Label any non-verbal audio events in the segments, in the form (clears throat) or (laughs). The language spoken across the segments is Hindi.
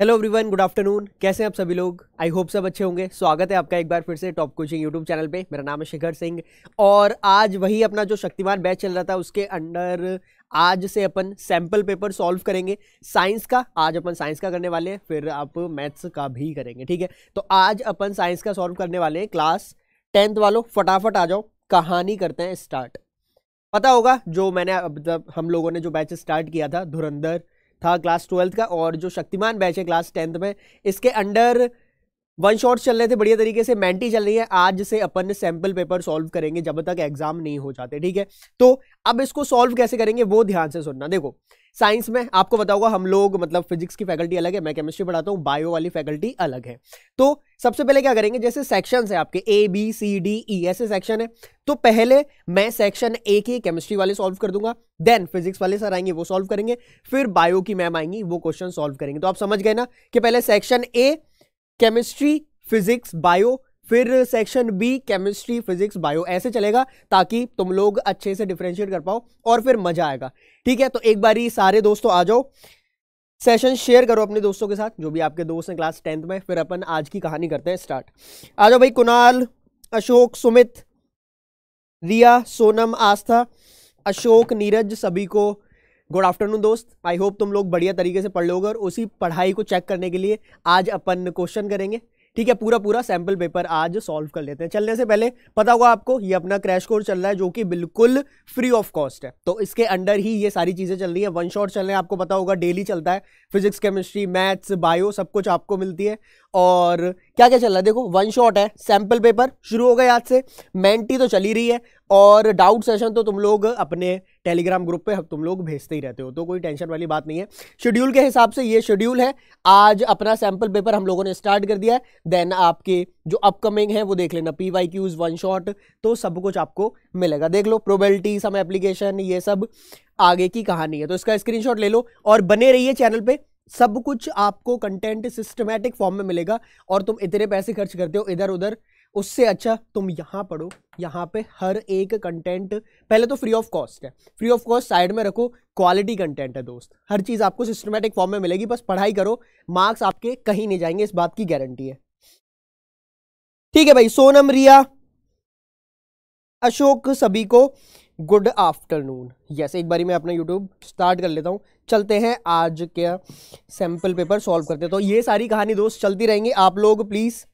हेलो एवरीवन गुड आफ्टरनून कैसे हैं आप सभी लोग आई होप सब अच्छे होंगे स्वागत है आपका एक बार फिर से टॉप कोचिंग यूट्यूब चैनल पे मेरा नाम है शिखर सिंह और आज वही अपना जो शक्तिमान बैच चल रहा था उसके अंडर आज से अपन सैम्पल पेपर सॉल्व करेंगे साइंस का आज अपन साइंस का करने वाले हैं फिर आप मैथ्स का भी करेंगे ठीक है तो आज अपन साइंस का सॉल्व करने वाले हैं क्लास टेंथ वालों फटाफट आ जाओ कहानी करते हैं स्टार्ट पता होगा जो मैंने मतलब हम लोगों ने जो बैच स्टार्ट किया था धुरंधर था क्लास ट्वेल्थ का और जो शक्तिमान बैच है क्लास टेंथ में इसके अंडर वन शॉट चल रहे थे बढ़िया तरीके से मेंटी चल रही है आज से अपन सैम्पल पेपर सॉल्व करेंगे जब तक एग्जाम नहीं हो जाते ठीक है तो अब इसको सॉल्व कैसे करेंगे वो ध्यान से सुनना देखो साइंस में आपको बताऊंगा हम लोग मतलब फिजिक्स की फैकल्टी अलग है मैं केमिस्ट्री पढ़ाता हूँ बायो वाली फैकल्टी अलग है तो सबसे पहले क्या करेंगे जैसे सेक्शन है आपके A B C D E ऐसे सेक्शन है तो पहले मैं सेक्शन ए के केमिस्ट्री वाले सॉल्व कर दूंगा देन फिजिक्स वाले सर आएंगे वो सॉल्व करेंगे फिर बायो की मैम आएंगी वो क्वेश्चन सॉल्व करेंगे तो आप समझ गए ना कि पहले section A chemistry physics bio फिर section B chemistry physics bio ऐसे चलेगा ताकि तुम लोग अच्छे से डिफ्रेंशिएट कर पाओ और फिर मजा आएगा ठीक है तो एक बार ही सारे दोस्तों आ जाओ सेशन शेयर करो अपने दोस्तों के साथ जो भी आपके दोस्त हैं क्लास टेंथ में फिर अपन आज की कहानी करते हैं स्टार्ट आ जाओ भाई कुणाल अशोक सुमित रिया सोनम आस्था अशोक नीरज सभी को गुड आफ्टरनून दोस्त आई होप तुम लोग बढ़िया तरीके से पढ़ लोगे और उसी पढ़ाई को चेक करने के लिए आज अपन क्वेश्चन करेंगे ठीक है पूरा पूरा सैम्पल पेपर आज सॉल्व कर लेते हैं चलने से पहले पता होगा आपको ये अपना क्रैश कोर्स चल रहा है जो कि बिल्कुल फ्री ऑफ कॉस्ट है तो इसके अंडर ही ये सारी चीज़ें चल रही है वन शॉट चल रहे हैं आपको पता होगा डेली चलता है फिजिक्स केमिस्ट्री मैथ्स बायो सब कुछ आपको मिलती है और क्या क्या चल रहा है देखो वन शॉट है सैम्पल पेपर शुरू हो गए आज से मैंटी तो चली रही है और डाउट सेशन तो तुम लोग अपने टेलीग्राम ग्रुप पे तुम लोग भेजते ही रहते हो तो कोई टेंशन वाली बात नहीं है शेड्यूल के हिसाब से ये शेड्यूल है आज अपना सैम्पल पेपर हम लोगों ने स्टार्ट कर दिया है देन आपके जो अपकमिंग है वो देख लेना P Y Qs one shot तो सब कुछ आपको मिलेगा देख लो प्रोबेबिलिटी सम एप्लीकेशन ये सब आगे की कहानी है तो इसका स्क्रीन ले लो और बने रहिए चैनल पर सब कुछ आपको कंटेंट सिस्टमेटिक फॉर्म में मिलेगा और तुम इतने पैसे खर्च करते हो इधर उधर उससे अच्छा तुम यहाँ पढ़ो यहाँ पे हर एक कंटेंट पहले तो फ्री ऑफ कॉस्ट है फ्री ऑफ कॉस्ट साइड में रखो क्वालिटी कंटेंट है दोस्त हर चीज़ आपको सिस्टमेटिक फॉर्म में मिलेगी बस पढ़ाई करो मार्क्स आपके कहीं नहीं जाएंगे इस बात की गारंटी है ठीक है भाई सोनम रिया अशोक सभी को गुड आफ्टरनून यस एक बारी मैं अपना यूट्यूब स्टार्ट कर लेता हूँ चलते हैं आज के सैम्पल पेपर सॉल्व करते तो ये सारी कहानी दोस्त चलती रहेंगी आप लोग प्लीज़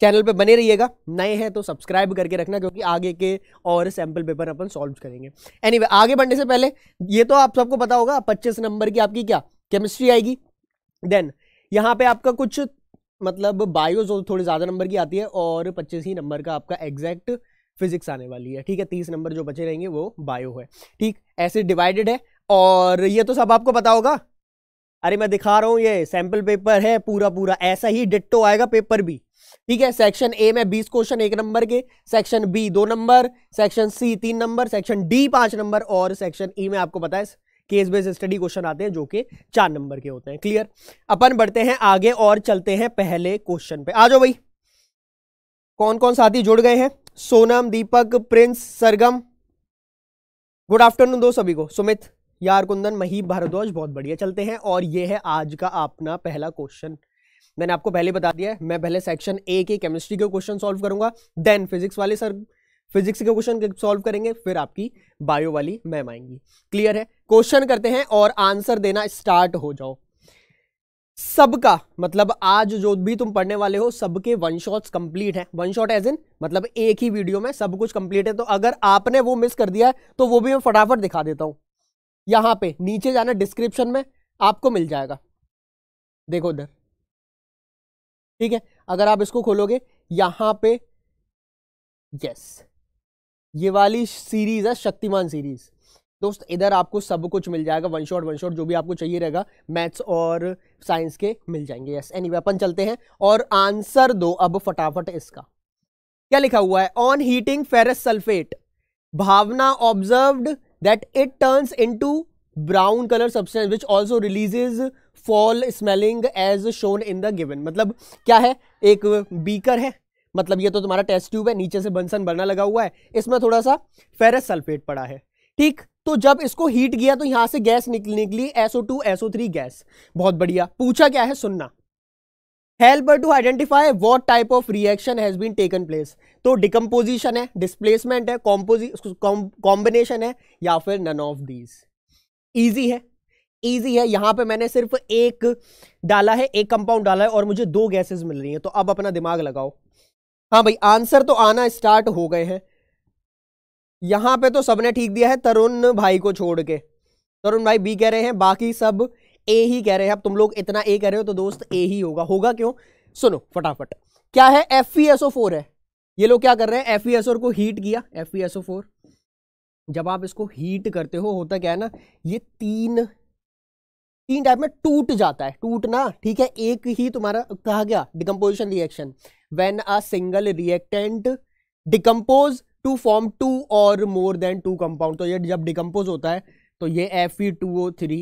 चैनल पे बने रहिएगा नए हैं तो सब्सक्राइब करके रखना क्योंकि आगे के और सैम्पल पेपर अपन सॉल्व करेंगे एनीवे anyway, आगे बढ़ने से पहले ये तो आप सबको पता होगा पच्चीस नंबर की आपकी क्या केमिस्ट्री आएगी देन यहाँ पे आपका कुछ मतलब बायो थोड़ी ज़्यादा नंबर की आती है और पच्चीस ही नंबर का आपका एग्जैक्ट फिजिक्स आने वाली है ठीक है तीस नंबर जो बचे रहेंगे वो बायो है ठीक ऐसे डिवाइडेड है और ये तो सब आपको पता होगा अरे मैं दिखा रहा हूँ ये सैम्पल पेपर है पूरा पूरा ऐसा ही डिट्टो आएगा पेपर भी ठीक है सेक्शन ए में बीस क्वेश्चन एक नंबर के सेक्शन बी दो नंबर सेक्शन सी तीन नंबर सेक्शन डी पांच नंबर और सेक्शन ई e में आपको पता है केस बेस्ड स्टडी क्वेश्चन आते हैं जो कि चार नंबर के होते हैं क्लियर अपन बढ़ते हैं आगे और चलते हैं पहले क्वेश्चन पे आ जाओ भाई कौन कौन साथी जुड़ गए हैं Sonam Deepak Prince Sargam good afternoon दो सभी को सुमित यार कुंदन महीप भारद्वाज बहुत बढ़िया चलते हैं और ये है आज का अपना पहला क्वेश्चन मैंने आपको पहले बता दिया है मैं पहले सेक्शन ए के केमिस्ट्री के क्वेश्चन सॉल्व करूंगा देन फिजिक्स वाले सर फिजिक्स के क्वेश्चन सॉल्व करेंगे फिर आपकी बायो वाली मैम आएंगी क्लियर है क्वेश्चन करते हैं और आंसर देना स्टार्ट हो जाओ सबका मतलब आज जो भी तुम पढ़ने वाले हो सबके वन शॉट्स कंप्लीट है वन शॉट एज इन मतलब एक ही वीडियो में सब कुछ कंप्लीट है तो अगर आपने वो मिस कर दिया है तो वो भी मैं फटाफट दिखा देता हूं यहां पे नीचे जाना डिस्क्रिप्शन में आपको मिल जाएगा देखो उधर ठीक है अगर आप इसको खोलोगे यहां पे यस ये वाली सीरीज है शक्तिमान सीरीज दोस्त इधर आपको सब कुछ मिल जाएगा वन शॉट वन शॉट जो भी आपको चाहिए रहेगा मैथ्स और साइंस के मिल जाएंगे यस एनी अपन चलते हैं और आंसर दो अब फटाफट इसका क्या लिखा हुआ है on heating ferrous sulphate Bhavna observe that it turns into brown colour substance which also releases foul smelling as shown in the given मतलब क्या है एक बीकर है मतलब ये तो तुम्हारा टेस्ट ट्यूब है नीचे से बंसन बना लगा हुआ है इसमें थोड़ा सा फेरस सल्फेट पड़ा है ठीक तो जब इसको हीट गया तो यहां से गैस निकल निकली एसओ थ्री गैस बहुत बढ़िया पूछा क्या है सुनना helper to identify what type of reaction has been taken place तो डिकम्पोजिशन है डिस्प्लेसमेंट है कॉम्पोजिशन कॉम्बिनेशन है या फिर नन ऑफ दीज ईजी है ईजी है यहां पे मैंने सिर्फ एक डाला है एक कंपाउंड डाला है और मुझे दो गैसेस मिल रही हैं तो अब अपना दिमाग लगाओ हाँ भाई आंसर तो आना स्टार्ट हो गए हैं यहां पे तो सबने ठीक दिया है तरुण भाई को छोड़ के तरुण भाई बी कह रहे हैं बाकी सब ए ही कह रहे हैं अब तुम लोग इतना ए कह रहे हो तो दोस्त ए ही होगा होगा क्यों सुनो फटाफट क्या है एफ e है ये लोग क्या कर रहे हैं एफ e को हीट किया एफ e जब आप इसको हीट करते हो होता क्या है ना ये तीन तीन टाइप में टूट जाता है टूटना ठीक है एक ही तुम्हारा कहा गया decomposition reaction when a single reactant decompose to form two और मोर देन टू कंपाउंड तो ये जब डिकम्पोज होता है तो ये F E two O three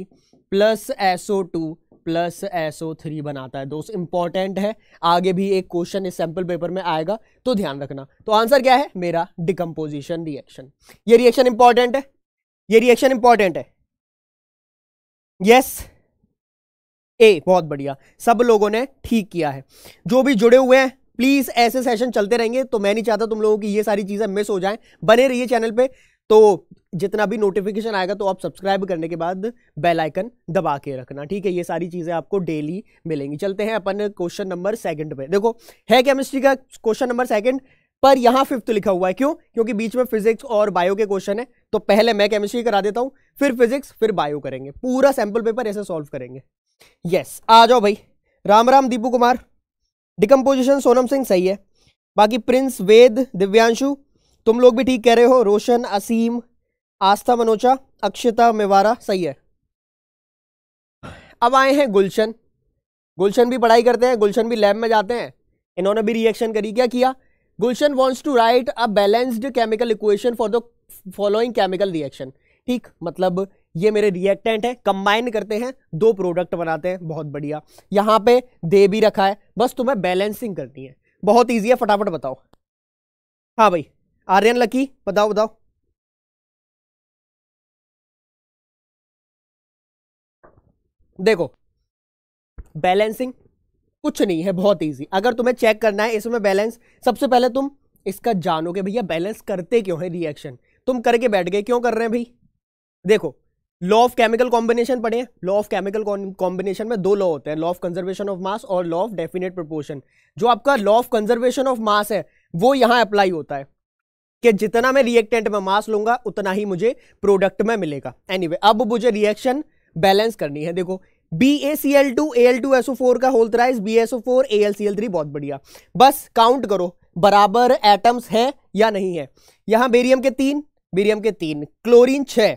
plus S O two plus S O three बनाता है दोस्त तो इंपॉर्टेंट है आगे भी एक क्वेश्चन इस सैंपल पेपर में आएगा तो ध्यान रखना तो आंसर क्या है मेरा डिकम्पोजिशन रिएक्शन ये रिएक्शन इंपॉर्टेंट है ये रिएक्शन इंपॉर्टेंट है यस yes, ए बहुत बढ़िया सब लोगों ने ठीक किया है जो भी जुड़े हुए हैं प्लीज़ ऐसे सेशन चलते रहेंगे तो मैं नहीं चाहता तुम लोगों की ये सारी चीज़ें मिस हो जाएं बने रहिए चैनल पे तो जितना भी नोटिफिकेशन आएगा तो आप सब्सक्राइब करने के बाद बेल आइकन दबा के रखना ठीक है ये सारी चीज़ें आपको डेली मिलेंगी चलते हैं अपन क्वेश्चन नंबर सेकंड पे देखो है केमिस्ट्री का क्वेश्चन नंबर सेकंड पर यहाँ फिफ्थ लिखा हुआ है क्यों क्योंकि बीच में फिजिक्स और बायो के क्वेश्चन है तो पहले मैं केमिस्ट्री करा देता हूँ फिर फिजिक्स फिर बायो करेंगे पूरा सैम्पल पेपर ऐसे सॉल्व करेंगे यस आ जाओ भाई राम राम दीपू कुमार डिकम्पोजिशन सोनम सिंह सही है बाकी प्रिंस वेद दिव्यांशु तुम लोग भी ठीक कह रहे हो रोशन असीम आस्था मनोचा अक्षता मेवारा सही है अब आए हैं गुलशन गुलशन भी पढ़ाई करते हैं गुलशन भी लैब में जाते हैं इन्होंने भी रिएक्शन करी क्या किया Gulshan wants to write a balanced chemical equation for the following chemical reaction ठीक मतलब ये मेरे रिएक्टेंट है कंबाइन करते हैं दो प्रोडक्ट बनाते हैं बहुत बढ़िया यहाँ पे दे भी रखा है बस तुम्हें बैलेंसिंग करनी है बहुत ईजी है फटाफट बताओ हाँ भाई आर्यन लकी बताओ बताओ देखो बैलेंसिंग कुछ नहीं है बहुत इजी अगर तुम्हें चेक करना है इसमें बैलेंस सबसे पहले तुम इसका जानोगे भैया बैलेंस करते क्यों है रिएक्शन तुम करके बैठ गए क्यों कर रहे हैं भाई देखो लॉ ऑफ केमिकल कॉम्बिनेशन पढ़े लॉ ऑफ केमिकल कॉम्बिनेशन में दो लॉ होते हैं law of conservation of mass और लॉ ऑफ डेफिनेट प्रोपोर्शन जो आपका law of conservation of mass है वो यहाँ अप्लाई होता है कि जितना मैं रिएक्टेंट में मास लूंगा उतना ही मुझे प्रोडक्ट में मिलेगा एनीवे anyway, अब मुझे रिएक्शन बैलेंस करनी है देखो B A C L two A L two S O four का whole thrice B S O four A L C L three बहुत बढ़िया बस काउंट करो बराबर एटम्स है या नहीं है यहाँ बेरियम के तीन बेरियम के तीन क्लोरीन छह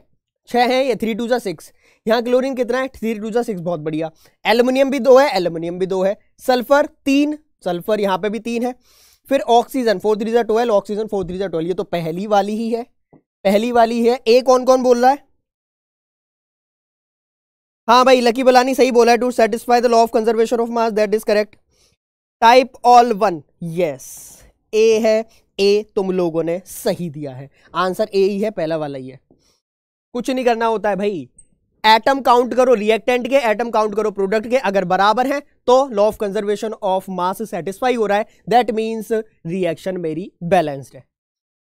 छः है या थ्री टू ज़ा सिक्स यहाँ क्लोरीन कितना है थ्री टू ज़ा सिक्स बहुत बढ़िया एलुमिनियम भी दो है एलुमिनियम भी दो है सल्फर तीन सल्फर यहाँ पे भी तीन है फिर ऑक्सीजन फोर थ्री ज़ा ट्वेल्व ऑक्सीजन फोर थ्री ज़ा ट्वेल्व ये तो पहली वाली ही है पहली वाली है ए कौन कौन बोल रहा है हाँ भाई लकी बलानी सही बोला है to satisfy the law of conservation of mass that is correct type all one yes A है ए तुम लोगों ने सही दिया है आंसर ए ही है पहला वाला ही है कुछ नहीं करना होता है भाई एटम काउंट करो रिएक्टेंट के एटम काउंट करो प्रोडक्ट के अगर बराबर हैं तो law of conservation of mass satisfy हो रहा है दैट मीन्स रिएक्शन मेरी बैलेंस्ड है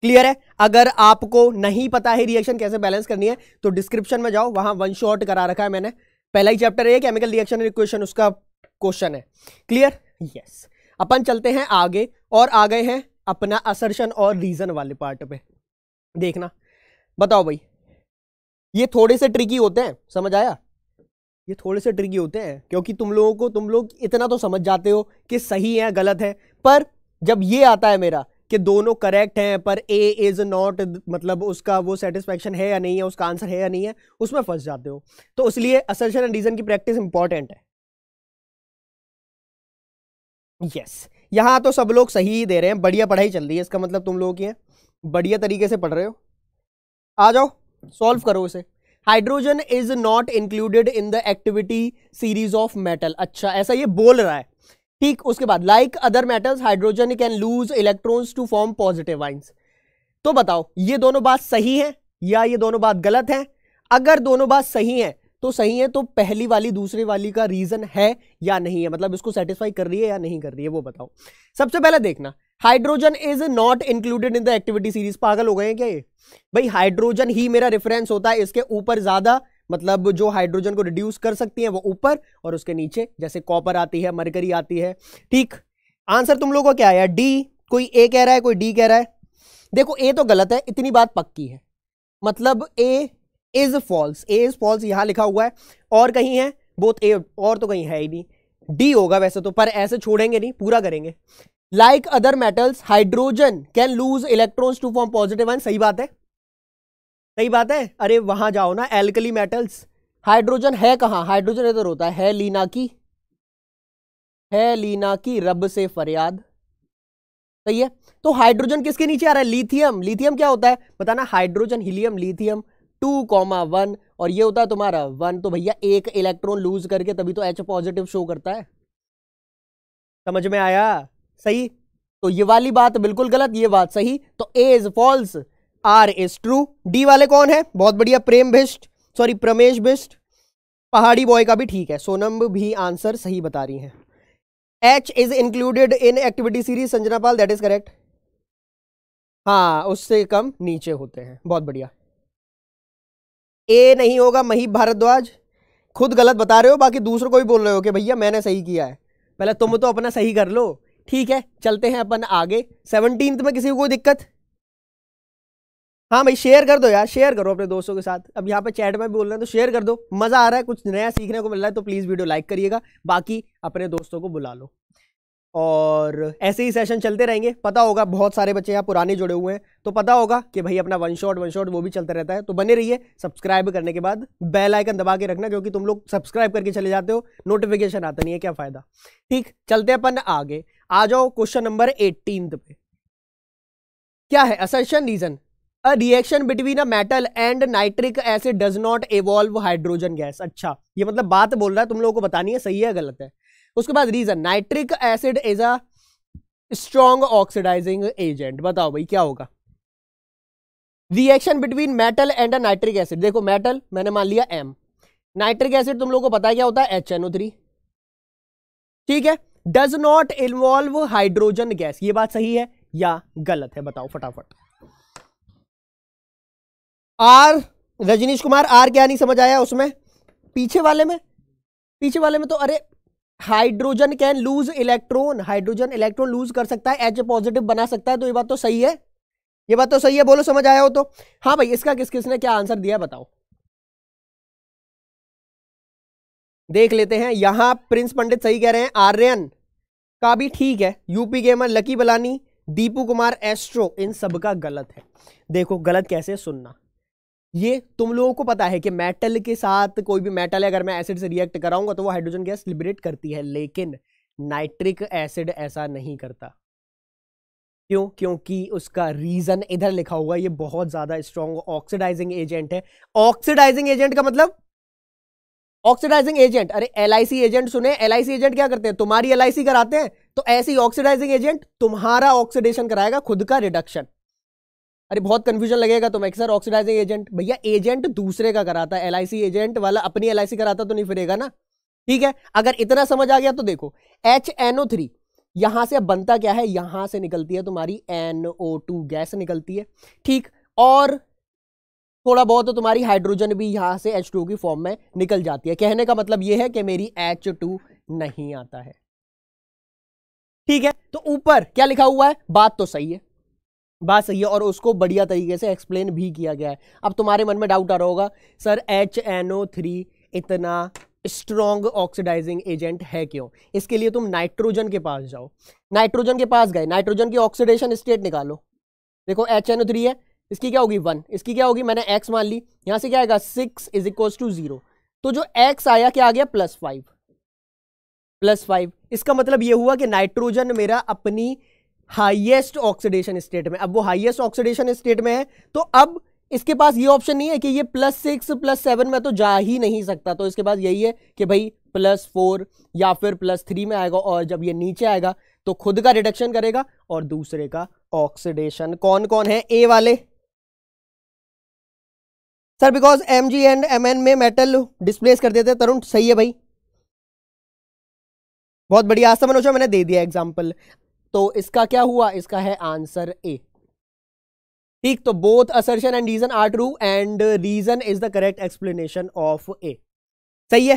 क्लियर है अगर आपको नहीं पता है रिएक्शन कैसे बैलेंस करनी है तो डिस्क्रिप्शन में जाओ वहां वन शॉट करा रखा है मैंने पहला ही चैप्टर है केमिकल रिएक्शन इक्वेशन उसका क्वेश्चन है क्लियर यस अपन चलते हैं आगे और आ गए हैं अपना असर्शन और रीजन वाले पार्ट पे देखना बताओ भाई ये थोड़े से ट्रिकी होते हैं समझ आया ये थोड़े से ट्रिकी होते हैं क्योंकि तुम लोगों को तुम लोग इतना तो समझ जाते हो कि सही है गलत है पर जब ये आता है मेरा कि दोनों करेक्ट हैं पर ए इज नॉट मतलब उसका वो सेटिस्फेक्शन है या नहीं है उसका आंसर है या नहीं है उसमें फंस जाते हो तो इसलिए असर्शन एंड रीजन की प्रैक्टिस इंपॉर्टेंट है यस yes. यहाँ तो सब लोग सही ही दे रहे हैं बढ़िया पढ़ाई चल रही है इसका मतलब तुम लोग की है बढ़िया तरीके से पढ़ रहे हो आ जाओ सॉल्व करो इसे hydrogen is not included in the activity series of metal अच्छा ऐसा ये बोल रहा है ठीक उसके बाद like other metals hydrogen can lose electrons to form positive ions तो बताओ ये दोनों बात सही है या ये दोनों बात गलत है अगर दोनों बात सही है तो सही है तो पहली वाली दूसरी वाली का रीजन है या नहीं है मतलब इसको सेटिस्फाई कर रही है या नहीं कर रही है वो बताओ सबसे पहले देखना hydrogen is not included in the activity series पागल हो गए क्या ये भाई हाइड्रोजन ही मेरा रेफरेंस होता है इसके ऊपर ज्यादा मतलब जो हाइड्रोजन को रिड्यूस कर सकती है वो ऊपर और उसके नीचे जैसे कॉपर आती है मरकरी आती है ठीक आंसर तुम लोगों को क्या आया डी कोई ए कह रहा है कोई डी कह रहा है देखो ए तो गलत है इतनी बात पक्की है मतलब A is false A is false यहां लिखा हुआ है और कहीं है बोथ ए और तो कहीं है ही नहीं डी होगा वैसे तो पर ऐसे छोड़ेंगे नहीं पूरा करेंगे like other metals hydrogen can lose electrons to form positive ion सही बात है सही बात है अरे वहां जाओ ना एल्कली मेटल्स हाइड्रोजन है कहां हाइड्रोजन इधर होता है लीना की है लीना की रब से फरियाद सही है तो हाइड्रोजन किसके नीचे आ रहा है लिथियम लिथियम क्या होता है बताना hydrogen helium lithium two comma one और ये होता है तुम्हारा वन तो भैया एक इलेक्ट्रॉन लूज करके तभी तो एच पॉजिटिव शो करता है समझ में आया सही तो ये वाली बात बिल्कुल गलत ये बात सही तो A is false R is true D वाले कौन है बहुत बढ़िया प्रेम भिष्ट सॉरी प्रमेश भिष्ट पहाड़ी बॉय का भी ठीक है सोनम भी आंसर सही बता रही हैं H is included in activity series Sanjana Pal that is correct हाँ उससे कम नीचे होते हैं बहुत बढ़िया ए नहीं होगा मही भारद्वाज खुद गलत बता रहे हो बाकी दूसरों को भी बोल रहे हो कि भैया मैंने सही किया है पहले तुम तो अपना सही कर लो ठीक है चलते हैं अपन आगे सेवनटीन में किसी को कोई दिक्कत हाँ भाई शेयर कर दो यार शेयर करो अपने दोस्तों के साथ अब यहाँ पे चैट में भी बोल रहे हैं तो शेयर कर दो मज़ा आ रहा है कुछ नया सीखने को मिल रहा है तो प्लीज़ वीडियो लाइक करिएगा बाकी अपने दोस्तों को बुला लो और ऐसे ही सेशन चलते रहेंगे पता होगा बहुत सारे बच्चे यहाँ पुराने जुड़े हुए हैं तो पता होगा कि भाई अपना वन शॉट वन शॉट वो भी चलता रहता है तो बने रहिए सब्सक्राइब करने के बाद बेल आइकन दबा के रखना क्योंकि तुम लोग सब्सक्राइब करके चले जाते हो नोटिफिकेशन आता नहीं है क्या फ़ायदा ठीक चलते अपन आगे आ जाओ क्वेश्चन नंबर एटीन पे क्या है assertion reason a reaction between a metal and nitric acid does not evolve hydrogen gas अच्छा ये मतलब बात बोल रहा है तुम लोगों को बतानी है सही है गलत है उसके बाद reason nitric acid is a strong oxidising agent बताओ भाई क्या होगा reaction between metal and nitric acid देखो मेटल मैंने मान लिया एम नाइट्रिक एसिड तुम लोगों को पता है क्या होता है एच थ्री ठीक है does not involve hydrogen gas ये बात सही है या गलत है बताओ फटाफट आर रजनीश कुमार आर क्या नहीं समझ आया उसमें पीछे वाले में पीछे वाले में तो अरे hydrogen can lose electron hydrogen electron lose कर सकता है एच पॉजिटिव बना सकता है तो ये बात तो सही है ये बात तो सही है बोलो समझ आया हो तो हाँ भाई इसका किस किसने क्या आंसर दिया बताओ देख लेते हैं यहां प्रिंस पंडित सही कह रहे हैं आर्यन का भी ठीक है UP gamer Lucky Balani Deepu Kumar astro इन सबका गलत है देखो गलत कैसे सुनना ये तुम लोगों को पता है कि मेटल के साथ कोई भी मेटल है अगर मैं एसिड से रिएक्ट कराऊंगा तो वो हाइड्रोजन गैस लिबरेट करती है लेकिन नाइट्रिक एसिड ऐसा नहीं करता क्यों क्योंकि उसका रीज़न इधर लिखा हुआ ये बहुत ज़्यादा स्ट्रॉन्ग ऑक्सीडाइजिंग एजेंट है ऑक्सीडाइजिंग एजेंट का मतलब ऑक्सीडाइजिंग एजेंट अरे एल एजेंट सुने एल एजेंट क्या करते हैं तुम्हारी एल कराते हैं तो ऐसी ऑक्सीडाइजिंग एजेंट तुम्हारा ऑक्सीडेशन कराएगा खुद का रिडक्शन अरे बहुत कंफ्यूजन लगेगा तो मैक्सर ऑक्सीडाइजिंग एजेंट भैया एजेंट दूसरे का कराता है एलआईसी एजेंट वाला अपनी एल कराता तो नहीं फिरेगा ना ठीक है अगर इतना समझ आ गया तो देखो एच एन ओ थ्री यहां से अब बनता क्या है यहां से निकलती है तुम्हारी एन ओ टू गैस निकलती है ठीक और थोड़ा बहुत तो तुम्हारी हाइड्रोजन भी यहां से एच टू की फॉर्म में निकल जाती है कहने का मतलब यह है कि मेरी एच टू नहीं आता है ठीक है तो ऊपर क्या लिखा हुआ है बात तो सही है बात सही है और उसको बढ़िया तरीके से एक्सप्लेन भी किया गया है अब तुम्हारे मन में डाउट आ रहा होगा sir H N O three इतना स्ट्रॉन्ग ऑक्सीडाइजिंग एजेंट है क्यों इसके लिए तुम नाइट्रोजन के पास जाओ नाइट्रोजन के पास गए नाइट्रोजन की ऑक्सीडेशन स्टेट निकालो देखो एच एन ओ थ्री है इसकी क्या होगी वन इसकी क्या होगी मैंने एक्स मान ली यहाँ से क्या आएगा six is equals to zero तो जो एक्स आया क्या आ गया प्लस फाइव प्लस फाइव इसका मतलब ये हुआ कि नाइट्रोजन मेरा अपनी हाइएस्ट ऑक्सीडेशन स्टेट में अब वो हाइएस्ट ऑक्सीडेशन स्टेट में है तो अब इसके पास ये ऑप्शन नहीं है कि ये प्लस सिक्स प्लस सेवन में तो जा ही नहीं सकता तो इसके पास यही है कि भाई प्लस फोर या फिर प्लस थ्री में आएगा और जब ये नीचे आएगा तो खुद का रिडक्शन करेगा और दूसरे का ऑक्सीडेशन कौन कौन है ए वाले sir because M G and M N में मेटल डिस्प्लेस कर देते तरुण सही है भाई बहुत बढ़िया आस्था समझो मैंने दे दिया एग्जाम्पल तो इसका क्या हुआ इसका है आंसर ए ठीक तो both assertion and reason are true and reason is the correct explanation of A सही है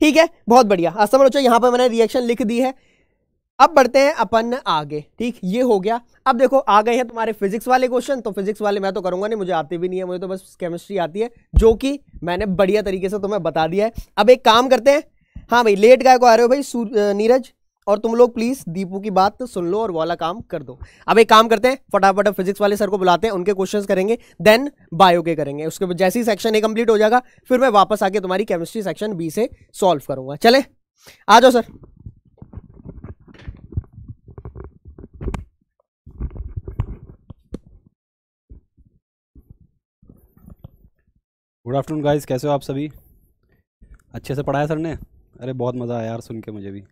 ठीक है बहुत बढ़िया असम यहां पर मैंने रिएक्शन लिख दी है अब बढ़ते हैं अपन आगे ठीक ये हो गया अब देखो आ गए हैं तुम्हारे फिजिक्स वाले क्वेश्चन तो फिजिक्स वाले मैं तो करूंगा नहीं मुझे आते भी नहीं है मुझे तो बस केमिस्ट्री आती है जो कि मैंने बढ़िया तरीके से तुम्हें बता दिया है अब एक काम करते हैं हाँ भाई लेट गाय को आ रहे हो भाई नीरज और तुम लोग प्लीज दीपू की बात सुन लो और वाला काम कर दो अब एक काम करते हैं फटाफट फिजिक्स वाले सर को बुलाते हैं उनके क्वेश्चंस करेंगे देन बायो के करेंगे उसके बाद जैसे ही सेक्शन ए कंप्लीट हो जाएगा फिर मैं वापस आके तुम्हारी केमिस्ट्री सेक्शन बी से सॉल्व करूंगा चले आ जाओ सर गुड आफ्टरनून गाइस कैसे हो आप सभी अच्छे से पढ़ाया सर ने अरे बहुत मज़ा आया यार सुन के मुझे भी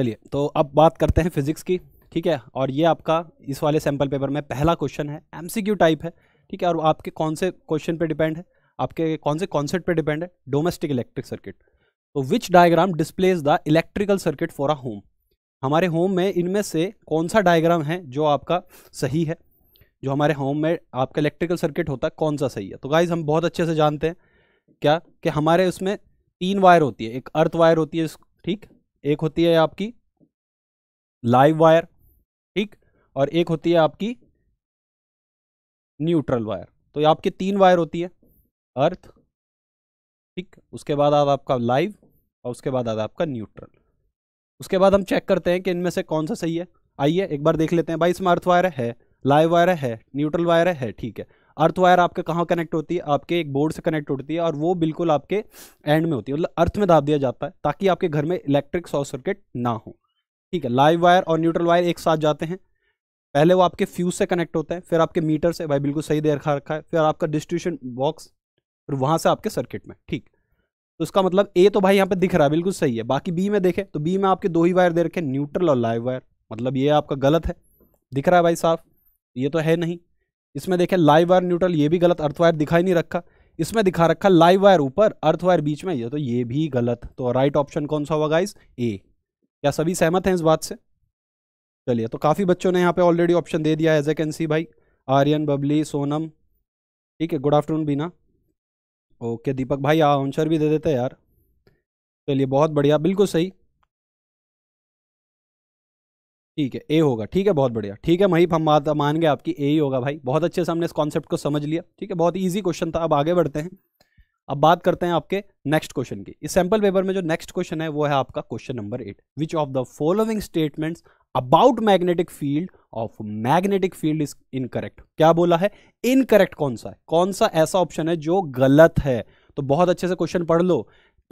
चलिए तो अब बात करते हैं फिज़िक्स की ठीक है और ये आपका इस वाले सैम्पल पेपर में पहला क्वेश्चन है एम टाइप है ठीक है और आपके कौन से क्वेश्चन पर डिपेंड है आपके कौन से कॉन्सेप्ट पर डिपेंड है डोमेस्टिक इलेक्ट्रिक सर्किट तो which diagram displays the electrical circuit for a home हमारे होम में इनमें से कौन सा डायग्राम है जो आपका सही है जो हमारे होम में आपका इलेक्ट्रिकल सर्किट होता है कौन सा सही है तो गाइज हम बहुत अच्छे से जानते हैं क्या कि हमारे उसमें तीन वायर होती है एक अर्थ वायर होती है ठीक एक होती है आपकी लाइव वायर ठीक और एक होती है आपकी न्यूट्रल वायर तो आपकी तीन वायर होती है अर्थ ठीक उसके बाद आता आपका लाइव और उसके बाद आता आपका न्यूट्रल उसके बाद हम चेक करते हैं कि इनमें से कौन सा सही है आइए एक बार देख लेते हैं भाई इसमें अर्थ वायर है लाइव वायर है न्यूट्रल वायर है ठीक है अर्थ वायर आपके कहाँ कनेक्ट होती है आपके एक बोर्ड से कनेक्ट होती है और वो बिल्कुल आपके एंड में होती है मतलब अर्थ में दाब दिया जाता है ताकि आपके घर में इलेक्ट्रिक शॉर्ट सर्किट ना हो ठीक है लाइव वायर और न्यूट्रल वायर एक साथ जाते हैं पहले वो आपके फ्यूज से कनेक्ट होता है फिर आपके मीटर से भाई बिल्कुल सही दे रखा रखा है फिर आपका डिस्ट्रीब्यूशन बॉक्स फिर वहाँ से आपके सर्किट में ठीक तो उसका मतलब ए तो भाई यहाँ पे दिख रहा है बिल्कुल सही है बाकी बी में देखें तो बी में आपके दो ही वायर दे रखे न्यूट्रल और लाइव वायर मतलब ये आपका गलत है दिख रहा है भाई साफ ये तो है नहीं इसमें देखें लाइव वायर न्यूट्रल ये भी गलत अर्थवायर दिखाई नहीं रखा इसमें दिखा रखा लाइव वायर ऊपर अर्थ वायर बीच में ये तो ये भी गलत तो राइट ऑप्शन कौन सा होगा इस ए क्या सभी सहमत हैं इस बात से चलिए तो काफ़ी बच्चों ने यहाँ पे ऑलरेडी ऑप्शन दे दिया है एज ए कैन सी भाई आर्यन बबली सोनम ठीक है good afternoon Beena okay Deepak भाई आंसर भी दे देते यार चलिए बहुत बढ़िया बिल्कुल सही ठीक है ए होगा ठीक है बहुत बढ़िया ठीक है महीप हम मान गए आपकी ए ही होगा भाई बहुत अच्छे से हमने इस कॉन्सेप्ट को समझ लिया ठीक है बहुत ईजी क्वेश्चन था अब आगे बढ़ते हैं अब बात करते हैं आपके नेक्स्ट क्वेश्चन की इस सैंपल पेपर में जो नेक्स्ट क्वेश्चन है वो है आपका question number eight which of the following statements about magnetic field of magnetic field is incorrect क्या बोला है इनकरेक्ट कौन सा है कौन सा ऐसा ऑप्शन है जो गलत है तो बहुत अच्छे से क्वेश्चन पढ़ लो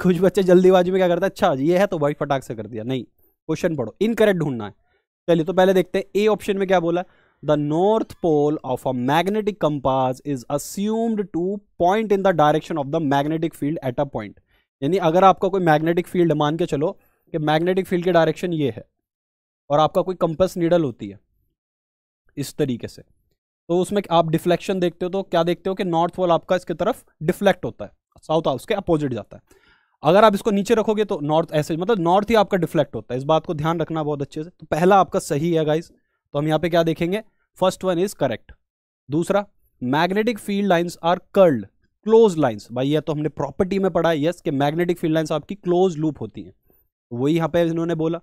कुछ बच्चे जल्दीबाजी में क्या करते हैं अच्छा ये है तो वाइट फटाक से कर दिया नहीं क्वेश्चन पढ़ो इनकरेक्ट ढूंढना है चलिए तो पहले देखते हैं ए ऑप्शन में क्या बोला the north pole of a magnetic compass is assumed to point in the direction of the magnetic field at a point यानी अगर आपका कोई मैग्नेटिक फील्ड मान के चलो कि मैग्नेटिक फील्ड के डायरेक्शन ये है और आपका कोई कंपस नीडल होती है इस तरीके से तो उसमें आप डिफ्लेक्शन देखते हो तो क्या देखते हो कि नॉर्थ पोल आपका इसके तरफ डिफ्लेक्ट होता है साउथ हाउस के अपोजिट जाता है अगर आप इसको नीचे रखोगे तो नॉर्थ ऐसे मतलब नॉर्थ ही आपका डिफ्लेक्ट होता है इस बात को ध्यान रखना बहुत अच्छे से तो पहला आपका सही है गाइज तो हम यहाँ पे क्या देखेंगे फर्स्ट वन इज करेक्ट दूसरा magnetic field lines are curled close lines भाई यह तो हमने प्रॉपर्टी में पढ़ा है यस कि मैग्नेटिक फील्ड लाइन्स आपकी क्लोज लूप होती हैं तो वही यहाँ पे इन्होंने बोला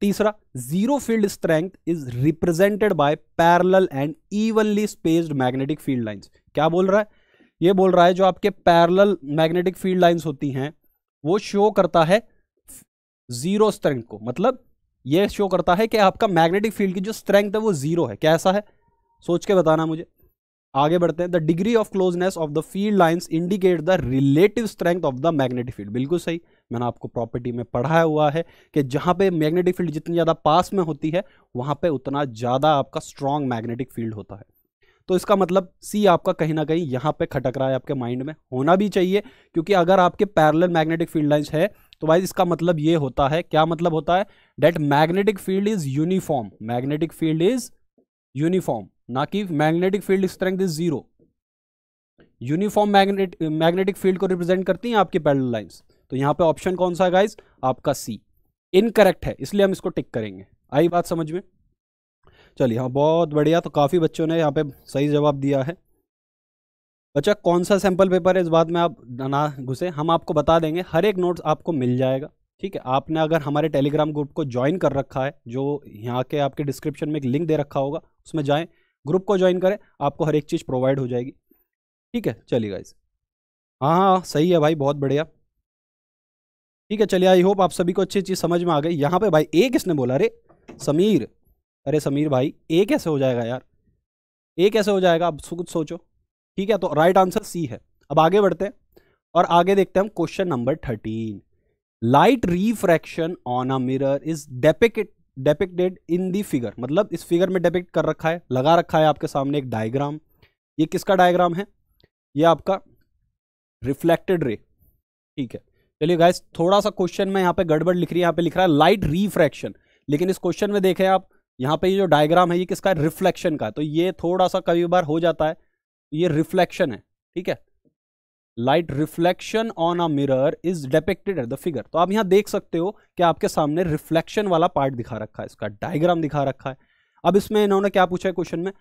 तीसरा zero field strength is represented by parallel and evenly spaced magnetic field lines क्या बोल रहा है ये बोल रहा है जो आपके पैरेलल मैग्नेटिक फील्ड लाइंस होती हैं वो शो करता है जीरो स्ट्रेंथ को मतलब ये शो करता है कि आपका मैग्नेटिक फील्ड की जो स्ट्रेंथ है वो जीरो है कैसा है सोच के बताना मुझे आगे बढ़ते हैं the degree of closeness of the field lines indicate the relative strength of the magnetic field बिल्कुल सही मैंने आपको प्रॉपर्टी में पढ़ाया हुआ है कि जहां पे मैग्नेटिक फील्ड जितनी ज़्यादा पास में होती है वहां पे उतना ज़्यादा आपका स्ट्रॉन्ग मैग्नेटिक फील्ड होता है तो इसका मतलब सी आपका कहीं ना कहीं यहाँ पे खटक रहा है आपके माइंड में होना भी चाहिए क्योंकि अगर आपके पैरल मैग्नेटिक फील्ड लाइन्स है तो भाई इसका मतलब ये होता है क्या मतलब होता है that magnetic field is uniform magnetic field is uniform ना कि magnetic field strength is zero uniform magnet magnetic field को रिप्रेजेंट करती हैं आपकी पैरल लाइन्स तो यहाँ पे ऑप्शन कौन सा है गाइज आपका सी इनकरेक्ट है इसलिए हम इसको टिक करेंगे आई बात समझ में चलिए हाँ बहुत बढ़िया तो काफ़ी बच्चों ने यहाँ पे सही जवाब दिया है बच्चा कौन सा सैम्पल पेपर है इस बात में आप ना घुसे हम आपको बता देंगे हर एक नोट्स आपको मिल जाएगा ठीक है आपने अगर हमारे टेलीग्राम ग्रुप को ज्वाइन कर रखा है जो यहाँ के आपके डिस्क्रिप्शन में एक लिंक दे रखा होगा उसमें जाएँ ग्रुप को ज्वाइन करें आपको हर एक चीज़ प्रोवाइड हो जाएगी ठीक है चलिए गाइज हाँ, हाँ हाँ सही है भाई बहुत बढ़िया ठीक है चलिए आई होप आप सभी को अच्छी चीज़ समझ में आ गई यहाँ पे भाई एक इसने बोला अरे समीर अरे समीर भाई ए कैसे हो जाएगा यार ए कैसे हो जाएगा अब कुछ सोचो ठीक है तो राइट आंसर सी है अब आगे बढ़ते हैं और आगे देखते हैं हम question number thirteen light refraction on a mirror is depict depicted in the figure मतलब इस फिगर में डेपिक्ट कर रखा है लगा रखा है आपके सामने एक डायग्राम ये किसका डायग्राम है ये आपका रिफ्लेक्टेड रे ठीक है चलिए गाइस थोड़ा सा क्वेश्चन में यहाँ पे गड़बड़ लिख रही है यहाँ पे लिख रहा है लाइट रिफ्रैक्शन लेकिन इस क्वेश्चन में देखें आप यहाँ पे ये जो डायग्राम है ये किसका है रिफ्लेक्शन का तो ये थोड़ा सा कभी बार हो जाता है ये रिफ्लेक्शन है ठीक है light reflection on a mirror is depicted at the figure तो आप यहाँ देख सकते हो कि आपके सामने रिफ्लेक्शन वाला पार्ट दिखा रखा है इसका डायग्राम दिखा रखा है अब इसमें इन्होंने क्या पूछा है क्वेश्चन में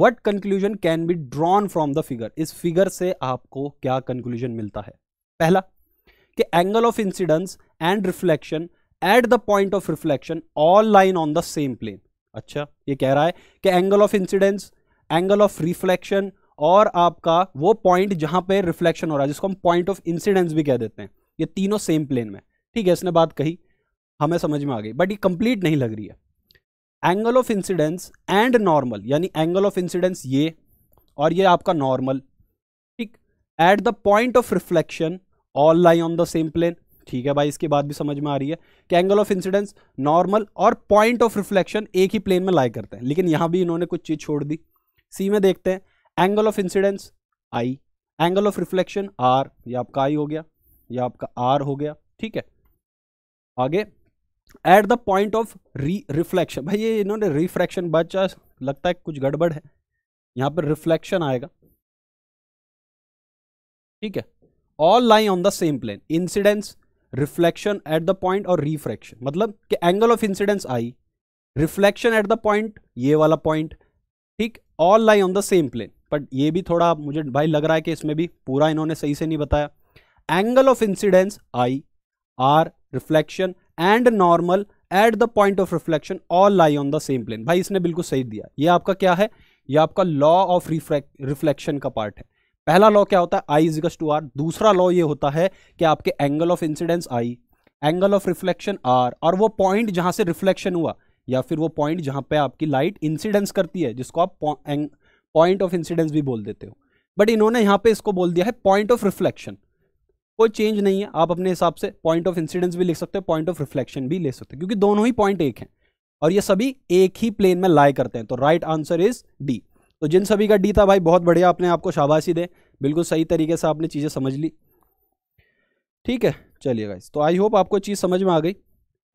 what conclusion can be drawn from the figure इस फिगर से आपको क्या कंक्लूजन मिलता है पहला कि angle of incidence and reflection at the point of reflection all line on the same plane अच्छा ये कह रहा है कि angle of incidence angle of reflection और आपका वो पॉइंट जहां पे रिफ्लेक्शन हो रहा है जिसको हम पॉइंट ऑफ इंसिडेंस भी कह देते हैं ये तीनों सेम प्लेन में ठीक है इसने बात कही हमें समझ में आ गई बट ये कंप्लीट नहीं लग रही है angle of incidence and normal यानी एंगल ऑफ इंसिडेंस ये और ये आपका नॉर्मल ठीक at the point of reflection all lie on the same plane ठीक है भाई इसके बाद भी समझ में आ रही है कि एंगल ऑफ इंसिडेंस नॉर्मल और पॉइंट ऑफ रिफ्लेक्शन एक ही प्लेन में लाई करते हैं लेकिन यहां भी इन्होंने कुछ चीज़ छोड़ दी सी में देखते हैं angle of incidence I angle of reflection R ये आपका आई हो गया ये आपका आर हो गया ठीक है आगे at the point of re reflection भाई ये इन्होंने रिफ्लेक्शन बच्चा लगता है कुछ गड़बड़ है यहां पर रिफ्लेक्शन आएगा ठीक है all line on the same plane incidence reflection at the point और रिफ्रैक्शन मतलब कि angle of incidence I reflection at the point ये वाला पॉइंट ठीक all lie on the same plane but ये भी थोड़ा मुझे भाई लग रहा है कि इसमें भी पूरा इन्होंने सही से नहीं बताया angle of incidence I R reflection and normal at the point of reflection all lie on the same plane भाई इसने बिल्कुल सही दिया ये आपका क्या है ये आपका लॉ ऑफ रिफ्लेक्शन का पार्ट है पहला लॉ क्या होता है आई इजिकल्स टू आर दूसरा लॉ ये होता है कि आपके angle of incidence I angle of reflection R और वो पॉइंट जहाँ से रिफ्लेक्शन हुआ या फिर वो पॉइंट जहाँ पे आपकी लाइट इंसिडेंस करती है जिसको आप पॉइंट ऑफ इंसिडेंस भी बोल देते हो बट इन्होंने यहाँ पे इसको बोल दिया है पॉइंट ऑफ रिफ्लेक्शन कोई चेंज नहीं है आप अपने हिसाब से पॉइंट ऑफ इंसिडेंस भी लिख सकते हो पॉइंट ऑफ रिफ्लेक्शन भी ले सकते हो क्योंकि दोनों ही पॉइंट एक हैं और ये सभी एक ही प्लेन में लाई करते हैं तो राइट आंसर इज डी तो जिन सभी का डी था भाई बहुत बढ़िया आपने आपको शाबाशी दे बिल्कुल सही तरीके से आपने चीज़ें समझ ली ठीक है चलिए गाइस तो आई होप आपको चीज़ समझ में आ गई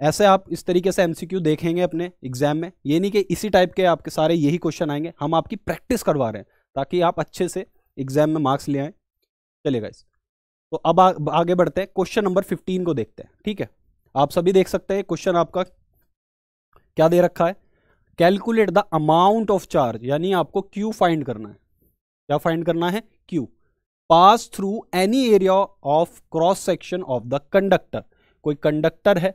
ऐसे आप इस तरीके से एमसीक्यू देखेंगे अपने एग्जाम में ये नहीं कि इसी टाइप के आपके सारे यही क्वेश्चन आएंगे हम आपकी प्रैक्टिस करवा रहे हैं ताकि आप अच्छे से एग्जाम में मार्क्स ले आए चलिए गाइस तो अब आ, आगे बढ़ते हैं क्वेश्चन नंबर फिफ्टीन को देखते हैं ठीक है आप सभी देख सकते हैं क्वेश्चन आपका क्या दे रखा है calculate the amount of charge यानी आपको क्यू फाइंड करना है क्या फाइंड करना है Q pass through any area of cross section of the conductor कोई कंडक्टर है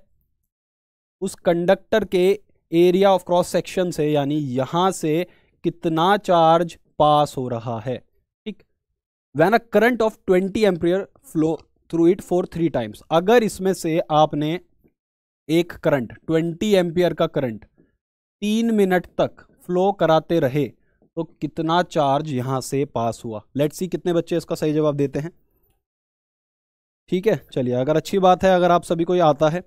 उस कंडक्टर के एरिया ऑफ क्रॉस सेक्शन से यानी यहां से कितना चार्ज पास हो रहा है ठीक when a current of 20 ampere flow through it for three times अगर इसमें से आपने एक करंट 20 एम्पियर का करंट तीन मिनट तक फ्लो कराते रहे तो कितना चार्ज यहाँ से पास हुआ लेट्स सी कितने बच्चे इसका सही जवाब देते हैं ठीक है चलिए अगर अच्छी बात है अगर आप सभी को ये आता है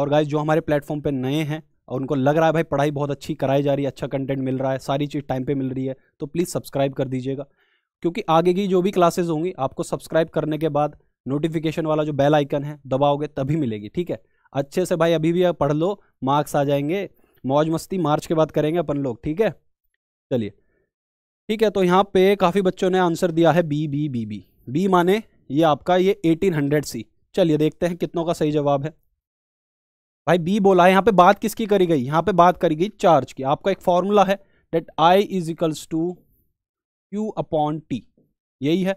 और गाइज जो हमारे प्लेटफॉर्म पे नए हैं और उनको लग रहा है भाई पढ़ाई बहुत अच्छी कराई जा रही है अच्छा कंटेंट मिल रहा है सारी चीज़ टाइम पे मिल रही है तो प्लीज़ सब्सक्राइब कर दीजिएगा क्योंकि आगे की जो भी क्लासेज होंगी आपको सब्सक्राइब करने के बाद नोटिफिकेशन वाला जो बेल आइकन है दबाओगे तभी मिलेगी ठीक है अच्छे से भाई अभी भी आप पढ़ लो मार्क्स आ जाएंगे मौज मस्ती मार्च के बाद करेंगे अपन लोग ठीक है चलिए ठीक है तो यहाँ पे काफ़ी बच्चों ने आंसर दिया है B B B B B माने ये आपका ये 1800 सी चलिए देखते हैं कितनों का सही जवाब है भाई बी बोला है यहाँ पे बात किसकी करी गई यहाँ पे बात करी गई चार्ज की आपका एक फॉर्मूला है that I is equals to Q upon T यही है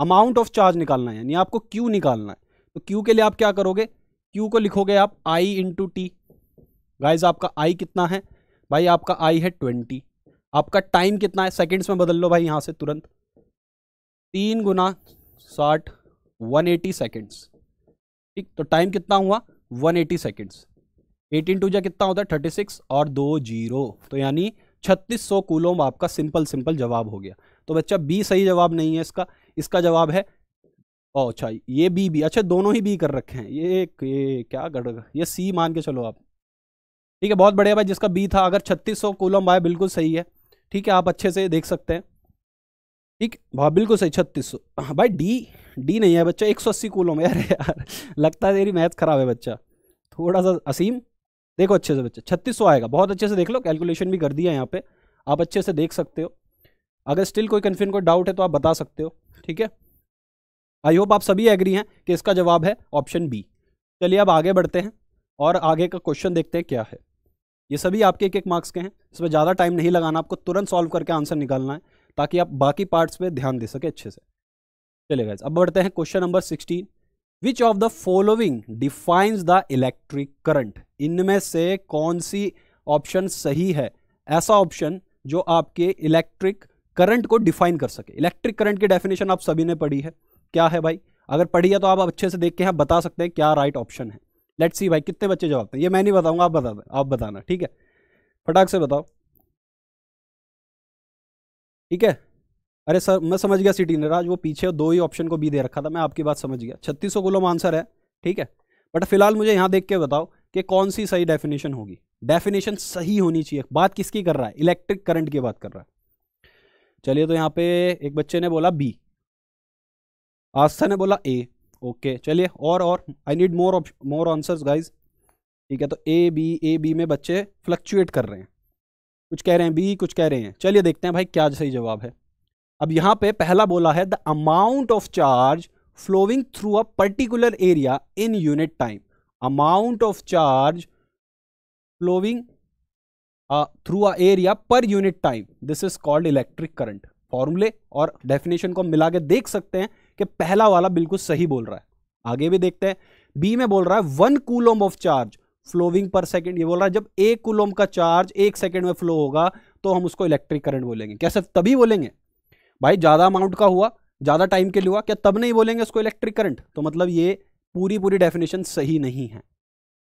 अमाउंट ऑफ चार्ज निकालना है यानी आपको क्यू निकालना है तो क्यू के लिए आप क्या करोगे क्यू को लिखोगे आप आई इंटू टी गाइज आपका आई कितना है भाई आपका आई है ट्वेंटी आपका टाइम कितना है सेकेंड्स में बदल लो भाई यहाँ से तुरंत तीन गुना साठ वन एटी सेकेंड्स ठीक तो टाइम कितना हुआ one eighty seconds eighteen two जै कितना होता है थर्टी सिक्स और दो जीरो तो यानी छत्तीस सौ कूलोम आपका सिंपल सिंपल जवाब हो गया तो बच्चा बी सही जवाब नहीं है इसका इसका जवाब है ओ अच्छा ये बी बी अच्छा दोनों ही बी कर रखे हैं ये, ये क्या कर ये सी मान के चलो आप ठीक है बहुत बढ़िया भाई जिसका बी था अगर छत्तीस सौ कोलम आए बिल्कुल सही है ठीक है आप अच्छे से देख सकते हैं ठीक भाई हाँ, बिल्कुल सही छत्तीस सौ हाँ भाई डी डी नहीं है बच्चा एक सौ अस्सी कूलम यार यार लगता है तेरी मैथ खराब है बच्चा थोड़ा सा असीम देखो अच्छे से बच्चा छत्तीस सौ आएगा बहुत अच्छे से देख लो कैलकुलेशन भी कर दिया यहाँ पे आप अच्छे से देख सकते हो अगर स्टिल कोई कन्फ्यूजन कोई डाउट है तो आप बता सकते हो ठीक है आई होप आप सभी एग्री हैं कि इसका जवाब है ऑप्शन बी चलिए अब आगे बढ़ते हैं और आगे का क्वेश्चन देखते हैं क्या है ये सभी आपके एक एक मार्क्स के हैं इसमें ज़्यादा टाइम नहीं लगाना आपको तुरंत सॉल्व करके आंसर निकालना है ताकि आप बाकी पार्ट्स पे ध्यान दे सके अच्छे से चले गए अब बढ़ते हैं question number sixteen which of the following defines the electric current इनमें से कौन सी ऑप्शन सही है ऐसा ऑप्शन जो आपके इलेक्ट्रिक करंट को डिफाइन कर सके इलेक्ट्रिक करंट की डेफिनेशन आप सभी ने पढ़ी है क्या है भाई अगर पढ़ी है तो आप अच्छे से देख के यहाँ बता सकते हैं क्या राइट right ऑप्शन है लेट्स सी भाई कितने बच्चे जवाब दें ये मैं नहीं बताऊंगा आप बता दें आप बताना ठीक है फटाक से बताओ ठीक है अरे सर मैं समझ गया सिटी नराज वो पीछे दो ही ऑप्शन को भी दे रखा था मैं आपकी बात समझ गया छत्तीस सौ गुलाम आंसर है ठीक है बट फिलहाल मुझे यहाँ देख के बताओ कि कौन सी सही डेफिनेशन होगी डेफिनेशन सही होनी चाहिए बात किसकी कर रहा है इलेक्ट्रिक करंट की बात कर रहा है चलिए तो यहाँ पे एक बच्चे ने बोला बी आस्था ने बोला ए ओके चलिए और और I need more more answers guys ठीक है तो ए बी ए बी में बच्चे फ्लक्चुएट कर रहे हैं कुछ कह रहे हैं बी कुछ कह रहे हैं चलिए देखते हैं भाई क्या सही जवाब है अब यहाँ पे पहला बोला है the amount of charge flowing through a particular area in unit time amount of charge flowing through a area per unit time this is called electric current फॉर्मूले और डेफिनेशन को हम मिला के देख सकते हैं कि पहला वाला बिल्कुल सही बोल रहा है आगे भी देखते हैं बी में बोल रहा है one coulomb of charge flowing per second ये बोल रहा है जब एक कूलोम का चार्ज एक सेकेंड में फ्लो होगा तो हम उसको इलेक्ट्रिक करंट बोलेंगे क्या सिर्फ तभी बोलेंगे भाई ज़्यादा अमाउंट का हुआ ज़्यादा टाइम के लिए हुआ क्या तब नहीं बोलेंगे उसको इलेक्ट्रिक करंट तो मतलब ये पूरी पूरी डेफिनेशन सही नहीं है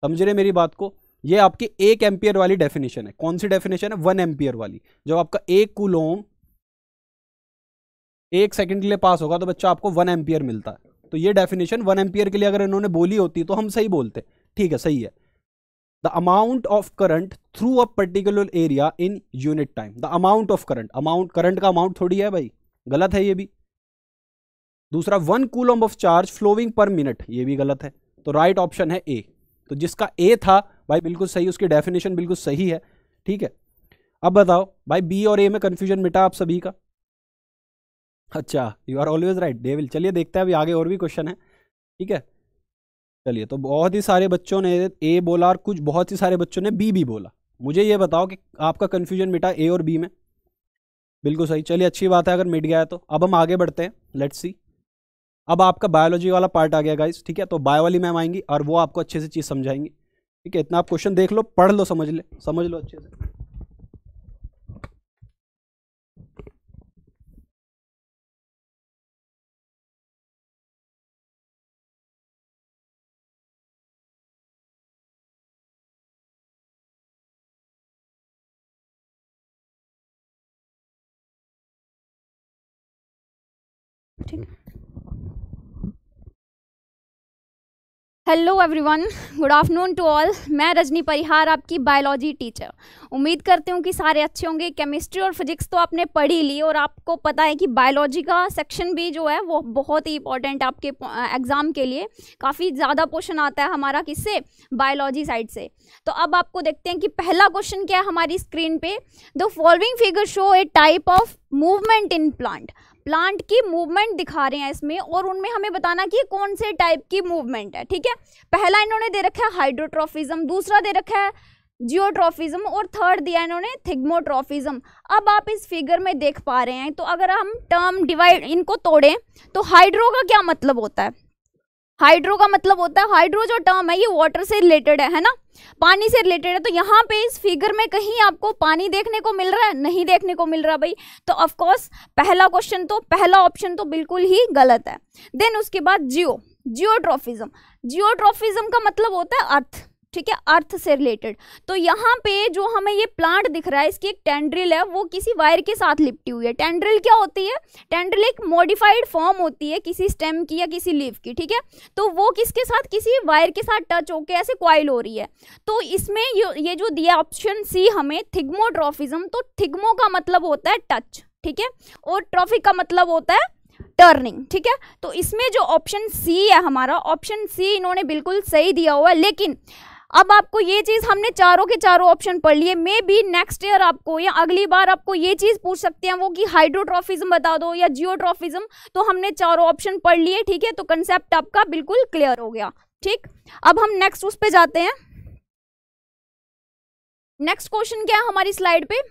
समझ रहे मेरी बात को ये आपकी एक एम्पियर वाली डेफिनेशन है कौन सी डेफिनेशन है वन एम्पियर वाली जब आपका एक कुलोम एक सेकंड के लिए पास होगा तो बच्चा आपको वन एम्पियर मिलता है तो ये डेफिनेशन वन एम्पियर के लिए अगर इन्होंने बोली होती तो हम सही बोलते ठीक है सही है the amount of current through a particular area in unit time the amount of current amount current का अमाउंट थोड़ी है भाई गलत है ये भी दूसरा one coulomb of charge flowing per minute ये भी गलत है तो राइट right ऑप्शन है ए तो जिसका ए था भाई बिल्कुल सही उसकी डेफिनेशन बिल्कुल सही है ठीक है अब बताओ भाई बी और ए में कन्फ्यूजन मिटा आप सभी का अच्छा you are always right Devil चलिए देखते हैं अभी आगे और भी क्वेश्चन है ठीक है चलिए तो बहुत ही सारे बच्चों ने ए बोला और कुछ बहुत ही सारे बच्चों ने बी भी बोला मुझे ये बताओ कि आपका कन्फ्यूजन मिटा ए और बी में बिल्कुल सही चलिए अच्छी बात है अगर मिट गया है तो अब हम आगे बढ़ते हैं लेट्स सी अब आपका बायोलॉजी वाला पार्ट आ गया गाइस ठीक है तो बायो वाली मैम आएंगी और वो आपको अच्छे से चीज़ समझाएंगी ठीक है इतना आप क्वेश्चन देख लो पढ़ लो समझ ले समझ लो अच्छे से hello everyone good afternoon to all मैं रजनी परिहार आपकी बायोलॉजी टीचर उम्मीद करती हूँ कि सारे अच्छे होंगे केमिस्ट्री और फिजिक्स तो आपने पढ़ी ली और आपको पता है कि बायोलॉजी का सेक्शन भी जो है वो बहुत ही इंपॉर्टेंट आपके एग्ज़ाम के लिए काफ़ी ज़्यादा क्वेश्चन आता है हमारा किससे बायोलॉजी साइड से तो अब आपको देखते हैं कि पहला क्वेश्चन क्या है हमारी स्क्रीन पर the following figure show a type of movement in plant plant की मूवमेंट दिखा रहे हैं इसमें और उनमें हमें बताना कि कौन से टाइप की मूवमेंट है ठीक है पहला इन्होंने दे रखा है हाइड्रोट्रॉफिज्म दूसरा दे रखा है जियोट्रॉफिज्म और थर्ड दिया इन्होंने थिग्मोट्रॉफिज्म अब आप इस फिगर में देख पा रहे हैं तो अगर हम टर्म डिवाइड इनको तोड़ें तो हाइड्रो का क्या मतलब होता है हाइड्रो का मतलब होता है हाइड्रो जो टर्म है ये वाटर से रिलेटेड है है ना पानी से रिलेटेड है तो यहाँ पे इस फिगर में कहीं आपको पानी देखने को मिल रहा है नहीं देखने को मिल रहा भाई तो ऑफकोर्स पहला क्वेश्चन तो पहला ऑप्शन तो बिल्कुल ही गलत है देन उसके बाद जियो जियोट्रॉफिज्म जियोट्रॉफिज्म का मतलब होता है अर्थ ठीक है अर्थ से रिलेटेड तो यहाँ पे जो हमें ये प्लांट दिख रहा है इसकी एक टेंड्रिल है वो किसी वायर के साथ लिपटी हुई है टेंड्रिल क्या होती है टेंड्रिल एक मॉडिफाइड फॉर्म होती है किसी स्टेम की या किसी लीव की ठीक है तो वो किसके साथ किसी वायर के साथ टच होकर ऐसे क्वाइल हो रही है तो इसमें ये जो दिया ऑप्शन सी हमें थिग्मोट्रॉफिज्म तो थिग्मो का मतलब होता है टच ठीक है और ट्रॉफिक का मतलब होता है टर्निंग ठीक है तो इसमें जो ऑप्शन सी है हमारा ऑप्शन सी इन्होंने बिल्कुल सही दिया हुआ है लेकिन अब आपको ये चीज़ हमने चारों के चारों ऑप्शन पढ़ लिए मे बी नेक्स्ट ईयर आपको या अगली बार आपको ये चीज़ पूछ सकते हैं वो कि हाइड्रोट्रॉफिज्म बता दो या जियोट्रॉफिज्म तो हमने चारों ऑप्शन पढ़ लिए ठीक है तो कंसेप्ट आपका बिल्कुल क्लियर हो गया ठीक अब हम नेक्स्ट उस पर जाते हैं नेक्स्ट क्वेश्चन क्या है हमारी स्लाइड पे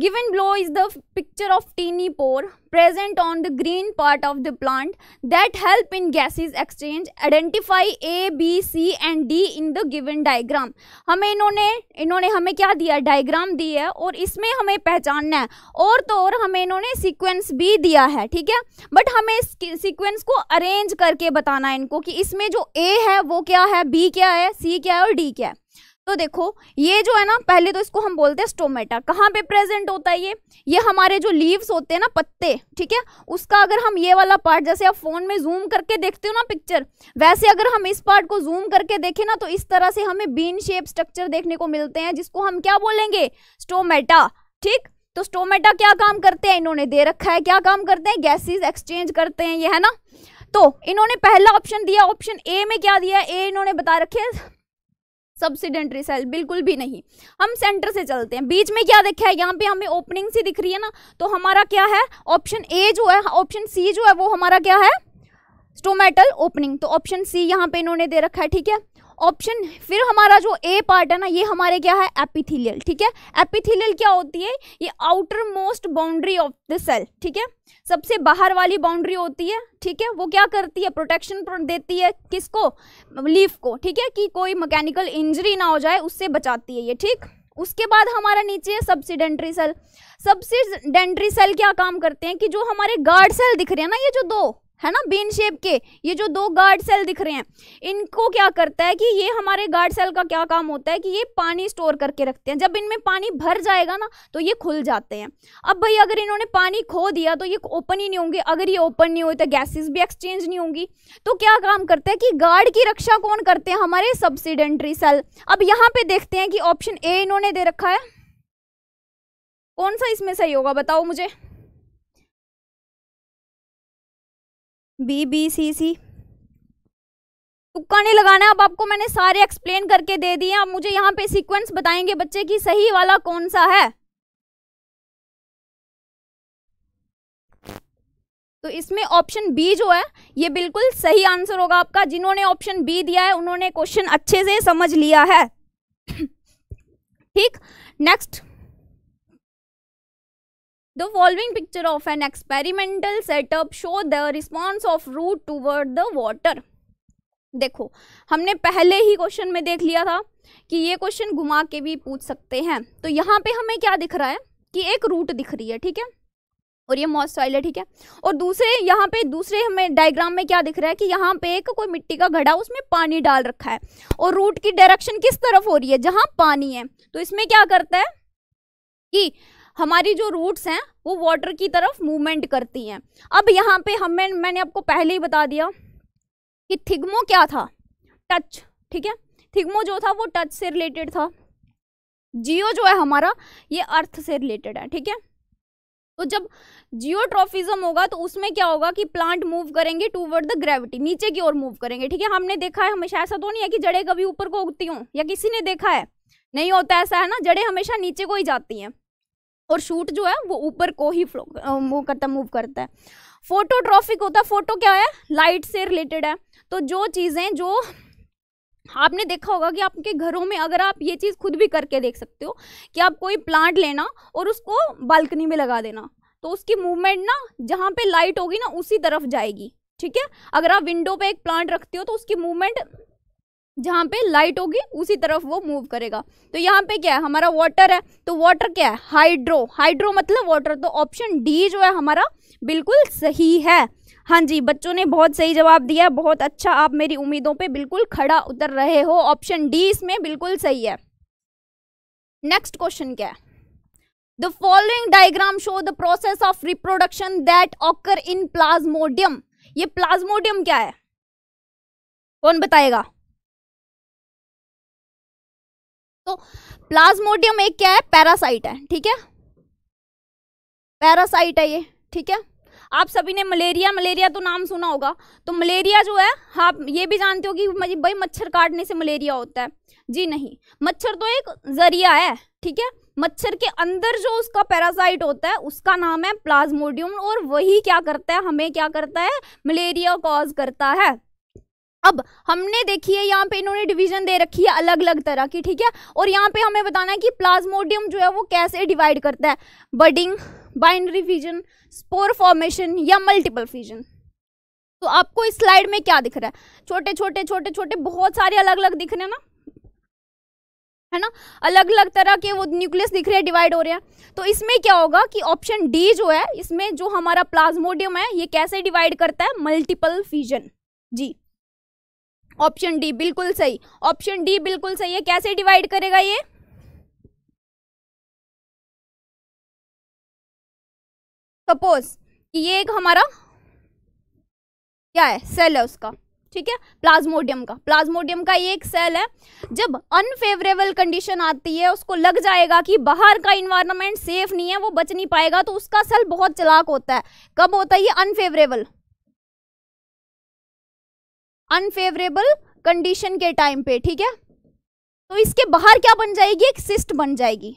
Given below is the picture of tiny pore present on the green part of the plant that help in gases exchange. Identify A, B, C and D in the given diagram. hame inhone inhone hame kya diya diagram diagram hai aur isme hame pehchanna hai aur to aur hame inhone sequence sequence diya hai theek hai but hame is sequence ko arrange karke batana hai inko ki isme jo a hai wo kya hai b kya hai c kya hai aur d kya hai तो देखो ये जो है ना पहले तो इसको हम बोलते हैं स्टोमेटा कहाँ पे प्रेजेंट होता है ये ये हमारे जो लीव्स होते हैं ना पत्ते ठीक है उसका अगर हम ये वाला पार्ट जैसे आप फोन में जूम करके देखते हो ना पिक्चर वैसे अगर हम इस पार्ट को जूम करके देखें ना तो इस तरह से हमें बीन शेप स्ट्रक्चर देखने को मिलते हैं जिसको हम क्या बोलेंगे स्टोमेटा ठीक तो स्टोमेटा क्या काम करते हैं इन्होंने दे रखा है क्या काम करते हैं गैसेस एक्सचेंज करते हैं ये है ना तो इन्होंने पहला ऑप्शन दिया ऑप्शन ए में क्या दिया ए इन्होंने बता रखे सब्सिडेंट्री सेल बिल्कुल भी नहीं हम सेंटर से चलते हैं बीच में क्या देखा है यहाँ पे हमें ओपनिंग सी दिख रही है ना तो हमारा क्या है ऑप्शन ए जो है ऑप्शन सी जो है वो हमारा क्या है स्टोमेटल ओपनिंग तो ऑप्शन सी यहाँ पे इन्होंने दे रखा है ठीक है ऑप्शन फिर हमारा जो ए पार्ट है ना ये हमारे क्या है एपिथिलियल ठीक है एपिथिलियल क्या होती है ये outer most boundary of the cell ठीक है सबसे बाहर वाली बाउंड्री होती है ठीक है वो क्या करती है प्रोटेक्शन देती है किसको लीफ को ठीक है कि कोई मैकेनिकल इंजरी ना हो जाए उससे बचाती है ये ठीक उसके बाद हमारा नीचे है सब्सिडेंट्री सेल सब्सिडेंट्री सेल क्या काम करते हैं कि जो हमारे गार्ड सेल दिख रहे हैं ना ये जो दो है ना बीन शेप के ये जो दो गार्ड सेल दिख रहे हैं इनको क्या करता है कि ये हमारे गार्ड सेल का क्या काम होता है कि ये पानी स्टोर करके रखते हैं जब इनमें पानी भर जाएगा ना तो ये खुल जाते हैं अब भाई अगर इन्होंने पानी खो दिया तो ये ओपन ही नहीं होंगे अगर ये ओपन नहीं हुए तो गैसेस भी एक्सचेंज नहीं होंगी तो क्या काम करते हैं कि गार्ड की रक्षा कौन करते हैं हमारे सब्सिडेंट्री सेल अब यहाँ पे देखते हैं कि ऑप्शन ए इन्होंने दे रखा है कौन सा इसमें सही होगा बताओ मुझे बी बी सी सी तुक्का नहीं लगाना अब आपको मैंने सारे एक्सप्लेन करके दे दिए आप मुझे यहाँ पे सीक्वेंस बताएंगे बच्चे की सही वाला कौन सा है तो इसमें ऑप्शन बी जो है ये बिल्कुल सही आंसर होगा आपका जिन्होंने ऑप्शन बी दिया है उन्होंने क्वेश्चन अच्छे से समझ लिया है (coughs) ठीक next The following picture of an experimental setup show the response of root toward the water. देखो हमने पहले ही क्वेश्चन में देख लिया था कि ये क्वेश्चन घुमा के भी पूछ सकते हैं तो यहाँ पे हमें क्या दिख रहा है कि एक रूट दिख रही है ठीक है और ये मॉस सॉइल है ठीक है और दूसरे यहाँ पे दूसरे हमें डायग्राम में क्या दिख रहा है कि यहाँ पे एक कोई मिट्टी का घड़ा उसमें पानी डाल रखा है और रूट की डायरेक्शन किस तरफ हो रही है जहाँ पानी है तो इसमें क्या करता है कि हमारी जो रूट्स हैं वो वाटर की तरफ मूवमेंट करती हैं अब यहाँ पे हमें मैंने आपको पहले ही बता दिया कि थिग्मो क्या था टच ठीक है थिग्मो जो था वो टच से रिलेटेड था जियो जो है हमारा ये अर्थ से रिलेटेड है ठीक है तो जब जियोट्रॉफिज्म होगा तो उसमें क्या होगा कि प्लांट मूव करेंगे टूवर्ड द ग्रेविटी नीचे की ओर मूव करेंगे ठीक है हमने देखा है हमेशा ऐसा तो नहीं है कि जड़ें कभी ऊपर को उगती हों या किसी ने देखा है नहीं होता ऐसा है ना जड़ें हमेशा नीचे को ही जाती हैं और शूट जो है वो ऊपर को ही वो करता मूव करता है फोटो ट्रॉफिक होता है फोटो क्या है लाइट से रिलेटेड है तो जो चीज़ें जो आपने देखा होगा कि आपके घरों में अगर आप ये चीज़ खुद भी करके देख सकते हो कि आप कोई प्लांट लेना और उसको बालकनी में लगा देना तो उसकी मूवमेंट ना जहाँ पे लाइट होगी ना उसी तरफ जाएगी ठीक है अगर आप विंडो पे एक प्लांट रखते हो तो उसकी मूवमेंट जहाँ पे लाइट होगी उसी तरफ वो मूव करेगा तो यहाँ पे क्या है हमारा वाटर है तो वाटर क्या है हाइड्रो हाइड्रो मतलब वाटर तो ऑप्शन डी जो है हमारा बिल्कुल सही है हाँ जी बच्चों ने बहुत सही जवाब दिया बहुत अच्छा आप मेरी उम्मीदों पे बिल्कुल खड़ा उतर रहे हो ऑप्शन डी इसमें बिल्कुल सही है नेक्स्ट क्वेश्चन क्या है the following diagram show the process of reproduction that occur in plasmodium ये प्लाज्मोडियम क्या है कौन बताएगा तो प्लाज्मोडियम एक क्या है पैरासाइट है ठीक है पैरासाइट है ये ठीक है आप सभी ने मलेरिया मलेरिया तो नाम सुना होगा तो मलेरिया जो है आप ये भी जानते हो कि भाई मच्छर काटने से मलेरिया होता है जी नहीं मच्छर तो एक जरिया है ठीक है मच्छर के अंदर जो उसका पैरासाइट होता है उसका नाम है प्लाज्मोडियम और वही क्या करता है हमें क्या करता है मलेरिया कॉज करता है अब हमने देखी है यहाँ पे इन्होंने डिवीजन दे रखी है अलग अलग तरह की ठीक है और यहाँ पे हमें बताना है कि प्लाज्मोडियम जो है वो कैसे डिवाइड करता है budding binary fission spore formation या मल्टीपल फ्यूजन तो आपको इस स्लाइड में क्या दिख रहा है छोटे छोटे छोटे छोटे बहुत सारे अलग अलग दिख रहे हैं ना है ना अलग अलग तरह के वो न्यूक्लियस दिख रहे हैं डिवाइड हो रहे हैं तो इसमें क्या होगा कि ऑप्शन डी जो है इसमें जो हमारा प्लाज्मोडियम है ये कैसे डिवाइड करता है मल्टीपल फीजन जी ऑप्शन डी बिल्कुल सही ऑप्शन डी बिल्कुल सही है कैसे डिवाइड करेगा ये सपोज कि ये एक हमारा क्या है सेल है उसका ठीक है प्लाज्मोडियम का प्लाज्मोडियम का ये एक सेल है जब अनफेवरेबल कंडीशन आती है उसको लग जाएगा कि बाहर का इन्वायरमेंट सेफ नहीं है वो बच नहीं पाएगा तो उसका सेल बहुत चलाक होता है कब होता है ये अनफेवरेबल अनफेवरेबल कंडीशन के टाइम पे ठीक है तो इसके बाहर क्या बन जाएगी एक सिस्ट बन जाएगी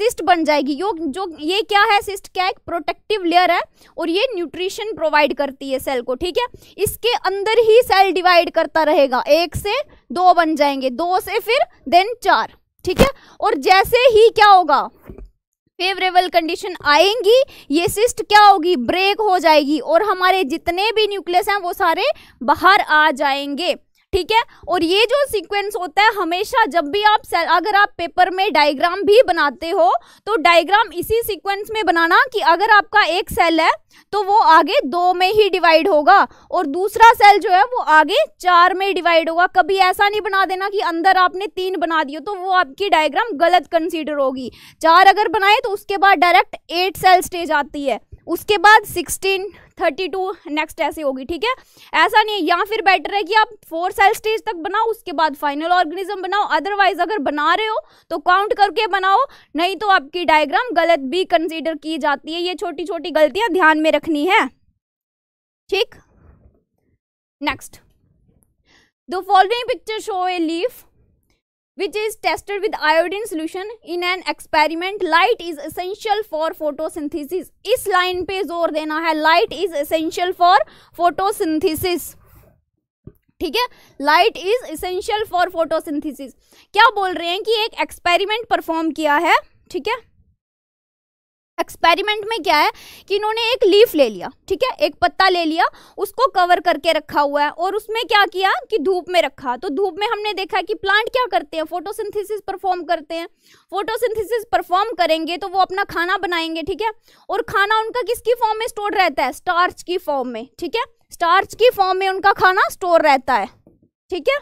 सिस्ट बन जाएगी यो जो ये क्या है सिस्ट क्या एक प्रोटेक्टिव लेयर है और ये न्यूट्रिशन प्रोवाइड करती है सेल को ठीक है इसके अंदर ही सेल डिवाइड करता रहेगा एक से दो बन जाएंगे दो से फिर देन चार ठीक है और जैसे ही क्या होगा फेवरेबल कंडीशन आएंगी ये सिस्ट क्या होगी ब्रेक हो जाएगी और हमारे जितने भी न्यूक्लियस हैं वो सारे बाहर आ जाएंगे ठीक है और ये जो सीक्वेंस होता है हमेशा जब भी आप अगर आप पेपर में डायग्राम भी बनाते हो तो डायग्राम इसी सीक्वेंस में बनाना कि अगर आपका एक सेल है तो वो आगे दो में ही डिवाइड होगा और दूसरा सेल जो है वो आगे चार में डिवाइड होगा कभी ऐसा नहीं बना देना कि अंदर आपने तीन बना दिए तो वो आपकी डायग्राम गलत कंसिडर होगी चार अगर बनाए तो उसके बाद डायरेक्ट एट सेल स्टेज आती है उसके बाद सिक्सटीन थर्टी टू नेक्स्ट ऐसे होगी ठीक है ऐसा नहीं है या फिर बेटर है कि आप फोर सेल स्टेज तक बनाओ उसके बाद फाइनल ऑर्गेनिज्म बनाओ अदरवाइज अगर बना रहे हो तो काउंट करके बनाओ नहीं तो आपकी डायग्राम गलत भी कंसिडर की जाती है ये छोटी छोटी गलतियां ध्यान में रखनी है ठीक next the following picture show a leaf which is tested with iodine solution in an experiment light is essential for photosynthesis इस line पे जोर देना है light is essential for photosynthesis ठीक है light is essential for photosynthesis क्या बोल रहे हैं कि एक एक्सपेरिमेंट परफॉर्म किया है ठीक है एक्सपेरिमेंट में क्या है कि इन्होंने एक लीफ ले लिया ठीक है एक पत्ता ले लिया उसको कवर करके रखा हुआ है और उसमें क्या किया कि धूप में रखा तो धूप में हमने देखा कि प्लांट क्या करते हैं फोटोसिंथेसिस परफॉर्म करते हैं फोटोसिंथेसिस परफॉर्म करेंगे तो वो अपना खाना बनाएंगे ठीक है और खाना उनका किसकी फॉर्म में स्टोर रहता है स्टार्च की फॉर्म में ठीक है स्टार्च की फॉर्म में उनका खाना स्टोर रहता है ठीक है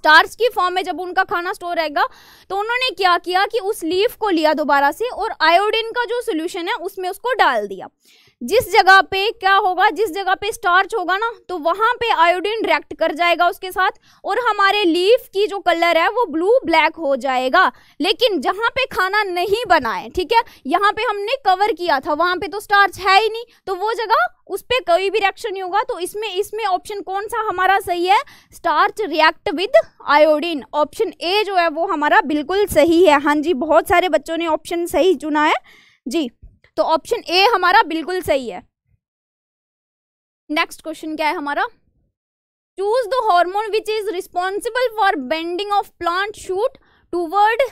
स्टार्स की फॉर्म में जब उनका खाना स्टोर रहेगा तो उन्होंने क्या किया कि उस लीफ को लिया दोबारा से और आयोडीन का जो सोल्यूशन है उसमें उसको डाल दिया जिस जगह पे क्या होगा जिस जगह पे स्टार्च होगा ना तो वहाँ पे आयोडीन रिएक्ट कर जाएगा उसके साथ और हमारे लीफ की जो कलर है वो ब्लू ब्लैक हो जाएगा लेकिन जहाँ पे खाना नहीं बना है ठीक है यहाँ पे हमने कवर किया था वहाँ पे तो स्टार्च है ही नहीं तो वो जगह उस पर कोई भी रिएक्शन नहीं होगा तो इसमें इसमें ऑप्शन कौन सा हमारा सही है starch react with iodine option A जो है वो हमारा बिल्कुल सही है हाँ जी बहुत सारे बच्चों ने ऑप्शन सही चुना है जी तो ऑप्शन ए हमारा बिल्कुल सही है नेक्स्ट क्वेश्चन क्या है हमारा choose the hormone which is responsible for bending of plant shoot toward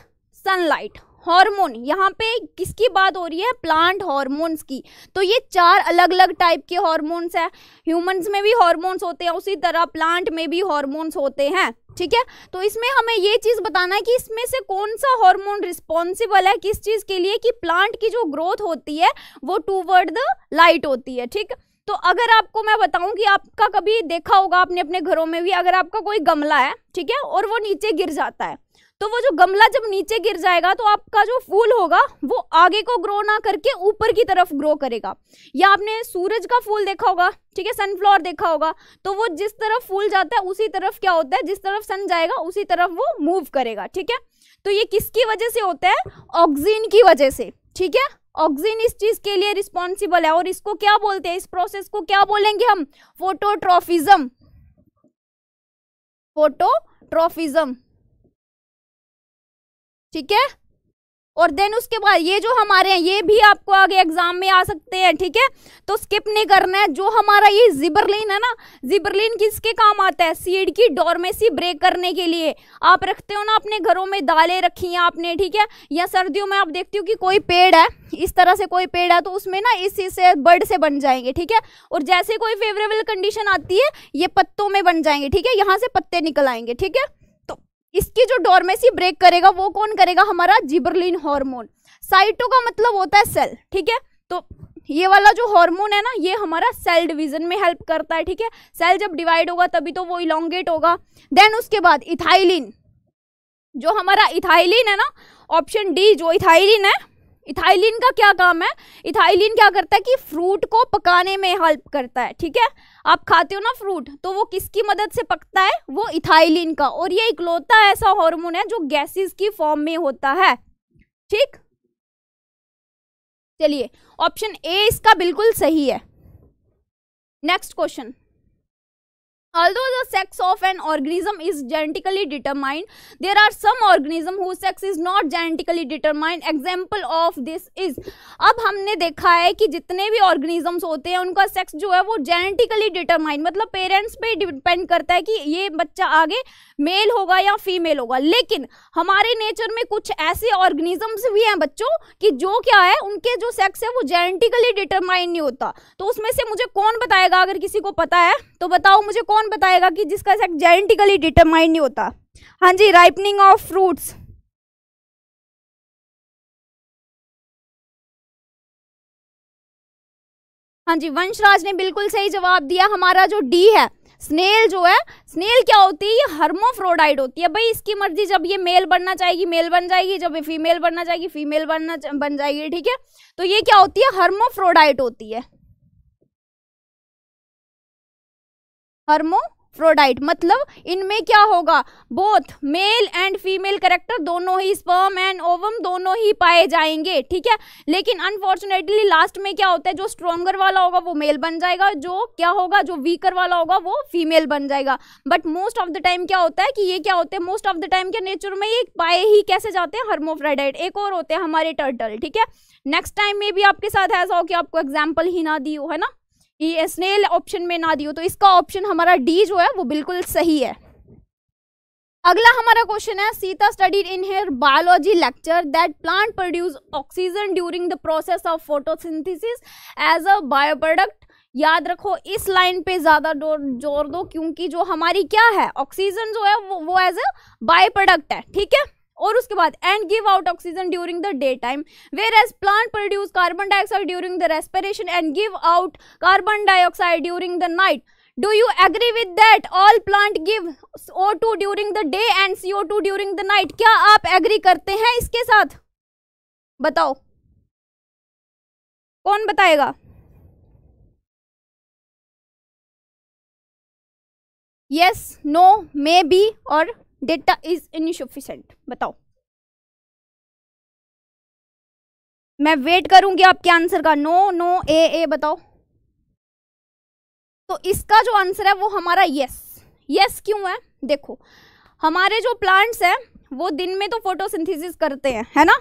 sunlight hormone यहाँ पे किसकी बात हो रही है प्लांट हार्मोन्स की तो ये चार अलग अलग टाइप के हार्मोन्स हैं ह्यूमंस में भी हार्मोन्स होते हैं उसी तरह प्लांट में भी हार्मोन्स होते हैं ठीक है तो इसमें हमें ये चीज़ बताना है कि इसमें से कौन सा हार्मोन रिस्पॉन्सिबल है किस चीज़ के लिए कि प्लांट की जो ग्रोथ होती है वो टू द लाइट होती है ठीक तो अगर आपको मैं बताऊं कि आपका कभी देखा होगा आपने अपने घरों में भी अगर आपका कोई गमला है ठीक है और वो नीचे गिर जाता है तो वो जो गमला जब नीचे गिर जाएगा तो आपका जो फूल होगा वो आगे को ग्रो ना करके ऊपर की तरफ ग्रो करेगा या आपने सूरज का फूल देखा होगा ठीक है सनफ्लावर देखा होगा तो वो जिस तरफ फूल जाता है उसी तरफ क्या होता है जिस तरफ सन जाएगा उसी तरफ वो मूव करेगा ठीक है तो ये किसकी वजह से होता है ऑक्सीजन की वजह से ठीक है ऑक्सीजन इस चीज के लिए रिस्पॉन्सिबल है और इसको क्या बोलते हैं इस प्रोसेस को क्या बोलेंगे हम फोटोट्रॉफिज्म फोटोट्रॉफिज्म ठीक है और देन उसके बाद ये जो हमारे हैं ये भी आपको आगे एग्जाम में आ सकते हैं ठीक है तो स्किप नहीं करना है जो हमारा ये जिबरलिन है ना जिबरलिन किसके काम आता है सीड की डोरमेसी ब्रेक करने के लिए आप रखते हो ना अपने घरों में दालें रखी हैं आपने ठीक है या सर्दियों में आप देखती हो कि कोई पेड़ है इस तरह से कोई पेड़ है तो उसमें ना इस से बर्ड से बन जाएंगे ठीक है और जैसे कोई फेवरेबल कंडीशन आती है ये पत्तों में बन जाएंगे ठीक है यहाँ से पत्ते निकल आएंगे ठीक है इसकी जो डोरमेसी ब्रेक करेगा वो कौन करेगा हमारा जिबरलिन हार्मोन साइटो का मतलब होता है सेल ठीक है तो ये वाला जो हार्मोन है ना ये हमारा सेल डिवीजन में हेल्प करता है ठीक है सेल जब डिवाइड होगा तभी तो वो इलांगेट होगा देन उसके बाद इथाइलिन जो हमारा इथाइलिन है ना ऑप्शन डी जो इथाइलिन है इथाइलिन का क्या काम है इथाइलिन क्या करता है कि फ्रूट को पकाने में हेल्प करता है ठीक है आप खाते हो ना फ्रूट तो वो किसकी मदद से पकता है वो इथाइलिन का और ये इकलौता ऐसा हार्मोन है जो गैसेस की फॉर्म में होता है ठीक चलिए ऑप्शन ए इसका बिल्कुल सही है next question although the sex of an organism is genetically determined there are some organism whose sex is not genetically determined example of this is ab humne dekha hai ki jitne bhi organisms hote hain unka sex jo hai wo genetically determined matlab parents pe depend karta hai ki ye bachcha aage male hoga ya female hoga lekin hamare nature mein kuch aise organisms bhi hain bachcho ki jo kya hai unke jo sex hai wo genetically determined nahi hota to usme se mujhe कौन batayega agar kisi ko pata hai to batao mujhe कौन क्वेश्चन बताएगा कि जिसका सेक्स जेनेटिकली डिटरमाइंड नहीं होता हाँ जी राइपनिंग ऑफ फ्रूट्स हाँ जी वंशराज ने बिल्कुल सही जवाब दिया हमारा जो डी है स्नेल जो है स्नेल क्या होती है ये हर्मोफ्रोडाइड होती है भाई इसकी मर्जी जब ये मेल बनना चाहेगी मेल बन जाएगी जब ये फीमेल बनना चाहेगी फीमेल बनना बन जाएगी ठीक है तो ये क्या होती है हर्मोफ्रोडाइट होती है हर्मोफ्रोडाइट मतलब इनमें क्या होगा both male and female character दोनों ही स्पर्म एंड ओवम दोनों ही पाए जाएंगे ठीक है लेकिन अनफॉर्चुनेटली लास्ट में क्या होता है जो स्ट्रोंगर वाला होगा वो मेल बन जाएगा जो क्या होगा जो वीकर वाला होगा वो फीमेल बन जाएगा but most of the time क्या होता है कि ये क्या होते हैं मोस्ट ऑफ द टाइम के नेचर में ये पाए ही कैसे जाते हैं हर्मोफ्राइडाइट एक और होते हैं हमारे टर्टल ठीक है नेक्स्ट टाइम में भी आपके साथ ऐसा हो कि आपको एग्जाम्पल ही ना दी हो है ना स्नेल ऑप्शन में ना दियो तो इसका ऑप्शन हमारा डी जो है वो बिल्कुल सही है अगला हमारा क्वेश्चन है Sita studied in her biology lecture that plant produce oxygen during the process of photosynthesis as a bio product याद रखो इस लाइन पे ज़्यादा जोर दो क्योंकि जो हमारी क्या है ऑक्सीजन जो है वो, वो एज अ बायो प्रोडक्ट है ठीक है और उसके बाद and give out oxygen during the day time whereas plant produce carbon dioxide during the respiration and give out carbon dioxide during the night with you all plant give O two during the day and C O two during the night क्या आप एग्री करते हैं इसके साथ बताओ कौन बताएगा यस नो मे बी और डेटा इज इनसफिशेंट बताओ मैं वेट करूंगी आपके आंसर का नो नो ए ए बताओ तो इसका जो आंसर है वो हमारा यस यस क्यों है देखो हमारे जो प्लांट्स हैं वो दिन में तो फोटोसिंथेसिस करते हैं है ना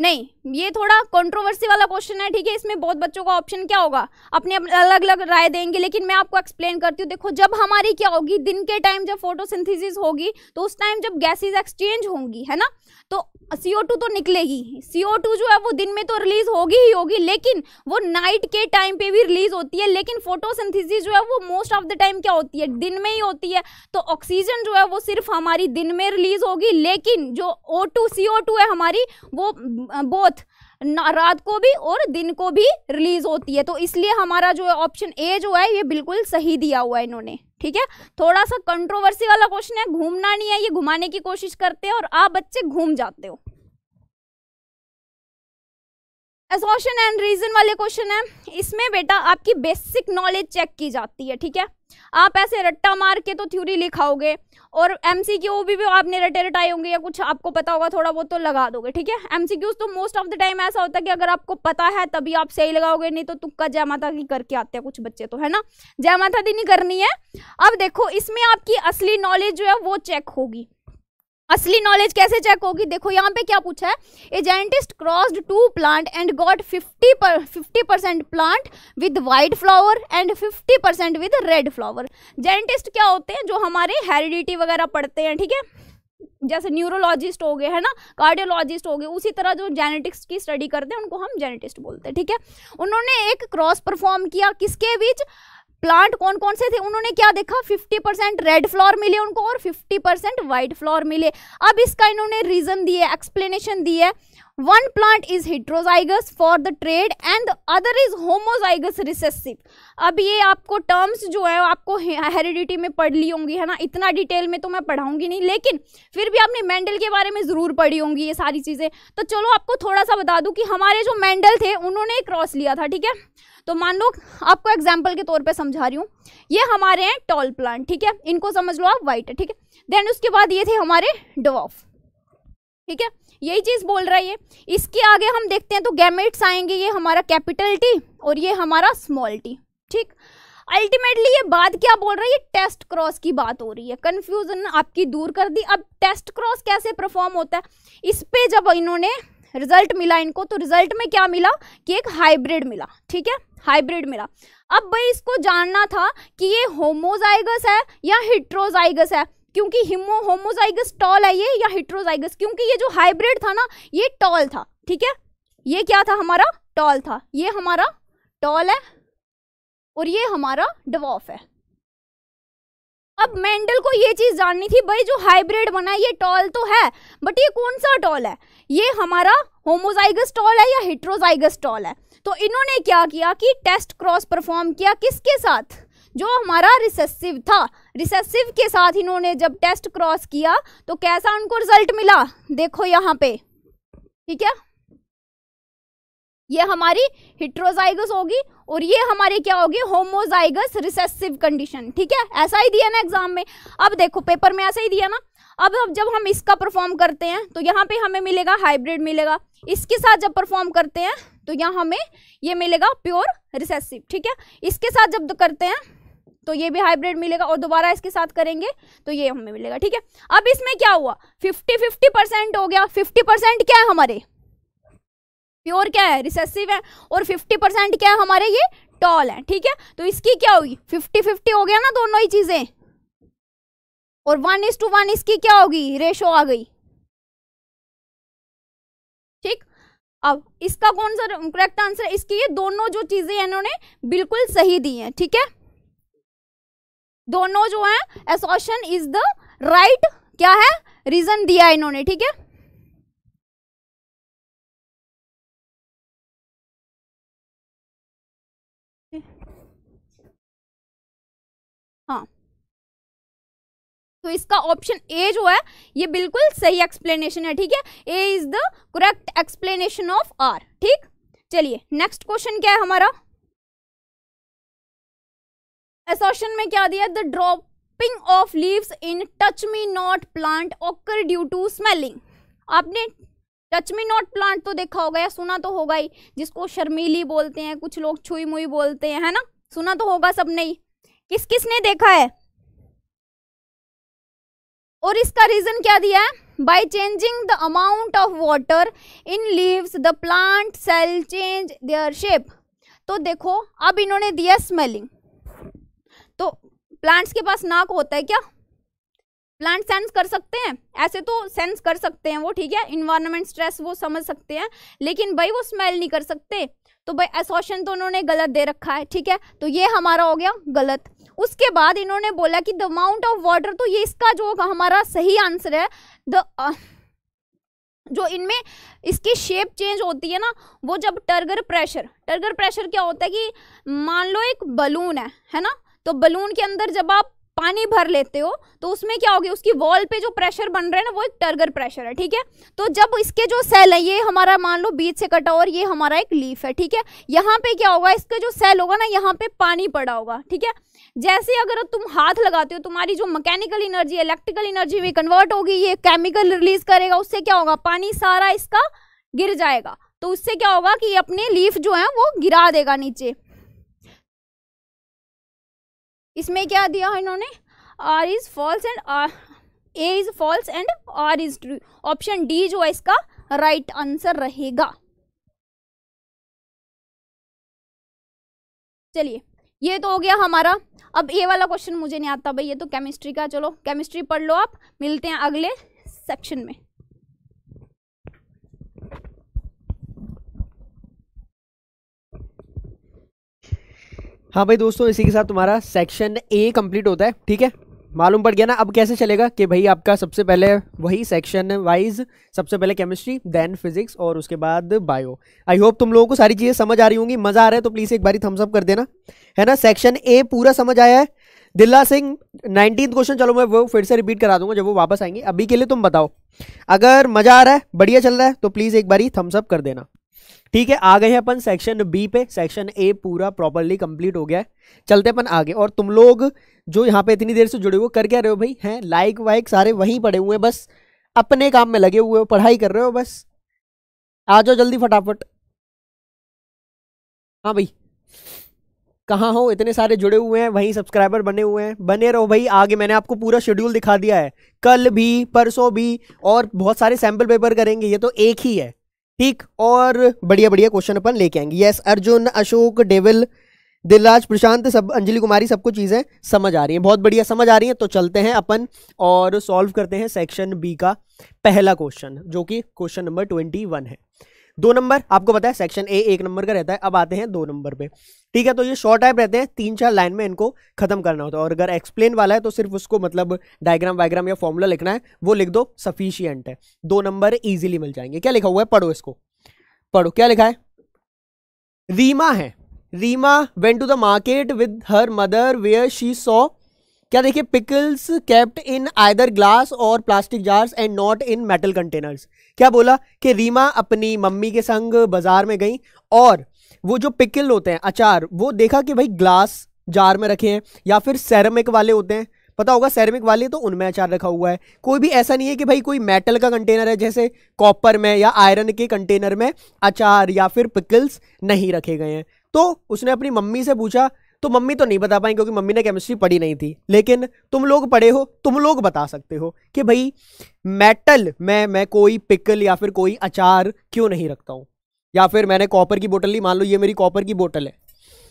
नहीं ये थोड़ा कंट्रोवर्सी वाला क्वेश्चन है ठीक है इसमें बहुत बच्चों का ऑप्शन क्या होगा अपने अलग अलग राय देंगे लेकिन मैं आपको एक्सप्लेन करती हूँ देखो जब हमारी क्या होगी दिन के टाइम जब फोटोसिंथेसिस होगी तो उस टाइम जब गैसेस एक्सचेंज होंगी है ना तो ओ टू तो निकलेगी ओ टू जो है वो दिन में तो रिलीज होगी ही होगी लेकिन वो नाइट के टाइम पे भी रिलीज होती है लेकिन फोटोसिंथेसिस जो है वो मोस्ट ऑफ द टाइम क्या होती है दिन में ही होती है तो ऑक्सीजन जो है वो सिर्फ हमारी दिन में रिलीज होगी लेकिन जो ओ टू है हमारी वो बोथ रात को भी और दिन को भी रिलीज होती है तो इसलिए हमारा जो ऑप्शन ए जो है ये बिल्कुल सही दिया हुआ है इन्होंने ठीक है थोड़ा सा कंट्रोवर्सी वाला क्वेश्चन है घूमना नहीं है ये घुमाने की कोशिश करते हैं और आप बच्चे घूम जाते हो एसोशन एंड रीजन वाले क्वेश्चन है इसमें बेटा आपकी बेसिक नॉलेज चेक की जाती है ठीक है आप ऐसे रट्टा मार के तो थ्योरी लिखाओगे और एम सी क्यू भी, भी आपने रटे रटाए होंगे या कुछ आपको पता होगा थोड़ा बहुत तो लगा दोगे ठीक है एम सी क्यूज तो मोस्ट ऑफ द टाइम ऐसा होता है कि अगर आपको पता है तभी आप सही लगाओगे नहीं तो तुक्का जय माता दी करके आते हैं कुछ बच्चे तो है ना जय माता दी नहीं करनी है अब देखो इसमें आपकी असली नॉलेज जो है वो चेक होगी असली नॉलेज कैसे चेक होगी देखो यहाँ पे क्या पूछा है a scientist crossed two plant and got 50 पर 50 percent plant with white flower and 50 percent with red flower scientist क्या होते हैं जो हमारे हेरिडिटी वगैरह पढ़ते हैं ठीक है जैसे न्यूरोलॉजिस्ट हो गए है ना कार्डियोलॉजिस्ट हो गए उसी तरह जो जेनेटिक्स की स्टडी करते हैं उनको हम जेनेटिस्ट बोलते हैं ठीक है उन्होंने एक क्रॉस परफॉर्म किया किसके बीच प्लांट कौन कौन से थे उन्होंने क्या देखा 50% परसेंट रेड फ्लावर मिले उनको और 50% परसेंट व्हाइट फ्लावर मिले अब इसका इन्होंने रीजन दिए एक्सप्लेनेशन दी है one plant is heterozygous for the trait and other is homozygous recessive अब ये आपको टर्म्स जो है आपको हेरिडिटी में पढ़ ली होंगी है ना इतना डिटेल में तो मैं पढ़ाऊंगी नहीं लेकिन फिर भी आपने मेंडल के बारे में ज़रूर पढ़ी होंगी ये सारी चीज़ें तो चलो आपको थोड़ा सा बता दूं कि हमारे जो मेंडल थे उन्होंने क्रॉस लिया था ठीक है तो मान लो आपको एग्जाम्पल के तौर पर समझा रही हूँ ये हमारे हैं टॉल प्लांट ठीक है इनको समझ लो आप वाइट है ठीक है देन उसके बाद ये थे हमारे डवाफ ठीक है यही चीज बोल रहा है ये इसके आगे हम देखते हैं तो गैमेट्स आएंगे ये हमारा कैपिटल टी और ये हमारा स्मॉल टी ठीक अल्टीमेटली ये बात क्या बोल रहा है ये टेस्ट क्रॉस की बात हो रही है कंफ्यूजन आपकी दूर कर दी अब टेस्ट क्रॉस कैसे परफॉर्म होता है इस पे जब इन्होंने रिजल्ट मिला इनको तो रिजल्ट में क्या मिला कि एक हाइब्रिड मिला ठीक है हाइब्रिड मिला अब भाई इसको जानना था कि ये होमोजाइगस है या हिट्रोजाइगस है क्योंकि हिमो होमोजाइगस टॉल है ये या हिट्रोजाइगस क्योंकि ये जो हाइब्रिड था ना ये टॉल था ठीक है ये क्या था हमारा टॉल था ये हमारा टॉल है और ये हमारा डवॉफ है अब मेंडल को ये चीज़ जाननी थी भाई जो हाइब्रिड बना ये टॉल तो है बट ये कौन सा टॉल है ये हमारा होमोजाइगस टॉल है या हिट्रोजाइगस टॉल है तो इन्होंने क्या किया कि टेस्ट क्रॉस परफॉर्म किया किसके साथ जो हमारा रिसेसिव था रिसेसिव के साथ इन्होंने जब टेस्ट क्रॉस किया तो कैसा उनको रिजल्ट मिला देखो यहाँ पे ठीक है ये हमारी हिट्रोजाइगस होगी और ये हमारे क्या होगी होमोजाइगस रिसेसिव कंडीशन ठीक है ऐसा ही दिया ना एग्जाम में अब देखो पेपर में ऐसा ही दिया ना अब अब जब हम इसका परफॉर्म करते हैं तो यहाँ पे हमें मिलेगा हाइब्रिड मिलेगा इसके साथ जब परफॉर्म करते हैं तो यहाँ हमें ये मिलेगा प्योर रिसेसिव ठीक है इसके साथ जब करते हैं तो ये भी हाइब्रिड मिलेगा और दोबारा इसके साथ करेंगे तो ये हमें मिलेगा ठीक है अब इसमें क्या हुआ फिफ्टी फिफ्टी परसेंट हो गया फिफ्टी परसेंट क्या है हमारे प्योर क्या है रिसेसिव है और 50 परसेंट क्या है हमारे ये टॉल है ठीक है तो इसकी क्या होगी 50 50 हो गया ना दोनों ही चीजें और वन इज टू वन इसकी क्या होगी रेशो आ गई ठीक अब इसका कौन सा करेक्ट आंसर है इसकी ये दोनों जो चीजें इन्होंने बिल्कुल सही दी हैं ठीक है दोनों जो है एसोशन इज द राइट क्या है रीजन दिया इन्होंने ठीक है तो इसका ऑप्शन ए जो है ये बिल्कुल सही एक्सप्लेनेशन है ठीक है A is the correct explanation of R ठीक चलिए नेक्स्ट क्वेश्चन क्या है हमारा एसोशन में क्या दिया the dropping of leaves in touch me not plant occur due to smelling आपने टच मी नॉट प्लांट तो देखा होगा या सुना तो होगा ही जिसको शर्मीली बोलते हैं कुछ लोग छुई मुई बोलते हैं है ना सुना तो होगा सबने ही किस किस ने देखा है और इसका रीजन क्या दिया है by changing the amount of water in leaves the plant cell change their shape तो देखो अब इन्होंने दिया स्मेलिंग तो प्लांट्स के पास नाक होता है क्या प्लांट सेंस कर सकते हैं ऐसे तो सेंस कर सकते हैं वो ठीक है इन्वायरमेंट स्ट्रेस वो समझ सकते हैं लेकिन भाई वो स्मेल नहीं कर सकते तो भाई एसोशन तो उन्होंने गलत दे रखा है ठीक है तो ये हमारा हो गया गलत उसके बाद इन्होंने बोला कि द अमाउंट ऑफ वाटर तो ये इसका जो हमारा सही आंसर है द uh, जो इनमें इसकी शेप चेंज होती है ना वो जब टर्गर प्रेशर टर्गर प्रेशर क्या होता है कि मान लो एक बलून है है ना तो बलून के अंदर जब आप पानी भर लेते हो तो उसमें क्या होगी उसकी वॉल पे जो प्रेशर बन रहा है ना वो एक टर्गर प्रेशर है ठीक है तो जब इसके जो सेल है ये हमारा मान लो बीच से कटा और ये हमारा एक लीफ है ठीक है यहाँ पे क्या होगा इसका जो सेल होगा ना यहाँ पे पानी पड़ा होगा ठीक है जैसे अगर तुम हाथ लगाते हो तुम्हारी जो मैकेनिकल एनर्जी इलेक्ट्रिकल एनर्जी में कन्वर्ट होगी ये केमिकल रिलीज करेगा उससे क्या होगा पानी सारा इसका गिर जाएगा तो उससे क्या होगा कि अपने लीफ जो है वो गिरा देगा नीचे इसमें क्या दिया है इन्होंने R is false and A is false and R is true option D जो है इसका राइट right आंसर रहेगा चलिए ये तो हो गया हमारा अब ये वाला क्वेश्चन मुझे नहीं आता भाई ये तो केमिस्ट्री का चलो केमिस्ट्री पढ़ लो आप मिलते हैं अगले सेक्शन में हाँ भाई दोस्तों इसी के साथ तुम्हारा सेक्शन ए कंप्लीट होता है ठीक है मालूम पड़ गया ना अब कैसे चलेगा कि भाई आपका सबसे पहले वही सेक्शन वाइज सबसे पहले केमिस्ट्री देन फिजिक्स और उसके बाद बायो आई होप तुम लोगों को सारी चीज़ें समझ आ रही होंगी मज़ा आ रहा है तो प्लीज़ एक बारी थम्सअप कर देना है ना सेक्शन ए पूरा समझ आया है दिल्ला सिंह नाइनटीन क्वेश्चन चलो मैं वो फिर से रिपीट करा दूंगा जब वो वापस आएंगे अभी के लिए तुम बताओ अगर मज़ा आ रहा है बढ़िया चल रहा है तो प्लीज़ एक बारी थम्सअप कर देना ठीक है आ गए हैं अपन सेक्शन बी पे सेक्शन ए पूरा प्रॉपरली कंप्लीट हो गया है चलते अपन आगे और तुम लोग जो यहाँ पे इतनी देर से जुड़े हुए कर क्या रहे हो भाई हैं लाइक वाइक सारे वहीं पड़े हुए हैं बस अपने काम में लगे हुए हो पढ़ाई कर रहे हो बस आ जाओ जल्दी फटाफट हाँ भाई कहाँ हो इतने सारे जुड़े हुए हैं वहीं सब्सक्राइबर बने हुए हैं बने रहो भाई आगे मैंने आपको पूरा शेड्यूल दिखा दिया है कल भी परसों भी और बहुत सारे सैम्पल पेपर करेंगे ये तो एक ही है ठीक और बढ़िया बढ़िया क्वेश्चन अपन लेके आएंगे यस अर्जुन अशोक डेविल दिलराज प्रशांत सब अंजलि कुमारी सबको चीज़ें समझ आ रही हैं बहुत बढ़िया समझ आ रही हैं तो चलते हैं अपन और सॉल्व करते हैं सेक्शन बी का पहला क्वेश्चन जो कि क्वेश्चन नंबर ट्वेंटी वन है दो नंबर आपको पता है सेक्शन ए एक नंबर का रहता है अब आते हैं दो नंबर पे ठीक है तो ये शॉर्ट टाइप रहते हैं तीन चार लाइन में इनको खत्म करना होता है और अगर एक्सप्लेन वाला है तो सिर्फ उसको मतलब डायग्राम वाइग्राम या फॉर्मूला लिखना है वो लिख दो सफिशियंट है दो नंबर ईजिली मिल जाएंगे क्या लिखा हुआ है पढ़ो इसको पढ़ो क्या लिखा है रीमा है Reema went to the market with her mother where she saw क्या देखिए pickles kept in either glass और plastic jars and not in metal containers क्या बोला कि रीमा अपनी मम्मी के संग बाजार में गई और वो जो पिकल होते हैं अचार वो देखा कि भाई ग्लास जार में रखे हैं या फिर सैरमिक वाले होते हैं पता होगा सैरमिक वाले तो उनमें अचार रखा हुआ है कोई भी ऐसा नहीं है कि भाई कोई मेटल का कंटेनर है जैसे कॉपर में या आयरन के कंटेनर में अचार या फिर पिकल्स नहीं रखे गए हैं तो उसने अपनी मम्मी से पूछा तो मम्मी तो नहीं बता पाई क्योंकि मम्मी ने केमिस्ट्री पढ़ी नहीं थी लेकिन तुम लोग पढ़े हो तुम लोग बता सकते हो कि भाई मेटल में मैं कोई पिकल या फिर कोई अचार क्यों नहीं रखता हूँ या फिर मैंने कॉपर की बोतल ली मान लो ये मेरी कॉपर की बोतल है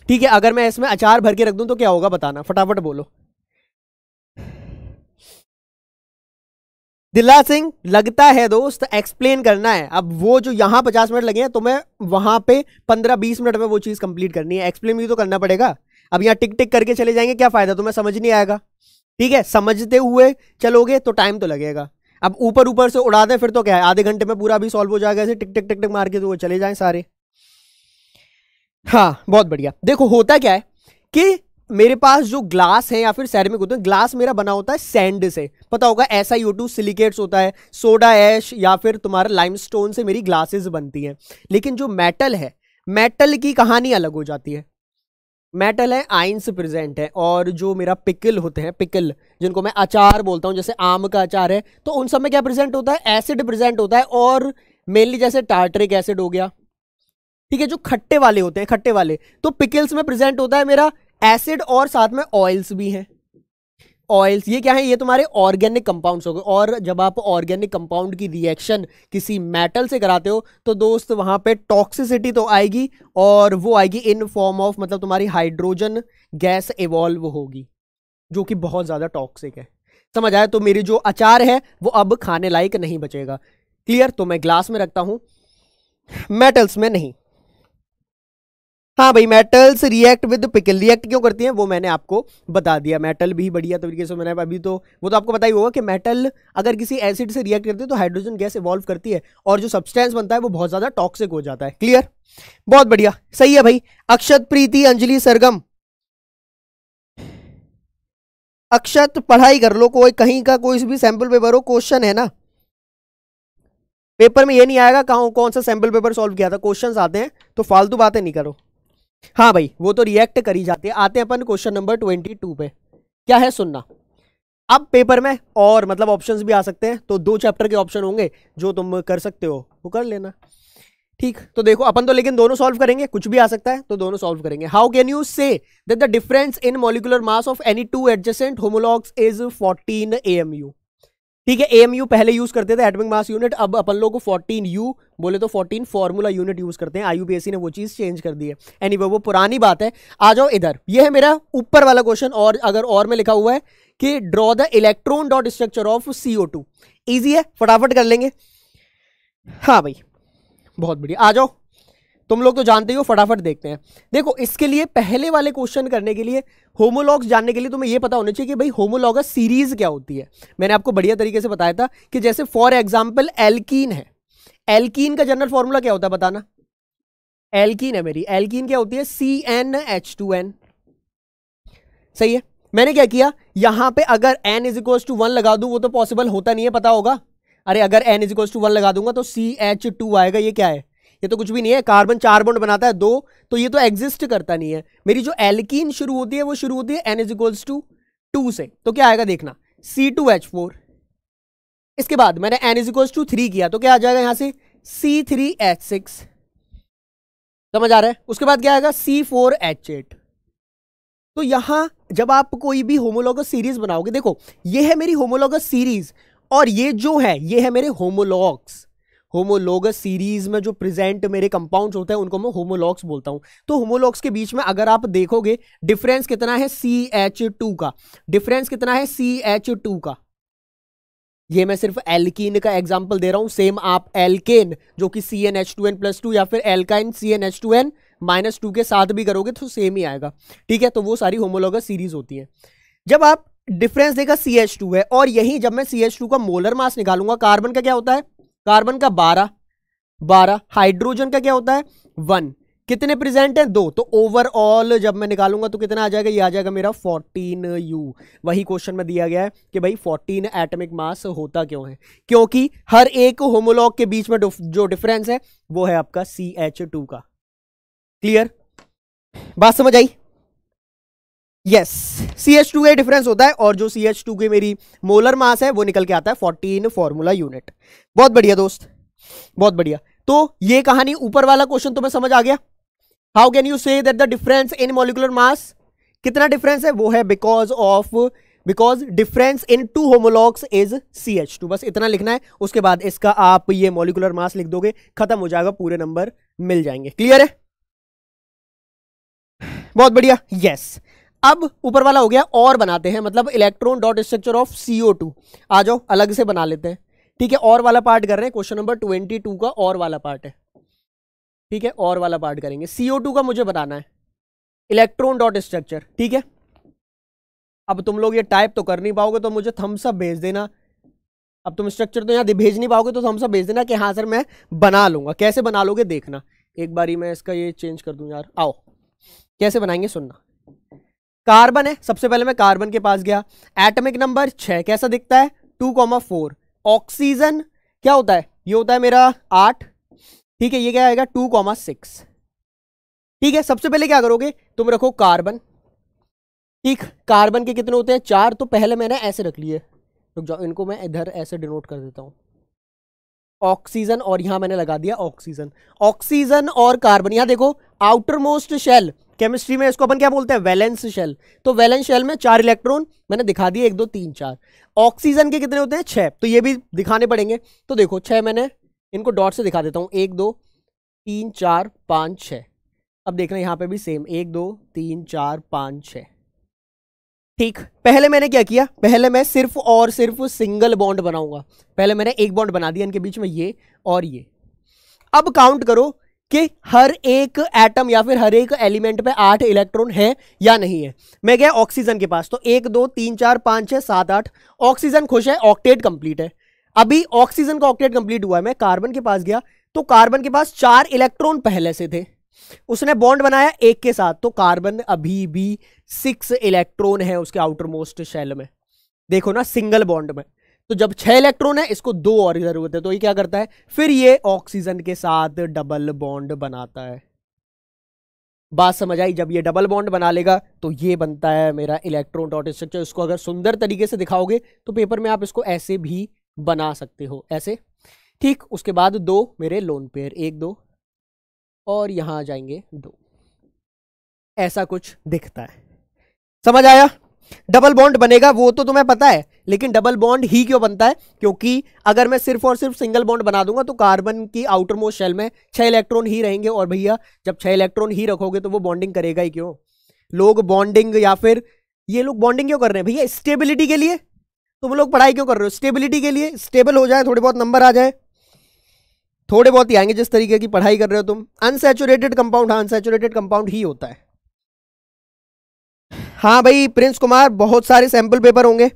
ठीक है अगर मैं इसमें अचार भर के रख दूँ तो क्या होगा बताना फटाफट बोलो दिल्ला सिंह लगता है दोस्त एक्सप्लेन करना है अब वो जो यहाँ पचास मिनट लगे हैं तो मैं वहाँ पे पंद्रह बीस मिनट में वो चीज़ कंप्लीट करनी है एक्सप्लेन भी तो करना पड़ेगा अब यहाँ टिक टिक करके चले जाएंगे क्या फ़ायदा तुम्हें समझ नहीं आएगा ठीक है समझते हुए चलोगे तो टाइम तो लगेगा अब ऊपर ऊपर से उड़ा दें फिर तो क्या है आधे घंटे में पूरा भी सॉल्व हो जाएगा ऐसे टिक टिक टिक टिक मार के तो वो चले जाएं सारे हाँ बहुत बढ़िया देखो होता क्या है कि मेरे पास जो ग्लास है या फिर सैरमिक होते हैं ग्लास मेरा बना होता है सैंड से पता होगा ऐसा यू टू सिलिकेट्स होता है सोडा ऐश या फिर तुम्हारा लाइमस्टोन से मेरी ग्लासेस बनती हैं लेकिन जो मेटल है मेटल की कहानी अलग हो जाती है मेटल है आइंस प्रेजेंट है और जो मेरा पिकल होते हैं पिकल जिनको मैं अचार बोलता हूँ जैसे आम का अचार है तो उन सब में क्या प्रेजेंट होता है एसिड प्रेजेंट होता है और मेनली जैसे टार्टरिक एसिड हो गया ठीक है जो खट्टे वाले होते हैं खट्टे वाले तो पिकल्स में प्रेजेंट होता है मेरा एसिड और साथ में ऑयल्स भी हैं ऑयल्स ये क्या है ये तुम्हारे ऑर्गेनिक कंपाउंड्स हो गए और जब आप ऑर्गेनिक कंपाउंड की रिएक्शन किसी मेटल से कराते हो तो दोस्त वहाँ पे टॉक्सिसिटी तो आएगी और वो आएगी इन फॉर्म ऑफ मतलब तुम्हारी हाइड्रोजन गैस इवॉल्व होगी जो कि बहुत ज़्यादा टॉक्सिक है समझ आए तो मेरी जो अचार है वो अब खाने लायक नहीं बचेगा क्लियर तो मैं ग्लास में रखता हूँ मेटल्स में नहीं हाँ भाई metals react with pickle react क्यों करती हैं वो मैंने आपको बता दिया मेटल भी बढ़िया तरीके से मैंने अभी तो वो तो आपको पता ही होगा कि मेटल अगर किसी एसिड से रिएक्ट करती है तो हाइड्रोजन गैस इवॉल्व करती है और जो सब्सटेंस बनता है वो बहुत ज़्यादा टॉक्सिक हो जाता है क्लियर बहुत बढ़िया सही है भाई अक्षत प्रीति अंजलि सरगम अक्षत पढ़ाई कर लो कोई कहीं का कोई भी सैंपल पेपर हो क्वेश्चन है ना पेपर में ये नहीं आएगा कहा कौन सा सैंपल पेपर सॉल्व किया था क्वेश्चंस आते हैं तो फालतू बातें नहीं करो हाँ भाई वो तो रिएक्ट करी जाती है आते हैं अपन क्वेश्चन नंबर ट्वेंटी टू पे क्या है सुनना अब पेपर में और मतलब ऑप्शंस भी आ सकते हैं तो दो चैप्टर के ऑप्शन होंगे जो तुम कर सकते हो वो कर लेना ठीक तो देखो अपन तो लेकिन दोनों सॉल्व करेंगे कुछ भी आ सकता है तो दोनों सॉल्व करेंगे how can you say that the difference in molecular mass of any two adjacent homologues is 14 AMU ठीक है एएमयू पहले यूज करते थे एटमिक मास यूनिट अब अपन लोग को फोर्टीन यू बोले तो फोर्टीन फॉर्मूला यूनिट यूज करते हैं आई ने वो चीज चेंज कर दी है एनी anyway, वो पुरानी बात है आ जाओ इधर ये है मेरा ऊपर वाला क्वेश्चन और अगर और में लिखा हुआ है कि draw the electron dot structure of CO two easy है फटाफट कर लेंगे हाँ भाई बहुत बढ़िया आ जाओ तुम लोग तो जानते ही हो फटाफट देखते हैं देखो इसके लिए पहले वाले क्वेश्चन करने के लिए होमोलॉग्स जानने के लिए तुम्हें ये पता होना चाहिए कि भाई होमोलॉगस सीरीज क्या होती है मैंने आपको बढ़िया तरीके से बताया था कि जैसे फॉर एग्जाम्पल एल्कीन है एल्कीन का जनरल फॉर्मूला क्या होता है बताना एल्कीन है मेरी एल्कीन क्या होती है C N H two N सही है मैंने क्या किया यहां पे अगर N is equal to one लगा दू वो तो पॉसिबल होता नहीं है पता होगा अरे अगर N is equal to one लगा दूंगा तो सी एच टू आएगा ये क्या है ये तो कुछ भी नहीं है कार्बन चार बॉन्ड बनाता है दो तो ये तो एग्जिस्ट करता नहीं है मेरी जो एल्किन शुरू होती है वो शुरू होती है N is equals to two से तो क्या आएगा देखना सी टू एच फोर इसके बाद मैंने N is equals to three किया तो क्या आ जाएगा यहां से सी थ्री एच सिक्स समझ आ रहा है उसके बाद क्या आएगा सी फोर एच एट तो यहां जब आप कोई भी होमोलॉगस सीरीज बनाओगे देखो ये है मेरी होमोलॉगस सीरीज और ये जो है ये है मेरे होमोलॉग्स होमोलोगस सीरीज में जो प्रेजेंट मेरे कंपाउंड्स होते हैं उनको मैं होमोलॉग्स बोलता हूँ तो होमोलॉग्स के बीच में अगर आप देखोगे डिफरेंस कितना है सी एच टू का डिफरेंस कितना है सी एच टू का ये मैं सिर्फ एल्किन का एग्जाम्पल दे रहा हूँ सेम आप एल्केन जो कि C N H two n plus two या फिर alkyne C N H two n minus two के साथ भी करोगे तो सेम ही आएगा ठीक है तो वो सारी होमोलॉगस सीरीज होती है जब आप डिफरेंस देगा सी एच टू है और यही जब मैं सी एच टू का मोलर मास निकालूंगा कार्बन का क्या होता है कार्बन का बारह बारह हाइड्रोजन का क्या होता है वन कितने प्रेजेंट हैं दो तो ओवरऑल जब मैं निकालूंगा तो कितना आ जाएगा ये आ जाएगा मेरा फोर्टीन यू वही क्वेश्चन में दिया गया है कि भाई फोर्टीन एटमिक मास होता क्यों है क्योंकि हर एक होमोलॉग के बीच में जो डिफरेंस है वो है आपका सी एच टू का क्लियर बात समझ आई यस सी एच टू का डिफरेंस होता है और जो सी एच टू की मेरी मोलर मास है वो निकल के आता है फोर्टीन फॉर्मूला यूनिट बहुत बढ़िया दोस्त बहुत बढ़िया तो ये कहानी ऊपर वाला क्वेश्चन तुम्हें तो समझ आ गया how can you say that the difference in molecular mass कितना डिफरेंस है वो है because of because difference in two homologs is C H two बस इतना लिखना है उसके बाद इसका आप ये मोलिकुलर मास लिख दोगे खत्म हो जाएगा पूरे नंबर मिल जाएंगे क्लियर है बहुत बढ़िया यस yes. अब ऊपर वाला हो गया और बनाते हैं मतलब electron dot structure of CO two आ जाओ अलग से बना लेते हैं ठीक है और वाला पार्ट कर रहे हैं क्वेश्चन नंबर ट्वेंटी टू का और वाला पार्ट है ठीक है और वाला पार्ट करेंगे सीओ टू का मुझे बताना है इलेक्ट्रॉन डॉट स्ट्रक्चर ठीक है अब तुम लोग ये टाइप तो कर नहीं पाओगे तो मुझे थम्स अप भेज देना अब तुम स्ट्रक्चर तो यहाँ भेज नहीं पाओगे तो थम्स अप भेज देना कि हाँ सर मैं बना लूंगा कैसे बना लोगे देखना एक बारी मैं इसका ये चेंज कर दूँ यार आओ कैसे बनाएंगे सुनना कार्बन है सबसे पहले मैं कार्बन के पास गया एटमिक नंबर छह कैसा दिखता है टू कॉमा फोर ऑक्सीजन क्या होता है ये होता है मेरा आठ ठीक है ये क्या आएगा टू कॉमा सिक्स ठीक है सबसे पहले क्या करोगे तुम रखो कार्बन ठीक कार्बन के कितने होते हैं चार तो पहले मैंने ऐसे रख लिए रुक जाओ इनको मैं इधर ऐसे डिनोट कर देता हूं ऑक्सीजन और यहां मैंने लगा दिया ऑक्सीजन ऑक्सीजन और कार्बन यहां देखो आउटर मोस्ट शेल केमिस्ट्री में इसको अपन क्या बोलते हैं वैलेंस शेल तो वैलेंस शेल में चार इलेक्ट्रॉन मैंने दिखा दिए एक दो तीन चार ऑक्सीजन के कितने होते हैं छः तो ये भी दिखाने पड़ेंगे तो देखो छः मैंने इनको डॉट से दिखा देता हूँ एक दो तीन चार पाँच छः अब देखना यहाँ पे भी सेम एक दो तीन चार पाँच छः ठीक पहले मैंने क्या किया पहले मैं सिर्फ और सिर्फ सिंगल बॉन्ड बनाऊंगा पहले मैंने एक बॉन्ड बना दिया इनके बीच में ये और ये अब काउंट करो कि हर एक एटम या फिर हर एक एलिमेंट पे आठ इलेक्ट्रॉन है या नहीं है मैं गया ऑक्सीजन के पास तो एक दो तीन चार पाँच छः सात आठ ऑक्सीजन खुश है ऑक्टेट कंप्लीट है अभी ऑक्सीजन का ऑक्टेट कंप्लीट हुआ है मैं कार्बन के पास गया तो कार्बन के पास चार इलेक्ट्रॉन पहले से थे उसने बॉन्ड बनाया एक के साथ तो कार्बन अभी भी सिक्स इलेक्ट्रॉन है उसके आउटर मोस्ट शेल में देखो ना सिंगल बॉन्ड में तो जब छह इलेक्ट्रॉन है इसको दो और की जरूरत है तो ये क्या करता है फिर ये ऑक्सीजन के साथ डबल बॉन्ड बनाता है बात समझ आई जब ये डबल बॉन्ड बना लेगा तो ये बनता है मेरा इलेक्ट्रॉन डॉट स्ट्रक्चर इसको अगर सुंदर तरीके से दिखाओगे तो पेपर में आप इसको ऐसे भी बना सकते हो ऐसे ठीक उसके बाद दो मेरे लोन पेयर एक दो और यहां आ जाएंगे दो ऐसा कुछ दिखता है समझ आया डबल बॉन्ड बनेगा वो तो तुम्हें पता है लेकिन डबल बॉन्ड ही क्यों बनता है क्योंकि अगर मैं सिर्फ और सिर्फ सिंगल बॉन्ड बना दूंगा तो कार्बन की आउटर मोस्ट शेल में छह इलेक्ट्रॉन ही रहेंगे और भैया जब छह इलेक्ट्रॉन ही रखोगे तो वो बॉन्डिंग करेगा ही क्यों लोग बॉन्डिंग या फिर ये लोग बॉन्डिंग क्यों कर रहे हैं भैया स्टेबिलिटी के लिए तुम लोग पढ़ाई क्यों कर रहे हो स्टेबिलिटी के लिए स्टेबल हो जाए थोड़े बहुत नंबर आ जाए थोड़े बहुत ही आएंगे जिस तरीके की पढ़ाई कर रहे हो तुम अनसेचुरेटेड कंपाउंड हाँ अनसेचुरेटेड कंपाउंड ही होता है हाँ भाई प्रिंस कुमार बहुत सारे सैम्पल पेपर होंगे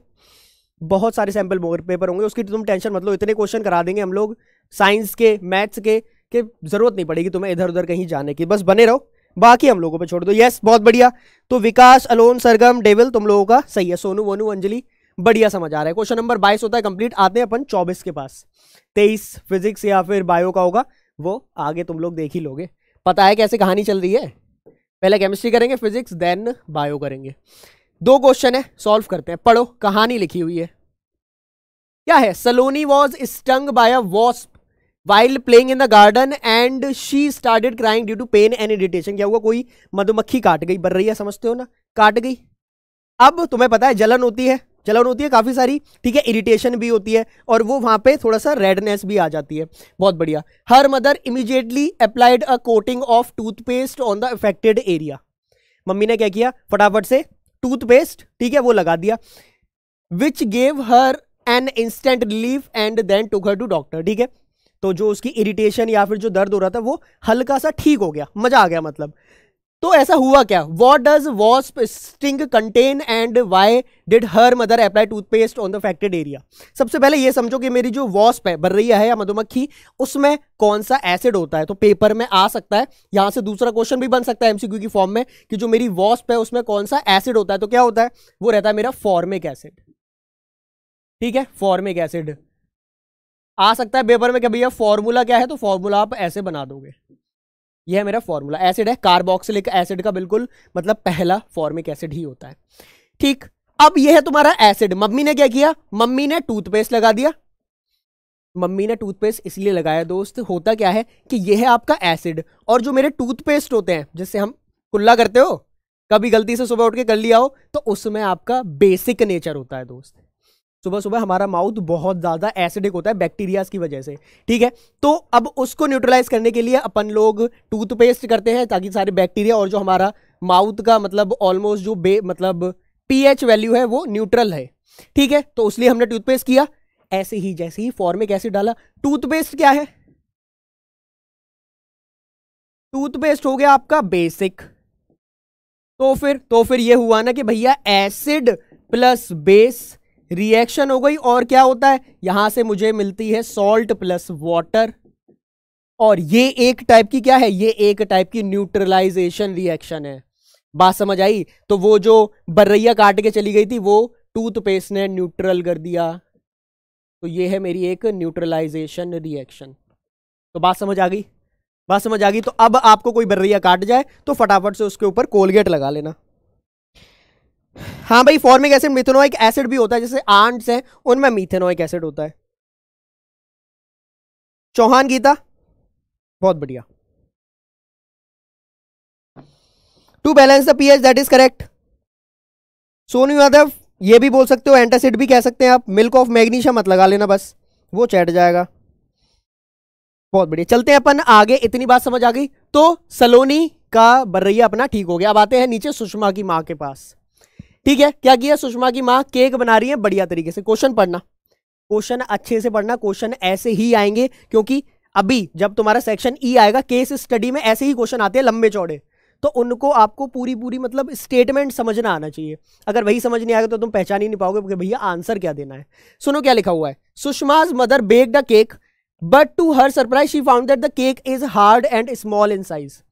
बहुत सारे सैंपल पेपर होंगे उसकी तुम टेंशन मतलब इतने क्वेश्चन करा देंगे हम लोग साइंस के मैथ्स के कि ज़रूरत नहीं पड़ेगी तुम्हें इधर उधर कहीं जाने की बस बने रहो बाकी हम लोगों पे छोड़ दो यस बहुत बढ़िया तो विकास अलोन सरगम डेविल तुम लोगों का सही है सोनू वोनू अंजलि बढ़िया समझ आ रहा है क्वेश्चन नंबर बाईस होता है कंप्लीट आते हैं अपन चौबीस के पास तेईस फिजिक्स या फिर बायो का होगा वो आगे तुम लोग देख ही लोगे पता है कैसे कहानी चल रही है पहले केमिस्ट्री करेंगे फिजिक्स देन बायो करेंगे दो क्वेश्चन है सॉल्व करते हैं पढ़ो कहानी लिखी हुई है क्या है Saloni was stung by a wasp while playing in the garden and she started crying due to pain and irritation क्या हुआ कोई मधुमक्खी काट गई बर रही है समझते हो ना काट गई अब तुम्हें पता है जलन होती है जलन होती है काफ़ी सारी ठीक है इरिटेशन भी होती है और वो वहाँ पे थोड़ा सा रेडनेस भी आ जाती है बहुत बढ़िया her mother immediately applied a coating of toothpaste on the affected area mummy ने क्या किया फटाफट से टूथपेस्ट ठीक है वो लगा दिया which gave her an instant relief and then took her to doctor ठीक है तो जो उसकी इरिटेशन या फिर जो दर्द हो रहा था वो हल्का सा ठीक हो गया मज़ा आ गया मतलब तो ऐसा हुआ क्या what does wasp sting contain and why did her mother apply toothpaste on the affected area सबसे पहले ये समझो कि मेरी जो वॉस्प है रही है या मधुमक्खी उसमें कौन सा एसिड होता है तो पेपर में आ सकता है यहां से दूसरा क्वेश्चन भी बन सकता है एमसीक्यू की फॉर्म में कि जो मेरी वॉस्प है उसमें कौन सा एसिड होता है तो क्या होता है वो रहता है मेरा फॉर्मिक एसिड ठीक है फॉर्मिक एसिड आ सकता है पेपर में कि भैया फॉर्मूला क्या है तो फॉर्मूला आप ऐसे बना दोगे ये है मेरा फॉर्मूला एसिड है कार्बोक्सिलिक एसिड का बिल्कुल मतलब पहला फॉर्मिक एसिड ही होता है ठीक अब यह है तुम्हारा एसिड मम्मी ने क्या किया मम्मी ने टूथपेस्ट लगा दिया मम्मी ने टूथपेस्ट इसलिए लगाया दोस्त होता क्या है कि यह है आपका एसिड और जो मेरे टूथपेस्ट होते हैं जिससे हम कुल्ला करते हो कभी गलती से सुबह उठ के कर लिया हो तो उसमें आपका बेसिक नेचर होता है दोस्त सुबह सुबह हमारा माउथ बहुत ज़्यादा एसिडिक होता है बैक्टीरियाज की वजह से ठीक है तो अब उसको न्यूट्रलाइज करने के लिए अपन लोग टूथपेस्ट करते हैं ताकि सारे बैक्टीरिया और जो हमारा माउथ का मतलब ऑलमोस्ट जो बे मतलब पीएच वैल्यू है वो न्यूट्रल है ठीक है तो उसलिए हमने टूथपेस्ट किया ऐसे ही जैसे ही फॉर्मिक एसिड डाला टूथपेस्ट क्या है टूथपेस्ट हो गया आपका बेसिक तो फिर तो फिर ये हुआ ना कि भैया एसिड प्लस बेस रिएक्शन हो गई और क्या होता है यहां से मुझे मिलती है सॉल्ट प्लस वाटर और ये एक टाइप की क्या है ये एक टाइप की न्यूट्रलाइजेशन रिएक्शन है बात समझ आई तो वो जो बर्रैया काट के चली गई थी वो टूथपेस्ट ने न्यूट्रल कर दिया तो ये है मेरी एक न्यूट्रलाइजेशन रिएक्शन तो बात समझ आ गई बात समझ आ गई तो अब आपको कोई बर्रैया काट जाए तो फटाफट से उसके ऊपर कोलगेट लगा लेना हाँ भाई फॉर्मिक एसिड मिथेनोइक एसिड भी होता है जैसे आंट्स हैं उनमें मिथेनोइक एसिड होता है चौहान गीता बहुत बढ़िया to balance the pH that is correct Sonu Yadav ये भी बोल सकते हो एंटासिड भी कह सकते हैं आप मिल्क ऑफ मैग्नीशियम मत लगा लेना बस वो चैट जाएगा बहुत बढ़िया चलते हैं अपन आगे इतनी बात समझ आ गई तो सलोनी का बर्रैया अपना ठीक हो गया अब आते हैं नीचे सुषमा की माँ के पास ठीक है क्या किया सुषमा की माँ केक बना रही है बढ़िया तरीके से क्वेश्चन पढ़ना क्वेश्चन अच्छे से पढ़ना क्वेश्चन ऐसे ही आएंगे क्योंकि अभी जब तुम्हारा सेक्शन ई e आएगा केस स्टडी में ऐसे ही क्वेश्चन आते हैं लंबे चौड़े तो उनको आपको पूरी पूरी मतलब स्टेटमेंट समझना आना चाहिए अगर वही समझ नहीं आएगा तो तुम पहचान ही नहीं पाओगे कि भैया आंसर क्या देना है सुनो क्या लिखा हुआ है Sushma's mother bake the cake but to her surprise she found that the cake is hard and small in size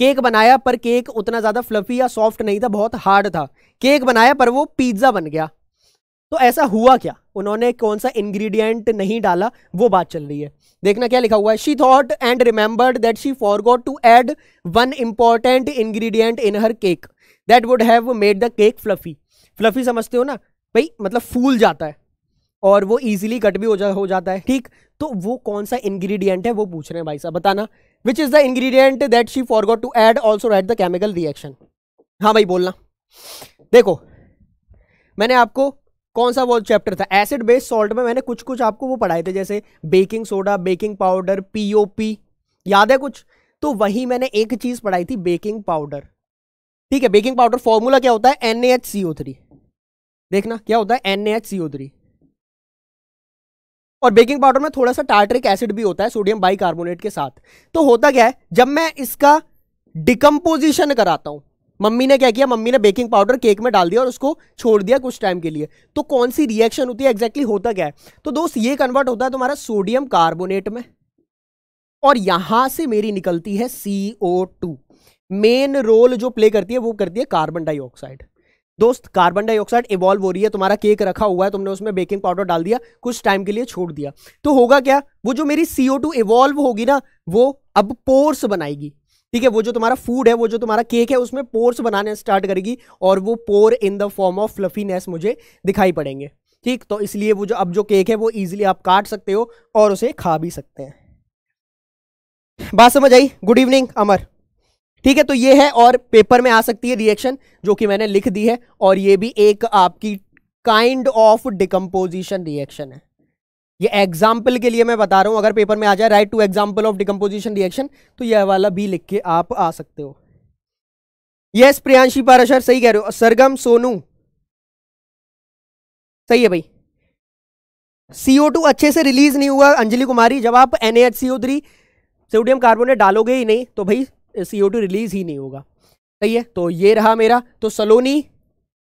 cake बनाया पर केक उतना ज़्यादा फ्लफी या सॉफ्ट नहीं था बहुत हार्ड था केक बनाया पर वो पिज्ज़ा बन गया तो ऐसा हुआ क्या उन्होंने कौन सा इंग्रेडिएंट नहीं डाला वो बात चल रही है देखना क्या लिखा हुआ है she thought and remembered that she forgot to add one important ingredient in her cake that would have made the cake fluffy fluffy समझते हो ना भाई मतलब फूल जाता है और वो इजीली कट भी हो जा हो जाता है ठीक तो वो कौन सा इंग्रेडिएंट है वो पूछ रहे हैं भाई साहब बताना which is the ingredient that she forgot to add also write the chemical reaction हाँ भाई बोलना देखो मैंने आपको कौन सा वो चैप्टर था एसिड बेस्ड सॉल्ट में मैंने कुछ कुछ आपको वो पढ़ाए थे जैसे baking soda baking powder POP याद है कुछ तो वही मैंने एक चीज़ पढ़ाई थी बेकिंग पाउडर ठीक है बेकिंग पाउडर फॉर्मूला क्या होता है एन देखना क्या होता है एन और बेकिंग पाउडर में थोड़ा सा टार्ट्रिक एसिड भी होता है सोडियम बाइकार्बोनेट के साथ तो होता क्या है जब मैं इसका डिकम्पोजिशन कराता हूं मम्मी ने क्या किया मम्मी ने बेकिंग पाउडर केक में डाल दिया और उसको छोड़ दिया कुछ टाइम के लिए तो कौन सी रिएक्शन होती है एग्जैक्टली exactly होता क्या है तो दोस्त ये कन्वर्ट होता है तुम्हारा सोडियम कार्बोनेट में और यहां से मेरी निकलती है सी मेन रोल जो प्ले करती है वो करती है कार्बन डाइऑक्साइड दोस्त कार्बन डाइऑक्साइड इवॉल्व हो रही है तुम्हारा केक रखा हुआ है तुमने उसमें बेकिंग पाउडर डाल दिया कुछ टाइम के लिए छोड़ दिया तो होगा क्या वो जो मेरी सीओ टू इवॉल्व होगी ना वो अब पोर्स बनाएगी ठीक है वो जो तुम्हारा फूड है वो जो तुम्हारा केक है उसमें पोर्स बनाने स्टार्ट करेगी और वो pore in the form of fluffiness मुझे दिखाई पड़ेंगे ठीक तो इसलिए वो जो अब जो केक है वो ईजिली आप काट सकते हो और उसे खा भी सकते हैं बात समझ आई गुड इवनिंग अमर ठीक है तो ये है और पेपर में आ सकती है रिएक्शन जो कि मैंने लिख दी है और ये भी एक आपकी काइंड ऑफ डिकम्पोजिशन रिएक्शन है ये एग्जाम्पल के लिए मैं बता रहा हूं अगर पेपर में आ जाए write two example of decomposition reaction तो यह वाला भी लिख के आप आ सकते हो यस प्रियांशी पाराशर सही कह रहे हो सरगम सोनू सही है भाई CO2 अच्छे से रिलीज नहीं हुआ अंजलि कुमारी जब आप N H three sodium carbonate डालोगे ही नहीं तो भाई सी रिलीज ही नहीं होगा सही है तो ये रहा मेरा तो सलोनी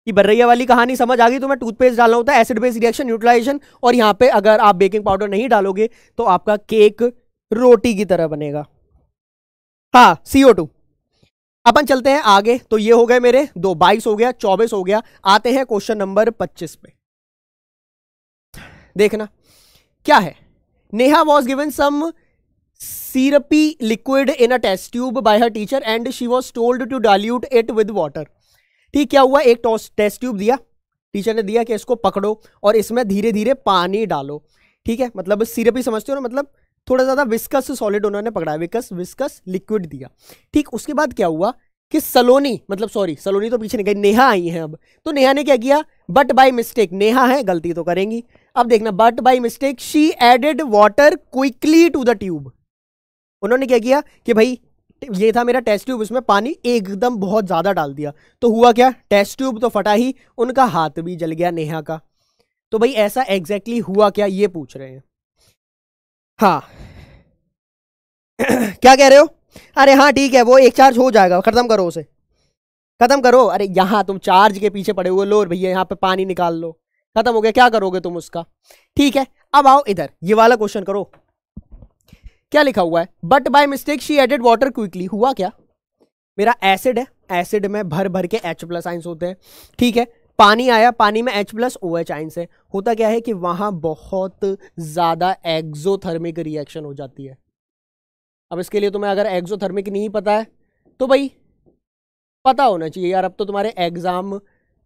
की बर्रैया वाली कहानी समझ आ गई तो मैं टूथपेस्ट डालना होता है एसिड बेस रिएक्शन न्यूट्रलाइजेशन और यहाँ पे अगर आप बेकिंग पाउडर नहीं डालोगे तो आपका केक रोटी की तरह बनेगा हाँ सीओ अपन चलते हैं आगे तो ये हो गए मेरे दो बाईस हो गया चौबीस हो गया आते हैं क्वेश्चन नंबर पच्चीस पे देखना क्या है Neha was given some syrupy liquid in a test tube by her teacher and she was told to dilute it with water ठीक क्या हुआ एक टेस्ट ट्यूब दिया टीचर ने दिया कि इसको पकड़ो और इसमें धीरे धीरे पानी डालो ठीक है मतलब सिरपी समझते हो ना मतलब थोड़ा ज़्यादा विस्कस सॉलिड उन्होंने पकड़ा विकस विस्कस लिक्विड दिया ठीक उसके बाद क्या हुआ कि सलोनी मतलब सॉरी सलोनी तो पीछे नहीं गई नेहा आई हैं अब तो नेहा ने क्या किया बट बाई मिस्टेक नेहा है गलती तो करेंगी अब देखना but by mistake she added water quickly to the tube उन्होंने क्या किया कि भाई ये था मेरा टेस्ट ट्यूब उसमें पानी एकदम बहुत ज़्यादा डाल दिया तो हुआ क्या टेस्ट ट्यूब तो फटा ही उनका हाथ भी जल गया नेहा का तो भाई ऐसा एग्जैक्टली exactly हुआ क्या ये पूछ रहे हैं हाँ (clears throat) क्या कह रहे हो अरे हाँ ठीक है वो एक चार्ज हो जाएगा ख़त्म करो उसे ख़त्म करो अरे यहाँ तुम चार्ज के पीछे पड़े हुए लो भैया यहाँ पे पानी निकाल लो ख़त्म हो गया क्या करोगे तुम उसका ठीक है अब आओ इधर ये वाला क्वेश्चन करो क्या लिखा हुआ है but by mistake she added water quickly हुआ क्या मेरा एसिड है एसिड में भर भर के एच प्लस आइंस होते हैं ठीक है पानी आया पानी में H plus O H ions है होता क्या है कि वहां बहुत ज़्यादा एक्जोथर्मिक रिएक्शन हो जाती है अब इसके लिए तुम्हें अगर एक्जोथर्मिक नहीं पता है तो भाई पता होना चाहिए यार अब तो तुम्हारे एग्ज़ाम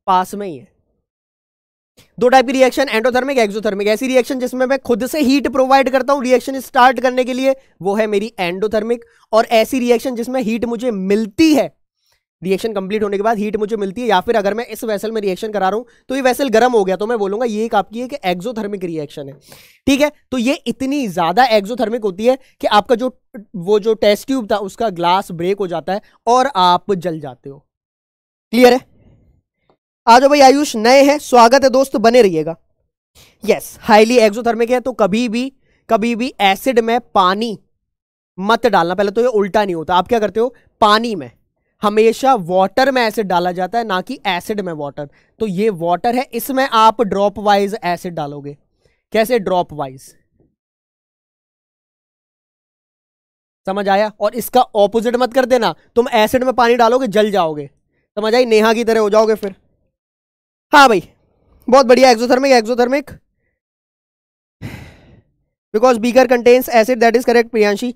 पास में ही है दो टाइप की रिएक्शन एंडोथर्मिक एक्सोथर्मिक ऐसी रिएक्शन जिसमें मैं खुद से हीट प्रोवाइड करता हूं रिएक्शन स्टार्ट करने के लिए वो है मेरी एंडोथर्मिक और ऐसी रिएक्शन जिसमें हीट मुझे मिलती है रिएक्शन कंप्लीट होने के बाद हीट मुझे मिलती है या फिर अगर मैं इस वैसल में रिएक्शन करा रहा हूं तो ये वैसल गर्म हो गया तो मैं बोलूंगा ये एक आपकी एक एक्सोथर्मिक रिएक्शन है ठीक है तो ये इतनी ज़्यादा एक्सोथर्मिक होती है कि आपका जो वो जो टेस्ट ट्यूब था उसका ग्लास ब्रेक हो जाता है और आप जल जाते हो क्लियर है आ जाओ भाई आयुष नए हैं स्वागत है दोस्त बने रहिएगा यस हाईली एक्सोथर्मिक है तो कभी भी कभी भी एसिड में पानी मत डालना पहले तो ये उल्टा नहीं होता आप क्या करते हो पानी में हमेशा वाटर में एसिड डाला जाता है ना कि एसिड में वाटर तो ये वाटर है इसमें आप ड्रॉप वाइज एसिड डालोगे कैसे ड्रॉप वाइज समझ आया और इसका ऑपोजिट मत कर देना तुम एसिड में पानी डालोगे जल जाओगे समझ आई नेहा की तरह हो जाओगे फिर हाँ भाई बहुत बढ़िया exothermic exothermic because beaker contains acid that is correct Priyanshi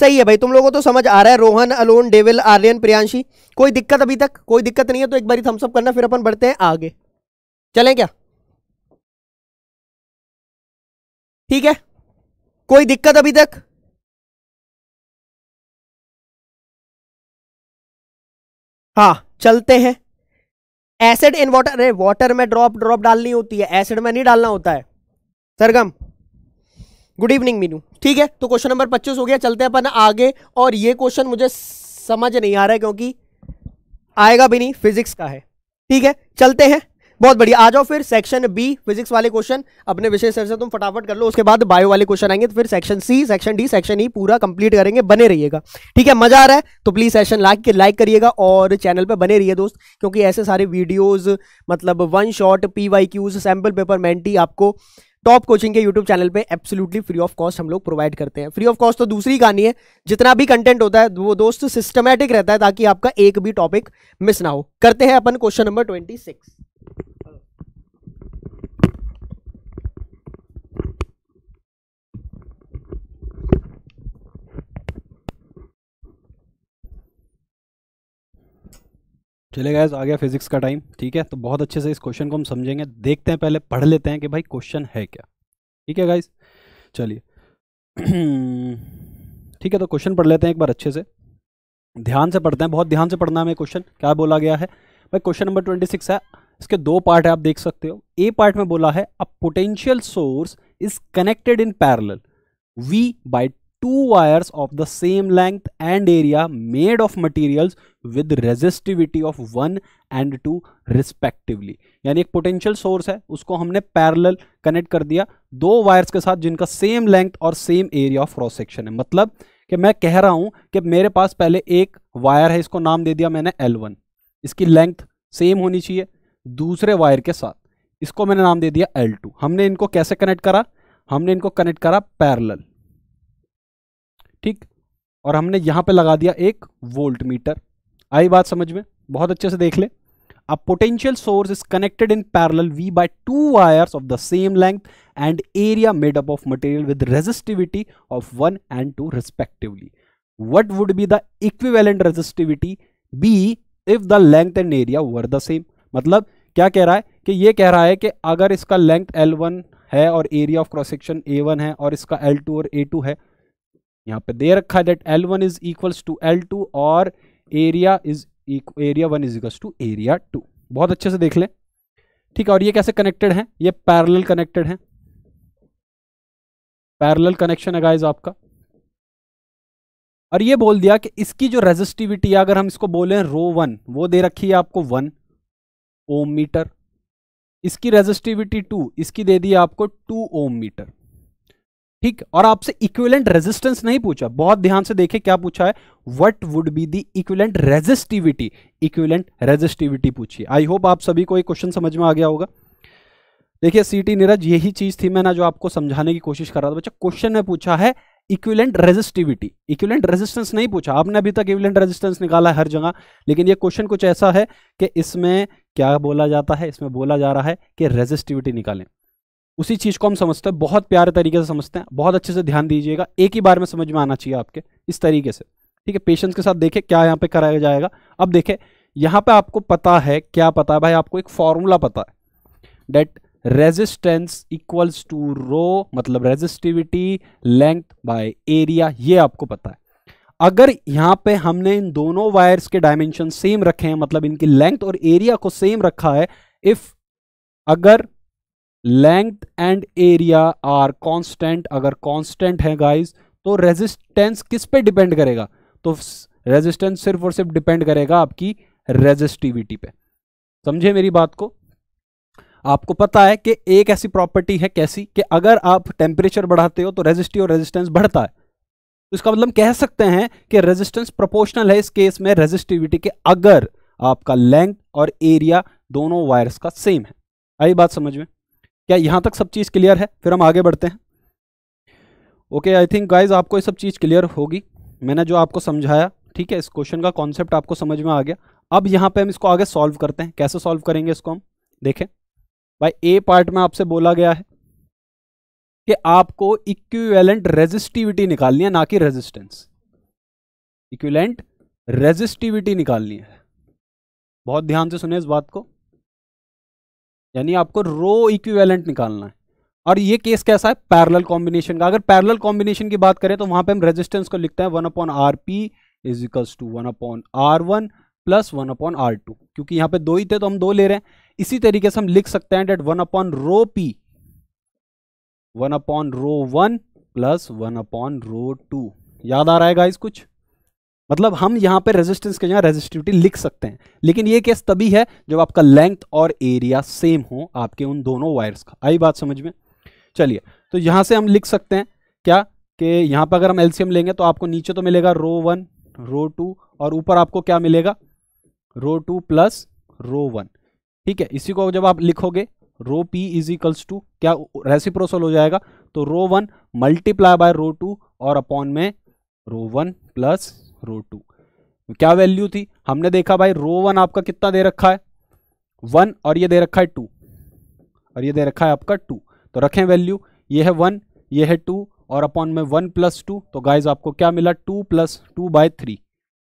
सही है भाई तुम लोगों को तो समझ आ रहा है रोहन अलोन डेविल आर्यन प्रियांशी कोई दिक्कत अभी तक कोई दिक्कत नहीं है तो एक बार थम्सअप करना फिर अपन बढ़ते हैं आगे चलें क्या ठीक है कोई दिक्कत अभी तक हाँ चलते हैं एसिड इन वाटर अरे वाटर में ड्रॉप ड्रॉप डालनी होती है एसिड में नहीं डालना होता है सरगम गुड इवनिंग मीनू ठीक है तो क्वेश्चन नंबर पच्चीस हो गया चलते हैं अपन आगे और ये क्वेश्चन मुझे समझ नहीं आ रहा है क्योंकि आएगा भी नहीं फिजिक्स का है ठीक है चलते हैं बहुत बढ़िया आ जाओ फिर सेक्शन बी फिजिक्स वाले क्वेश्चन अपने विषय सर से तुम फटाफट कर लो उसके बाद बायो वाले क्वेश्चन आएंगे तो फिर section C section D section E पूरा कंप्लीट करेंगे बने रहिएगा ठीक है मजा आ रहा है तो प्लीज सेशन लाइक लाइक करिएगा और चैनल पर बने रहिए दोस्त क्योंकि ऐसे सारे वीडियोज मतलब one shot P Y Qs sample paper मेंटी आपको टॉप कोचिंग के यूट्यूब चैनल पे एब्सोल्युटली फ्री ऑफ कॉस्ट हम लोग प्रोवाइड करते हैं फ्री ऑफ कॉस्ट तो दूसरी कहानी है जितना भी कंटेंट होता है वो दोस्त सिस्टमेटिक रहता है ताकि आपका एक भी टॉपिक मिस ना हो करते हैं अपन क्वेश्चन नंबर ट्वेंटी सिक्स चले गए आ गया फिजिक्स का टाइम ठीक है तो बहुत अच्छे से इस क्वेश्चन को हम समझेंगे देखते हैं पहले पढ़ लेते हैं कि भाई क्वेश्चन है क्या ठीक है गाइज चलिए (clears throat) ठीक है तो क्वेश्चन पढ़ लेते हैं एक बार अच्छे से ध्यान से पढ़ते हैं बहुत ध्यान से पढ़ना हमें क्वेश्चन क्या बोला गया है भाई क्वेश्चन नंबर ट्वेंटी सिक्स है इसके दो पार्ट है आप देख सकते हो ए पार्ट में बोला है a potential source is connected in parallel V by two wires of the same length and area made of materials with resistivity of one and two respectively यानी एक पोटेंशियल सोर्स है उसको हमने पैरल कनेक्ट कर दिया दो वायर्स के साथ जिनका सेम लेंथ और same area of cross section है मतलब कि मैं कह रहा हूं कि मेरे पास पहले एक वायर है इसको नाम दे दिया मैंने एल वन इसकी लेंथ सेम होनी चाहिए दूसरे वायर के साथ इसको मैंने नाम दे दिया एल टू हमने इनको कैसे कनेक्ट करा हमने इनको कनेक्ट करा पैरल ठीक और हमने यहां पे लगा दिया एक वोल्ट मीटर आई बात समझ में बहुत अच्छे से देख ले अब potential source is connected in parallel V by two wires of the same length and area made up of material with resistivity of one and two respectively what would be the equivalent resistivity be if the length and area were the same मतलब क्या कह रहा है कि ये कह रहा है कि अगर इसका लेंथ एल है और area of cross section A है और इसका एल और ए है यहाँ पे दे रखा है that L one is equals to L two और area is area one is equals to area two बहुत अच्छे से देख लें ठीक है और ये कैसे कनेक्टेड है ये पैरेलल कनेक्टेड है पैरेलल कनेक्शन है गाइज आपका और ये बोल दिया कि इसकी जो रेजिस्टिविटी अगर हम इसको बोले रो वन वो दे रखी है आपको वन ओम मीटर इसकी रेजिस्टिविटी टू इसकी दे दी आपको टू ओम मीटर ठीक और आपसे इक्विवेलेंट रेजिस्टेंस नहीं पूछा बहुत ध्यान से देखें क्या पूछा है what would be the equivalent resistivity equivalent resistivity पूछी आई होप आप सभी को एक क्वेश्चन समझ में आ गया होगा देखिए सीटी नीरज यही चीज थी मैं ना जो आपको समझाने की कोशिश कर रहा था बच्चा क्वेश्चन में पूछा है इक्विवेलेंट रेजिस्टिविटी इक्विवेलेंट रेजिस्टेंस नहीं पूछा आपने अभी तक इक्विवेलेंट रेजिस्टेंस निकाला है हर जगह लेकिन ये क्वेश्चन कुछ ऐसा है कि इसमें क्या बोला जाता है इसमें बोला जा रहा है कि रेजिस्टिविटी निकालें उसी चीज़ को हम समझते हैं बहुत प्यारे तरीके से समझते हैं बहुत अच्छे से ध्यान दीजिएगा एक ही बार में समझ में आना चाहिए आपके इस तरीके से ठीक है पेशेंस के साथ देखे क्या यहाँ पे कराया जाएगा अब देखे यहाँ पे आपको पता है क्या पता है भाई आपको एक फॉर्मूला पता है that resistance equals to rho मतलब रेजिस्टिविटी लेंथ बाय एरिया ये आपको पता है अगर यहाँ पे हमने इन दोनों वायर्स के डायमेंशन सेम रखे हैं मतलब इनकी लेंथ और एरिया को सेम रखा है इफ अगर length and area are constant अगर कांस्टेंट है गाइस तो रेजिस्टेंस किस पे डिपेंड करेगा तो रेजिस्टेंस सिर्फ और सिर्फ डिपेंड करेगा आपकी रेजिस्टिविटी पे समझे मेरी बात को आपको पता है कि एक ऐसी प्रॉपर्टी है कैसी कि अगर आप टेम्परेचर बढ़ाते हो तो रेजिस्टिव और रेजिस्टेंस बढ़ता है तो इसका मतलब कह सकते हैं कि रेजिस्टेंस प्रोपोर्शनल है इस केस में रेजिस्टिविटी के अगर आपका लेंथ और एरिया दोनों वायरस का सेम है आई बात समझ में क्या यहाँ तक सब चीज़ क्लियर है फिर हम आगे बढ़ते हैं ओके आई थिंक गाइज आपको ये सब चीज़ क्लियर होगी मैंने जो आपको समझाया ठीक है इस क्वेश्चन का कॉन्सेप्ट आपको समझ में आ गया अब यहाँ पे हम इसको आगे सॉल्व करते हैं कैसे सॉल्व करेंगे इसको हम देखें भाई ए पार्ट में आपसे बोला गया है कि आपको इक्विवेलेंट रेजिस्टिविटी निकालनी है ना कि रेजिस्टेंस इक्विवेलेंट रेजिस्टिविटी निकालनी है बहुत ध्यान से सुने इस बात को यानी आपको रो इक्विवेलेंट निकालना है और ये केस कैसा है पैरेलल कॉम्बिनेशन का अगर पैरेलल कॉम्बिनेशन की बात करें तो वहां पे हम रेजिस्टेंस को लिखते हैं one upon R P is equals to one upon R one plus one upon R two क्योंकि यहाँ पे दो ही थे तो हम दो ले रहे हैं इसी तरीके से हम लिख सकते हैं that one upon rho P one upon rho one plus one upon rho two याद आ रहा है गाइस कुछ मतलब हम यहां पर रेजिस्टेंस के यहां रेजिस्टिविटी लिख सकते हैं लेकिन ये केस तभी है जब आपका लेंथ और एरिया सेम हो आपके उन दोनों वायर्स का आई बात समझ में चलिए तो यहां से हम लिख सकते हैं क्या कि यहां पर अगर हम एलसीएम लेंगे तो आपको नीचे तो मिलेगा रो वन रो टू और ऊपर आपको क्या मिलेगा rho two plus rho one ठीक है इसी को जब आप लिखोगे rho P is equals to क्या रेसिप्रोसल हो जाएगा तो rho one multiply by rho two और अपॉन में rho one plus rho two क्या वैल्यू थी हमने देखा भाई रो वन आपका कितना दे रखा है वन और ये दे रखा है टू और ये दे रखा है आपका टू तो रखें वैल्यू ये है वन ये है टू और अपॉन में वन प्लस टू तो गाइज आपको क्या मिला two plus two by three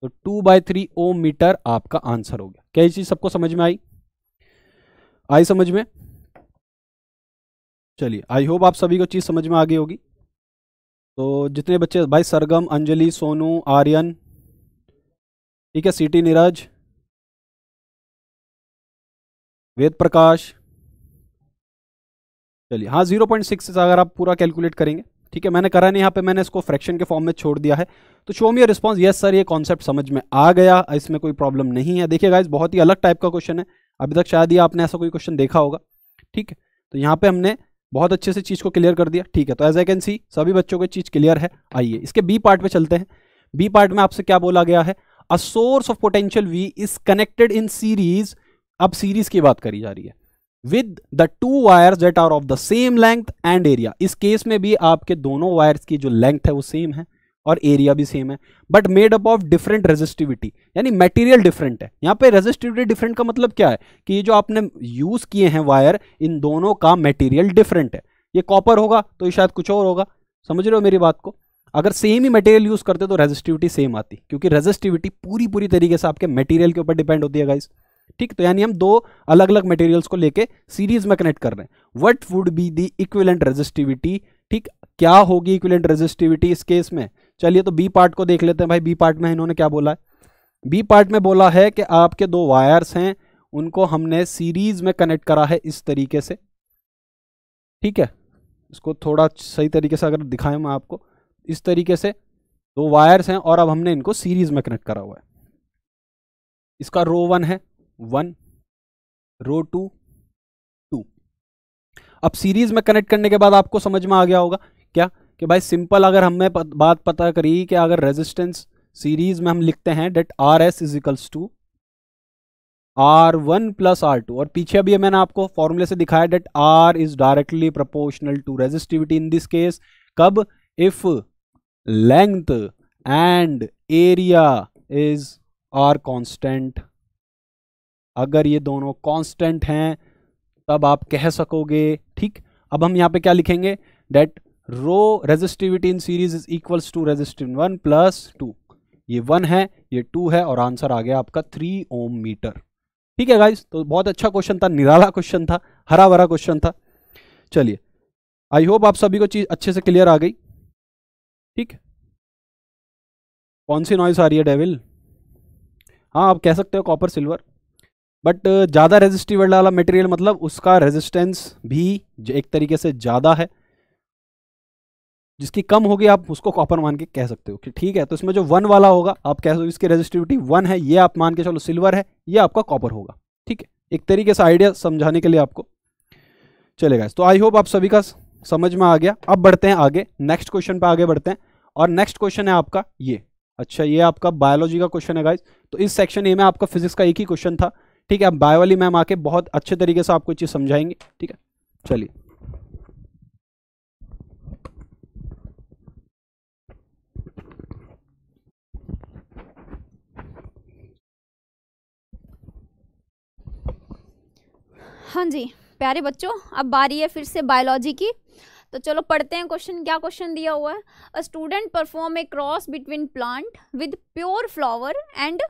तो two by three ohm metre आपका आंसर हो गया क्या ये चीज सबको समझ में आई आई समझ में चलिए आई होप आप सभी को चीज समझ में आ गई होगी तो जितने बच्चे भाई सरगम अंजलि सोनू आर्यन ठीक है सिटी नीरज वेद प्रकाश चलिए हाँ जीरो पॉइंट सिक्स अगर आप पूरा कैलकुलेट करेंगे ठीक है मैंने करा नहीं यहाँ पे मैंने इसको फ्रैक्शन के फॉर्म में छोड़ दिया है तो show me response yes sir ये कॉन्सेप्ट समझ में आ गया इसमें कोई प्रॉब्लम नहीं है देखिए गाइज बहुत ही अलग टाइप का क्वेश्चन है अभी तक शायद ही आपने ऐसा कोई क्वेश्चन देखा होगा ठीक है तो यहाँ पे हमने बहुत अच्छे से चीज़ को क्लियर कर दिया ठीक है तो एज आई कैन सी सभी बच्चों को चीज़ क्लियर है आइए इसके बी पार्ट में चलते हैं बी पार्ट में आपसे क्या बोला गया है a source of potential V is connected in series अब सीरीज की बात करी जा रही है with the two wire that are of the same length and area इस केस में भी आपके दोनों वायर्स की जो लेंथ है वो सेम है और एरिया भी सेम है but made up of different resistivity यानी मटेरियल डिफरेंट है यहाँ पे रेजिस्टिविटी डिफरेंट का मतलब क्या है कि ये जो आपने यूज़ किए हैं वायर इन दोनों का मटेरियल डिफरेंट है ये कॉपर होगा तो ये शायद कुछ और होगा समझ रहे हो मेरी बात को अगर सेम ही मटेरियल यूज़ करते तो रेजिस्टिविटी सेम आती क्योंकि रेजिस्टिविटी पूरी पूरी तरीके से आपके मटेरियल के ऊपर डिपेंड होती है गाइस ठीक तो यानी हम दो अलग अलग मटेरियल्स को लेके सीरीज में कनेक्ट कर रहे हैं what would be the equivalent resistivity ठीक क्या होगी इक्विलेंट रेजिस्टिविटी इस केस में चलिए तो बी पार्ट को देख लेते हैं भाई बी पार्ट में इन्होंने क्या बोला है बी पार्ट में बोला है कि आपके दो वायर्स हैं उनको हमने सीरीज में कनेक्ट करा है इस तरीके से ठीक है इसको थोड़ा सही तरीके से अगर दिखाएं मैं आपको इस तरीके से दो वायर्स हैं और अब हमने इनको सीरीज में कनेक्ट करा हुआ है इसका रो वन है वन रो टू टू अब सीरीज में कनेक्ट करने के बाद आपको समझ में आ गया होगा क्या कि भाई सिंपल अगर हमें बात पता करी कि अगर रेजिस्टेंस सीरीज में हम लिखते हैं that R S is equals to R one plus R two और पीछे भी मैंने आपको फॉर्मूले से दिखाया that R is directly proportional to resistivity in this case कब if length and area is are constant अगर ये दोनों कॉन्स्टेंट हैं तब आप कह सकोगे ठीक अब हम यहां पे क्या लिखेंगे that rho resistivity in series is equals to resistive one plus two ये वन है ये टू है और आंसर आ गया आपका थ्री ओम मीटर ठीक है गाइज तो बहुत अच्छा क्वेश्चन था निराला क्वेश्चन था हरा भरा क्वेश्चन था चलिए आई होप आप सभी को चीज अच्छे से क्लियर आ गई ठीक है कौन सी नॉइस आ रही है डेविल हाँ आप कह सकते हो कॉपर सिल्वर बट ज़्यादा रेजिस्टिव वाला मटेरियल मतलब उसका रेजिस्टेंस भी एक तरीके से ज़्यादा है जिसकी कम होगी आप उसको कॉपर मान के कह सकते हो कि ठीक है तो इसमें जो वन वाला होगा आप कह सकते हो इसकी रेजिस्टिविटी वन है ये आप मान के चलो सिल्वर है ये आपका कॉपर होगा ठीक है एक तरीके से आइडिया समझाने के लिए आपको चलेगा तो आई होप आप सभी का समझ में आ गया अब बढ़ते हैं आगे नेक्स्ट क्वेश्चन पर आगे बढ़ते हैं और नेक्स्ट क्वेश्चन है आपका ये अच्छा ये आपका बायोलॉजी का क्वेश्चन है गाइज तो इस सेक्शन ए में आपका फिजिक्स का एक ही क्वेश्चन था ठीक है अब बायोवाली मैम आके बहुत अच्छे तरीके से आपको चीज़ समझाएंगे ठीक है चलिए हाँ जी प्यारे बच्चों अब बारी है फिर से बायोलॉजी की तो चलो पढ़ते हैं क्वेश्चन क्या क्वेश्चन दिया हुआ है a student perform a cross between plant with pure flower and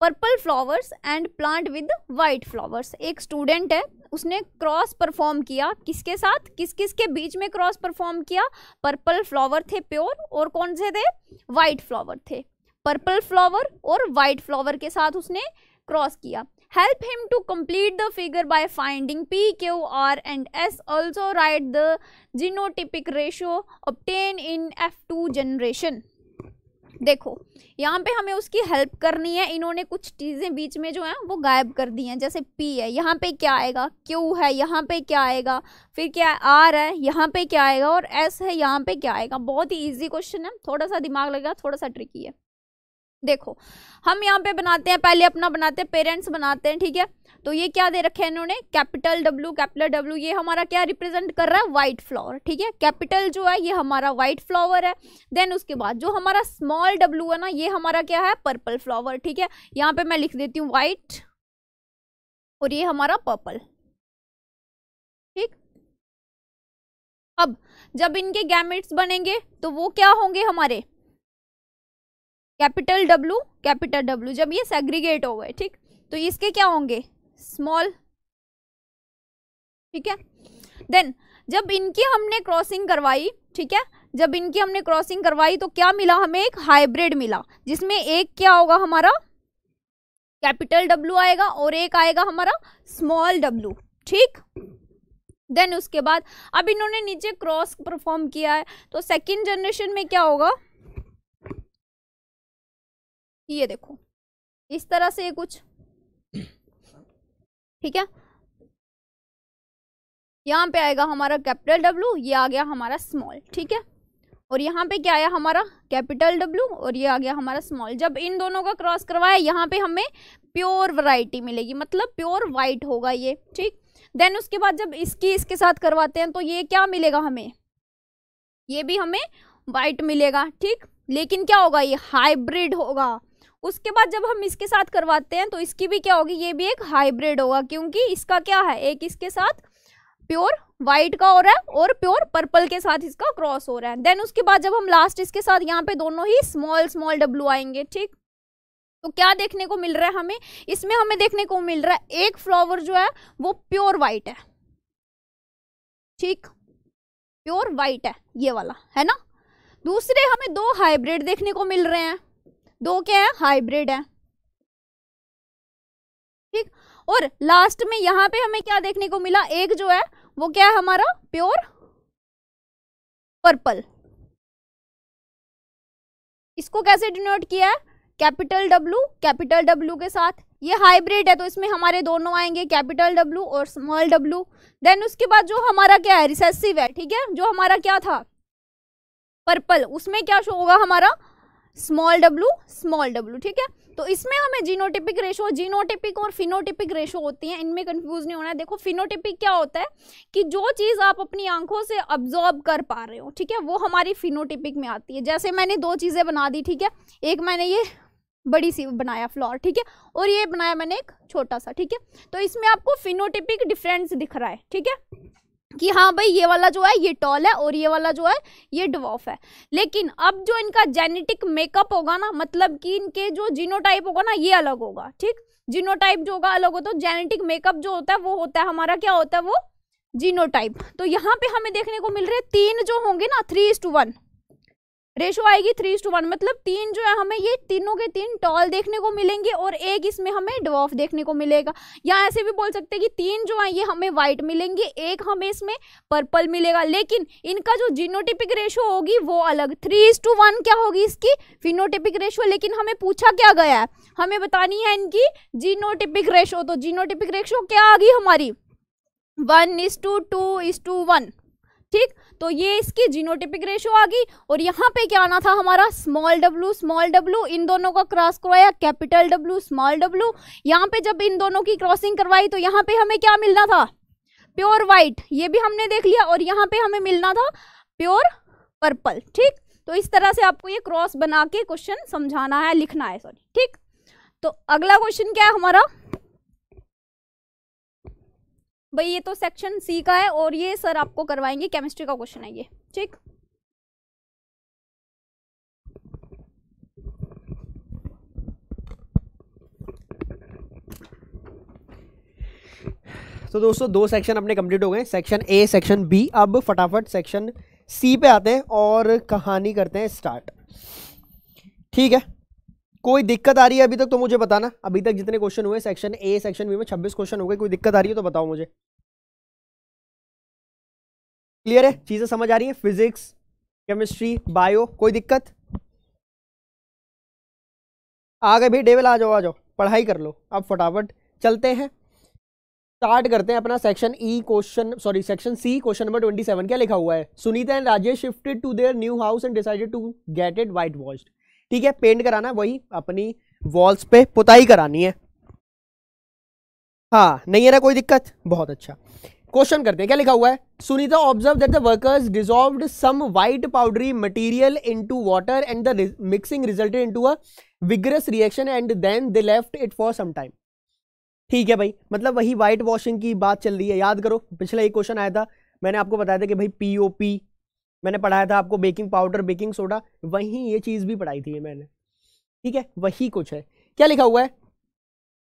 purple flowers and plant with white flowers एक स्टूडेंट है उसने क्रॉस परफॉर्म किया किसके साथ किस किस के बीच में क्रॉस परफॉर्म किया पर्पल फ्लावर थे प्योर और कौन से थे वाइट फ्लावर थे पर्पल फ्लावर और वाइट फ्लावर के साथ उसने क्रॉस किया help him to complete the figure by finding P, Q, R and S. Also write the genotypic ratio in in F2 generation. देखो यहाँ पे हमें उसकी हेल्प करनी है इन्होंने कुछ चीज़ें बीच में जो हैं वो गायब कर दी हैं जैसे पी है यहाँ पे क्या आएगा क्यू है यहाँ पे क्या आएगा फिर क्या आर है यहाँ पे क्या आएगा और एस है यहाँ पे क्या आएगा बहुत ही इजी क्वेश्चन है थोड़ा सा दिमाग लगेगा थोड़ा सा ट्रिकी है देखो हम यहाँ पे बनाते हैं पहले अपना बनाते हैं पेरेंट्स बनाते हैं ठीक है तो ये क्या दे रखे हैं इन्होंने कैपिटल डब्ल्यू कैपिटल डब्ल्यू ये हमारा क्या रिप्रेजेंट कर रहा है वाइट फ्लावर ठीक है कैपिटल जो है ये हमारा वाइट फ्लावर है देन उसके बाद जो हमारा स्मॉल डब्ल्यू है ना ये हमारा क्या है पर्पल फ्लावर ठीक है यहाँ पे मैं लिख देती हूँ वाइट और ये हमारा पर्पल ठीक अब जब इनके गैमेट्स बनेंगे तो वो क्या होंगे हमारे कैपिटल डब्लू कैपिटल डब्लू जब ये सेग्रीगेट हो गए ठीक तो इसके क्या होंगे स्मॉल ठीक है देन जब इनकी हमने क्रॉसिंग करवाई ठीक है जब इनकी हमने क्रॉसिंग करवाई तो क्या मिला हमें एक हाइब्रिड मिला जिसमें एक क्या होगा हमारा कैपिटल डब्लू आएगा और एक आएगा हमारा स्मॉल डब्लू ठीक देन उसके बाद अब इन्होंने नीचे क्रॉस परफॉर्म किया है तो सेकेंड जनरेशन में क्या होगा ये देखो इस तरह से कुछ ठीक है यहाँ पे आएगा हमारा कैपिटल डब्लू ये आ गया हमारा स्मॉल ठीक है और यहाँ पे क्या आया हमारा कैपिटल डब्लू और ये आ गया हमारा स्मॉल जब इन दोनों का क्रॉस करवाया यहाँ पे हमें प्योर वैरायटी मिलेगी मतलब प्योर वाइट होगा ये ठीक देन उसके बाद जब इसकी इसके साथ करवाते हैं तो ये क्या मिलेगा हमें ये भी हमें वाइट मिलेगा ठीक लेकिन क्या होगा ये हाइब्रिड होगा उसके बाद जब हम इसके साथ करवाते हैं तो इसकी भी क्या होगी ये भी एक हाइब्रिड होगा क्योंकि इसका क्या है एक इसके साथ प्योर व्हाइट का हो रहा है और प्योर पर्पल के साथ इसका क्रॉस हो रहा है देन उसके बाद जब हम लास्ट इसके साथ यहाँ पे दोनों ही स्मॉल स्मॉल डब्लू आएंगे ठीक तो क्या देखने को मिल रहा है हमें इसमें हमें देखने को मिल रहा है एक फ्लावर जो है वो प्योर वाइट है ठीक प्योर वाइट है ये वाला है ना दूसरे हमें दो हाइब्रिड देखने को मिल रहे हैं दो क्या है हाइब्रिड है ठीक और लास्ट में यहां पे हमें क्या देखने को मिला एक जो है वो क्या है हमारा प्योर पर्पल इसको कैसे डिनोट किया है कैपिटल डब्लू कैपिटल डब्लू के साथ ये हाइब्रिड है तो इसमें हमारे दोनों आएंगे कैपिटल डब्लू और स्मॉल डब्लू देन उसके बाद जो हमारा क्या है रिसेसिव है ठीक है जो हमारा क्या था पर्पल उसमें क्या शो होगा हमारा स्मॉल डब्ल्यू स्मॉल डब्ल्यू ठीक है तो इसमें हमें जीनोटिपिक रेशो जीनोटिपिक और फिनोटिपिक रेशो होती है इनमें कंफ्यूज नहीं होना है देखो फिनोटिपिक क्या होता है कि जो चीज़ आप अपनी आंखों से अब्जॉर्ब कर पा रहे हो ठीक है वो हमारी फिनोटिपिक में आती है जैसे मैंने दो चीज़ें बना दी ठीक है एक मैंने ये बड़ी सी बनाया फ्लॉर ठीक है और ये बनाया मैंने एक छोटा सा ठीक है तो इसमें आपको फिनोटिपिक डिफरेंस दिख रहा है ठीक है कि हाँ भाई ये वाला जो है ये टॉल है और ये वाला जो है ये डवॉफ है लेकिन अब जो इनका जेनेटिक मेकअप होगा ना मतलब कि इनके जो जीनोटाइप होगा ना ये अलग होगा ठीक जीनोटाइप जो होगा अलग होता है जेनेटिक मेकअप जो होता है वो होता है हमारा क्या होता है वो जीनोटाइप तो यहाँ पे हमें देखने को मिल रहे हैं तीन जो होंगे ना three is to one ratio आएगी थ्री टू वन मतलब तीन जो है हमें ये तीनों के तीन टॉल देखने को मिलेंगे और एक इसमें हमें डॉफ देखने को मिलेगा या ऐसे भी बोल सकते हैं कि तीन जो है ये हमें व्हाइट मिलेंगे एक हमें इसमें पर्पल मिलेगा लेकिन इनका जो जीनोटिपिक रेशो होगी वो अलग थ्री टू वन क्या होगी इसकी फिनोटिपिक रेशो लेकिन हमें पूछा क्या गया है हमें बतानी है इनकी जीनोटिपिक रेशो तो जीनोटिपिक रेशो क्या आ गई हमारी one is to two is to one ठीक तो ये इसकी जीनोटिपिक रेशो आ गई और यहाँ पे क्या आना था हमारा स्मॉल डब्ल्यू स्मॉल डब्ल्यू इन दोनों का क्रॉस करवाया कैपिटल डब्ल्यू स्मॉल डब्ल्यू यहाँ पे जब इन दोनों की क्रॉसिंग करवाई तो यहाँ पे हमें क्या मिलना था प्योर वाइट ये भी हमने देख लिया और यहाँ पे हमें मिलना था प्योर पर्पल ठीक तो इस तरह से आपको ये क्रॉस बना के क्वेश्चन समझाना है लिखना है सॉरी ठीक तो अगला क्वेश्चन क्या है हमारा भाई ये तो सेक्शन सी का है और ये सर आपको करवाएंगे केमिस्ट्री का क्वेश्चन है ये ठीक तो दोस्तों दो सेक्शन अपने कंप्लीट हो गए सेक्शन ए सेक्शन बी अब फटाफट सेक्शन सी पे आते हैं और कहानी करते हैं स्टार्ट ठीक है कोई दिक्कत आ रही है अभी तक तो मुझे बताना अभी तक जितने क्वेश्चन हुए सेक्शन ए सेक्शन बी में छब्बीस क्वेश्चन हो गए कोई दिक्कत आ रही है तो बताओ मुझे क्लियर है चीज़ें समझ आ रही है फिजिक्स केमिस्ट्री बायो कोई दिक्कत आ गए भाई डेवल आ जाओ आ जाओ पढ़ाई कर लो अब फटाफट चलते हैं स्टार्ट करते हैं अपना section E question sorry section C question number twenty seven क्या लिखा हुआ है Sunita and Rajesh shifted to their new house and decided to get it white washed ठीक है पेंट कराना वही अपनी वॉल्स पे पुताई करानी है हाँ नहीं है ना कोई दिक्कत बहुत अच्छा क्वेश्चन करते हैं क्या लिखा हुआ है Sunita observe that the workers dissolve some white powdery material into water and the mixing resulted into a vigorous reaction and then they left it for some time ठीक है भाई मतलब वही वाइट वॉशिंग की बात चल रही है याद करो पिछला एक क्वेश्चन आया था मैंने आपको बताया था कि भाई पी मैंने पढ़ाया था आपको बेकिंग पाउडर बेकिंग सोडा वहीं ये चीज़ भी पढ़ाई थी मैंने ठीक है वही कुछ है क्या लिखा हुआ है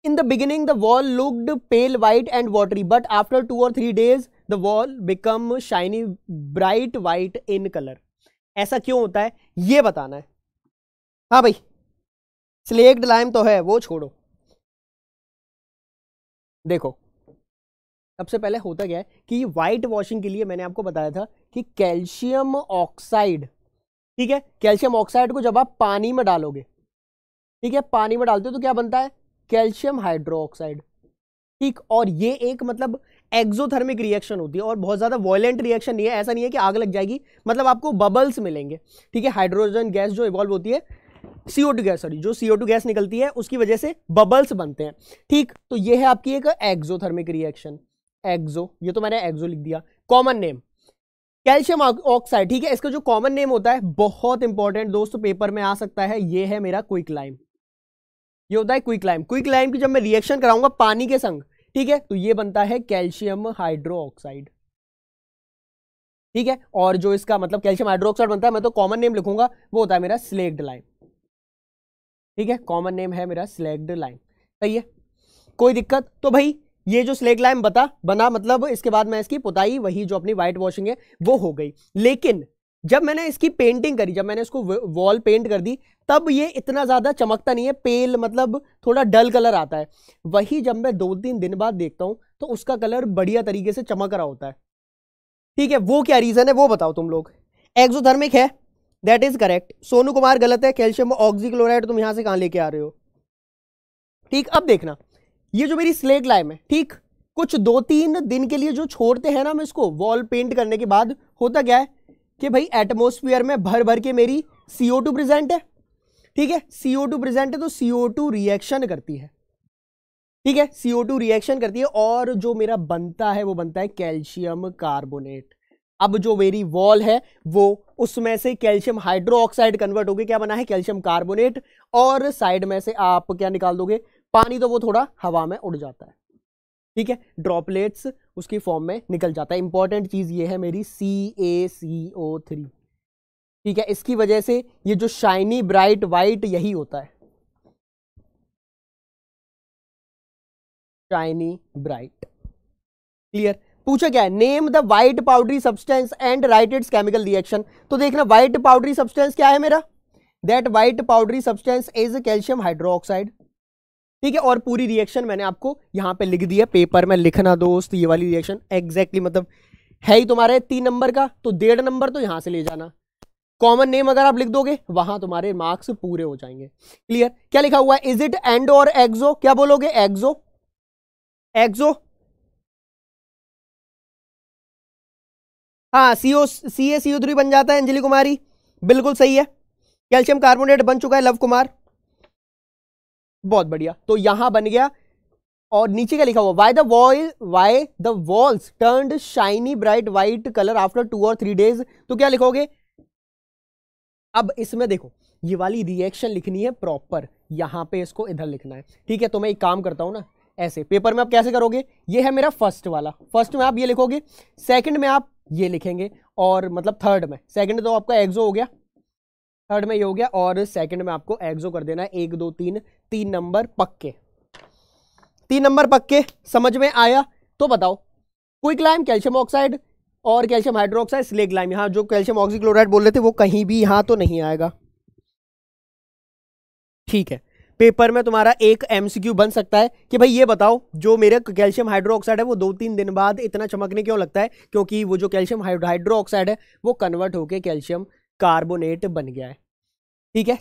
in the beginning the wall looked pale white and watery but after two और three days the wall become shiny bright white in colour ऐसा क्यों होता है ये बताना है हाँ भाई स्लेक्ड लाइम तो है वो छोड़ो देखो सबसे पहले होता क्या है कि वाइट वॉशिंग के लिए मैंने आपको बताया था कि कैल्शियम ऑक्साइड ठीक है कैल्शियम ऑक्साइड को जब आप पानी में डालोगे ठीक है पानी में डालते हो तो क्या बनता है कैल्शियम हाइड्रो ऑक्साइड ठीक और ये एक मतलब एक्जोथर्मिक रिएक्शन होती है और बहुत ज़्यादा वॉयलेंट रिएक्शन नहीं है ऐसा नहीं है कि आग लग जाएगी मतलब आपको बबल्स मिलेंगे ठीक है हाइड्रोजन गैस जो इवॉल्व होती है सीओ टू गैस सॉरी जो सीओ टू गैस निकलती है उसकी वजह से बबल्स बनते हैं ठीक तो ये है आपकी एक एक्जोथर्मिक रिएक्शन एग्जो ये तो मैंने एक्सो लिख दिया कॉमन नेम कैल्शियम ऑक्साइड ठीक है इसका जो कॉमन नेम होता है बहुत इंपॉर्टेंट दोस्तों पेपर में आ सकता है ये है मेरा क्विक लाइम ये होता है क्विक लाइम क्विक लाइम की जब मैं रिएक्शन कराऊंगा पानी के संग ठीक है तो ये बनता है कैल्शियम हाइड्रो ऑक्साइड ठीक है और जो इसका मतलब कैल्शियम हाइड्रो ऑक्साइड बनता है मैं तो कॉमन नेम लिखूंगा वो होता है मेरा स्लेग्ड लाइम ठीक है कॉमन नेम है मेरा स्लेग्ड लाइम सही है कोई दिक्कत तो भाई ये जो स्लेग लाइम बता बना मतलब इसके बाद मैं इसकी पुताई वही जो अपनी वाइट वॉशिंग है वो हो गई लेकिन जब मैंने इसकी पेंटिंग करी जब मैंने इसको वॉल पेंट कर दी तब ये इतना ज़्यादा चमकता नहीं है पेल मतलब थोड़ा डल कलर आता है वही जब मैं दो तीन दिन बाद देखता हूँ तो उसका कलर बढ़िया तरीके से चमक रहा होता है ठीक है वो क्या रीज़न है वो बताओ तुम लोग एक्जोथर्मिक है that is correct Sonu Kumar गलत है कैल्शियम ऑक्सीक्लोराइड तुम यहाँ से कहाँ लेके आ रहे हो ठीक अब देखना ये जो मेरी स्लेट लाइम है ठीक कुछ दो तीन दिन के लिए जो छोड़ते हैं ना हम इसको वॉल पेंट करने के बाद होता क्या है कि भाई एटमोसफियर में भर भर के मेरी सी टू प्रेजेंट है ठीक है सी टू प्रेजेंट है तो सी टू रिएक्शन करती है ठीक है सी टू रिएक्शन करती है और जो मेरा बनता है वो बनता है कैल्शियम कार्बोनेट अब जो मेरी वॉल है वो उसमें से कैल्शियम हाइड्रो ऑक्साइड कन्वर्ट होकर क्या बना है कैल्शियम कार्बोनेट और साइड में से आप क्या निकाल दोगे पानी तो वो थोड़ा हवा में उड़ जाता है ठीक है ड्रॉपलेट्स उसकी फॉर्म में निकल जाता है इंपॉर्टेंट चीज़ ये है मेरी सी ए सी ओ थ्री ठीक है इसकी वजह से ये जो शाइनी ब्राइट वाइट यही होता है शाइनी ब्राइट क्लियर पूछा क्या है name the white powdery substance and write its chemical reaction तो देखना व्हाइट पाउडरी सब्सटेंस क्या है मेरा that white powdery substance is calcium hydroxide ठीक है और पूरी रिएक्शन मैंने आपको यहाँ पे लिख दिया पेपर में लिखना दोस्त ये वाली रिएक्शन एग्जैक्टली मतलब है ही तुम्हारे तीन नंबर का तो डेढ़ नंबर तो यहाँ से ले जाना कॉमन नेम अगर आप लिख दोगे वहां तुम्हारे मार्क्स पूरे हो जाएंगे क्लियर क्या लिखा हुआ है इज इट एंड और एक्सो क्या बोलोगे एक्सो एक्सो हाँ CO C A CO three बन जाता है अंजलि कुमारी बिल्कुल सही है कैल्शियम कार्बोनेट बन चुका है लव कुमार बहुत बढ़िया तो यहां बन गया और नीचे क्या लिखा हुआ why the wall why the walls turn shiny bright white colour after two और थ्री डेज तो क्या लिखोगे अब इसमें देखो ये वाली रिएक्शन लिखनी है प्रॉपर यहां पे इसको इधर लिखना है ठीक है तो मैं एक काम करता हूं ना ऐसे पेपर में आप कैसे करोगे ये है मेरा फर्स्ट वाला फर्स्ट में आप ये लिखोगे सेकंड में आप ये लिखेंगे और मतलब थर्ड में सेकंड तो आपका एग्जो हो गया थर्ड में ये हो गया और सेकंड में आपको एग्जो कर देना है एक दो तीन तीन नंबर पक्के तीन नंबर पक्के समझ में आया तो बताओ क्विक लाइम कैल्शियम ऑक्साइड और कैल्शियम हाइड्रोक्साइड स्लेग लाइम यहाँ जो कैल्शियम ऑक्सीक्लोराइड बोल रहे थे वो कहीं भी यहाँ तो नहीं आएगा ठीक है पेपर में तुम्हारा एक एमसीक्यू बन सकता है कि भाई ये बताओ जो मेरे कैल्शियम हाइड्रो ऑक्साइड है वो दो तीन दिन बाद इतना चमकने क्यों लगता है क्योंकि वो जो कैल्शियम हाइड्रो ऑक्साइड है वो कन्वर्ट होकर कैल्शियम कार्बोनेट बन गया है ठीक है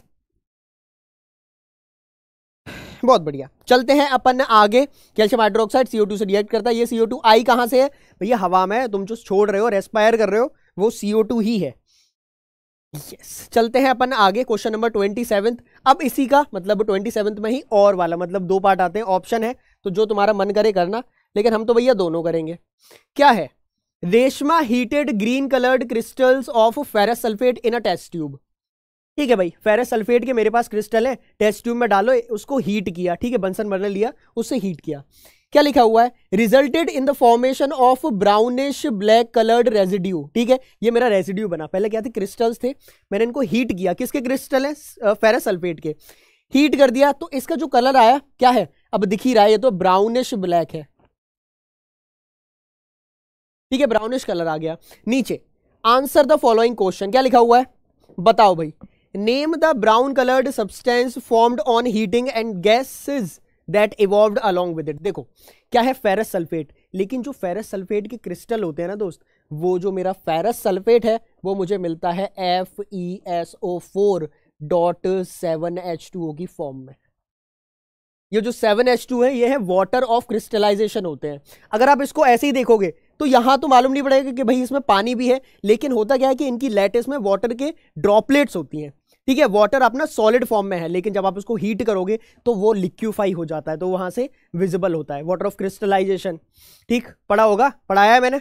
बहुत बढ़िया चलते हैं अपन आगे कैल्शियम हाइड्रोक्साइड सीओ टू से रिएक्ट करता है ये सीओ टू आई कहां से है भैया हवा में तुम जो छोड़ रहे हो रेस्पायर कर रहे हो वो सीओ टू ही है यस चलते हैं अपन आगे क्वेश्चन नंबर ट्वेंटी सेवन अब इसी का मतलब ट्वेंटी सेवन्थ में ही और वाला मतलब दो पार्ट आते हैं ऑप्शन है तो जो तुम्हारा मन करे करना लेकिन हम तो भैया दोनों करेंगे क्या है Reshma heated green coloured crystals of ferrous sulphate in a test tube ठीक है भाई फेरस सल्फेट के मेरे पास क्रिस्टल है टेस्ट ट्यूब में डालो उसको हीट किया ठीक है बंसन बर्नर लिया उससे हीट किया क्या लिखा हुआ है resulted in the formation of brownish black coloured residue ठीक है ये मेरा रेजिड्यू बना पहले क्या थे क्रिस्टल्स थे मैंने इनको हीट किया किसके क्रिस्टल है फेरस सल्फेट के हीट कर दिया तो इसका जो कलर आया क्या है अब दिख ही रहा है ये तो ब्राउनिश ब्लैक है ठीक है ब्राउनिश कलर आ गया नीचे आंसर द फॉलोइंग क्वेश्चन क्या लिखा हुआ है बताओ भाई name the brown coloured substance formed on heating and gases that evolve along with it देखो क्या है फेरस सल्फेट लेकिन जो फेरस सल्फेट के क्रिस्टल होते हैं ना दोस्त वो जो मेरा फेरस सल्फेट है वो मुझे मिलता है F E S O four dot seven H two O की फॉर्म में ये जो सेवन एच टू है ये है वाटर ऑफ क्रिस्टलाइजेशन होते हैं अगर आप इसको ऐसे ही देखोगे तो यहां तो मालूम नहीं पड़ेगा कि भाई इसमें पानी भी है लेकिन होता क्या है कि इनकी लेटेस्ट में वाटर के ड्रॉपलेट्स होती हैं ठीक है वाटर अपना सॉलिड फॉर्म में है लेकिन जब आप उसको हीट करोगे तो वो लिक्विफाई हो जाता है तो वहां से विजिबल होता है वाटर ऑफ क्रिस्टलाइजेशन ठीक पढ़ा होगा पढ़ाया है मैंने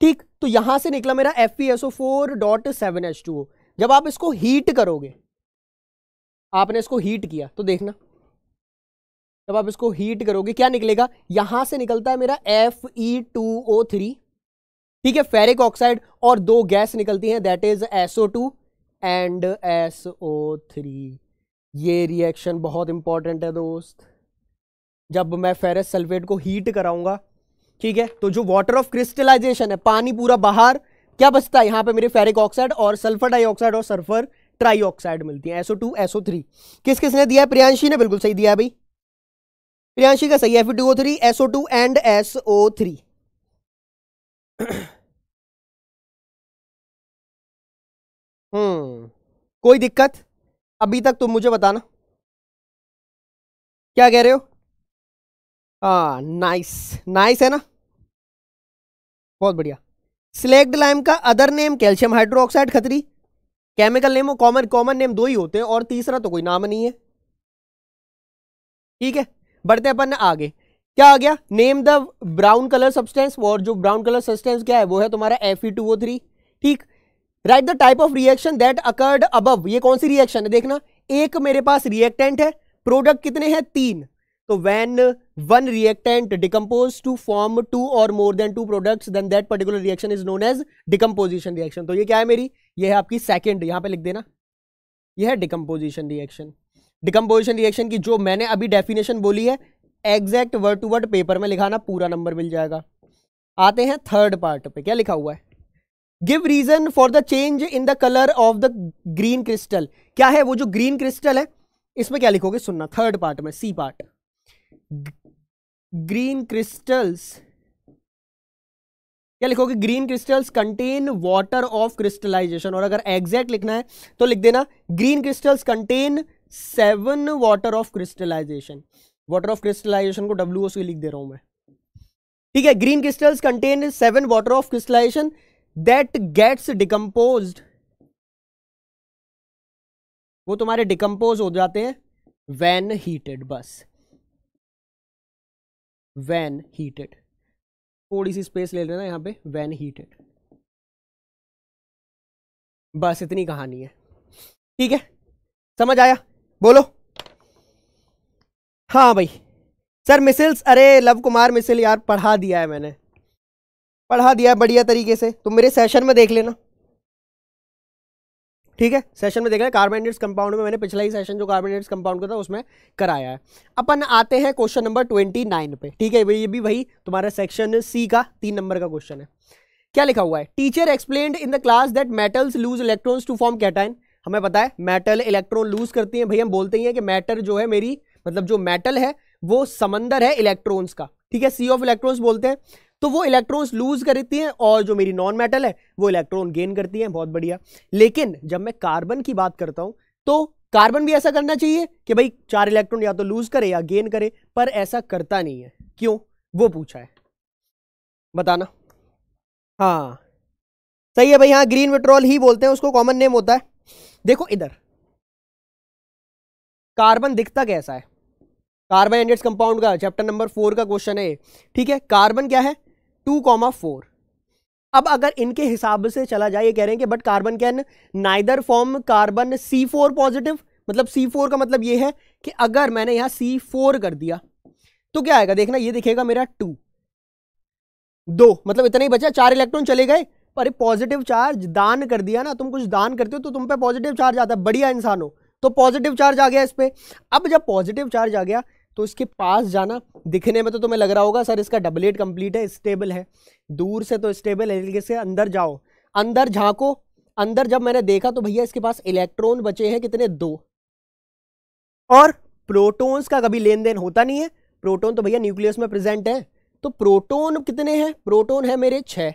ठीक तो यहां से निकला मेरा F P SO four dot seven H two O जब आप इसको हीट करोगे आपने इसको हीट किया तो देखना जब आप इसको हीट करोगे क्या निकलेगा यहां से निकलता है मेरा F E two O three ठीक है फेरिक ऑक्साइड और दो गैस निकलती हैं that is SO two and SO three ये रिएक्शन बहुत इंपॉर्टेंट है दोस्त जब मैं फेरस सल्फेट को हीट कराऊंगा ठीक है तो जो वाटर ऑफ क्रिस्टलाइजेशन है पानी पूरा बाहर क्या बचता है यहाँ पे मेरे फेरिक ऑक्साइड और सल्फर डाइऑक्साइड और सल्फर ट्राईऑक्साइड मिलती है एसओ टू एसओ थ्री किस किसने दिया प्रियांशी ने बिल्कुल सही दिया है भाई प्रियांशी का सही F two O three S O two and S O three hmm कोई दिक्कत अभी तक तुम मुझे बताना क्या कह रहे हो हाँ नाइस नाइस है ना बहुत बढ़िया सिलेक्ट लाइम का अदर नेम कैल्शियम हाइड्रोक्साइड खतरी केमिकल नेम और कॉमन कॉमन नेम दो ही होते हैं और तीसरा तो कोई नाम नहीं है ठीक है बढ़ते अपन आगे क्या आ गया name the brown colour substance और जो ब्राउन कलर सब्सटेंस क्या है वो है तुम्हारा एफ e ठीक write the type of reaction that occurred अब ये कौन सी रिएक्शन है देखना एक मेरे पास रिएक्टेंट है प्रोडक्ट कितने हैं तीन तो when one reactant decompose to form two और more than two products then that particular reaction is known as decomposition reaction तो ये क्या है मेरी ये है आपकी सेकेंड यहां पे लिख देना यह है डिकम्पोजिशन रिएक्शन डिकम्पोजिशन रिएक्शन की जो मैंने अभी डेफिनेशन बोली है exact word to word paper में लिखाना पूरा नंबर मिल जाएगा आते हैं थर्ड पार्ट पे क्या लिखा हुआ है give reason for the change in the colour of the green crystal क्या है वो जो ग्रीन क्रिस्टल है इसमें क्या लिखोगे सुनना थर्ड पार्ट में सी पार्ट ग्रीन क्रिस्टल्स क्या लिखोगे green crystals contain water of crystallisation और अगर एग्जैक्ट लिखना है तो लिख देना green crystals contain seven water of crystallisation water of crystallisation को डब्ल्यू से लिख दे रहा हूं मैं ठीक है green crystals contain seven water of crystallisation that gets decompose वो तुम्हारे डिकम्पोज हो जाते हैं वैन हीटेड बस वैन हीटेड थोड़ी सी स्पेस ले लेना यहां पे वैन हीटेड बस इतनी कहानी है ठीक है समझ आया बोलो हाँ भाई सर मिसिल्स अरे लव कुमार मिसिल यार पढ़ा दिया है मैंने पढ़ा दिया है बढ़िया तरीके से तुम मेरे सेशन में देख लेना ठीक है सेशन में देख लेना कार्बोनेट्स कंपाउंड में मैंने पिछला ही सेशन जो कार्बोनेट्स कंपाउंड का था उसमें कराया है अपन आते हैं क्वेश्चन नंबर ट्वेंटी नाइन पे ठीक है ये भी वही तुम्हारा सेक्शन सी का तीन नंबर का क्वेश्चन है क्या लिखा हुआ है teacher explain in the class that metals lose electrons to form cation हमें पता है मेटल इलेक्ट्रॉन लूज करती हैं भाई हम बोलते ही हैं कि मैटर जो है मेरी मतलब जो मेटल है वो समंदर है इलेक्ट्रॉन्स का ठीक है सी ऑफ इलेक्ट्रॉन्स बोलते हैं तो वो इलेक्ट्रॉन्स लूज करती हैं और जो मेरी नॉन मेटल है वो इलेक्ट्रॉन गेन करती हैं बहुत बढ़िया लेकिन जब मैं कार्बन की बात करता हूँ तो कार्बन भी ऐसा करना चाहिए कि भाई चार इलेक्ट्रॉन या तो लूज करे या गेन करे पर ऐसा करता नहीं है क्यों वो पूछा है बताना हाँ सही है भाई हाँ ग्रीन विट्रॉल ही बोलते हैं उसको कॉमन नेम होता है देखो इधर कार्बन दिखता कैसा है कार्बन एंड कंपाउंड का चैप्टर नंबर फोर का क्वेश्चन है ठीक है कार्बन क्या है टू कॉमा फोर अब अगर इनके हिसाब से चला जाए ये कह रहे हैं कि but carbon can neither form carbon C four positive मतलब सी फोर का मतलब ये है कि अगर मैंने यहां सी फोर कर दिया तो क्या आएगा देखना ये दिखेगा मेरा टू दो मतलब इतना ही बचा चार इलेक्ट्रॉन चले गए पर पॉजिटिव चार्ज दान कर दिया ना तुम कुछ दान करते हो तो तुम पे पॉजिटिव चार्ज आता है बढ़िया इंसान हो तो पॉजिटिव चार्ज आ गया इस पर अब जब पॉजिटिव चार्ज आ गया तो इसके पास जाना दिखने में तो तुम्हें लग रहा होगा सर इसका डबल एट कंप्लीट है स्टेबल है दूर से तो स्टेबल है लेकिन इसके अंदर जाओ अंदर झांको अंदर जब मैंने देखा तो भैया इसके पास इलेक्ट्रॉन बचे हैं कितने दो और प्रोटॉन्स का कभी लेन देन होता नहीं है प्रोटॉन तो भैया न्यूक्लियस में प्रेजेंट है तो प्रोटॉन कितने हैं प्रोटॉन है मेरे छः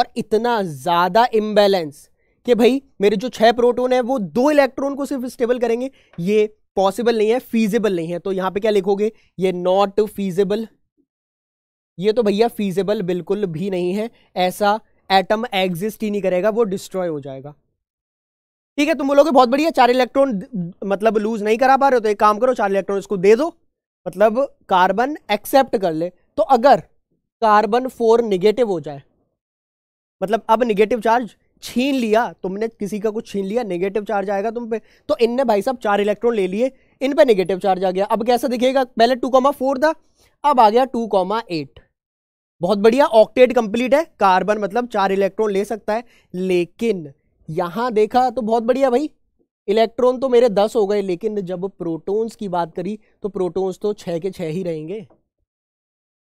और इतना ज़्यादा इम्बेलेंस कि भाई मेरे जो छः प्रोटोन है वो दो इलेक्ट्रॉन को सिर्फ स्टेबल करेंगे ये पॉसिबल नहीं है फीजेबल नहीं है तो यहाँ पे क्या लिखोगे ये नॉट फीजेबल ये तो भैया फीजेबल बिल्कुल भी नहीं है ऐसा एटम एग्जिस्ट ही नहीं करेगा वो डिस्ट्रॉय हो जाएगा ठीक है तुम बोलोगे बहुत बढ़िया चार इलेक्ट्रॉन मतलब लूज नहीं करा पा रहे हो तो एक काम करो चार इलेक्ट्रॉन इसको दे दो मतलब कार्बन एक्सेप्ट कर ले तो अगर कार्बन फोर निगेटिव हो जाए मतलब अब निगेटिव चार्ज छीन लिया तुमने किसी का कुछ छीन लिया नेगेटिव चार्ज आएगा तुम पे तो इनने भाई साहब चार इलेक्ट्रॉन ले लिए इन पे नेगेटिव चार्ज आ गया अब कैसा दिखेगा पहले टू कॉमा फोर था अब आ गया टू कॉमा एट बहुत बढ़िया ऑक्टेट कंप्लीट है कार्बन मतलब चार इलेक्ट्रॉन ले सकता है लेकिन यहां देखा तो बहुत बढ़िया भाई इलेक्ट्रॉन तो मेरे दस हो गए लेकिन जब प्रोटोन्स की बात करी तो प्रोटोन्स तो छह के छह ही रहेंगे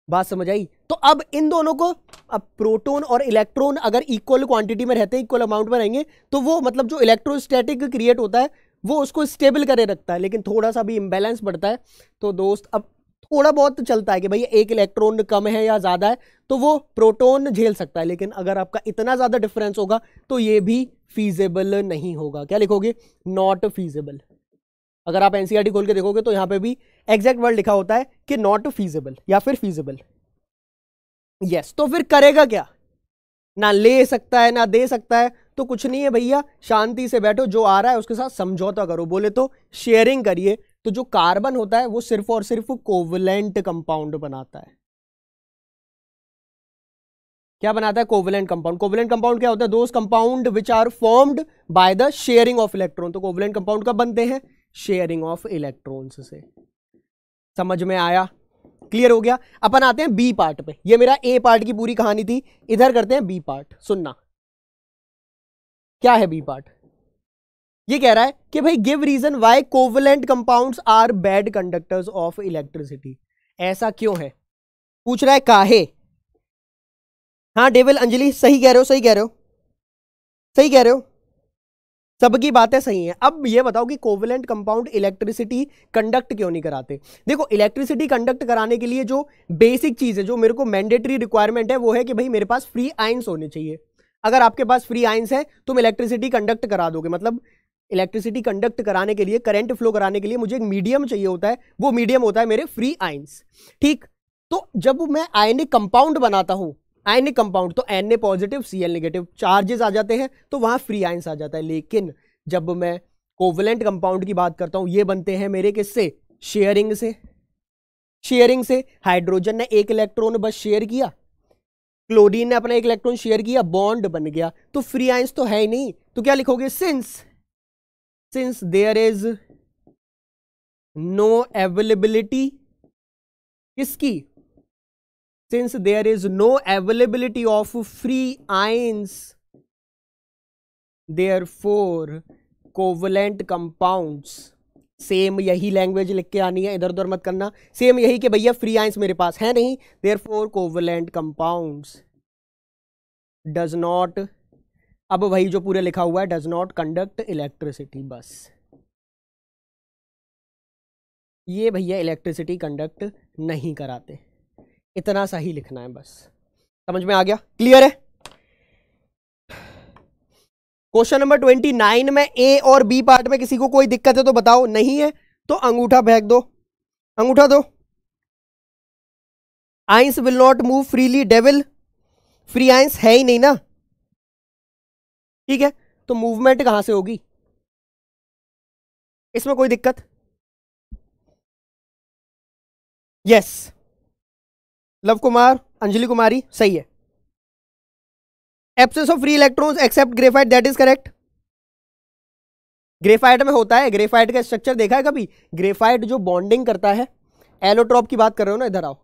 बात समझ आई तो अब इन दोनों को अब प्रोटोन और इलेक्ट्रॉन अगर इक्वल क्वांटिटी में रहते हैं इक्वल अमाउंट में रहेंगे तो वो मतलब जो इलेक्ट्रोस्टैटिक क्रिएट होता है वो उसको स्टेबल करे रखता है लेकिन थोड़ा सा भी इम्बेलेंस बढ़ता है तो दोस्त अब थोड़ा बहुत चलता है कि भाई एक इलेक्ट्रॉन कम है या ज़्यादा है तो वो प्रोटोन झेल सकता है लेकिन अगर आपका इतना ज़्यादा डिफरेंस होगा तो ये भी फीजेबल नहीं होगा क्या लिखोगे नॉट फीजेबल अगर आप एनसीईआरटी e खोल के देखोगे तो यहाँ पे भी एग्जैक्ट वर्ड लिखा होता है कि नॉट फीजेबल या फिर फीजेबल यस yes, तो फिर करेगा क्या ना ले सकता है ना दे सकता है तो कुछ नहीं है भैया शांति से बैठो जो आ रहा है उसके साथ समझौता करो बोले तो शेयरिंग करिए तो जो कार्बन होता है वो सिर्फ और सिर्फ कोवलेंट कंपाउंड बनाता है क्या बनाता है कोवलेंट कंपाउंड कोवलेंट कंपाउंड क्या होता है those compound which are formed by the sharing of electron तो कोवलेंट कंपाउंड कब बनते हैं शेयरिंग ऑफ इलेक्ट्रॉन से समझ में आया क्लियर हो गया अपन आते हैं बी पार्ट पे ये मेरा ए पार्ट की पूरी कहानी थी इधर करते हैं बी पार्ट सुनना क्या है बी पार्ट ये कह रहा है कि भाई give reason why covalent compounds are bad conductors of electricity ऐसा क्यों है पूछ रहा है काहे हाँ डेविल अंजलि सही कह रहे हो सही कह रहे हो सही कह रहे हो सबकी बातें सही हैं अब ये बताओ कि कोवलेंट कंपाउंड इलेक्ट्रिसिटी कंडक्ट क्यों नहीं कराते देखो इलेक्ट्रिसिटी कंडक्ट कराने के लिए जो बेसिक चीज़ है जो मेरे को मैंडेटरी रिक्वायरमेंट है वो है कि भाई मेरे पास फ्री आइंस होने चाहिए अगर आपके पास फ्री आइंस है तुम इलेक्ट्रिसिटी कंडक्ट करा दोगे मतलब इलेक्ट्रिसिटी कंडक्ट कराने के लिए करंट फ्लो कराने के लिए मुझे एक मीडियम चाहिए होता है वो मीडियम होता है मेरे फ्री आइंस ठीक तो जब मैं आयनिक कंपाउंड बनाता हूँ आयनिक कंपाउंड तो N A positive C L negative charges आ जाते हैं तो वहाँ फ्री आयंस आ जाता है लेकिन जब मैं कोवलेंट कंपाउंड की बात करता हूँ ये बनते हैं मेरे किससे शेयरिंग से शेयरिंग से हाइड्रोजन ने एक इलेक्ट्रॉन बस शेयर किया क्लोरीन ने अपना एक इलेक्ट्रॉन शेयर किया बॉन्ड बन गया तो फ्री आइंस तो है ही नहीं तो क्या लिखोगे since since there is no availability किसकी since there is no availability of free ions therefore covalent compounds same यही लैंग्वेज लिख के आनी है इधर उधर मत करना सेम यही कि भैया फ्री आइंस मेरे पास है नहीं therefore covalent compounds does not अब वही जो पूरे लिखा हुआ है डज नॉट कंडक्ट इलेक्ट्रिसिटी बस ये भैया इलेक्ट्रिसिटी कंडक्ट नहीं कराते इतना सा ही लिखना है बस समझ में आ गया क्लियर है क्वेश्चन नंबर ट्वेंटी नाइन में ए और बी पार्ट में किसी को कोई दिक्कत है तो बताओ नहीं है तो अंगूठा फेंक दो अंगूठा दो ions will not move freely डेविल फ्री आइंस है ही नहीं ना ठीक है तो मूवमेंट कहां से होगी इसमें कोई दिक्कत यस yes. लव कुमार अंजलि कुमारी सही है absence of free electrons except graphite that is correct graphite में होता है ग्रेफाइट का स्ट्रक्चर देखा है कभी ग्रेफाइट जो बॉन्डिंग करता है एलोट्रॉप की बात कर रहे हो ना इधर आओ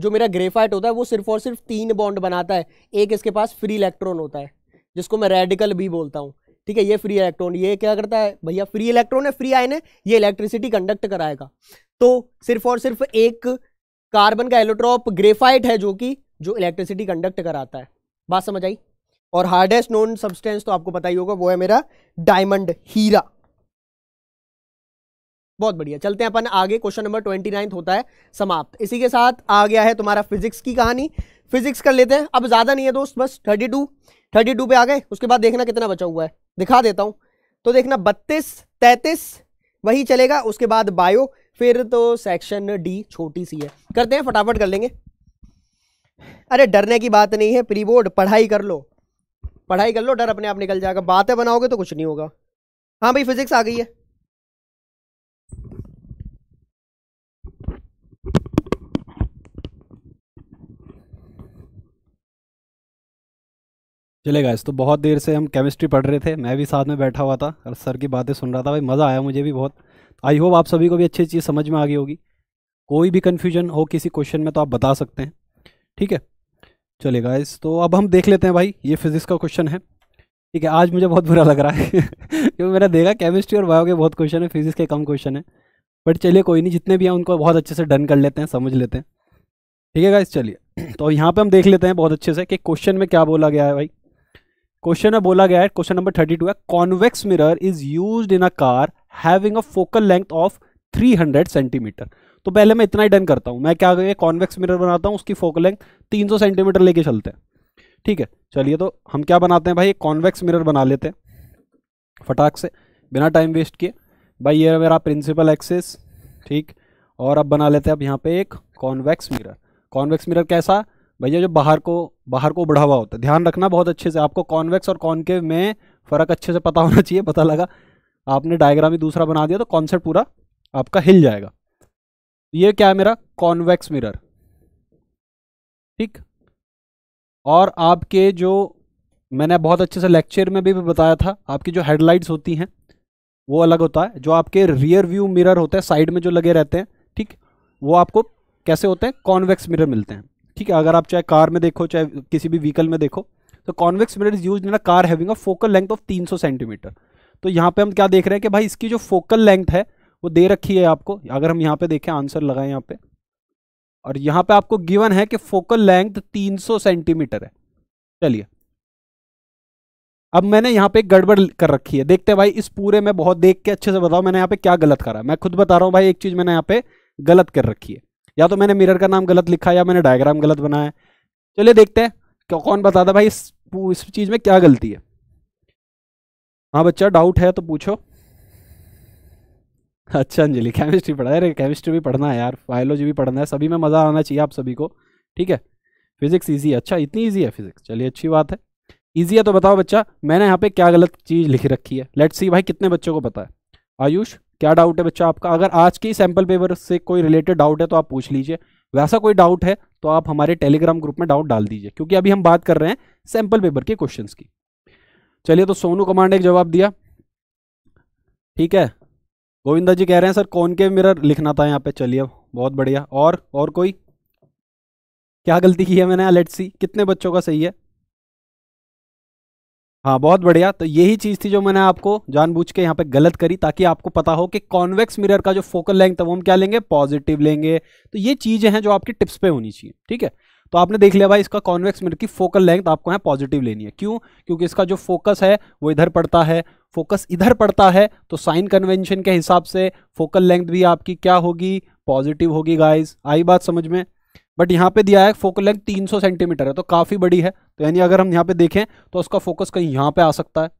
जो मेरा ग्रेफाइट होता है वो सिर्फ और सिर्फ तीन बॉन्ड बनाता है एक इसके पास फ्री इलेक्ट्रॉन होता है जिसको मैं रेडिकल भी बोलता हूँ ठीक है ये फ्री इलेक्ट्रॉन ये क्या करता है भैया फ्री इलेक्ट्रॉन है फ्री आयन है ये इलेक्ट्रिसिटी कंडक्ट कराएगा तो सिर्फ और सिर्फ एक कार्बन का एलोट्रॉप ग्रेफाइट है जो कि जो इलेक्ट्रिसिटी कंडक्ट कराता है बात समझ आई और हार्डेस्ट नोन सब्सटेंस तो आपको पता ही होगा वो है मेरा डायमंड हीरा बहुत बढ़िया चलते हैं अपन आगे क्वेश्चन नंबर ट्वेंटी नाइन्थ होता है समाप्त इसी के साथ आ गया है तुम्हारा फिजिक्स की कहानी फिजिक्स कर लेते हैं अब ज़्यादा नहीं है दोस्त बस थर्टी टू थर्टी टू पे आ गए उसके बाद देखना कितना बचा हुआ है दिखा देता हूं तो देखना बत्तीस तैतीस वही चलेगा उसके बाद बायो फिर तो सेक्शन डी छोटी सी है करते हैं फटाफट कर लेंगे अरे डरने की बात नहीं है प्री बोर्ड पढ़ाई कर लो पढ़ाई कर लो डर अपने आप निकल जाएगा बातें बनाओगे तो कुछ नहीं होगा हाँ भाई फिजिक्स आ गई है चलेगा इस तो बहुत देर से हम केमिस्ट्री पढ़ रहे थे मैं भी साथ में बैठा हुआ था और सर की बातें सुन रहा था भाई मज़ा आया मुझे भी बहुत आई होप आप सभी को भी अच्छी चीज़ समझ में आ गई होगी कोई भी कन्फ्यूजन हो किसी क्वेश्चन में तो आप बता सकते हैं ठीक है चलिए गाइस तो अब हम देख लेते हैं भाई ये फिजिक्स का क्वेश्चन है ठीक है आज मुझे बहुत बुरा लग रहा है (laughs) क्योंकि मैंने देखा केमिस्ट्री और बायो के बहुत क्वेश्चन है फिजिक्स के कम क्वेश्चन है बट चलिए कोई नहीं जितने भी हैं उनको बहुत अच्छे से डन कर लेते हैं समझ लेते हैं ठीक है गाइस चलिए (clears throat) तो यहाँ पे हम देख लेते हैं बहुत अच्छे से कि क्वेश्चन में क्या बोला गया है भाई क्वेश्चन में बोला गया है क्वेश्चन नंबर थर्टी टू है convex mirror is use in a car having a focal length of 300 centimetre तो पहले मैं इतना ही डन करता हूँ मैं क्या कॉन्वेक्स मिरर बनाता हूँ उसकी फोकल लेंथ 300 सेंटीमीटर लेके चलते हैं ठीक है चलिए तो हम क्या बनाते हैं भाई एक कॉन्वेक्स मिरर बना लेते हैं फटाक से बिना टाइम वेस्ट किए भाई ये मेरा प्रिंसिपल एक्सेस ठीक और अब बना लेते हैं अब यहाँ पे एक कॉन्वेक्स मिरर कॉन्वेक्स मिरर कैसा भैया जो बाहर को बाहर को बढ़ावा होता है ध्यान रखना बहुत अच्छे से आपको कॉन्वेक्स और कॉन्केव में फ़र्क अच्छे से पता होना चाहिए पता लगा आपने डायग्राम ही दूसरा बना दिया तो कॉन्सेप्ट पूरा आपका हिल जाएगा ये क्या है मेरा कॉन्वेक्स मिरर ठीक और आपके जो मैंने बहुत अच्छे से लेक्चर में भी बताया था आपकी जो हेडलाइट्स होती हैं वो अलग होता है जो आपके रियर व्यू मिरर होते हैं साइड में जो लगे रहते हैं ठीक वो आपको कैसे होते हैं कॉन्वेक्स मिरर मिलते हैं ठीक है अगर आप चाहे कार में देखो चाहे किसी भी व्हीकल में देखो तो convex mirror is use in a car having a focal length of 300 centimetre तो यहाँ पे हम क्या देख रहे हैं कि भाई इसकी जो फोकल लेंथ है वो दे रखी है आपको अगर हम यहाँ पे देखें आंसर लगाए यहाँ पे और यहाँ पे आपको गिवन है कि फोकल लेंथ 300 सेंटीमीटर है चलिए अब मैंने यहाँ पे एक गड़बड़ कर रखी है देखते हैं भाई इस पूरे में बहुत देख के अच्छे से बताओ मैंने यहाँ पे क्या गलत करा मैं खुद बता रहा हूँ भाई एक चीज़ मैंने यहाँ पे गलत कर रखी है या तो मैंने मिरर का नाम गलत लिखा या मैंने डायग्राम गलत बनाया चलिए देखते हैं कौन बताता भाई इस, इस चीज़ में क्या गलती है हाँ बच्चा डाउट है तो पूछो अच्छा अंजलि केमिस्ट्री पढ़ा है अरे केमिस्ट्री भी पढ़ना है यार बायोलॉजी भी पढ़ना है सभी में मज़ा आना चाहिए आप सभी को ठीक है फिजिक्स ईजी है अच्छा इतनी ईजी है फिजिक्स चलिए अच्छी बात है ईजी है तो बताओ बच्चा मैंने यहाँ पे क्या गलत चीज़ लिख रखी है लेट सी भाई कितने बच्चों को पता है आयुष क्या डाउट है बच्चा आपका अगर आज के सैम्पल पेपर से कोई रिलेटेड डाउट है तो आप पूछ लीजिए वैसा कोई डाउट है तो आप हमारे टेलीग्राम ग्रुप में डाउट डाल दीजिए क्योंकि अभी हम बात कर रहे हैं सैम्पल पेपर के क्वेश्चन की चलिए तो सोनू कमांड एक जवाब दिया ठीक है गोविंदा जी कह रहे हैं सर कौन के मिरर लिखना था यहाँ पे चलिए बहुत बढ़िया और और कोई क्या गलती की है मैंने लेट्स सी कितने बच्चों का सही है हाँ बहुत बढ़िया तो यही चीज़ थी जो मैंने आपको जानबूझ के यहाँ पे गलत करी ताकि आपको पता हो कि कॉन्वेक्स मिरर का जो फोकल लेंथ है वो हम क्या लेंगे पॉजिटिव लेंगे तो ये चीज़ें हैं जो आपकी टिप्स पे होनी चाहिए ठीक है तो आपने देख लिया भाई इसका कॉन्वेक्स मिरर की फोकल लेंथ आपको यहाँ पॉजिटिव लेनी है क्यों क्योंकि इसका जो फोकस है वो इधर पड़ता है फोकस इधर पड़ता है तो साइन कन्वेंशन के हिसाब से फोकल लेंथ भी आपकी क्या होगी पॉजिटिव होगी गाइज आई बात समझ में बट यहाँ पे दिया है फोकल लेंथ 300 सेंटीमीटर है तो काफ़ी बड़ी है तो यानी अगर हम यहाँ पे देखें तो उसका फोकस कहीं यहाँ पे आ सकता है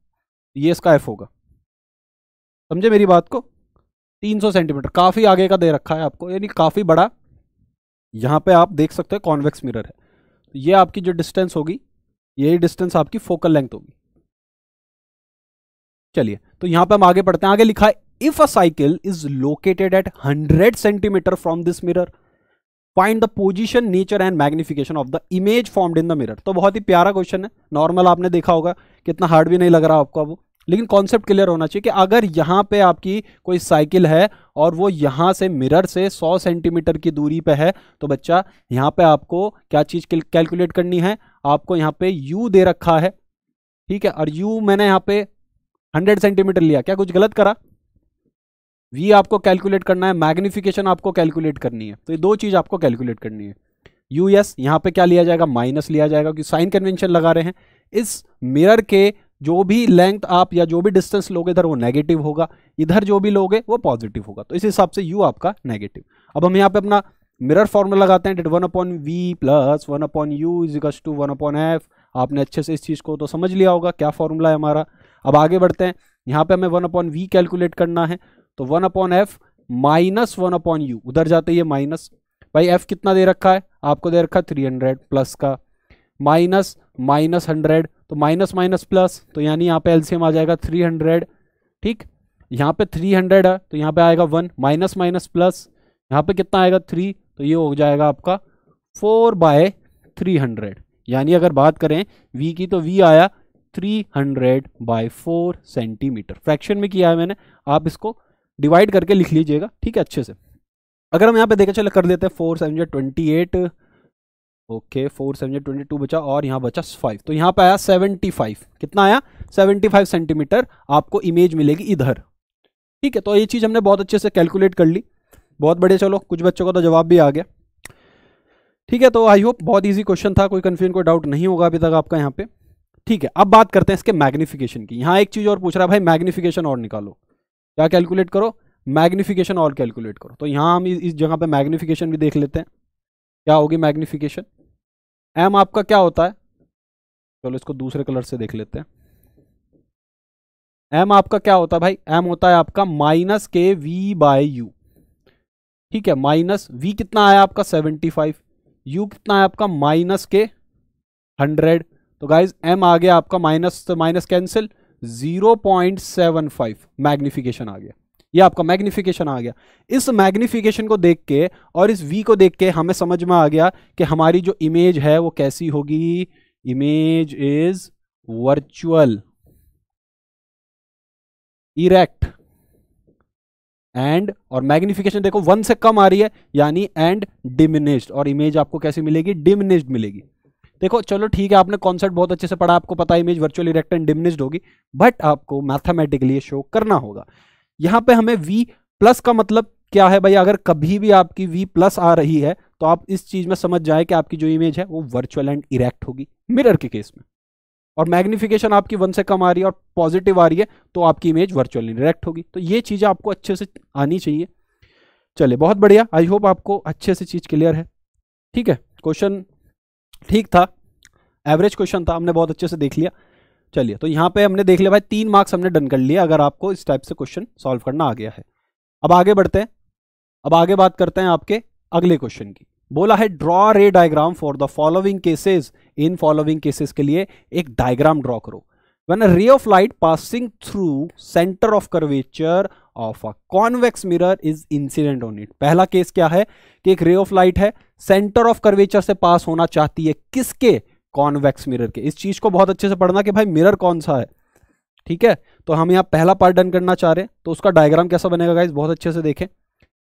ये इसका एफ होगा समझे मेरी बात को 300 सेंटीमीटर काफ़ी आगे का दे रखा है आपको यानी काफ़ी बड़ा यहाँ पे आप देख सकते हैं कॉन्वेक्स मिरर है तो ये आपकी जो डिस्टेंस होगी यही डिस्टेंस आपकी फोकल लेंथ होगी चलिए तो यहाँ पे हम आगे पढ़ते हैं आगे लिखा है if a cycle is located at 100 centimetre from this mirror find the position nature and magnification of the image formed in the mirror तो बहुत ही प्यारा क्वेश्चन है नॉर्मल आपने देखा होगा कितना हार्ड भी नहीं लग रहा आपको अब लेकिन कॉन्सेप्ट क्लियर होना चाहिए कि अगर यहाँ पे आपकी कोई साइकिल है और वो यहाँ से मिरर से 100 सेंटीमीटर की दूरी पे है तो बच्चा यहाँ पे आपको क्या चीज़ कैलकुलेट करनी है आपको यहाँ पे U दे रखा है ठीक है और यू मैंने यहाँ पे 100 सेंटीमीटर लिया क्या कुछ गलत करा वी आपको कैलकुलेट करना है मैग्निफिकेशन आपको कैलकुलेट करनी है तो ये दो चीज़ आपको कैलकुलेट करनी है यू यस यहाँ पे क्या लिया जाएगा माइनस लिया जाएगा क्योंकि साइन कन्वेंशन लगा रहे हैं इस मिरर के जो भी लेंथ आप या जो भी डिस्टेंस लोगे इधर वो नेगेटिव होगा इधर जो भी लोगे वो पॉजिटिव होगा तो इस हिसाब से यू आपका नेगेटिव अब हम यहाँ पे अपना मिरर फॉर्मूला लगाते हैं that one upon V plus one upon U is equals to one upon F आपने अच्छे से इस चीज़ को तो समझ लिया होगा क्या फॉर्मूला है हमारा अब आगे बढ़ते हैं यहाँ पे हमें वन अपॉन वी कैलकुलेट करना है तो one upon F minus one upon U उधर जाते ये माइनस भाई एफ कितना दे रखा है आपको दे रखा है थ्री हंड्रेड प्लस का माइनस माइनस हंड्रेड तो माइनस माइनस प्लस तो यानी यहाँ पे एलसीएम आ जाएगा थ्री हंड्रेड ठीक यहाँ पे थ्री हंड्रेड है तो यहाँ पे आएगा वन माइनस माइनस प्लस यहाँ पे कितना आएगा थ्री तो ये हो जाएगा आपका फोर बाय थ्री हंड्रेड यानी अगर बात करें वी की तो वी आया three hundred by four centimetre fraction में किया है मैंने आप इसको डिवाइड करके लिख लीजिएगा ठीक है अच्छे से अगर हम यहाँ पे देखें चलो कर देते हैं four seven twenty eight okay four seven twenty two बचा और यहाँ बचा फाइव तो यहाँ पे आया सेवेंटी फाइव कितना आया सेवेंटी फाइव सेंटीमीटर आपको इमेज मिलेगी इधर ठीक है तो ये चीज़ हमने बहुत अच्छे से कैलकुलेट कर ली बहुत बढ़िया चलो कुछ बच्चों का तो जवाब भी आ गया ठीक है तो आई होप बहुत ईजी क्वेश्चन था कोई कन्फ्यूजन कोई डाउट नहीं होगा अभी तक आपका यहाँ पे ठीक है अब बात करते हैं इसके मैग्नीफिकेशन की यहाँ एक चीज़ और पूछ रहा है भाई मैग्निफिकेशन और निकालो क्या कैलकुलेट करो मैग्नीफिकेशन और कैलकुलेट करो तो यहाँ हम इस जगह पर मैग्निफिकेशन भी देख लेते हैं क्या होगी मैग्नीफिकेशन एम आपका क्या होता है चलो इसको दूसरे कलर से देख लेते हैं एम आपका क्या होता है भाई एम होता है आपका माइनस के वी बाय यू ठीक है माइनस वी कितना आया आपका सेवेंटी फाइव यू कितना है आपका माइनस के हंड्रेड तो गाइज एम आ गया आपका minus minus cancel zero point seven five magnification आ गया ये आपका मैग्निफिकेशन आ गया इस मैग्निफिकेशन को देख के और इस वी को देख के हमें समझ में आ गया कि हमारी जो इमेज है वो कैसी होगी image is virtual erect and और मैग्निफिकेशन देखो वन से कम आ रही है यानी एंड डिमिनिस्ड और इमेज आपको कैसी मिलेगी डिमिनिस्ड मिलेगी देखो चलो ठीक है आपने कॉन्सेप्ट बहुत अच्छे से पढ़ा आपको पता है image virtual erect and diminished होगी बट आपको मैथमेटिकली शो करना होगा यहां पे हमें v प्लस का मतलब क्या है भाई अगर कभी भी आपकी v प्लस आ रही है तो आप इस चीज में समझ जाए कि आपकी जो इमेज है वो वर्चुअल एंड इरेक्ट होगी मिरर के केस में और मैग्निफिकेशन आपकी वन से कम आ रही है और पॉजिटिव आ रही है तो आपकी इमेज वर्चुअल इरेक्ट होगी तो ये चीज़ आपको अच्छे से आनी चाहिए चले बहुत बढ़िया आई होप आपको अच्छे से चीज़ क्लियर है ठीक है क्वेश्चन ठीक था एवरेज क्वेश्चन था हमने बहुत अच्छे से देख लिया चलिए तो यहाँ पे हमने देख लिया भाई तीन मार्क्स हमने डन कर लिया अगर आपको इस टाइप से क्वेश्चन सॉल्व करना आ गया है अब आगे बढ़ते हैं अब आगे बात करते हैं आपके अगले क्वेश्चन की बोला है draw ray diagram for the following cases इन फॉलोइंग केसेस के लिए एक डायग्राम ड्रॉ करो one ray of light passing through centre of of of a convex mirror is incident on it पहला केस क्या है कि एक रे ऑफ लाइट है सेंटर ऑफ कर्वेचर से पास होना चाहती है किसके कॉन्वेक्स मिरर के इस चीज़ को बहुत अच्छे से पढ़ना कि भाई मिरर कौन सा है ठीक है तो हम यहाँ पहला पार्ट डन करना चाह रहे हैं तो उसका डायग्राम कैसा बनेगा गाइज बहुत अच्छे से देखें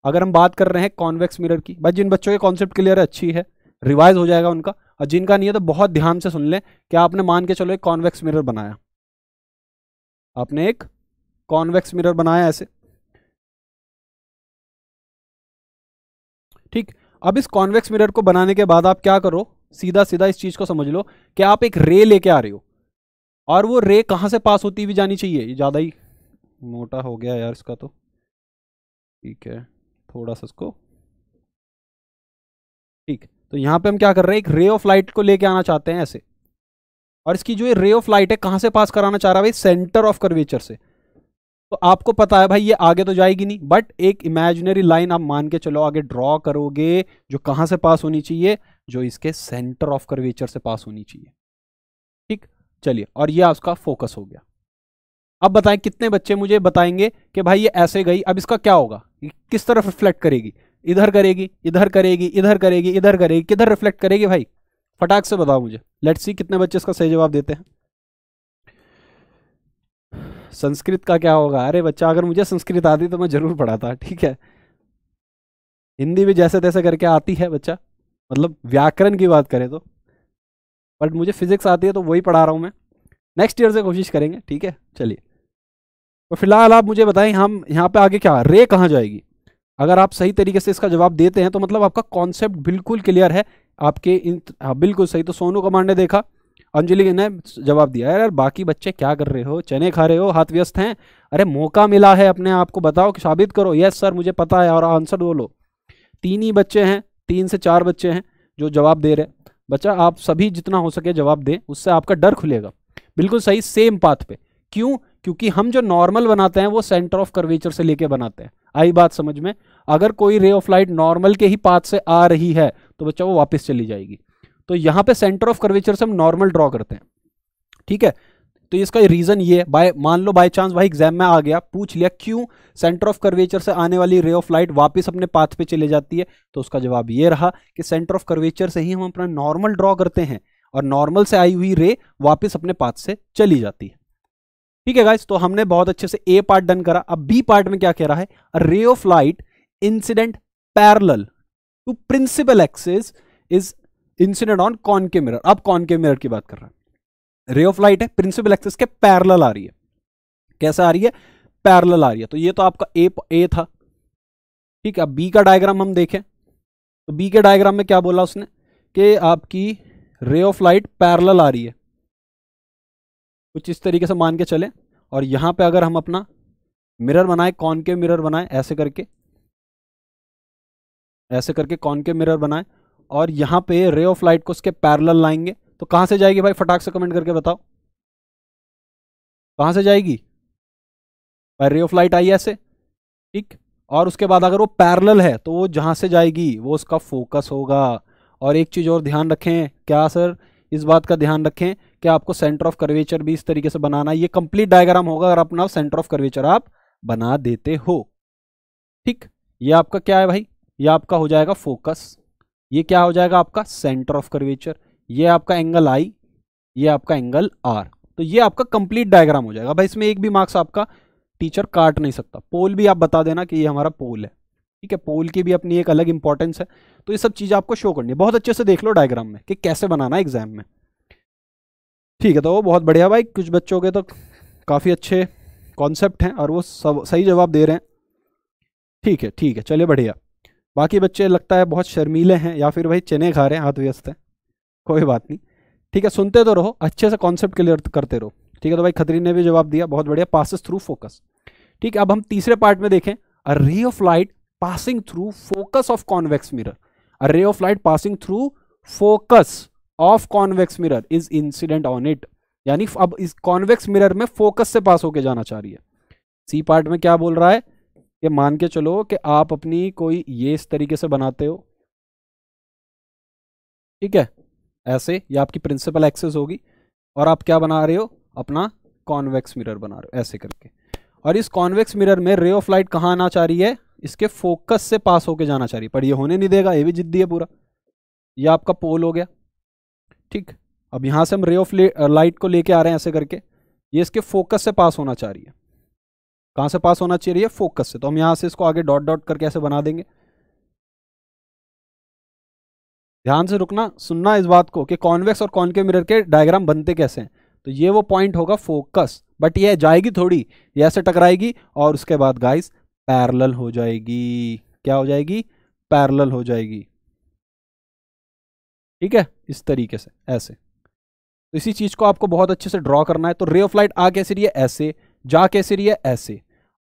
अगर हम बात कर रहे हैं कॉन्वेक्स मिरर की भाई जिन बच्चों के कॉन्सेप्ट क्लियर है अच्छी है रिवाइज हो जाएगा उनका और जिनका नहीं है तो बहुत ध्यान से सुन लें कि आपने मान के चलो एक कॉन्वेक्स मिरर बनाया आपने एक कॉन्वेक्स मिरर बनाया ऐसे ठीक अब इस कॉन्वेक्स मिरर को बनाने के बाद आप क्या करो सीधा सीधा इस चीज़ को समझ लो कि आप एक रे लेके आ रहे हो और वो रे कहा से पास होती हुई जानी चाहिए ये ज़्यादा ही मोटा हो गया यार इसका तो ठीक है थोड़ा सा इसको ठीक तो यहां पे हम क्या कर रहे हैं एक रे ऑफ लाइट को लेके आना चाहते हैं ऐसे और इसकी जो ये रे ऑफ लाइट है कहाँ से पास कराना चाह रहा है भाई सेंटर ऑफ कर्वेचर से तो आपको पता है भाई ये आगे तो जाएगी नहीं बट एक इमेजिनरी लाइन आप मान के चलो आगे ड्रॉ करोगे जो कहां से पास होनी चाहिए जो इसके सेंटर ऑफ कर्वेचर से पास होनी चाहिए ठीक चलिए और ये उसका फोकस हो गया अब बताएं कितने बच्चे मुझे बताएंगे कि भाई ये ऐसे गई अब इसका क्या होगा किस तरफ रिफ्लेक्ट करेगी इधर करेगी इधर करेगी इधर करेगी इधर करेगी किधर रिफ्लेक्ट करेगी भाई फटाक से बताओ मुझे लेट्स सी कितने बच्चे इसका सही जवाब देते हैं संस्कृत का क्या होगा अरे बच्चा अगर मुझे संस्कृत आती तो मैं ज़रूर पढ़ाता ठीक है हिंदी भी जैसे तैसे करके आती है बच्चा मतलब व्याकरण की बात करें तो बट मुझे फिजिक्स आती है तो वही पढ़ा रहा हूँ मैं नेक्स्ट ईयर से कोशिश करेंगे ठीक है चलिए तो फिलहाल आप मुझे बताएं हम यहाँ पे आगे क्या रे कहाँ जाएगी अगर आप सही तरीके से इसका जवाब देते हैं तो मतलब आपका कॉन्सेप्ट बिल्कुल क्लियर है आपके इन हाँ बिल्कुल सही तो सोनू कमांड ने देखा अंजलि ने जवाब दिया यार बाकी बच्चे क्या कर रहे हो चने खा रहे हो हाथ व्यस्त हैं अरे मौका मिला है अपने आप को बताओ कि साबित करो यस सर मुझे पता है और आंसर बोलो तीन ही बच्चे हैं तीन से चार बच्चे हैं जो जवाब दे रहे बच्चा आप सभी जितना हो सके जवाब दें उससे आपका डर खुलेगा बिल्कुल सही सेम पाथ पे क्यों क्योंकि हम जो नॉर्मल बनाते हैं वो सेंटर ऑफ कर्वेचर से लेके बनाते हैं आई बात समझ में अगर कोई रे ऑफ लाइट नॉर्मल के ही पाथ से आ रही है तो बच्चा वो वापस चली जाएगी तो यहां पे सेंटर ऑफ कर्वेचर से हम नॉर्मल ड्रॉ करते हैं ठीक है तो इसका रीज़न ये बाय मान लो बाय चांस भाई एग्जाम में आ गया पूछ लिया क्यों सेंटर ऑफ कर्वेचर से आने वाली रे ऑफ लाइट वापस अपने पाथ पे चले जाती है तो उसका जवाब ये रहा कि सेंटर ऑफ कर्वेचर से ही हम अपना नॉर्मल ड्रॉ करते हैं और नॉर्मल से आई हुई रे वापस अपने पाथ से चली जाती है ठीक है गाइस तो हमने बहुत अच्छे से ए पार्ट डन करा अब बी पार्ट में क्या कह रहा है ray of light incident parallel to principal axis is incident on concave mirror अब कॉन के मिरर की बात कर रहे हैं रे ऑफ लाइट है प्रिंसिपल एक्सिस के पैरल आ रही है कैसे आ रही है पैरल आ रही है तो ये तो आपका ए ए था ठीक है अब बी का डायग्राम हम देखें तो बी के डायग्राम में क्या बोला उसने कि आपकी रे ऑफ लाइट पैरल आ रही है कुछ इस तरीके से मान के चले और यहां पे अगर हम अपना मिरर बनाए कॉन के मिरर बनाए ऐसे करके ऐसे करके कॉन के मिरर बनाए और यहां पे रे ऑफ लाइट को उसके पैरल लाएंगे तो कहां से जाएगी भाई फटाक से कमेंट करके बताओ कहां से जाएगी भाई रे ऑफ लाइट आई ऐसे ठीक और उसके बाद अगर वो पैरल है तो वो जहां से जाएगी वो उसका फोकस होगा और एक चीज़ और ध्यान रखें क्या सर इस बात का ध्यान रखें कि आपको सेंटर ऑफ कर्वेचर भी इस तरीके से बनाना ये कंप्लीट डायग्राम होगा अगर अपना सेंटर ऑफ कर्वेचर आप बना देते हो ठीक ये आपका क्या है भाई ये आपका हो जाएगा फोकस ये क्या हो जाएगा आपका सेंटर ऑफ कर्वेचर ये आपका एंगल आई ये आपका एंगल आर तो ये आपका कंप्लीट डायग्राम हो जाएगा भाई इसमें एक भी मार्क्स आपका टीचर काट नहीं सकता पोल भी आप बता देना कि ये हमारा पोल है ठीक है पोल की भी अपनी एक अलग इंपॉर्टेंस है तो ये सब चीज़ आपको शो करनी है बहुत अच्छे से देख लो डायग्राम में कि कैसे बनाना है एग्जाम में ठीक है तो वो बहुत बढ़िया भाई कुछ बच्चों के तो काफ़ी अच्छे कॉन्सेप्ट हैं और वो सही जवाब दे रहे हैं ठीक है ठीक है चलिए बढ़िया बाकी बच्चे लगता है बहुत शर्मीले हैं या फिर भाई चने खा रहे हैं हाथ व्यस्त हैं कोई बात नहीं ठीक है सुनते तो रहो अच्छे से कॉन्सेप्ट क्लियर करते रहो ठीक है तो भाई खतरी ने भी जवाब दिया बहुत बढ़िया पासिस थ्रू फोकस ठीक है अब हम तीसरे पार्ट में देखें a ray of light passing through focus of convex mirror a ray of light passing through focus of convex mirror is incident on it यानी अब इस कॉन्वेक्स मिरर में फोकस से पास होके जाना चाह रही है सी पार्ट में क्या बोल रहा है ये मान के चलो कि आप अपनी कोई ये इस तरीके से बनाते हो ठीक है ऐसे ये आपकी प्रिंसिपल एक्सेस होगी और आप क्या बना रहे हो अपना कॉन्वेक्स मिरर बना रहे हो ऐसे करके और इस कॉन्वेक्स मिरर में रे ऑफ लाइट कहाँ आना चाह रही है इसके फोकस से पास होके जाना चाह रही है पर ये होने नहीं देगा ये भी जिद्दी है पूरा ये आपका पोल हो गया ठीक अब यहाँ से हम रे ऑफ लाइट को लेके आ रहे हैं ऐसे करके ये इसके फोकस से पास होना चाह रही है कहाँ से पास होना चाहिए फोकस से तो हम यहाँ से इसको आगे डॉट डॉट करके ऐसे बना देंगे ध्यान से रुकना सुनना इस बात को कि कॉन्वेक्स और कॉन्के मिरर के डायग्राम बनते कैसे हैं तो ये वो पॉइंट होगा फोकस बट ये जाएगी थोड़ी ये ऐसे टकराएगी और उसके बाद गाइस पैरल हो जाएगी क्या हो जाएगी पैरल हो जाएगी ठीक है इस तरीके से ऐसे तो इसी चीज़ को आपको बहुत अच्छे से ड्रॉ करना है तो रे ऑफ लाइट आ कैसे रही है ऐसे जा कैसे रही है ऐसे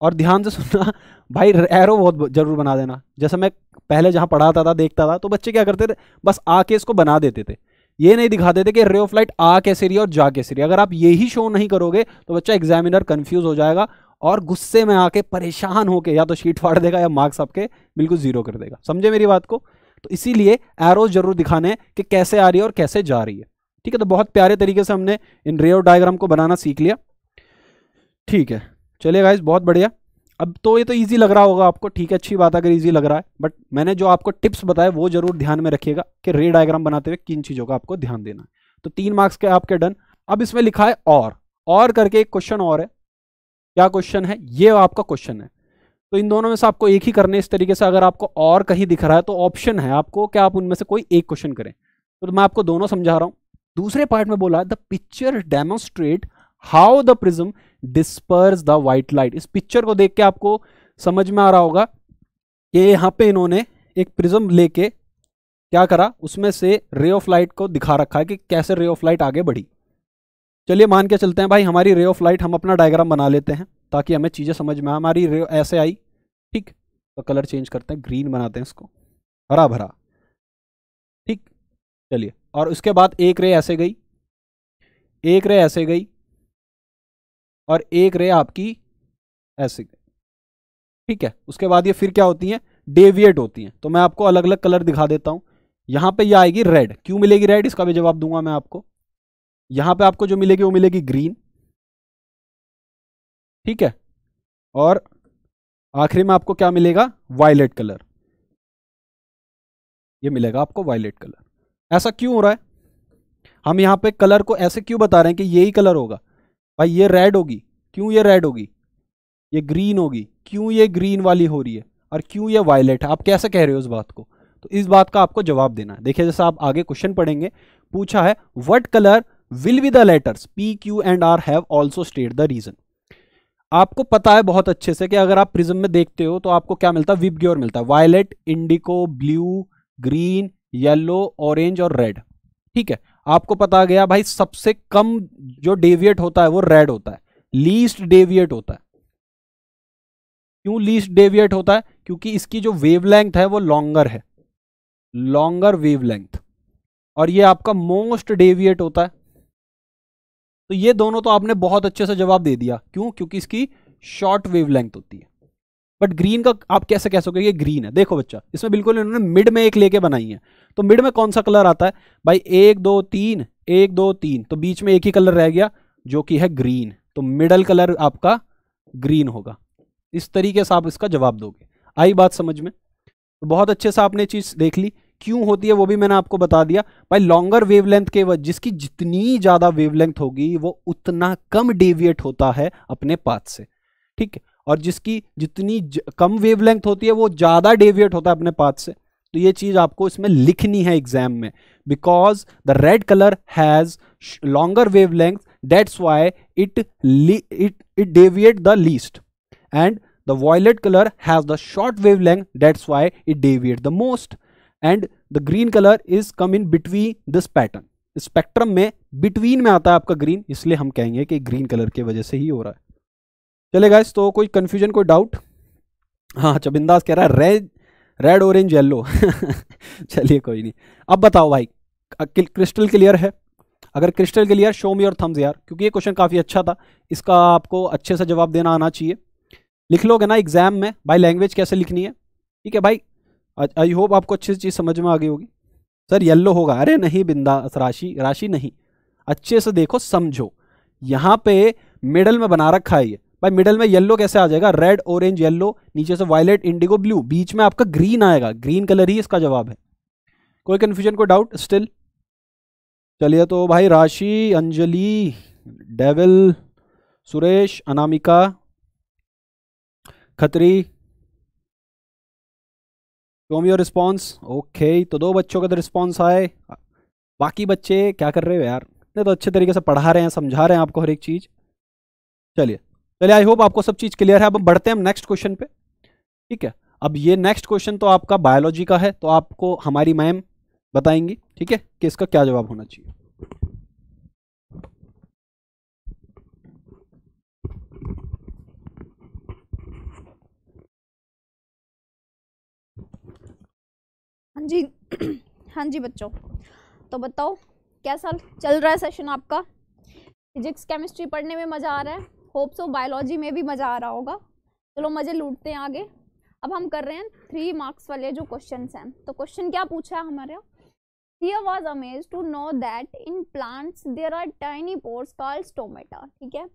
और ध्यान से सुनना भाई एरो बहुत जरूर बना देना जैसे मैं पहले जहाँ पढ़ाता था देखता था तो बच्चे क्या करते थे बस आ के इसको बना देते थे ये नहीं दिखा देते कि रे ऑफ लाइट आ कैसे रही है और जा कैसे रही है अगर आप यही शो नहीं करोगे तो बच्चा एग्जामिनर कन्फ्यूज हो जाएगा और गुस्से में आके परेशान होकर या तो शीट फाड़ देगा या मार्क्स आपके बिल्कुल ज़ीरो कर देगा समझे मेरी बात को तो इसीलिए एरोज जरूर दिखाने कि कैसे आ रही है और कैसे जा रही है ठीक है तो बहुत प्यारे तरीके से हमने इन रेव डायग्राम को बनाना सीख लिया ठीक है चलिए गाइज बहुत बढ़िया अब तो ये तो ईजी लग रहा होगा आपको ठीक है अच्छी बात अगर ईजी लग रहा है बट मैंने जो आपको टिप्स बताए वो जरूर ध्यान में रखिएगा कि रे डायग्राम बनाते हुए किन चीज़ों का आपको ध्यान देना है तो तीन मार्क्स के आपके डन अब इसमें लिखा है और और करके एक क्वेश्चन और है क्या क्वेश्चन है ये आपका क्वेश्चन है तो इन दोनों में से आपको एक ही करने इस तरीके से अगर आपको और कहीं दिख रहा है तो ऑप्शन है आपको क्या आप उनमें से कोई एक क्वेश्चन करें तो मैं आपको दोनों समझा रहा हूँ दूसरे पार्ट में बोला the picture demonstrate how the prism disperse the white light इस पिक्चर को देख के आपको समझ में आ रहा होगा कि यहां पे इन्होंने एक प्रिज्म लेके क्या करा उसमें से रे ऑफ लाइट को दिखा रखा है कि कैसे रे ऑफ लाइट आगे बढ़ी चलिए मान के चलते हैं भाई हमारी रे ऑफ लाइट हम अपना डायग्राम बना लेते हैं ताकि हमें चीज़ें समझ में हमारी रे ऐसे आई ठीक तो कलर चेंज करते हैं ग्रीन बनाते हैं इसको हरा भरा ठीक चलिए और उसके बाद एक रे ऐसे गई एक रे ऐसे गई और एक रे आपकी ऐसे ठीक है उसके बाद ये फिर क्या होती हैं डेविएट होती हैं तो मैं आपको अलग अलग कलर दिखा देता हूँ यहाँ पे ये आएगी रेड क्यों मिलेगी रेड इसका भी जवाब दूंगा मैं आपको यहाँ पे आपको जो मिलेगी वो मिलेगी ग्रीन ठीक है और आखिरी में आपको क्या मिलेगा वायलेट कलर ये मिलेगा आपको वायलेट कलर ऐसा क्यों हो रहा है हम यहाँ पे कलर को ऐसे क्यों बता रहे हैं कि यही कलर होगा भाई ये रेड होगी क्यों ये रेड होगी ये ग्रीन होगी क्यों ये ग्रीन वाली हो रही है और क्यों ये वायलेट है आप कैसे कह रहे हो उस बात को तो इस बात का आपको जवाब देना है देखिए जैसा आप आगे क्वेश्चन पढ़ेंगे पूछा है what colour will be the letters P Q and R have also state the reason आपको पता है बहुत अच्छे से कि अगर आप प्रिज्म में देखते हो तो आपको क्या मिलता है विप ग्योर मिलता है violet indigo blue green yellow orange और रेड ठीक है आपको पता गया भाई सबसे कम जो डेविएट होता है वो रेड होता है लीस्ट डेविएट होता है क्यों लीस्ट डेविएट होता है क्योंकि इसकी जो वेवलेंथ है वो लॉन्गर है लॉन्गर वेवलेंथ और ये आपका मोस्ट डेविएट होता है तो ये दोनों तो आपने बहुत अच्छे से जवाब दे दिया क्यों क्योंकि इसकी शॉर्ट वेवलेंथ होती है बट ग्रीन का आप कैसे कह सकते ये ग्रीन है देखो बच्चा इसमें बिल्कुल इन्होंने मिड में एक लेके बनाई है तो मिड में कौन सा कलर आता है भाई एक दो तीन एक दो तीन तो बीच में एक ही कलर रह गया जो कि है ग्रीन तो मिडल कलर आपका ग्रीन होगा इस तरीके से आप इसका जवाब दोगे आई बात समझ में तो बहुत अच्छे से आपने चीज़ देख ली क्यों होती है वो भी मैंने आपको बता दिया भाई लॉन्गर वेवलेंथ के वजह जिसकी जितनी ज़्यादा वेवलेंथ होगी वो उतना कम डेविएट होता है अपने पाथ से ठीक है और जिसकी जितनी ज, कम वेवलेंथ होती है वो ज़्यादा डेविएट होता है अपने पाथ से तो ये चीज़ आपको इसमें लिखनी है एग्जाम में because the red colour has longer wavelength that's why it it it deviate the least and violet colour has the short wavelength that's why it deviate the most and the green colour is come in between this pattern spectrum में बिटवीन में आता है आपका ग्रीन इसलिए हम कहेंगे कि ग्रीन कलर की वजह से ही हो रहा है चलेगा इस तो कोई कंफ्यूजन कोई डाउट हाँ चबिंदास कह रहा है रेड रेड ऑरेंज येलो चलिए कोई नहीं अब बताओ भाई क्रिस्टल क्लियर है अगर क्रिस्टल क्लियर शो मी और थम्स यार क्योंकि ये क्वेश्चन काफ़ी अच्छा था इसका आपको अच्छे से जवाब देना आना चाहिए लिख लोगे ना एग्जाम में भाई लैंग्वेज कैसे लिखनी है ठीक है भाई आई होप आपको अच्छी चीज़ समझ में आ गई होगी सर येल्लो होगा अरे नहीं बिंदास राशि राशि नहीं अच्छे से देखो समझो यहाँ पे मिडल में बना रखा है ये भाई मिडल में येलो कैसे आ जाएगा रेड ऑरेंज येलो नीचे से वायलेट इंडिगो ब्लू बीच में आपका ग्रीन आएगा ग्रीन कलर ही इसका जवाब है कोई कन्फ्यूजन कोई डाउट स्टिल चलिए तो भाई राशि अंजलि डेविल Suresh Anamika Khatri from your response okay तो दो बच्चों का तो रिस्पॉन्स आए बाकी बच्चे क्या कर रहे हो यार इतने तो अच्छे तरीके से पढ़ा रहे हैं समझा रहे हैं आपको हर एक चीज़ चलिए चलिए आई होप आपको सब चीज़ क्लियर है अब बढ़ते हैं हम नेक्स्ट क्वेश्चन पे ठीक है अब ये नेक्स्ट क्वेश्चन तो आपका बायोलॉजी का है तो आपको हमारी मैम बताएंगी ठीक है कि इसका क्या जवाब होना चाहिए हाँ जी हाँ जी बच्चों तो बताओ कैसा चल रहा है सेशन आपका फिजिक्स केमिस्ट्री पढ़ने में मज़ा आ रहा है होप सो बायोलॉजी में भी मज़ा आ रहा होगा चलो मज़े लूटते हैं आगे अब हम कर रहे हैं थ्री मार्क्स वाले जो क्वेश्चन हैं तो क्वेश्चन क्या पूछा है हमारे Heer was amaze to know that in plants there are tiny pores call stomata ठीक है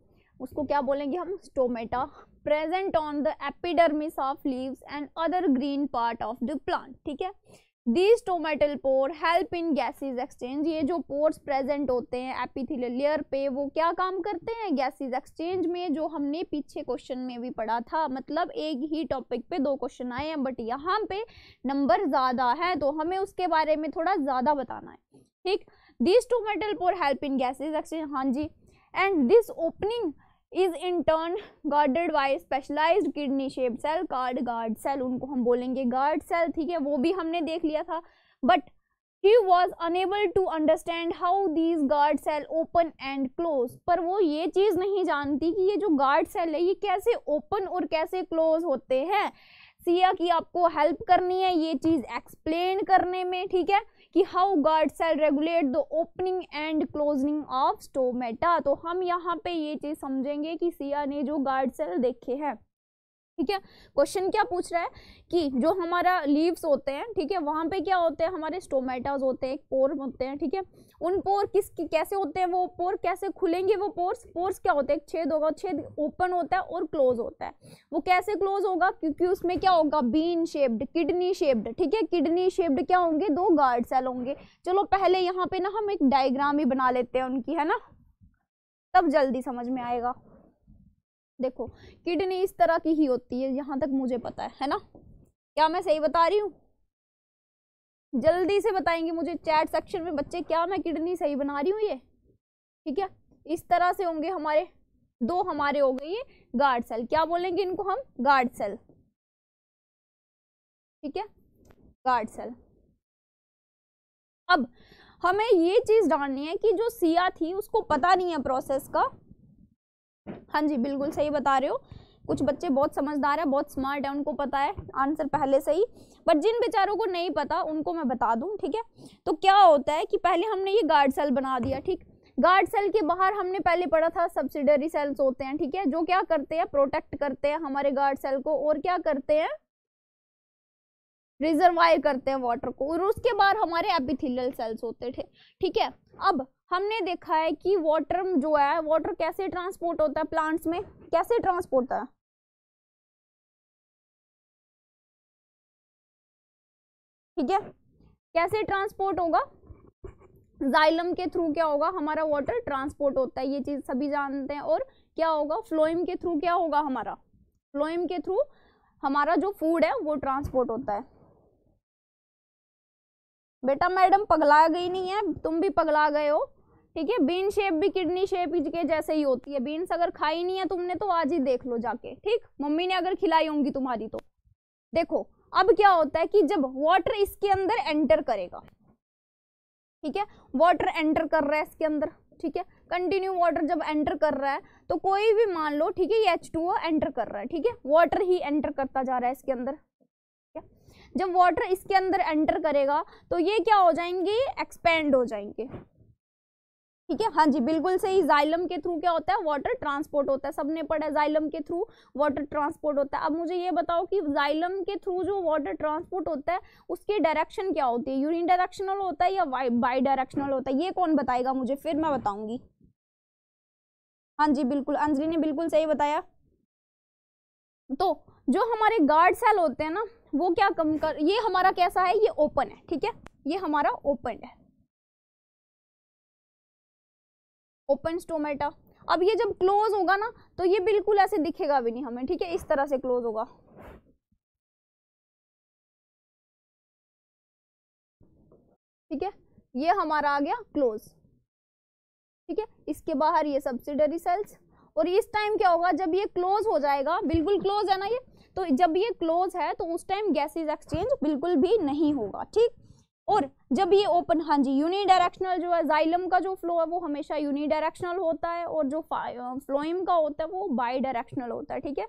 उसको क्या बोलेंगे हम stomata present on the epidermis of leaves and other green part of the plant ठीक है these stomatal pore help in gases exchange ये जो पोर्स प्रेजेंट होते हैं एपिथिलियल लेयर पे वो क्या काम करते हैं गैसेज एक्सचेंज में जो हमने पीछे क्वेश्चन में भी पढ़ा था मतलब एक ही टॉपिक पे दो क्वेश्चन आए हैं बट यहाँ पे नंबर ज़्यादा है तो हमें उसके बारे में थोड़ा ज़्यादा बताना है ठीक this stomatal pore help in gases exchange हाँ जी and this opening is in turn guarded by specialise kidney shape cell called guard cell उनको हम बोलेंगे गार्ड सेल ठीक है वो भी हमने देख लिया था but he was unable to understand how these guard cell open and close पर वो ये चीज़ नहीं जानती कि ये जो गार्ड सेल है ये कैसे ओपन और कैसे क्लोज होते हैं सिया की आपको हेल्प करनी है ये चीज़ एक्सप्लेन करने में ठीक है कि how guard cell regulate the opening and closing of stomata तो हम यहाँ पे ये चीज़ समझेंगे कि सिया ने जो गार्ड सेल देखे हैं ठीक है क्वेश्चन क्या पूछ रहा है कि जो हमारा लीव्स होते हैं ठीक है वहाँ पे क्या होते हैं हमारे स्टोमेटाज होते हैं एक पोर होते हैं ठीक है उन पोर किस कैसे होते हैं वो पोर कैसे खुलेंगे वो पोर्स पोर्स क्या होते हैं छेद होगा छेद ओपन होता है और क्लोज होता है वो कैसे क्लोज होगा क्योंकि उसमें क्या होगा बीन शेप्ड किडनी शेप्ड ठीक है किडनी शेप्ड क्या होंगे दो गार्ड सेल होंगे चलो पहले यहाँ पे ना हम एक डायग्राम ही बना लेते हैं उनकी है ना तब जल्दी समझ में आएगा देखो किडनी इस तरह की ही होती है यहाँ तक मुझे पता है है ना क्या मैं सही बता रही हूँ जल्दी से बताएंगे मुझे चैट सेक्शन में बच्चे क्या मैं किडनी सही बना रही हूँ ये ठीक है इस तरह से होंगे हमारे दो हमारे हो गए ये गार्ड सेल क्या बोलेंगे इनको हम गार्ड सेल ठीक है गार्ड सेल अब हमें ये चीज डालनी है कि जो सिया थी उसको पता नहीं है प्रोसेस का हाँ जी बिल्कुल सही बता रहे हो कुछ बच्चे बहुत समझदार है बहुत स्मार्ट है उनको पता है आंसर पहले से ही बट जिन बेचारों को नहीं पता उनको मैं बता दूँ ठीक है तो क्या होता है कि पहले हमने ये गार्ड सेल बना दिया ठीक गार्ड सेल के बाहर हमने पहले पढ़ा था सब्सिडरी सेल्स होते हैं ठीक है जो क्या करते हैं प्रोटेक्ट करते हैं हमारे गार्ड सेल को और क्या करते हैं रिजर्वायर करते हैं वाटर को और उसके बाद हमारे एपिथिलियल सेल्स होते थे ठीक है अब हमने देखा है कि वाटर जो है वाटर कैसे ट्रांसपोर्ट होता है प्लांट्स में कैसे ट्रांसपोर्ट होता है ठीक है कैसे ट्रांसपोर्ट होगा जाइलम के थ्रू क्या होगा हमारा वाटर ट्रांसपोर्ट होता है ये चीज़ सभी जानते हैं और क्या होगा फ्लोइम के थ्रू क्या होगा हमारा फ्लोइम के थ्रू हमारा जो फूड है वो ट्रांसपोर्ट होता है बेटा मैडम पगला गई नहीं है तुम भी पगला गए हो ठीक है बीन शेप भी किडनी शेप के जैसे ही होती है बीन्स अगर खाई नहीं है तुमने तो आज ही देख लो जाके ठीक मम्मी ने अगर खिलाई होंगी तुम्हारी तो देखो अब क्या होता है कि जब वाटर इसके अंदर एंटर करेगा ठीक है वाटर एंटर कर रहा है इसके अंदर ठीक है कंटिन्यू वाटर जब एंटर कर रहा है तो कोई भी मान लो ठीक है ये एच टू एंटर कर रहा है ठीक है वाटर ही एंटर करता जा रहा है इसके अंदर जब वाटर इसके अंदर एंटर करेगा तो ये क्या हो जाएंगे एक्सपेंड हो जाएंगे ठीक है हाँ जी बिल्कुल सही जाइलम के थ्रू क्या होता है वाटर ट्रांसपोर्ट होता है सबने पढ़ा जाइलम के थ्रू वाटर ट्रांसपोर्ट होता है अब मुझे ये बताओ कि जाइलम के थ्रू जो वाटर ट्रांसपोर्ट होता है उसकी डायरेक्शन क्या होती है यूनि डायरेक्शनल होता है या बाई डायरेक्शनल होता है ये कौन बताएगा मुझे फिर मैं बताऊंगी हाँ जी बिल्कुल अंजलि ने बिल्कुल सही बताया तो जो हमारे गार्ड सेल होते हैं ना वो क्या कम कर ये हमारा कैसा है ये ओपन है ठीक है ये हमारा ओपन है ओपन स्टोमेटा अब ये जब क्लोज होगा ना तो ये बिल्कुल ऐसे दिखेगा भी नहीं हमें ठीक है इस तरह से क्लोज होगा ठीक है ये हमारा आ गया क्लोज ठीक है इसके बाहर ये सब्सिडरी सेल्स और इस टाइम क्या होगा जब ये क्लोज हो जाएगा बिल्कुल क्लोज है ना ये तो जब ये क्लोज है तो उस टाइम गैसेज एक्सचेंज बिल्कुल भी नहीं होगा ठीक और जब ये ओपन हाँ जी यूनिडायरेक्शनल जो है जाइलम का जो फ्लो है वो हमेशा यूनिडायरेक्शनल होता है और जो फ्लोइम का होता है वो बाई डायरेक्शनल होता है ठीक है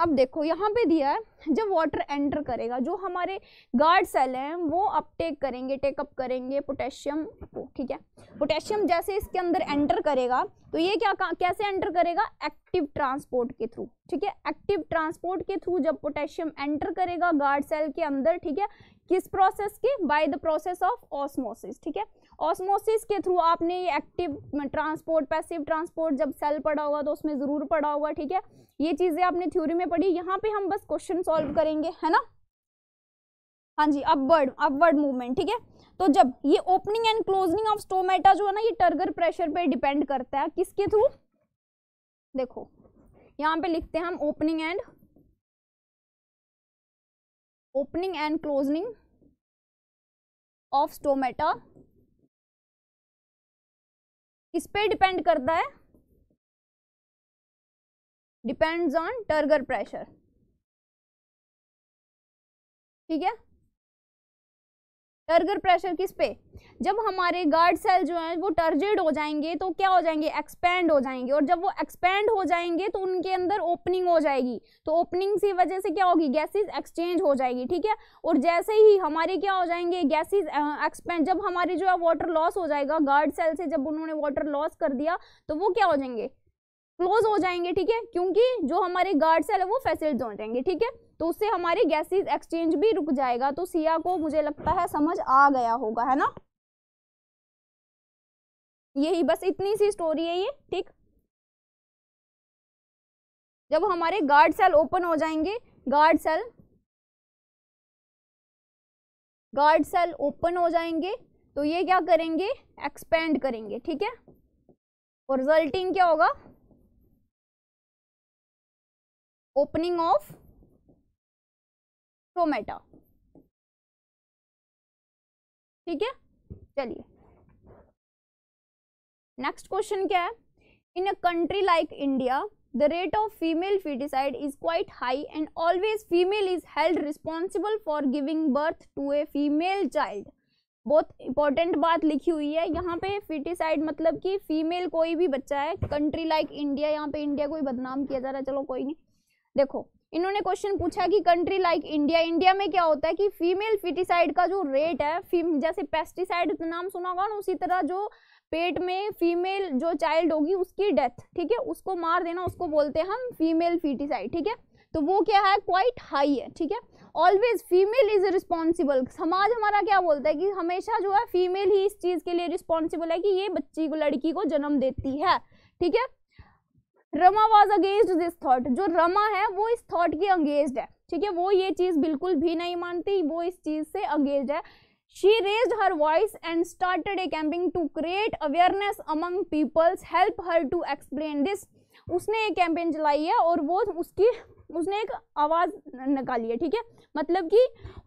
अब देखो यहाँ पे दिया है जब वाटर एंटर करेगा जो हमारे गार्ड सेल हैं वो अपटेक करेंगे टेकअप करेंगे पोटेशियम को ठीक है पोटेशियम जैसे इसके अंदर एंटर करेगा तो ये क्या कैसे एंटर करेगा एक्टिव ट्रांसपोर्ट के थ्रू ठीक है एक्टिव ट्रांसपोर्ट के थ्रू जब पोटेशियम एंटर करेगा गार्ड सेल के अंदर ठीक है किस प्रोसेस के by the process of osmosis ठीक है ऑस्मोसिस के थ्रू आपने ये एक्टिव ट्रांसपोर्ट पैसिव ट्रांसपोर्ट जब सेल पढ़ा होगा तो उसमें ज़रूर पढ़ा होगा ठीक है ये चीज़ें आपने थ्योरी में पढ़ी यहाँ पे हम बस क्वेश्चन सॉल्व करेंगे है ना हाँ जी अपवर्ड अपवर्ड मूवमेंट ठीक है तो जब ये opening and closing of stomata जो है ना ये टर्गर प्रेशर पे डिपेंड करता है किसके थ्रू देखो यहाँ पे लिखते हैं हम opening and opening and closing of stomata किस पे डिपेंड करता है डिपेंड्स ऑन टर्गर प्रेशर ठीक है टर्गर प्रेशर किस पे जब हमारे गार्ड सेल जो हैं वो टर्जेड हो जाएंगे तो क्या हो जाएंगे एक्सपेंड हो जाएंगे और जब वो एक्सपेंड हो जाएंगे तो उनके अंदर ओपनिंग हो जाएगी तो ओपनिंग की वजह से क्या होगी गैसेस एक्सचेंज हो जाएगी ठीक है और जैसे ही हमारे क्या हो जाएंगे गैसेस एक्सपेंड जब हमारे जो है वाटर लॉस हो जाएगा गार्ड सेल से जब उन्होंने वाटर लॉस कर दिया तो वो क्या हो जाएंगे क्लोज हो जाएंगे ठीक है क्योंकि जो हमारे गार्ड सेल है वो फैसिल्ड हो जाएंगे ठीक है तो उससे हमारे गैसेज एक्सचेंज भी रुक जाएगा तो सिया को मुझे लगता है समझ आ गया होगा है ना यही बस इतनी सी स्टोरी है ये ठीक जब हमारे गार्ड सेल ओपन हो जाएंगे guard cell guard cell open हो जाएंगे तो ये क्या करेंगे एक्सपेंड करेंगे ठीक है और रिजल्टिंग क्या होगा ओपनिंग ऑफ क्रोमेटा ठीक है चलिए नेक्स्ट क्वेश्चन क्या है in a country like India the rate of female foeticide is quite high and always female is held responsible for giving birth to a female child बहुत इंपॉर्टेंट बात लिखी हुई है यहाँ पे फिटिसाइड मतलब कि फीमेल कोई भी बच्चा है कंट्री लाइक इंडिया यहाँ पे इंडिया को ही बदनाम किया जा रहा है चलो कोई नहीं देखो इन्होंने क्वेश्चन पूछा कि कंट्री लाइक इंडिया इंडिया में क्या होता है कि फीमेल फिटिसाइड का जो रेट है जैसे पेस्टिसाइड नाम सुना होगा ना उसी तरह जो पेट में फीमेल जो चाइल्ड होगी उसकी डेथ ठीक है उसको मार देना उसको बोलते हैं हम फीमेल फीटिसाइड ठीक है तो वो क्या है क्वाइट हाई है ठीक है ऑलवेज फीमेल इज रिस्पॉन्सिबल समाज हमारा क्या बोलता है कि हमेशा जो है फीमेल ही इस चीज़ के लिए रिस्पॉन्सिबल है कि ये बच्ची को लड़की को जन्म देती है ठीक है Rama was against this thought जो रमा है वो इस थॉट के अगेंस्ट है ठीक है वो ये चीज बिल्कुल भी नहीं मानती वो इस चीज से अगेंस्ट है she raised her voice and started a campaign to create awareness among peoples help her to explain this उसने एक कैंपेन चलाई है और वो उसकी उसने एक आवाज़ निकाली है ठीक है मतलब कि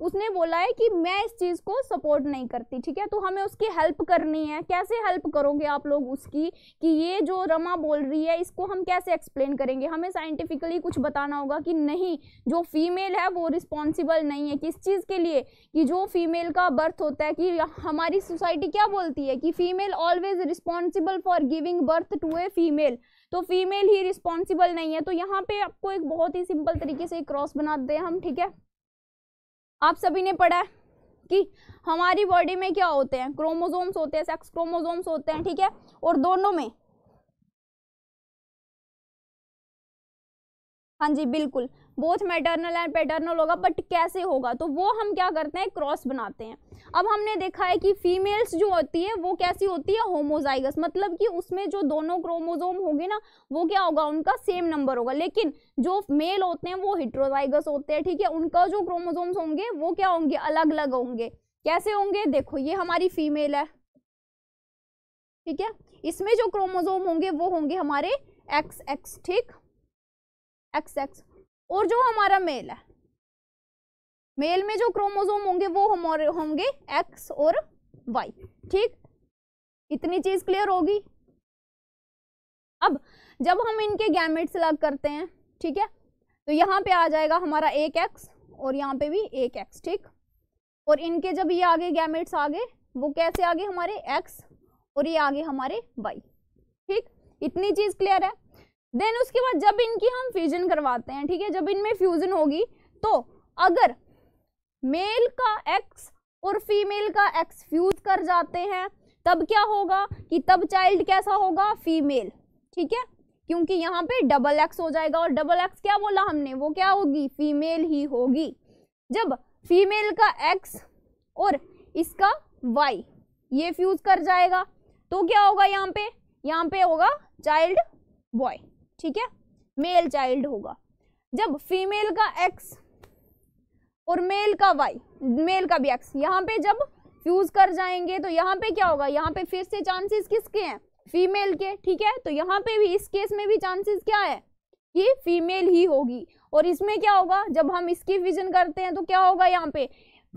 उसने बोला है कि मैं इस चीज़ को सपोर्ट नहीं करती ठीक है तो हमें उसकी हेल्प करनी है कैसे हेल्प करोगे आप लोग उसकी कि ये जो रमा बोल रही है इसको हम कैसे एक्सप्लेन करेंगे हमें साइंटिफिकली कुछ बताना होगा कि नहीं जो फीमेल है वो रिस्पॉन्सिबल नहीं है किस चीज़ के लिए कि जो फीमेल का बर्थ होता है कि हमारी सोसाइटी क्या बोलती है कि female always responsible for giving birth to a female तो फीमेल ही रिस्पॉन्सिबल नहीं है तो यहाँ पे आपको एक बहुत ही सिंपल तरीके से क्रॉस बनाते हैं हम ठीक है आप सभी ने पढ़ा है कि हमारी बॉडी में क्या होते हैं क्रोमोजोम्स होते हैं सेक्स क्रोमोजोम्स होते हैं ठीक है और दोनों में हाँ जी बिल्कुल बोथ मेटरनल एंड पैटर्नल होगा बट कैसे होगा तो वो हम क्या करते हैं क्रॉस बनाते हैं अब हमने देखा है कि फीमेल्स जो होती है वो कैसी होती है होमोजाइगस मतलब कि उसमें जो दोनों क्रोमोजोम होंगे ना वो क्या होगा उनका सेम नंबर होगा लेकिन जो मेल होते हैं वो हिट्रोजाइगस होते हैं ठीक है उनका जो क्रोमोजोम्स होंगे वो क्या होंगे अलग अलग होंगे कैसे होंगे देखो ये हमारी फीमेल है ठीक है इसमें जो क्रोमोजोम होंगे वो होंगे हमारे एक्स एक्स ठीक एक्स एक्स और जो हमारा मेल है मेल में जो क्रोमोजोम होंगे वो हमारे होंगे एक्स और वाई ठीक इतनी चीज क्लियर होगी अब जब हम इनके गैमेट्स अलग करते हैं ठीक है तो यहाँ पे आ जाएगा हमारा एक एक्स और यहाँ पे भी एक एक्स ठीक और इनके जब ये आगे गैमेट्स आगे वो कैसे आगे हमारे एक्स और ये आगे हमारे वाई ठीक इतनी चीज क्लियर है देन उसके बाद जब इनकी हम फ्यूजन करवाते हैं ठीक है जब इनमें फ्यूजन होगी तो अगर मेल का एक्स और फीमेल का एक्स फ्यूज कर जाते हैं तब क्या होगा कि तब चाइल्ड कैसा होगा फीमेल ठीक है क्योंकि यहाँ पे डबल एक्स हो जाएगा और डबल एक्स क्या बोला हमने वो क्या होगी फीमेल ही होगी जब फीमेल का एक्स और इसका वाई ये फ्यूज कर जाएगा तो क्या होगा यहाँ पे यहाँ पे होगा चाइल्ड बॉय ठीक है मेल चाइल्ड होगा जब फीमेल का एक्स और मेल का वाई मेल का भी एक्स यहाँ पे जब फ्यूज कर जाएंगे तो यहाँ पे क्या होगा यहाँ पे फिर से चांसेस किसके हैं फीमेल के ठीक है तो यहाँ पे भी इस केस में भी चांसेस क्या है कि फीमेल ही होगी और इसमें क्या होगा जब हम इसकी विजन करते हैं तो क्या होगा यहाँ पे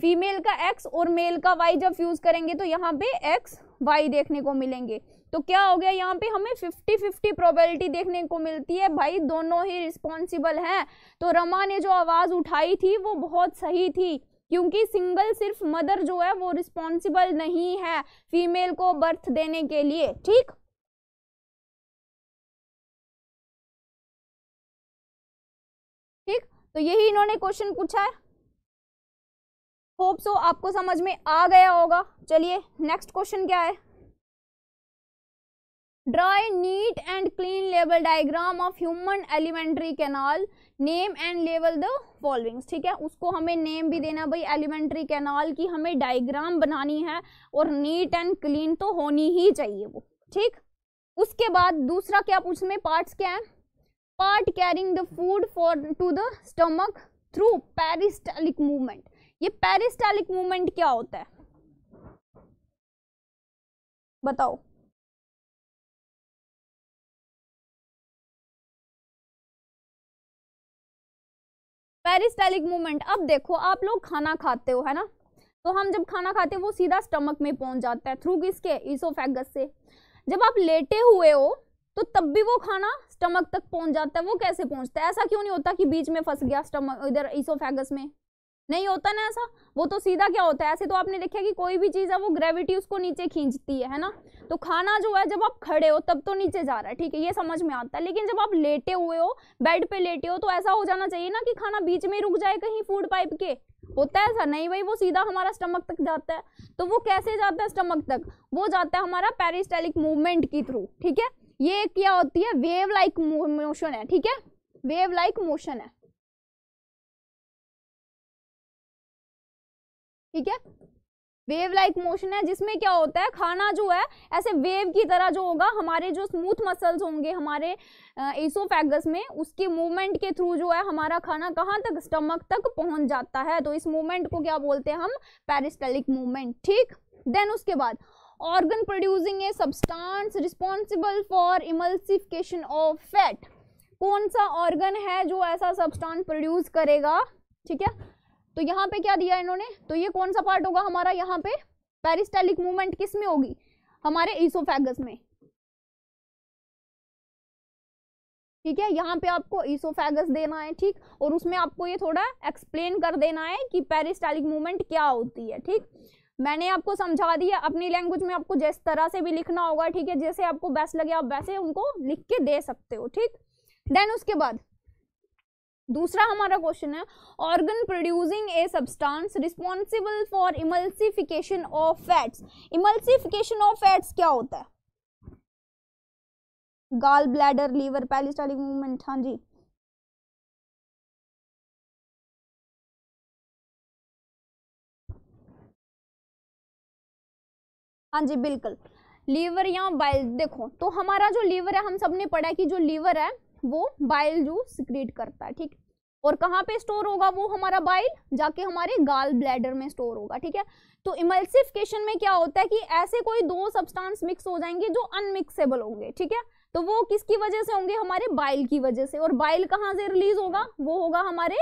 फीमेल का एक्स और मेल का वाई जब फ्यूज करेंगे तो यहाँ पे एक्स वाई देखने को मिलेंगे तो क्या हो गया यहाँ पे हमें 50 50 प्रोबेबिलिटी देखने को मिलती है भाई दोनों ही रिस्पॉन्सिबल हैं तो रमा ने जो आवाज़ उठाई थी वो बहुत सही थी क्योंकि सिंगल सिर्फ मदर जो है वो रिस्पॉन्सिबल नहीं है फीमेल को बर्थ देने के लिए ठीक ठीक तो यही इन्होंने क्वेश्चन पूछा है होप सो आपको समझ में आ गया होगा चलिए नेक्स्ट क्वेश्चन क्या है dry NEET and clean level diagram of human alimentary canal name and level the followings ठीक है उसको हमें नेम भी देना भाई एलिमेंट्री कैनाल की हमें डायग्राम बनानी है और नीट एंड क्लीन तो होनी ही चाहिए वो ठीक उसके बाद दूसरा क्या पूछ में पार्ट्स क्या है part carrying the food for to the stomach through peristaltic movement ये पेरिस्टालिक मूवमेंट क्या होता है बताओ पेरिस्टाइलिक मूवमेंट अब देखो आप लोग खाना खाते हो है ना तो हम जब खाना खाते हैं वो सीधा स्टमक में पहुंच जाता है थ्रू किसके ईसोफेगस से जब आप लेटे हुए हो तो तब भी वो खाना स्टमक तक पहुंच जाता है वो कैसे पहुंचता है ऐसा क्यों नहीं होता कि बीच में फंस गया स्टमक इधर ईसोफेगस में नहीं होता ना ऐसा वो तो सीधा क्या होता है ऐसे तो आपने देखा कि कोई भी चीज़ है वो ग्रेविटी उसको नीचे खींचती है है ना तो खाना जो है जब आप खड़े हो तब तो नीचे जा रहा है ठीक है ये समझ में आता है लेकिन जब आप लेटे हुए हो बेड पे लेटे हो तो ऐसा हो जाना चाहिए ना कि खाना बीच में रुक जाए कहीं फूड पाइप के होता है ऐसा नहीं भाई वो सीधा हमारा स्टमक तक जाता है तो वो कैसे जाता है स्टमक तक वो जाता है हमारा पेरिस्टेलिक मूवमेंट के थ्रू ठीक है ये क्या होती है वेव लाइक मोशन है ठीक है वेव लाइक मोशन है ठीक है वेव लाइक मोशन है जिसमें क्या होता है खाना जो है ऐसे वेव की तरह जो होगा हमारे जो स्मूथ मसल्स होंगे हमारे एसोफेगस में उसके मूवमेंट के थ्रू जो है हमारा खाना कहाँ तक स्टमक तक पहुंच जाता है तो इस मूवमेंट को क्या बोलते हैं हम पेरिस्टलिक मूवमेंट ठीक देन उसके बाद organ producing a substance responsible for emulsification of fat कौन सा ऑर्गन है जो ऐसा सब्सटांस प्रोड्यूस करेगा ठीक है तो यहाँ पे क्या दिया इन्होंने तो ये कौन सा पार्ट होगा हमारा यहाँ पे पेरिस्टेलिक मूवमेंट किस में होगी हमारे ईसोफेगस में ठीक है यहाँ पे आपको ईसोफेगस देना है ठीक और उसमें आपको ये थोड़ा एक्सप्लेन कर देना है कि पेरिस्टेलिक मूवमेंट क्या होती है ठीक मैंने आपको समझा दिया अपनी लैंग्वेज में आपको जिस तरह से भी लिखना होगा ठीक है जैसे आपको बेस्ट लगे आप वैसे उनको लिख के दे सकते हो ठीक देन उसके बाद दूसरा हमारा क्वेश्चन है organ producing a substance responsible for emulsification of fats emulsification of fats क्या होता है गाल ब्लैडर लीवर पैलिस्टालिक मूवमेंट हाँ जी हाँ जी बिल्कुल लीवर या बाइल देखो तो हमारा जो लीवर है हम सब पढ़ा कि जो लीवर है वो बाइल जूस सिक्रेट करता है ठीक और कहाँ पे स्टोर होगा वो हमारा बाइल जाके हमारे गाल ब्लैडर में स्टोर होगा ठीक है तो इमल्सिफिकेशन में क्या होता है कि ऐसे कोई दो सब्सटेंस मिक्स हो जाएंगे जो अनमिक्सेबल होंगे ठीक है तो वो किसकी वजह से होंगे हमारे बाइल की वजह से और बाइल कहाँ से रिलीज होगा वो होगा हमारे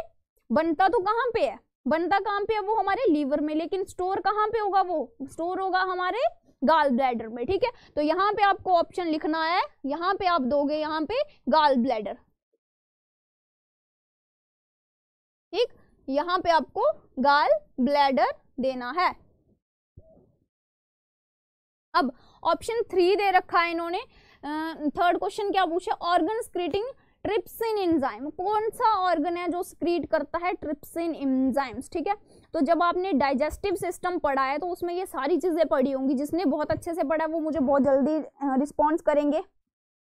बनता तो कहाँ पे है बनता कहाँ पे है वो हमारे लीवर में लेकिन स्टोर कहाँ पे होगा वो स्टोर होगा हमारे गाल ब्लैडर में ठीक है तो यहाँ पे आपको ऑप्शन लिखना है यहाँ पे आप दोगे यहाँ पे गाल ब्लैडर ठीक यहाँ पे आपको गाल ब्लैडर देना है अब ऑप्शन थ्री दे रखा है इन्होंने थर्ड क्वेश्चन क्या पूछा ऑर्गन स्क्रीटिंग ट्रिप्सिन इंजाइम कौन सा ऑर्गन है जो स्क्रीट करता है ट्रिप्सिन इंजाइम्स ठीक है तो जब आपने डाइजेस्टिव सिस्टम पढ़ा है तो उसमें ये सारी चीज़ें पढ़ी होंगी जिसने बहुत अच्छे से पढ़ा वो मुझे बहुत जल्दी रिस्पॉन्स करेंगे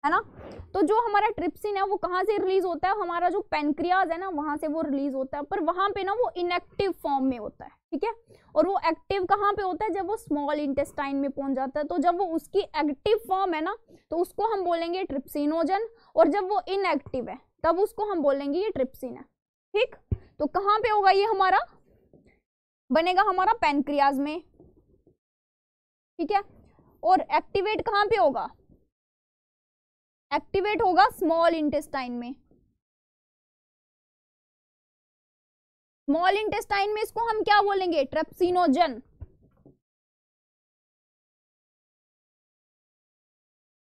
है ना तो जो हमारा ट्रिप्सिन है वो कहाँ से रिलीज होता है हमारा जो पेनक्रियाज है ना वहाँ से वो रिलीज होता है पर वहाँ पे ना वो इनएक्टिव फॉर्म में होता है ठीक है और वो एक्टिव कहाँ पे होता है जब वो स्मॉल इंटेस्टाइन में पहुंच जाता है तो जब वो उसकी एक्टिव फॉर्म है ना तो उसको हम बोलेंगे ट्रिप्सिनोजन और जब वो इनएक्टिव है तब उसको हम बोलेंगे ये ट्रिप्सिन है ठीक तो कहाँ पे होगा ये हमारा बनेगा हमारा पेनक्रियाज में ठीक है और एक्टिवेट कहाँ पे होगा एक्टिवेट होगा स्मॉल इंटेस्टाइन में स्मॉल इंटेस्टाइन में इसको हम क्या बोलेंगे ट्रेप्सिनोजन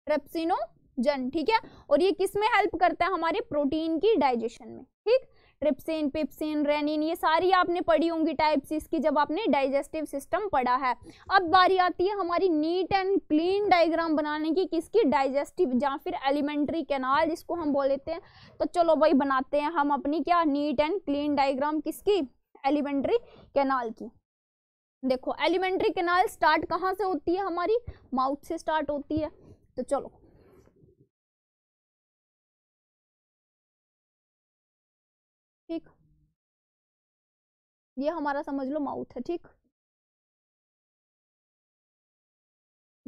ट्रेप्सिनोजन ठीक है और ये किस में हेल्प करता है हमारे प्रोटीन की डाइजेशन में ठीक ट्रिप्सिन पिप्सिन रेनिन ये सारी आपने पढ़ी होंगी टाइप्स इसकी जब आपने डाइजेस्टिव सिस्टम पढ़ा है अब बारी आती है हमारी नीट एंड क्लीन डायग्राम बनाने की किसकी डाइजेस्टिव या फिर एलिमेंट्री कैनाल जिसको हम बोल लेते हैं तो चलो भाई बनाते हैं हम अपनी क्या नीट एंड क्लीन डायग्राम किसकी एलिमेंट्री कैनाल की देखो एलिमेंट्री कैनाल स्टार्ट कहाँ से होती है हमारी माउथ से स्टार्ट होती है तो चलो ये हमारा समझ लो माउथ है ठीक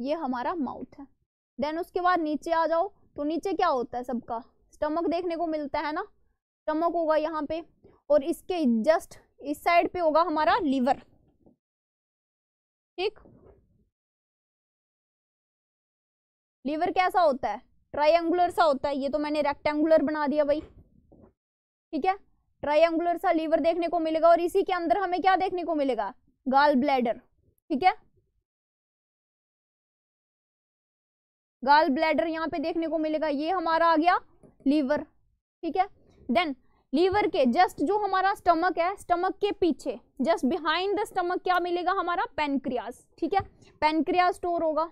ये हमारा माउथ है देन उसके बाद नीचे आ जाओ तो नीचे क्या होता है सबका स्टमक देखने को मिलता है ना स्टमक होगा यहाँ पे और इसके जस्ट इस साइड पे होगा हमारा लीवर ठीक लीवर कैसा होता है ट्राइंगुलर सा होता है ये तो मैंने रेक्टेंगुलर बना दिया भाई ठीक है ट्राइंगुलर सा लीवर देखने को मिलेगा और इसी के अंदर हमें क्या देखने को मिलेगा गाल ब्लैडर ठीक है गाल ब्लैडर यहाँ पे देखने को मिलेगा ये हमारा आ गया लीवर ठीक है देन लीवर के जस्ट जो हमारा स्टमक है स्टमक के पीछे जस्ट बिहाइंड द स्टमक क्या मिलेगा हमारा पेनक्रियाज ठीक है पेनक्रियाज स्टोर होगा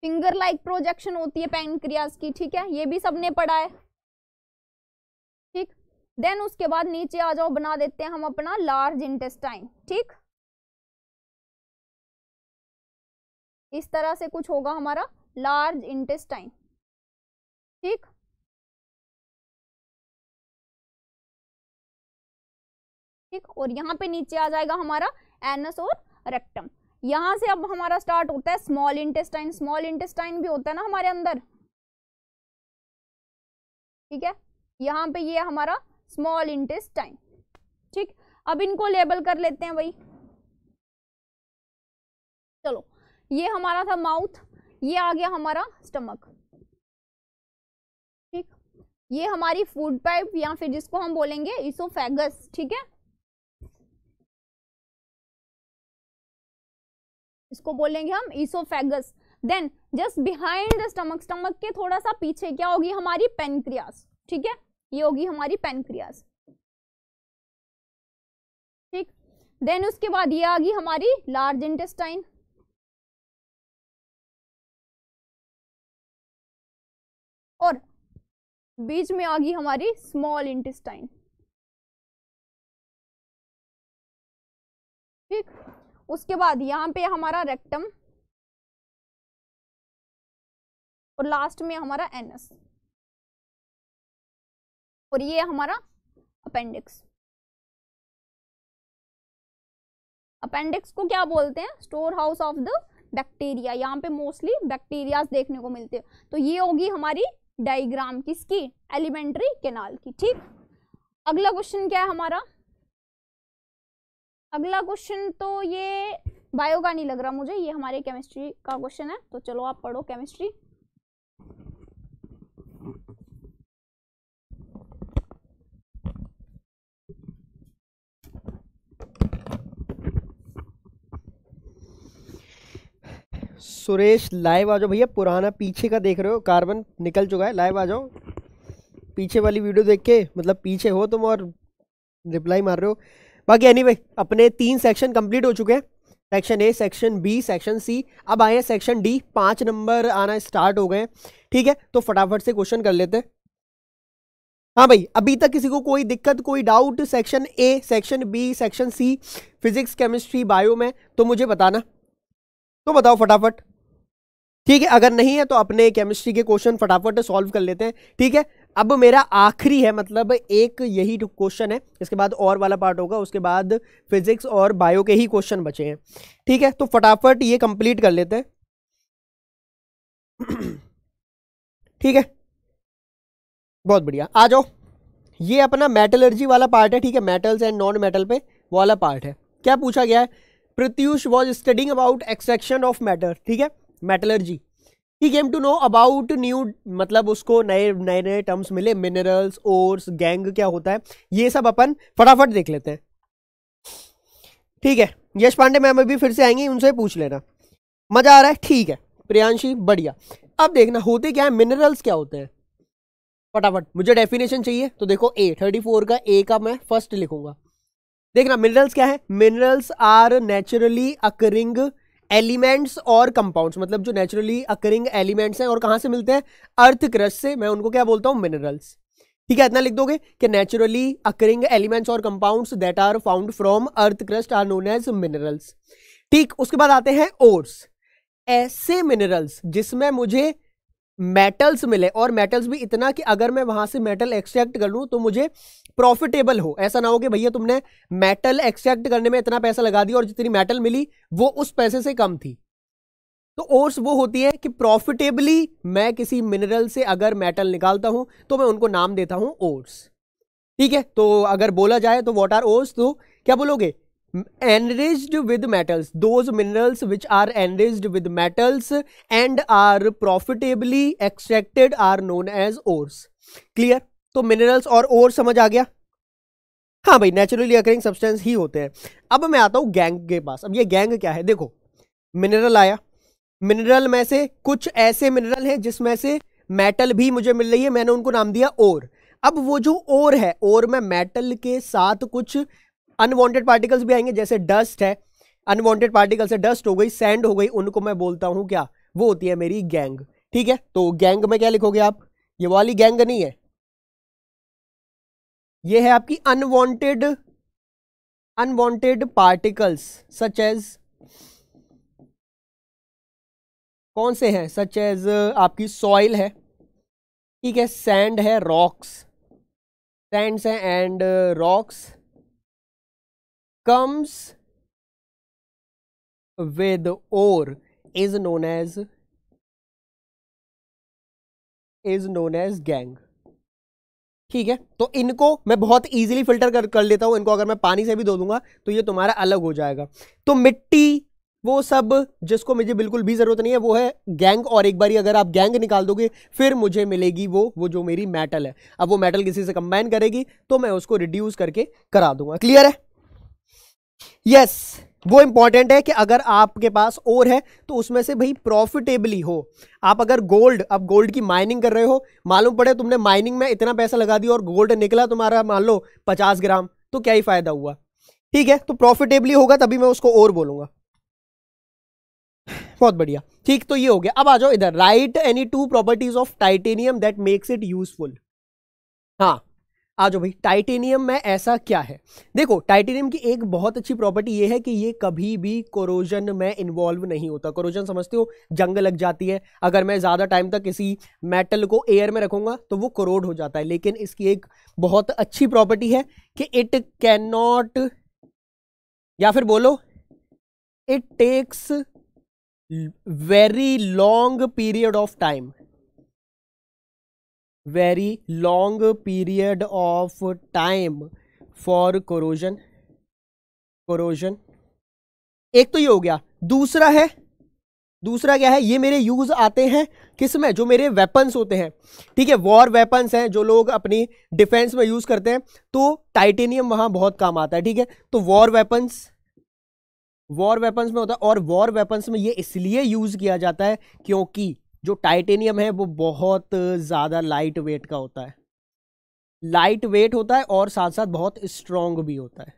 फिंगर लाइक प्रोजेक्शन होती है पेनक्रियाज की ठीक है ये भी सबने पढ़ा है देन उसके बाद नीचे आ जाओ बना देते हैं हम अपना लार्ज इंटेस्टाइन ठीक इस तरह से कुछ होगा हमारा लार्ज इंटेस्टाइन ठीक ठीक और यहाँ पे नीचे आ जाएगा हमारा एनस और रेक्टम यहाँ से अब हमारा स्टार्ट होता है स्मॉल इंटेस्टाइन स्मॉल इंटेस्टाइन भी होता है ना हमारे अंदर ठीक है यहाँ पे ये यह हमारा स्मॉल इंटेस्टाइन ठीक अब इनको लेबल कर लेते हैं भाई चलो ये हमारा था माउथ ये आ गया हमारा स्टमक ठीक ये हमारी फूड पाइप या फिर जिसको हम बोलेंगे इसोफेगस ठीक है इसको बोलेंगे हम oesophagus then just behind the stomach stomach के थोड़ा सा पीछे क्या होगी हमारी पेनक्रियास ठीक है ये होगी हमारी पेनक्रियाज ठीक देन उसके बाद ये आ गई हमारी लार्ज इंटेस्टाइन और बीच में आ गई हमारी स्मॉल इंटेस्टाइन ठीक उसके बाद यहाँ पे हमारा रेक्टम और लास्ट में हमारा एनस और ये हमारा अपेंडिक्स अपेंडिक्स को क्या बोलते हैं storehouse of the bacteria यहाँ पे मोस्टली बैक्टीरियाज देखने को मिलते हैं तो ये होगी हमारी डायग्राम किसकी एलिमेंट्री केनाल की ठीक अगला क्वेश्चन क्या है हमारा अगला क्वेश्चन तो ये बायो का नहीं लग रहा मुझे ये हमारे केमिस्ट्री का क्वेश्चन है तो चलो आप पढ़ो केमिस्ट्री सुरेश लाइव आ जाओ भैया पुराना पीछे का देख रहे हो कार्बन निकल चुका है लाइव आ जाओ पीछे वाली वीडियो देख के मतलब पीछे हो तुम और रिप्लाई मार रहे हो बाकी एनी anyway, अपने तीन सेक्शन कंप्लीट हो चुके हैं section A section B section C अब आए हैं सेक्शन डी पाँच नंबर आना स्टार्ट हो गए ठीक है तो फटाफट से क्वेश्चन कर लेते हैं हाँ भाई अभी तक किसी को कोई दिक्कत कोई doubt section A section B section C physics chemistry bio में तो मुझे बताना तो बताओ फटाफट ठीक है अगर नहीं है तो अपने केमिस्ट्री के क्वेश्चन फटाफट सॉल्व कर लेते हैं ठीक है अब मेरा आखिरी है मतलब एक यही क्वेश्चन है इसके बाद और वाला पार्ट होगा उसके बाद फिजिक्स और बायो के ही क्वेश्चन बचे हैं ठीक है तो फटाफट ये कंप्लीट कर लेते हैं (clears throat) ठीक है बहुत बढ़िया आ जाओ ये अपना मेटलर्जी वाला पार्ट है ठीक है मेटल्स एंड नॉन मेटल पे वाला पार्ट है क्या पूछा गया है Pratyush was studying about extraction of matter ठीक है metallurgy he came to know about new मतलब उसको नए नए नए टर्म्स मिले मिनरल्स ओर्स गैंग क्या होता है ये सब अपन फटाफट देख लेते हैं ठीक है यश पांडे मैम अभी फिर से आएंगे उनसे पूछ लेना मजा आ रहा है ठीक है प्रियांशी बढ़िया अब देखना होते क्या है मिनरल्स क्या होते हैं फटाफट मुझे डेफिनेशन चाहिए तो देखो ए थर्टी फोर का ए का मैं फर्स्ट लिखूंगा देखना मिनरल्स क्या है minerals are naturally occurring elements और कंपाउंड्स मतलब जो नेचुरली अकरिंग एलिमेंट्स हैं और कहां से मिलते हैं अर्थ क्रश से मैं उनको क्या बोलता हूँ मिनरल्स ठीक है इतना लिख दोगे कि नेचुरली अकरिंग एलिमेंट्स और compounds that are found from earth crust are known as minerals ठीक उसके बाद आते हैं ओर्स ऐसे मिनरल्स जिसमें मुझे मेटल्स मिले और मेटल्स भी इतना कि अगर मैं वहां से मेटल एक्सट्रैक्ट कर लूं तो मुझे प्रॉफिटेबल हो ऐसा ना हो कि भैया तुमने मेटल एक्सट्रैक्ट करने में इतना पैसा लगा दिया और जितनी मेटल मिली वो उस पैसे से कम थी तो ओर्स वो होती है कि प्रॉफिटेबली मैं किसी मिनरल से अगर मेटल निकालता हूं तो मैं उनको नाम देता हूं ओर्स ठीक है तो अगर बोला जाए तो वॉट आर ओर्स तो क्या बोलोगे enriched with metals those minerals which are enriched with metals and are profitably extracted are known as ores clear तो मिनरल्स और ओर समझ आ गया हाँ भाई नेचुरली अकरिंग सब्सटेंस ही होते हैं अब मैं आता हूँ गैंग के पास अब ये गैंग क्या है देखो मिनरल आया मिनरल में से कुछ ऐसे मिनरल हैं जिसमें से मेटल भी मुझे मिल रही है मैंने उनको नाम दिया और अब वो जो ओर है ओर में मेटल के साथ कुछ अनवांटेड पार्टिकल्स भी आएंगे जैसे डस्ट है अनवांटेड पार्टिकल से डस्ट हो गई सैंड हो गई उनको मैं बोलता हूँ क्या वो होती है मेरी गैंग ठीक है तो गैंग में क्या लिखोगे आप ये वाली गैंग नहीं है ये है आपकी unwanted unwanted particles such as कौन से हैं सच एज uh, आपकी सॉइल है ठीक है सैंड है रॉक्स सैंड्स हैं and rocks comes with ore is known as is known as gangue ठीक है तो इनको मैं बहुत इजीली फिल्टर कर कर लेता हूँ इनको अगर मैं पानी से भी धो दूंगा तो ये तुम्हारा अलग हो जाएगा तो मिट्टी वो सब जिसको मुझे बिल्कुल भी ज़रूरत नहीं है वो है गैंग और एक बार अगर आप गैंग निकाल दोगे फिर मुझे मिलेगी वो वो जो मेरी मेटल है अब वो मेटल किसी से कंबाइन करेगी तो मैं उसको रिड्यूस करके करा दूंगा क्लियर है यस yes. वो इंपॉर्टेंट है कि अगर आपके पास और है तो उसमें से भाई प्रॉफिटेबली हो आप अगर गोल्ड अब गोल्ड की माइनिंग कर रहे हो मालूम पड़े तुमने माइनिंग में इतना पैसा लगा दिया और गोल्ड निकला तुम्हारा मान लो पचास ग्राम तो क्या ही फायदा हुआ ठीक है तो प्रॉफिटेबली होगा तभी मैं उसको और बोलूंगा बहुत बढ़िया ठीक तो ये हो गया अब आ जाओ इधर write any two properties of titanium that makes it useful हाँ आ जाओ भाई टाइटेनियम में ऐसा क्या है देखो टाइटेनियम की एक बहुत अच्छी प्रॉपर्टी ये है कि ये कभी भी कोरोजन में इन्वॉल्व नहीं होता कोरोजन समझते हो जंग लग जाती है अगर मैं ज़्यादा टाइम तक किसी मेटल को एयर में रखूँगा तो वो करोड हो जाता है लेकिन इसकी एक बहुत अच्छी प्रॉपर्टी है कि इट कैन नॉट या फिर बोलो it takes very long period of time very long period of time for corrosion corrosion एक तो ये हो गया दूसरा है दूसरा क्या है ये मेरे यूज आते हैं किस में जो मेरे वेपन्स होते हैं ठीक है वॉर वेपन्स हैं जो लोग अपनी डिफेंस में यूज करते हैं तो टाइटेनियम वहां बहुत काम आता है ठीक है तो वॉर वेपन्स वॉर वेपन्स में होता है और वॉर वेपन्स में ये इसलिए यूज किया जाता है क्योंकि जो टाइटेनियम है वो बहुत ज़्यादा लाइट वेट का होता है लाइट वेट होता है और साथ साथ बहुत स्ट्रॉन्ग भी होता है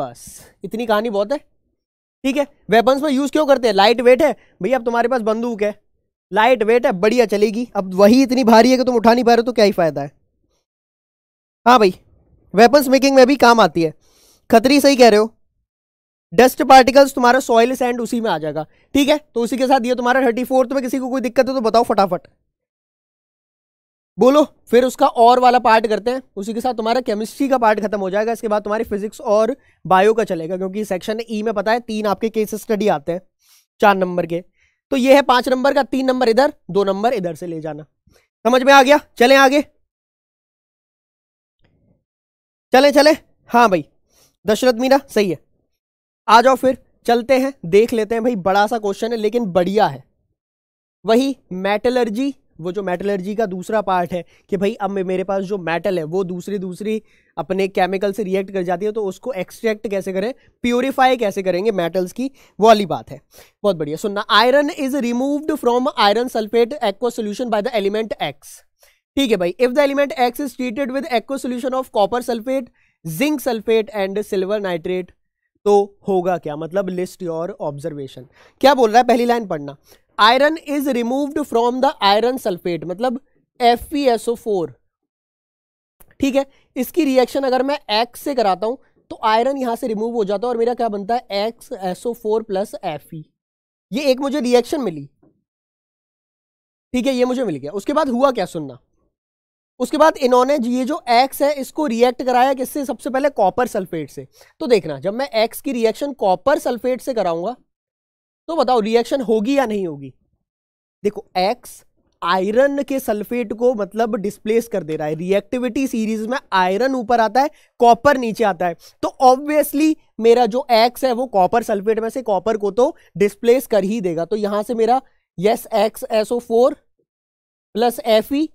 बस इतनी कहानी बहुत है ठीक है वेपन्स में यूज़ क्यों करते हैं लाइट वेट है भैया अब तुम्हारे पास बंदूक है लाइट वेट है बढ़िया चलेगी अब वही इतनी भारी है कि तुम उठा नहीं पा रहे हो तो क्या ही फ़ायदा है हाँ भाई वेपन्स मेकिंग में भी काम आती है खतरी सही कह रहे हो डस्ट पार्टिकल्स तुम्हारा सॉइल सैंड उसी में आ जाएगा ठीक है तो उसी के साथ ये तुम्हारा थर्टी फोर्थ में किसी को कोई दिक्कत है तो बताओ फटाफट बोलो फिर उसका और वाला पार्ट करते हैं उसी के साथ तुम्हारा केमिस्ट्री का पार्ट खत्म हो जाएगा इसके बाद तुम्हारी फिजिक्स और बायो का चलेगा क्योंकि सेक्शन ई e में पता है तीन आपके केस स्टडी आते हैं चार नंबर के तो ये है पांच नंबर का तीन नंबर इधर दो नंबर इधर से ले जाना समझ में आ गया चले आगे चले चले हाँ भाई दशरथ मीना सही है आ जाओ फिर चलते हैं देख लेते हैं भाई बड़ा सा क्वेश्चन है लेकिन बढ़िया है वही मेटलर्जी वो जो मेटलर्जी का दूसरा पार्ट है कि भाई अब मेरे पास जो मेटल है वो दूसरी दूसरी अपने केमिकल से रिएक्ट कर जाती है तो उसको एक्सट्रैक्ट कैसे करें प्योरीफाई कैसे करेंगे मेटल्स की वो वाली बात है बहुत बढ़िया सुनना iron is removed from iron sulphate aqua solution by the element X ठीक है भाई if the element X is treated with aqua solution of copper sulphate zinc sulphate and silver nitrate तो होगा क्या मतलब लिस्ट योर ऑब्जर्वेशन क्या बोल रहा है पहली लाइन पढ़ना iron is removed from the iron sulphate मतलब एफ ठीक है इसकी रिएक्शन अगर मैं एक्स से कराता हूं तो आयरन यहां से रिमूव हो जाता है और मेरा क्या बनता है X SO four plus F ये एक मुझे रिएक्शन मिली ठीक है ये मुझे मिल गया उसके बाद हुआ क्या सुनना उसके बाद इन्होंने ये जो एक्स है इसको रिएक्ट कराया किससे सबसे पहले कॉपर सल्फेट से तो देखना जब मैं एक्स की रिएक्शन कॉपर सल्फेट से कराऊंगा तो बताओ रिएक्शन होगी या नहीं होगी देखो एक्स आयरन के सल्फेट को मतलब डिस्प्लेस कर दे रहा है रिएक्टिविटी सीरीज में आयरन ऊपर आता है कॉपर नीचे आता है तो ऑब्वियसली मेरा जो एक्स है वो कॉपर सल्फेट में से कॉपर को तो डिस्प्लेस कर ही देगा तो यहां से मेरा yes X SO four plus F E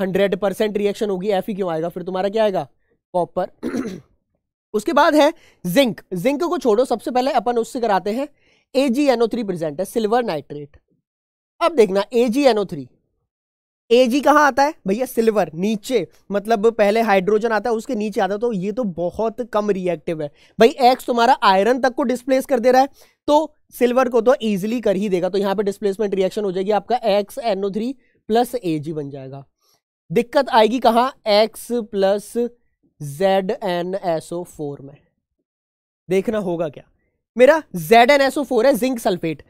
hundred percent reaction होगी एफ क्यों आएगा फिर तुम्हारा क्या आएगा कॉपर (clears throat) उसके बाद है जिंक जिंक को छोड़ो सबसे पहले अपन उससे कराते हैं A G NO three present है सिल्वर नाइट्रेट अब देखना ए जी एनओ थ्री ए जी कहाँ आता है भैया सिल्वर नीचे मतलब पहले हाइड्रोजन आता है उसके नीचे आता है तो ये तो बहुत कम रिएक्टिव है भाई एक्स तुम्हारा आयरन तक को डिस्प्लेस कर दे रहा है तो सिल्वर को तो ईजिली कर ही देगा तो यहाँ पे डिस्प्लेसमेंट रिएक्शन हो जाएगी आपका X NO three plus A G बन जाएगा दिक्कत आएगी कहाँ X plus Z N S O four में देखना होगा क्या मेरा Z N S O four है जिंक सल्फेट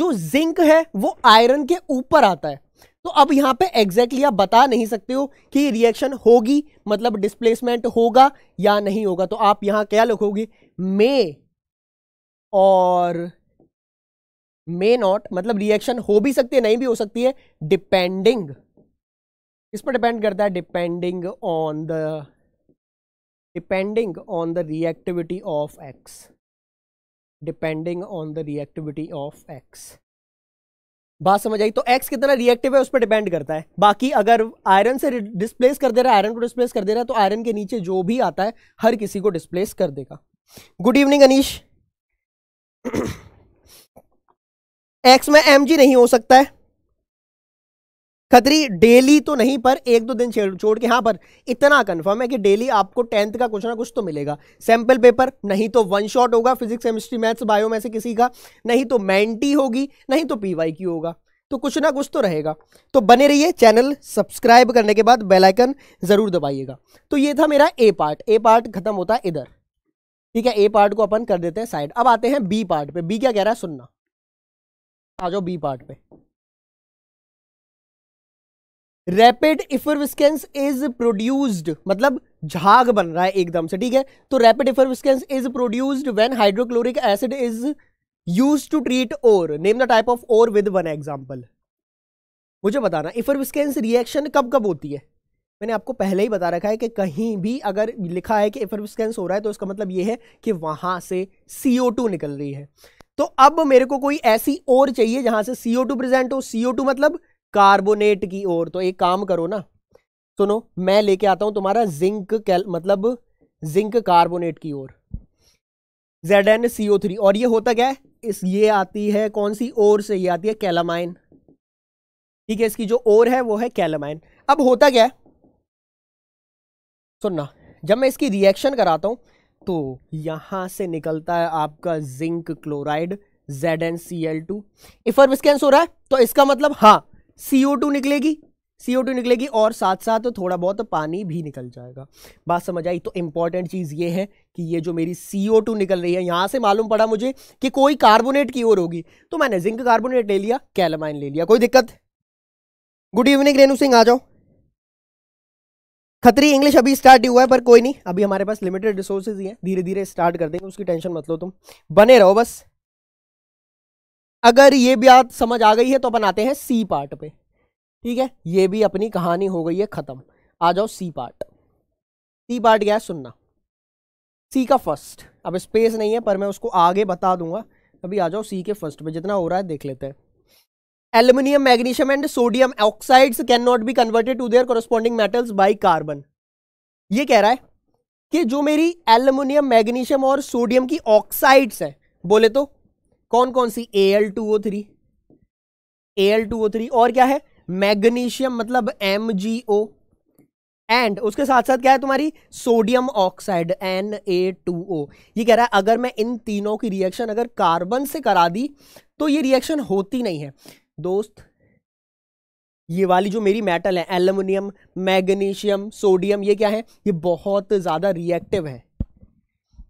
जो जिंक है वो आयरन के ऊपर आता है तो अब यहाँ पे एग्जैक्टली आप बता नहीं सकते हो कि रिएक्शन होगी मतलब डिस्प्लेसमेंट होगा या नहीं होगा तो आप यहाँ क्या लिखोगे मे और मे नॉट मतलब रिएक्शन हो भी सकती है नहीं भी हो सकती है डिपेंडिंग इस पर डिपेंड करता है depending on the depending on the reactivity of X depending on the reactivity of X बात समझ आई तो एक्स कितना रिएक्टिव है उस पर डिपेंड करता है बाकी अगर आयरन से डिस्प्लेस कर दे रहा है आयरन को डिस्प्लेस कर दे रहा है तो आयरन के नीचे जो भी आता है हर किसी को डिस्प्लेस कर देगा गुड इवनिंग अनिश एक्स में एम जी नहीं हो सकता है खतरी डेली तो नहीं पर एक दो दिन छोड़ के हाँ पर इतना कंफर्म है कि डेली आपको टेंथ का कुछ ना कुछ तो मिलेगा सैंपल पेपर नहीं तो वन शॉट होगा फिजिक्स केमिस्ट्री मैथ्स बायो में से किसी का नहीं तो मैंटी होगी नहीं तो पी वाई होगा तो कुछ ना कुछ तो रहेगा तो बने रहिए चैनल सब्सक्राइब करने के बाद बेल आइकन ज़रूर दबाइएगा तो ये था मेरा ए पार्ट ए पार्ट खत्म होता है इधर ठीक है ए पार्ट को अपन कर देते हैं साइड अब आते हैं बी पार्ट पे बी क्या कह रहा है सुनना आ जाओ बी पार्ट पे रैपिड इफरविस्केंस इज प्रोड्यूस्ड मतलब झाग बन रहा है एकदम से ठीक है तो rapid effervescence is produced when hydrochloric acid is use to treat ore name the type of ore with one example मुझे बताना इफरविस्केंस रिएक्शन कब कब होती है मैंने आपको पहले ही बता रखा है कि कहीं भी अगर लिखा है कि इफरविस्केंस हो रहा है तो इसका मतलब ये है कि वहाँ से सी निकल रही है तो अब मेरे को कोई ऐसी ओर चाहिए जहाँ से सी प्रेजेंट हो सी मतलब कार्बोनेट की ओर तो एक काम करो ना सुनो मैं लेके आता हूं तुम्हारा जिंक कैल मतलब जिंक कार्बोनेट की ओर Z N C O three और ये होता क्या है इस ये आती है कौन सी ओर से ये आती है कैलामाइन ठीक है इसकी जो ओर है वो है कैलामाइन अब होता क्या है सुनना जब मैं इसकी रिएक्शन कराता हूं तो यहां से निकलता है आपका zinc chloride Z N C L two इफर हो रहा है तो इसका मतलब हाँ सीओ टू निकलेगी सीओ टू निकलेगी और साथ साथ तो थोड़ा बहुत पानी भी निकल जाएगा बात समझ आई तो इंपॉर्टेंट चीज़ ये है कि ये जो मेरी सी ओ टू निकल रही है यहां से मालूम पड़ा मुझे कि कोई कार्बोनेट की ओर होगी तो मैंने जिंक कार्बोनेट ले लिया कैलमाइन ले लिया कोई दिक्कत गुड इवनिंग रेनू सिंह आ जाओ खतरी इंग्लिश अभी स्टार्ट ही हुआ है पर कोई नहीं अभी हमारे पास लिमिटेड रिसोर्सेज ही हैं धीरे धीरे स्टार्ट कर देंगे उसकी टेंशन मत लो तुम बने रहो बस अगर ये भी बात समझ आ गई है तो अपन आते हैं सी पार्ट पे ठीक है ये भी अपनी कहानी हो गई है खत्म आ जाओ सी पार्ट सी पार्ट क्या है सुनना सी का फर्स्ट अब स्पेस नहीं है पर मैं उसको आगे बता दूंगा अभी आ जाओ सी के फर्स्ट पे जितना हो रहा है देख लेते हैं aluminium magnesium and sodium oxides can not be converted to their corresponding metals by carbon ये कह रहा है कि जो मेरी एल्यूमिनियम मैग्नीशियम और सोडियम की ऑक्साइड्स है बोले तो कौन कौन सी A L two O three A L two O three और क्या है मैग्नीशियम मतलब एम जी ओ एंड उसके साथ साथ क्या है तुम्हारी sodium oxide N A two O ये कह रहा है अगर मैं इन तीनों की रिएक्शन अगर कार्बन से करा दी तो ये रिएक्शन होती नहीं है दोस्त ये वाली जो मेरी मेटल है एल्युमिनियम मैग्नीशियम सोडियम ये क्या है ये बहुत ज़्यादा रिएक्टिव है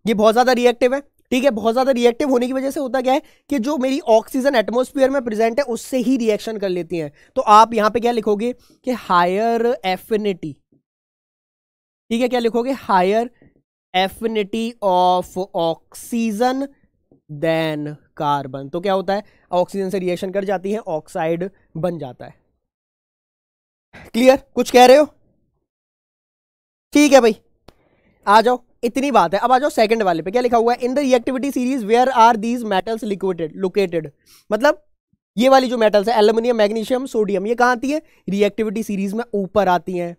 ये बहुत ज़्यादा रिएक्टिव है ठीक है बहुत ज़्यादा रिएक्टिव होने की वजह से होता क्या है कि जो मेरी ऑक्सीजन एटमोस्फियर में प्रेजेंट है उससे ही रिएक्शन कर लेती हैं तो आप यहां पे क्या लिखोगे कि हायर एफिनिटी ठीक है क्या लिखोगे higher affinity of oxygen than carbon तो क्या होता है ऑक्सीजन से रिएक्शन कर जाती है ऑक्साइड बन जाता है क्लियर कुछ कह रहे हो ठीक है भाई आ जाओ इतनी बात है अब आ जाओ सेकंड वाले पे क्या लिखा हुआ है in the reactivity series where are these metals liquidated located मतलब ये वाली जो मेटल्स है एल्युमिनियम मैग्नीशियम सोडियम ये कहाँ आती है रिएक्टिविटी सीरीज में ऊपर आती हैं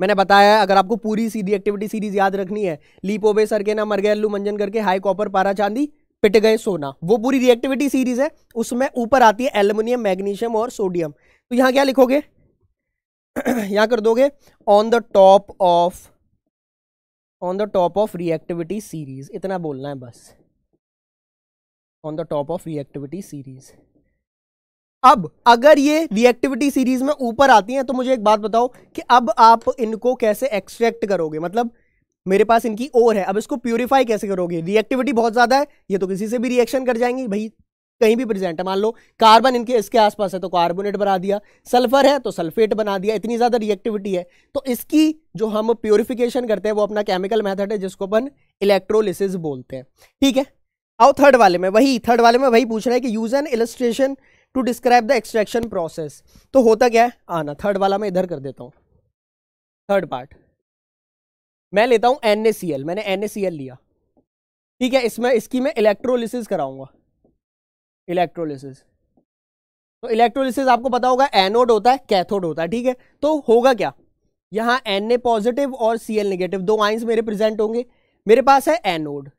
मैंने बताया अगर आपको पूरी सी रिएक्टिविटी सीरीज याद रखनी है लीपोबे सर के ना मर गए अल्लू मंजन करके हाई कॉपर पारा चांदी पिट गए सोना वो पूरी रिएक्टिविटी सीरीज है उसमें ऊपर आती है एल्युमिनियम मैग्नीशियम और सोडियम तो यहाँ क्या लिखोगे (clears throat) यहाँ कर दोगे on the top of on the top of reactivity series इतना बोलना है बस on the top of reactivity series अब अगर ये रिएक्टिविटी सीरीज में ऊपर आती हैं तो मुझे एक बात बताओ कि अब आप इनको कैसे एक्सट्रैक्ट करोगे मतलब मेरे पास इनकी ओर है अब इसको प्योरीफाई कैसे करोगे रिएक्टिविटी बहुत ज़्यादा है ये तो किसी से भी रिएक्शन कर जाएंगी भाई कहीं भी प्रेजेंट है मान लो कार्बन इनके इसके आसपास है तो कार्बोनेट बना दिया सल्फर है तो सल्फेट बना दिया इतनी ज़्यादा रिएक्टिविटी है तो इसकी जो हम प्योरिफिकेशन करते हैं वो अपना केमिकल मेथड है जिसको अपन इलेक्ट्रोलिसिस बोलते हैं ठीक है आओ थर्ड वाले में वही थर्ड वाले में वही पूछ रहा है कि use an illustration to describe the extraction process तो होता क्या है आना थर्ड वाला मैं इधर कर देता हूँ थर्ड पार्ट मैं लेता हूँ एन मैंने एन लिया ठीक है इसमें इसकी मैं इलेक्ट्रोलिसिस कराऊंगा इलेक्ट्रोलिसिस तो इलेक्ट्रोलिसिस आपको पता होगा एनोड होता है कैथोड होता है ठीक है तो होगा क्या यहां एन ए पॉजिटिव और सी एल निगेटिव दो आइंस मेरे प्रेजेंट होंगे मेरे पास है एनोड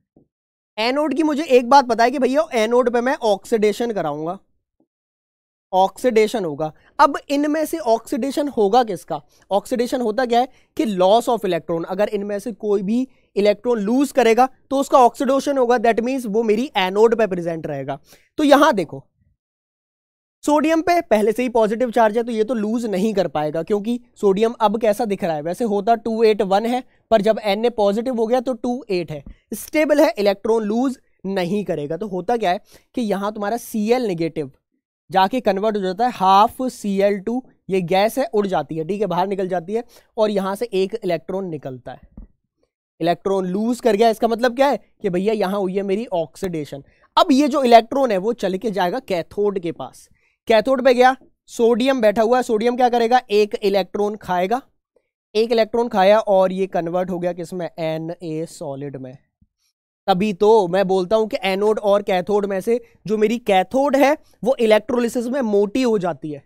एनोड की मुझे एक बात पता है कि भैया एनोड पे मैं ऑक्सीडेशन कराऊंगा ऑक्सीडेशन होगा अब इनमें से ऑक्सीडेशन होगा किसका ऑक्सीडेशन होता क्या है कि लॉस ऑफ इलेक्ट्रॉन अगर इनमें से कोई भी इलेक्ट्रॉन लूज करेगा तो उसका ऑक्सीडेशन होगा दैट मीन्स वो मेरी एनोड पे प्रेजेंट रहेगा तो यहां देखो सोडियम पे पहले से ही पॉजिटिव चार्ज है तो ये तो लूज नहीं कर पाएगा क्योंकि सोडियम अब कैसा दिख रहा है वैसे होता टू एट वन है पर जब एन ए पॉजिटिव हो गया तो टू एट है स्टेबल है इलेक्ट्रॉन लूज नहीं करेगा तो होता क्या है कि यहाँ तुम्हारा सी एल निगेटिव जाके कन्वर्ट हो जाता है हाफ सी एल टू ये गैस है उड़ जाती है ठीक है बाहर निकल जाती है और यहाँ से एक इलेक्ट्रॉन निकलता है इलेक्ट्रॉन लूज कर गया इसका मतलब क्या है कि भैया यहाँ हुई है मेरी ऑक्सीडेशन अब ये जो इलेक्ट्रॉन है वो चल के जाएगा कैथोड के पास कैथोड पे गया सोडियम बैठा हुआ है सोडियम क्या करेगा एक इलेक्ट्रॉन खाएगा एक इलेक्ट्रॉन खाया और ये कन्वर्ट हो गया किसमें एन ए सॉलिड में तभी तो मैं बोलता हूं कि एनोड और कैथोड में से जो मेरी कैथोड है वो इलेक्ट्रोलिसिस में मोटी हो जाती है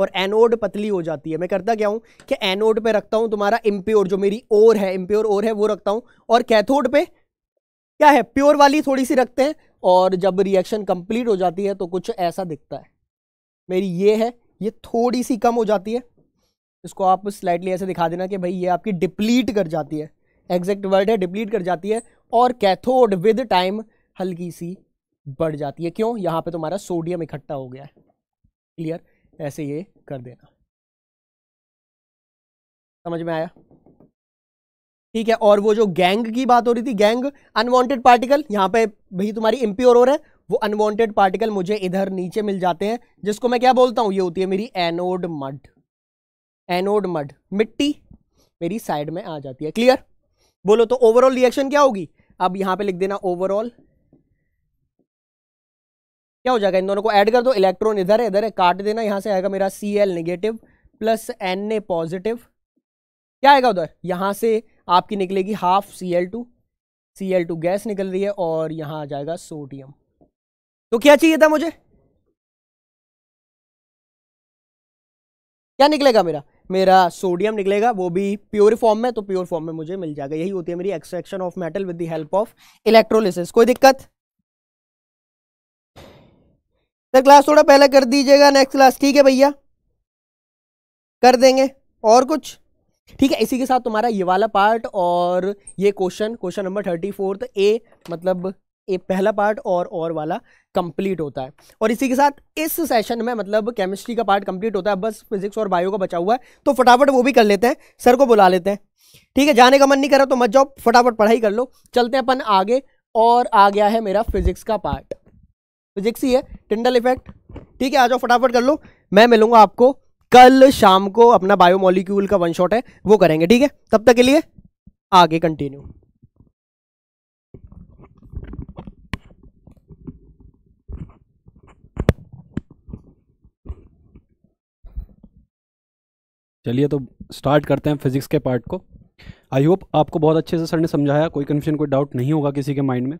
और एनोड पतली हो जाती है मैं करता क्या हूँ कि एनोड पे रखता हूँ तुम्हारा इम्प्योर जो मेरी ओर है इम्प्योर ओर है वो रखता हूँ और कैथोड पे क्या है प्योर वाली थोड़ी सी रखते हैं और जब रिएक्शन कंप्लीट हो जाती है तो कुछ ऐसा दिखता है मेरी ये है ये थोड़ी सी कम हो जाती है इसको आप स्लाइडली ऐसे दिखा देना कि भाई ये आपकी डिप्लीट कर जाती है एग्जैक्ट वर्ड है डिप्लीट कर जाती है और कैथोड विद टाइम हल्की सी बढ़ जाती है क्यों यहां पे तुम्हारा सोडियम इकट्ठा हो गया है क्लियर ऐसे ये कर देना समझ में आया ठीक है और वो जो गैंग की बात हो रही थी गैंग अनवांटेड पार्टिकल यहां पे भाई तुम्हारी इम्प्योर हो रहा है वो अनवांटेड पार्टिकल मुझे इधर नीचे मिल जाते हैं जिसको मैं क्या बोलता हूं ये होती है मेरी एनोड मड एनोड मड मिट्टी मेरी साइड में आ जाती है क्लियर बोलो तो ओवरऑल रिएक्शन क्या होगी अब यहां पे लिख देना ओवरऑल क्या हो जाएगा इन दोनों को ऐड कर दो इलेक्ट्रॉन इधर है इधर है काट देना यहां से आएगा मेरा C L negative plus N A positive क्या आएगा उधर यहां से आपकी निकलेगी half C L two C L two gas निकल रही है और यहां आ जाएगा सोडियम तो क्या चाहिए था मुझे क्या निकलेगा मेरा मेरा सोडियम निकलेगा वो भी प्योर फॉर्म में तो प्योर फॉर्म में मुझे मिल जाएगा यही होती है मेरी extraction of metal with the help of electrolysis कोई दिक्कत सर क्लास थोड़ा पहले कर दीजिएगा नेक्स्ट क्लास ठीक है भैया कर देंगे और कुछ ठीक है इसी के साथ तुम्हारा ये वाला पार्ट और ये question question number thirty fourth A मतलब एक पहला पार्ट और और वाला कंप्लीट होता है और इसी के साथ इस सेशन में मतलब केमिस्ट्री का पार्ट कंप्लीट होता है बस फिजिक्स और बायो का बचा हुआ है तो फटाफट वो भी कर लेते हैं सर को बुला लेते हैं ठीक है जाने का मन नहीं करा तो मत जाओ फटाफट पढ़ाई कर लो चलते हैं अपन आगे और आ गया है मेरा फिजिक्स का पार्ट फिजिक्स ही है टिंडल इफेक्ट ठीक है आ जाओ फटाफट कर लो मैं मिलूंगा आपको कल शाम को अपना बायोमोलिक्यूल का वन शॉट है वो करेंगे ठीक है तब तक के लिए आगे कंटिन्यू चलिए तो स्टार्ट करते हैं फिज़िक्स के पार्ट को आई होप आपको बहुत अच्छे से सर ने समझाया कोई कन्फ्यूजन कोई डाउट नहीं होगा किसी के माइंड में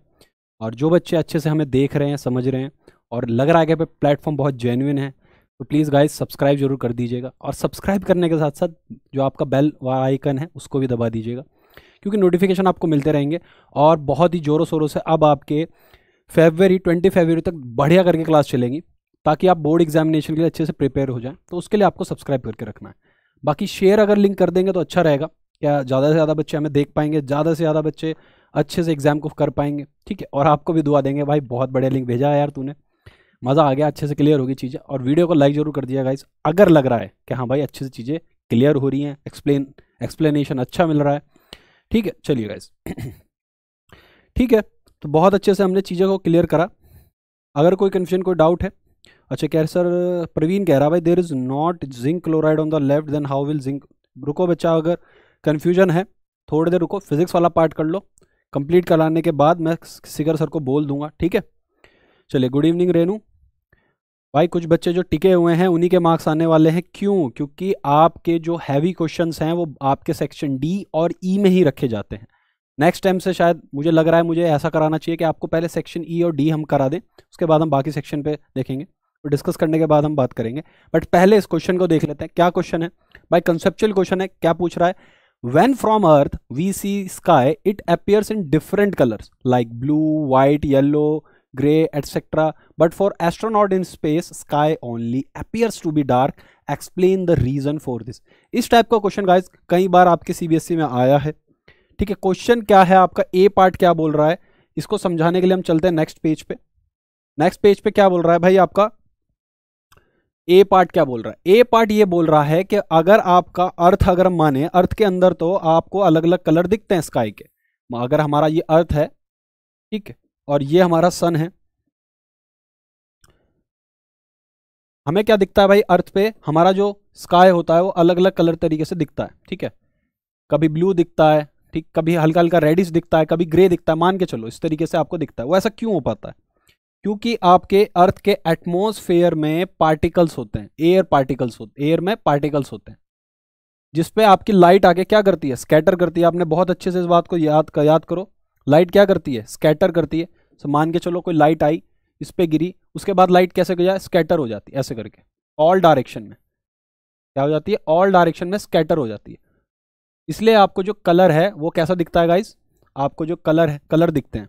और जो बच्चे अच्छे से हमें देख रहे हैं समझ रहे हैं और लग रहा है कि प्लेटफॉर्म बहुत जेन्यून है तो प्लीज़ गाइज सब्सक्राइब जरूर कर दीजिएगा और सब्सक्राइब करने के साथ साथ जो आपका बेल वाला आइकन है उसको भी दबा दीजिएगा क्योंकि नोटिफिकेशन आपको मिलते रहेंगे और बहुत ही ज़ोरों शोरों से अब आपके फेबररी ट्वेंटी फेबररी तक बढ़िया करके क्लास चलेंगी ताकि आप बोर्ड एग्जामिनेशन के लिए अच्छे से प्रिपेयर हो जाएं तो उसके लिए आपको सब्सक्राइब करके रखना है बाकी शेयर अगर लिंक कर देंगे तो अच्छा रहेगा क्या ज़्यादा से ज़्यादा बच्चे हमें देख पाएंगे ज़्यादा से ज़्यादा बच्चे अच्छे से एग्ज़ाम को कर पाएंगे ठीक है और आपको भी दुआ देंगे भाई बहुत बढ़िया लिंक भेजा है यार तूने मज़ा आ गया अच्छे से क्लियर होगी चीज़ें और वीडियो को लाइक जरूर कर दिया गाइस अगर लग रहा है कि हाँ भाई अच्छे से चीज़ें क्लियर हो रही हैं एक्सप्लेन एक्सप्लेनेशन अच्छा मिल रहा है ठीक है चलिए गाइस (clears throat) ठीक है तो बहुत अच्छे से हमने चीज़ों को क्लियर करा अगर कोई कन्फ्यूजन कोई डाउट है अच्छा कह रहे सर प्रवीण कह रहा भाई there is not zinc chloride on the left then how will zinc रुको बच्चा अगर कन्फ्यूजन है थोड़ी देर रुको फिजिक्स वाला पार्ट कर लो कंप्लीट कराने के बाद मैं सिगर सर को बोल दूंगा ठीक है चलिए गुड इवनिंग रेनू भाई कुछ बच्चे जो टिके हुए हैं उन्हीं के मार्क्स आने वाले हैं क्यों क्योंकि आपके जो हैवी क्वेश्चंस हैं वो आपके सेक्शन डी और ई e में ही रखे जाते हैं नेक्स्ट टाइम से शायद मुझे लग रहा है मुझे ऐसा कराना चाहिए कि आपको पहले सेक्शन ई e और डी हम करा दें उसके बाद हम बाकी सेक्शन पे देखेंगे और डिस्कस करने के बाद हम बात करेंगे बट पहले इस क्वेश्चन को देख लेते हैं क्या क्वेश्चन है भाई कंसेप्चुअल क्वेश्चन है क्या पूछ रहा है when from earth we see sky it appears in different colours like blue white yellow grey etcetera but for astronaut in space sky only appears to be dark explain the reason for this इस टाइप का क्वेश्चन गाइज कई बार आपके सीबीएसई e में आया है ठीक है क्वेश्चन क्या है आपका ए पार्ट क्या बोल रहा है इसको समझाने के लिए हम चलते हैं नेक्स्ट पेज पे नेक्स्ट पेज पे क्या बोल रहा है भाई आपका ए पार्ट क्या बोल रहा है ए पार्ट ये बोल रहा है कि अगर आपका अर्थ अगर माने अर्थ के अंदर तो आपको अलग अलग कलर दिखते हैं स्काई के अगर हमारा ये अर्थ है ठीक है और ये हमारा सन है हमें क्या दिखता है भाई अर्थ पे हमारा जो स्काई होता है वो अलग अलग कलर तरीके से दिखता है ठीक है कभी ब्लू दिखता है ठीक कभी हल्का हल्का रेडिश दिखता है कभी ग्रे दिखता है मान के चलो इस तरीके से आपको दिखता है वो ऐसा क्यों हो पाता है क्योंकि आपके अर्थ के एटमोसफेयर में पार्टिकल्स होते हैं एयर पार्टिकल्स होते एयर में पार्टिकल्स होते हैं जिसपे आपकी लाइट आके क्या करती है स्कैटर करती है आपने बहुत अच्छे से इस बात को याद कर, याद करो लाइट क्या करती है स्कैटर करती है सो मान के चलो कोई लाइट आई इस पर गिरी उसके बाद लाइट कैसे गया स्कैटर हो जाती है ऐसे करके ऑल डायरेक्शन में क्या हो जाती है ऑल डायरेक्शन में स्कैटर हो जाती है इसलिए आपको जो कलर है वो कैसा दिखता है गाइस आपको जो कलर है कलर दिखते हैं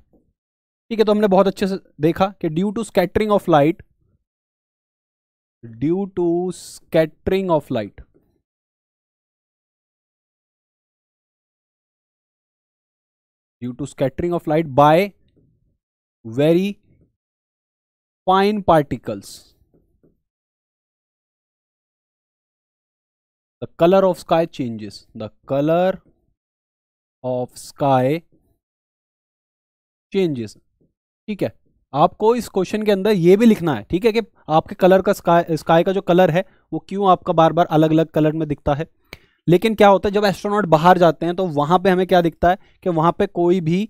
ठीक है तो हमने बहुत अच्छे से देखा कि due to scattering of light due to scattering of light due to scattering of light by very fine particles the color of sky changes the color of sky changes ठीक है आपको इस क्वेश्चन के अंदर यह भी लिखना है ठीक है कि आपके कलर का स्काई स्काई का जो कलर है वो क्यों आपका बार बार अलग अलग कलर में दिखता है लेकिन क्या होता है जब एस्ट्रोनॉट बाहर जाते हैं तो वहां पे हमें क्या दिखता है कि वहां पे कोई भी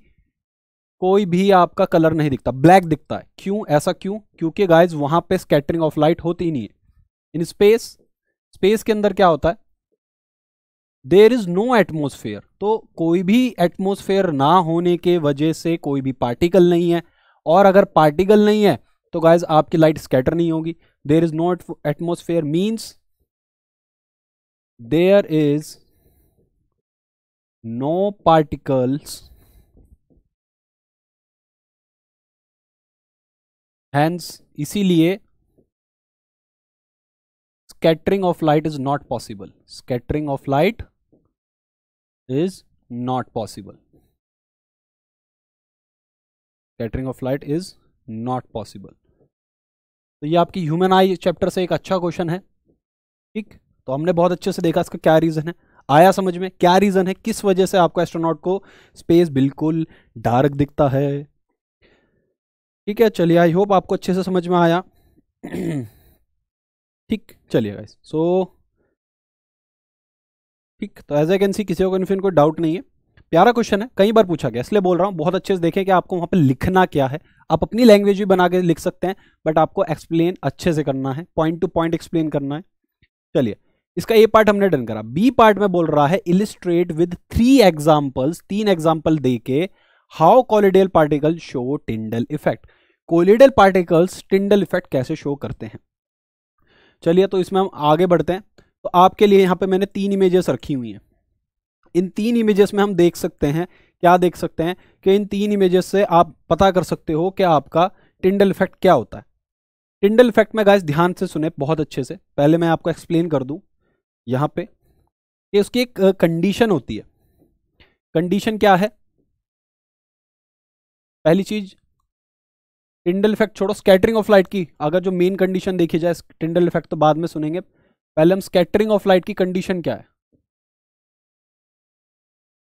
कोई भी आपका कलर नहीं दिखता ब्लैक दिखता है क्यों ऐसा क्यों क्योंकि गाइज वहां पर स्कैटरिंग ऑफ लाइट होती नहीं है इन स्पेस स्पेस के अंदर क्या होता है देर इज नो एटमोसफेयर तो कोई भी एटमोसफेयर ना होने के वजह से कोई भी पार्टिकल नहीं है और अगर पार्टिकल नहीं है तो गाइज आपकी लाइट स्कैटर नहीं होगी there is no atmosphere means there is no particles hence इसीलिए scattering of light is not possible scattering of light is not possible scattering of light is not possible तो ये आपकी ह्यूमन आई चैप्टर से एक अच्छा क्वेश्चन है ठीक तो हमने बहुत अच्छे से देखा इसका क्या रीज़न है आया समझ में क्या रीज़न है किस वजह से आपको एस्ट्रोनॉट को स्पेस बिल्कुल डार्क दिखता है ठीक है चलिए आई होप आपको अच्छे से समझ में आया ठीक चलिए गाइस सो ठीक तो एज ए कैन सी किसी को कन्फ्यूजन कोई डाउट नहीं है प्यारा क्वेश्चन है कई बार पूछा गया इसलिए बोल रहा हूँ बहुत अच्छे से देखें कि आपको वहां पर लिखना क्या है आप अपनी लैंग्वेज भी बना के लिख सकते हैं बट आपको एक्सप्लेन अच्छे से करना है पॉइंट टू पॉइंट एक्सप्लेन करना है चलिए इसका ए पार्ट हमने डन करा बी पार्ट में बोल रहा है इलिस्ट्रेट विद थ्री एग्जाम्पल्स तीन एग्जाम्पल दे के how colloidal particle show Tyndall effect colloidal particles Tyndall effect कैसे शो करते हैं चलिए तो इसमें हम आगे बढ़ते हैं तो आपके लिए यहाँ पे मैंने तीन इमेजेस रखी हुई हैं इन तीन इमेजेस में हम देख सकते हैं क्या देख सकते हैं कि इन तीन इमेजेस से आप पता कर सकते हो कि आपका टिंडल इफेक्ट क्या होता है टिंडल इफेक्ट में गाइस ध्यान से सुने बहुत अच्छे से पहले मैं आपको एक्सप्लेन कर दूँ यहाँ पे कि उसकी एक कंडीशन होती है कंडीशन क्या है पहली चीज टिंडल इफेक्ट छोड़ो स्कैटरिंग ऑफ लाइट की अगर जो मेन कंडीशन देखी जाए टिंडल इफेक्ट तो बाद में सुनेंगे पहले हम स्कैटरिंग ऑफ लाइट की कंडीशन क्या है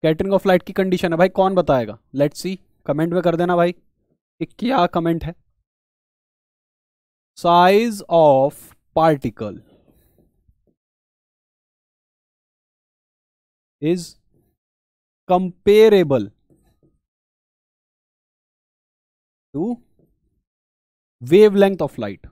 स्कैटरिंग ऑफ लाइट की कंडीशन है भाई कौन बताएगा लेट्स सी कमेंट में कर देना भाई कि क्या कमेंट है size of particle is comparable to wavelength of light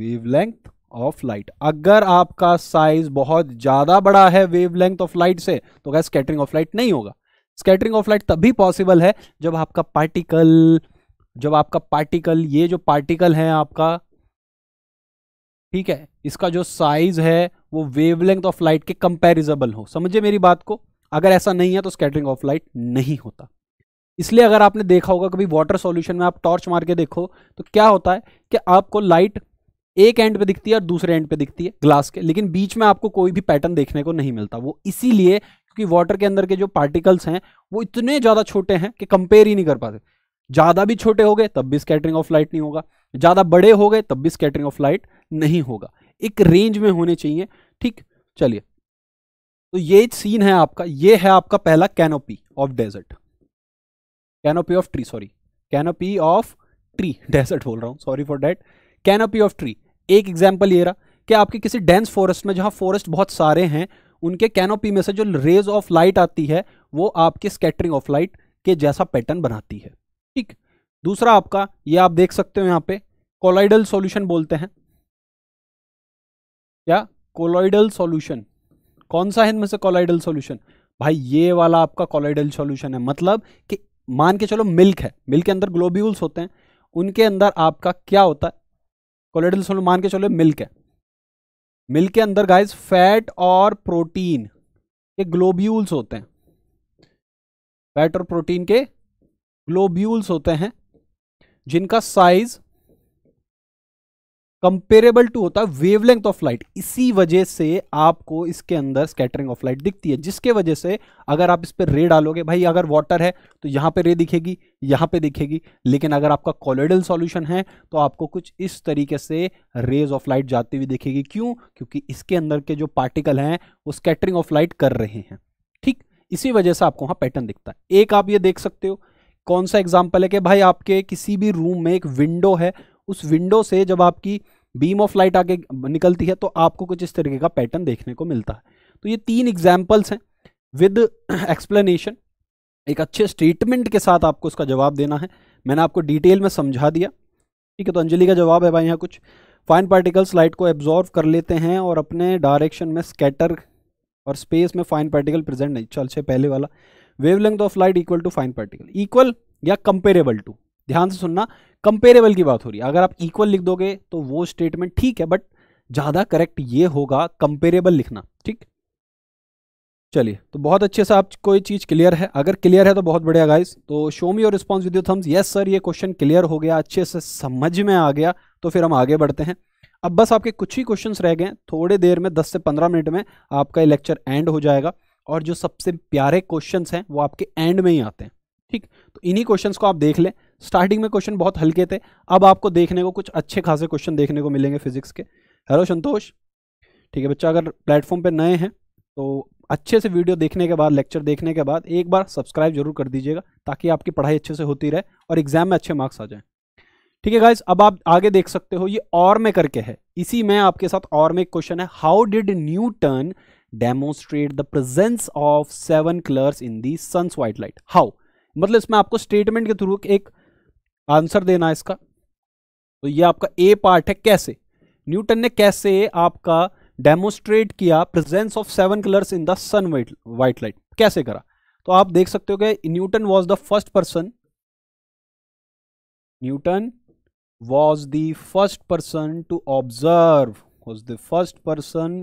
wavelength of light अगर आपका साइज बहुत ज्यादा बड़ा है वेवलेंथ ऑफ लाइट से तो क्या स्कैटरिंग ऑफ लाइट नहीं होगा स्कैटरिंग ऑफ लाइट तभी पॉसिबल है जब आपका पार्टिकल जब आपका पार्टिकल ये जो पार्टिकल है आपका ठीक है इसका जो साइज है वो वेवलेंथ ऑफ लाइट के कंपेरिजेबल हो समझे मेरी बात को अगर ऐसा नहीं है तो स्कैटरिंग ऑफ लाइट नहीं होता इसलिए अगर आपने देखा होगा कभी वाटर सॉल्यूशन में आप टॉर्च मार के देखो तो क्या होता है कि आपको लाइट एक एंड पे दिखती है और दूसरे एंड पे दिखती है ग्लास के लेकिन बीच में आपको कोई भी पैटर्न देखने को नहीं मिलता वो इसीलिए क्योंकि वाटर के अंदर के जो पार्टिकल्स हैं वो इतने ज़्यादा छोटे हैं कि कंपेयर ही नहीं कर पाते ज़्यादा भी छोटे हो गए तब भी स्कैटरिंग ऑफ लाइट नहीं होगा ज़्यादा बड़े हो गए तब भी स्कैटरिंग ऑफ लाइट नहीं होगा एक रेंज में होने चाहिए ठीक चलिए तो ये सीन है आपका ये है आपका पहला canopy of desert canopy of tree sorry canopy of tree desert बोल रहा हूँ sorry for that canopy of tree एक एग्जाम्पल ये रहा कि आपके किसी डेंस फॉरेस्ट में जहाँ फॉरेस्ट बहुत सारे हैं उनके कैनोपी में से जो रेज ऑफ लाइट आती है वो आपके स्केटरिंग ऑफ लाइट के जैसा पैटर्न बनाती है ठीक दूसरा आपका ये आप देख सकते हो यहाँ पे कोलाइडल सॉल्यूशन बोलते हैं क्या कोलाइडल सॉल्यूशन कौन सा है इनमें से कोलाइडल सॉल्यूशन भाई ये वाला आपका कोलाइडल सॉल्यूशन है मतलब कि मान के चलो मिल्क है मिल्क के अंदर ग्लोब्यूल्स होते हैं उनके अंदर आपका क्या होता है कोलेडल सोलो मान के चलो मिल्क है मिल्क के अंदर गाइस फैट और प्रोटीन के ग्लोब्यूल्स होते हैं फैट और प्रोटीन के ग्लोब्यूल्स होते हैं जिनका साइज कंपेरेबल टू होता है वेवलेंथ ऑफ लाइट इसी वजह से आपको इसके अंदर स्कैटरिंग ऑफ लाइट दिखती है जिसके वजह से अगर आप इस पर रे डालोगे भाई अगर वाटर है तो यहाँ पे रे दिखेगी यहाँ पे दिखेगी लेकिन अगर आपका कॉलोइडल सॉल्यूशन है तो आपको कुछ इस तरीके से रेज ऑफ लाइट जाती हुई दिखेगी क्यों क्योंकि इसके अंदर के जो पार्टिकल हैं वो स्कैटरिंग ऑफ लाइट कर रहे हैं ठीक इसी वजह से आपको वहाँ पैटर्न दिखता है एक आप ये देख सकते हो कौन सा एग्जाम्पल है कि भाई आपके किसी भी रूम में एक विंडो है उस विंडो से जब आपकी बीम ऑफ लाइट आगे निकलती है तो आपको कुछ इस तरीके का पैटर्न देखने को मिलता है तो ये तीन एग्जाम्पल्स हैं विद एक्सप्लेनेशन एक अच्छे स्टेटमेंट के साथ आपको उसका जवाब देना है मैंने आपको डिटेल में समझा दिया ठीक है तो अंजलि का जवाब है भाई यहाँ कुछ फाइन पार्टिकल्स लाइट को एब्जॉर्व कर लेते हैं और अपने डायरेक्शन में स्कैटर और स्पेस में फाइन पार्टिकल प्रेजेंट नहीं चल से पहले वाला wavelength of light equal to fine particle equal या कंपेरेबल टू ध्यान से सुनना कंपेरेबल की बात हो रही है अगर आप इक्वल लिख दोगे तो वो स्टेटमेंट ठीक है बट ज़्यादा करेक्ट ये होगा कंपेरेबल लिखना ठीक चलिए तो बहुत अच्छे से आपको ये चीज़ क्लियर है अगर क्लियर है तो बहुत बढ़िया गाइस तो show me your response with you thumbs yes sir ये क्वेश्चन क्लियर हो गया अच्छे से समझ में आ गया तो फिर हम आगे बढ़ते हैं अब बस आपके कुछ ही क्वेश्चन रह गए थोड़ी देर में दस से पंद्रह मिनट में आपका ये लेक्चर एंड हो जाएगा और जो सबसे प्यारे क्वेश्चन हैं वो आपके एंड में ही आते हैं ठीक तो इन्हीं क्वेश्चन को आप देख लें स्टार्टिंग में क्वेश्चन बहुत हल्के थे अब आपको देखने को कुछ अच्छे खासे क्वेश्चन देखने को मिलेंगे फिजिक्स के हेलो संतोष ठीक है बच्चा अगर प्लेटफॉर्म पर नए हैं तो अच्छे से वीडियो देखने के बाद लेक्चर देखने के बाद एक बार सब्सक्राइब जरूर कर दीजिएगा ताकि आपकी पढ़ाई अच्छे से होती रहे और एग्जाम में अच्छे मार्क्स आ जाए ठीक है गाइज अब आप आगे देख सकते हो ये और में करके है इसी में आपके साथ और में एक क्वेश्चन है हाउ डिड न्यू demonstrate the presence of seven colours in the sun's white light how मतलब इसमें आपको स्टेटमेंट के थ्रू एक आंसर देना है इसका तो ये आपका ए पार्ट है कैसे न्यूटन ने कैसे आपका डेमोस्ट्रेट किया presence of seven colours in the sun white white light कैसे करा तो आप देख सकते हो कि Newton was the first person Newton was the first person to observe was the first person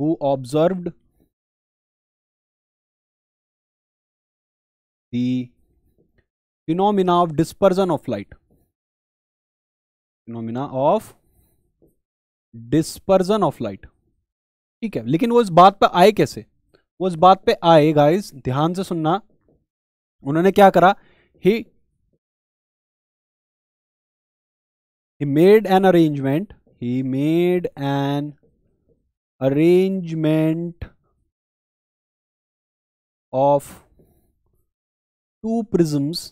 who observed the phenomena of dispersion of light phenomena of dispersion of light ठीक है लेकिन वो इस बात पे आए कैसे वो इस बात पे आए गाइस ध्यान से सुनना उन्होंने क्या करा he he made an arrangement he made an arrangement of two prisms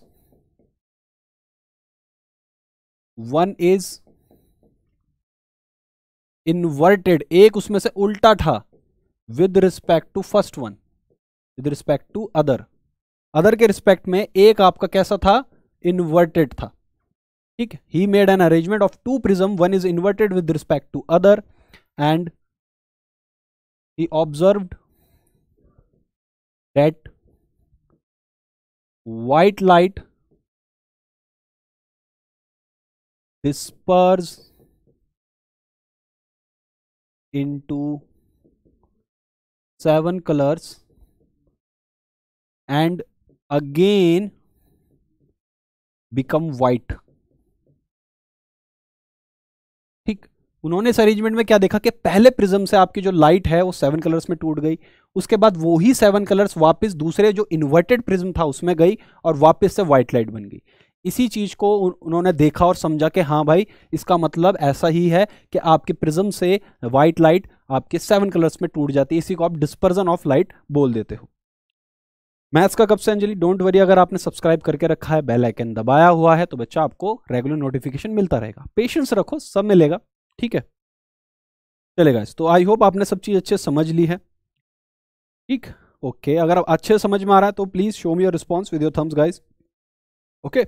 one is inverted एक उसमें से उल्टा था with respect to first one with respect to other other के रिस्पेक्ट में एक आपका कैसा था इनवर्टेड था ठीक ही made an arrangement of two prism one is inverted with respect to other and he observe that white light disperse into seven colors and again become white ठीक उन्होंने इस अरेंजमेंट में क्या देखा कि पहले प्रिज्म से आपकी जो लाइट है वो सेवन कलर्स में टूट गई उसके बाद वो ही सेवन कलर्स वापस दूसरे जो इन्वर्टेड प्रिज्म था उसमें गई और वापस से व्हाइट लाइट बन गई इसी चीज़ को उन्होंने देखा और समझा कि हाँ भाई इसका मतलब ऐसा ही है कि आपके प्रिज्म से वाइट लाइट आपके सेवन कलर्स में टूट जाती है इसी को आप डिस्पर्जन ऑफ लाइट बोल देते हो मैथ्स का कब से अंजलि डोंट वरी अगर आपने सब्सक्राइब करके रखा है बेल आइकन दबाया हुआ है तो बच्चा आपको रेगुलर नोटिफिकेशन मिलता रहेगा पेशेंस रखो सब मिलेगा ठीक है चलेगा तो आई होप आपने सब चीज़ अच्छे समझ ली है ठीक ओके अगर आप अच्छे समझ में आ रहा है तो please show me your response with your thumbs guys okay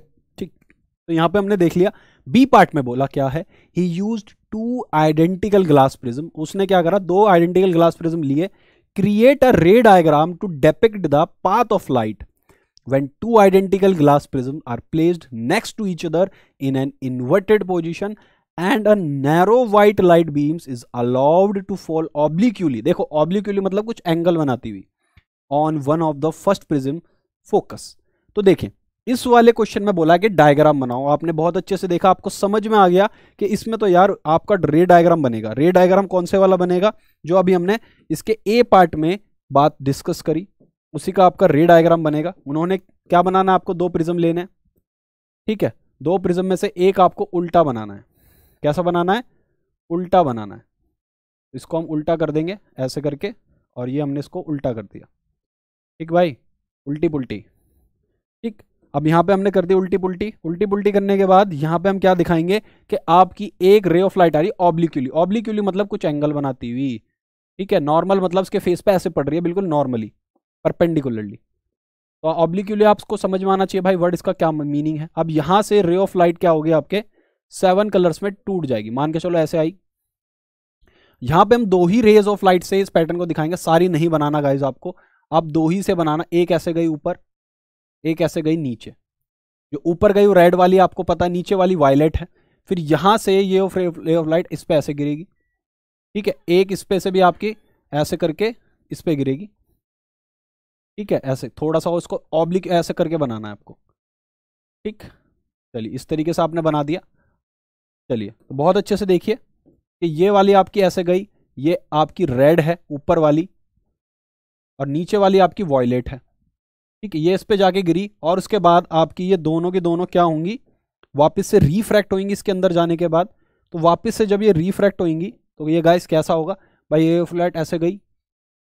तो यहां पे हमने देख लिया बी पार्ट में बोला क्या है he use two identical glass prism उसने क्या करा दो आइडेंटिकल ग्लास प्रिज्म लिए create a ray diagram to depict the path of light when two identical glass prism are placed next to each other in an inverted position and a narrow white light beams is allowed to fall obliquely देखो ऑब्लिक्यूली मतलब कुछ एंगल बनाती हुई on one of the first prism focus तो देखें इस वाले क्वेश्चन में बोला कि डायग्राम बनाओ आपने बहुत अच्छे से देखा आपको समझ में आ गया कि इसमें तो यार आपका रे डायग्राम बनेगा रे डायग्राम कौन से वाला बनेगा जो अभी हमने इसके ए पार्ट में बात डिस्कस करी उसी का आपका रे डायग्राम बनेगा उन्होंने क्या बनाना आपको दो प्रिज्म लेने ठीक है दो प्रिज्म में से एक आपको उल्टा बनाना है कैसा बनाना है उल्टा बनाना है इसको हम उल्टा कर देंगे ऐसे करके और ये हमने इसको उल्टा कर दिया ठीक भाई उल्टी पुल्टी अब यहाँ पे हमने कर दी उल्टी पुल्टी उल्टी पुल्टी करने के बाद यहाँ पे हम क्या दिखाएंगे कि आपकी एक रे ऑफ लाइट आ रही है ऑब्लिक्यूली ऑब्लिक्यूली मतलब कुछ एंगल बनाती हुई ठीक है नॉर्मल मतलब उसके फेस पे ऐसे पड़ रही है बिल्कुल नॉर्मली परपेंडिकुलरली तो ऑब्लिक्यूली आपको समझ में आना चाहिए भाई वर्ड इसका क्या मीनिंग है अब यहाँ से रे ऑफ लाइट क्या होगी आपके सेवन कलर्स में टूट जाएगी मान के चलो ऐसे आई यहाँ पे हम दो ही रेज ऑफ लाइट से इस पैटर्न को दिखाएंगे सारी नहीं बनाना गाइज आपको आप दो ही से बनाना एक ऐसे गई ऊपर एक ऐसे गई नीचे जो ऊपर गई वो रेड वाली आपको पता है नीचे वाली वायलेट है फिर यहाँ से ये ऑफ रे ऑफ लाइट इस पर ऐसे गिरेगी ठीक है एक इस पे से भी आपकी ऐसे करके इस पर गिरेगी ठीक है ऐसे थोड़ा सा उसको ऑब्लिक ऐसे करके बनाना है आपको ठीक चलिए इस तरीके से आपने बना दिया चलिए तो बहुत अच्छे से देखिए कि ये वाली आपकी ऐसे गई ये आपकी रेड है ऊपर वाली और नीचे वाली आपकी वॉयलेट है ठीक है ये इस पे जाके गिरी और उसके बाद आपकी ये दोनों की दोनों क्या होंगी वापस से रिफ्रैक्ट होंगी इसके अंदर जाने के बाद तो वापस से जब ये रिफ्रैक्ट होंगी तो ये गाइस कैसा होगा भाई ये फ्लैट ऐसे गई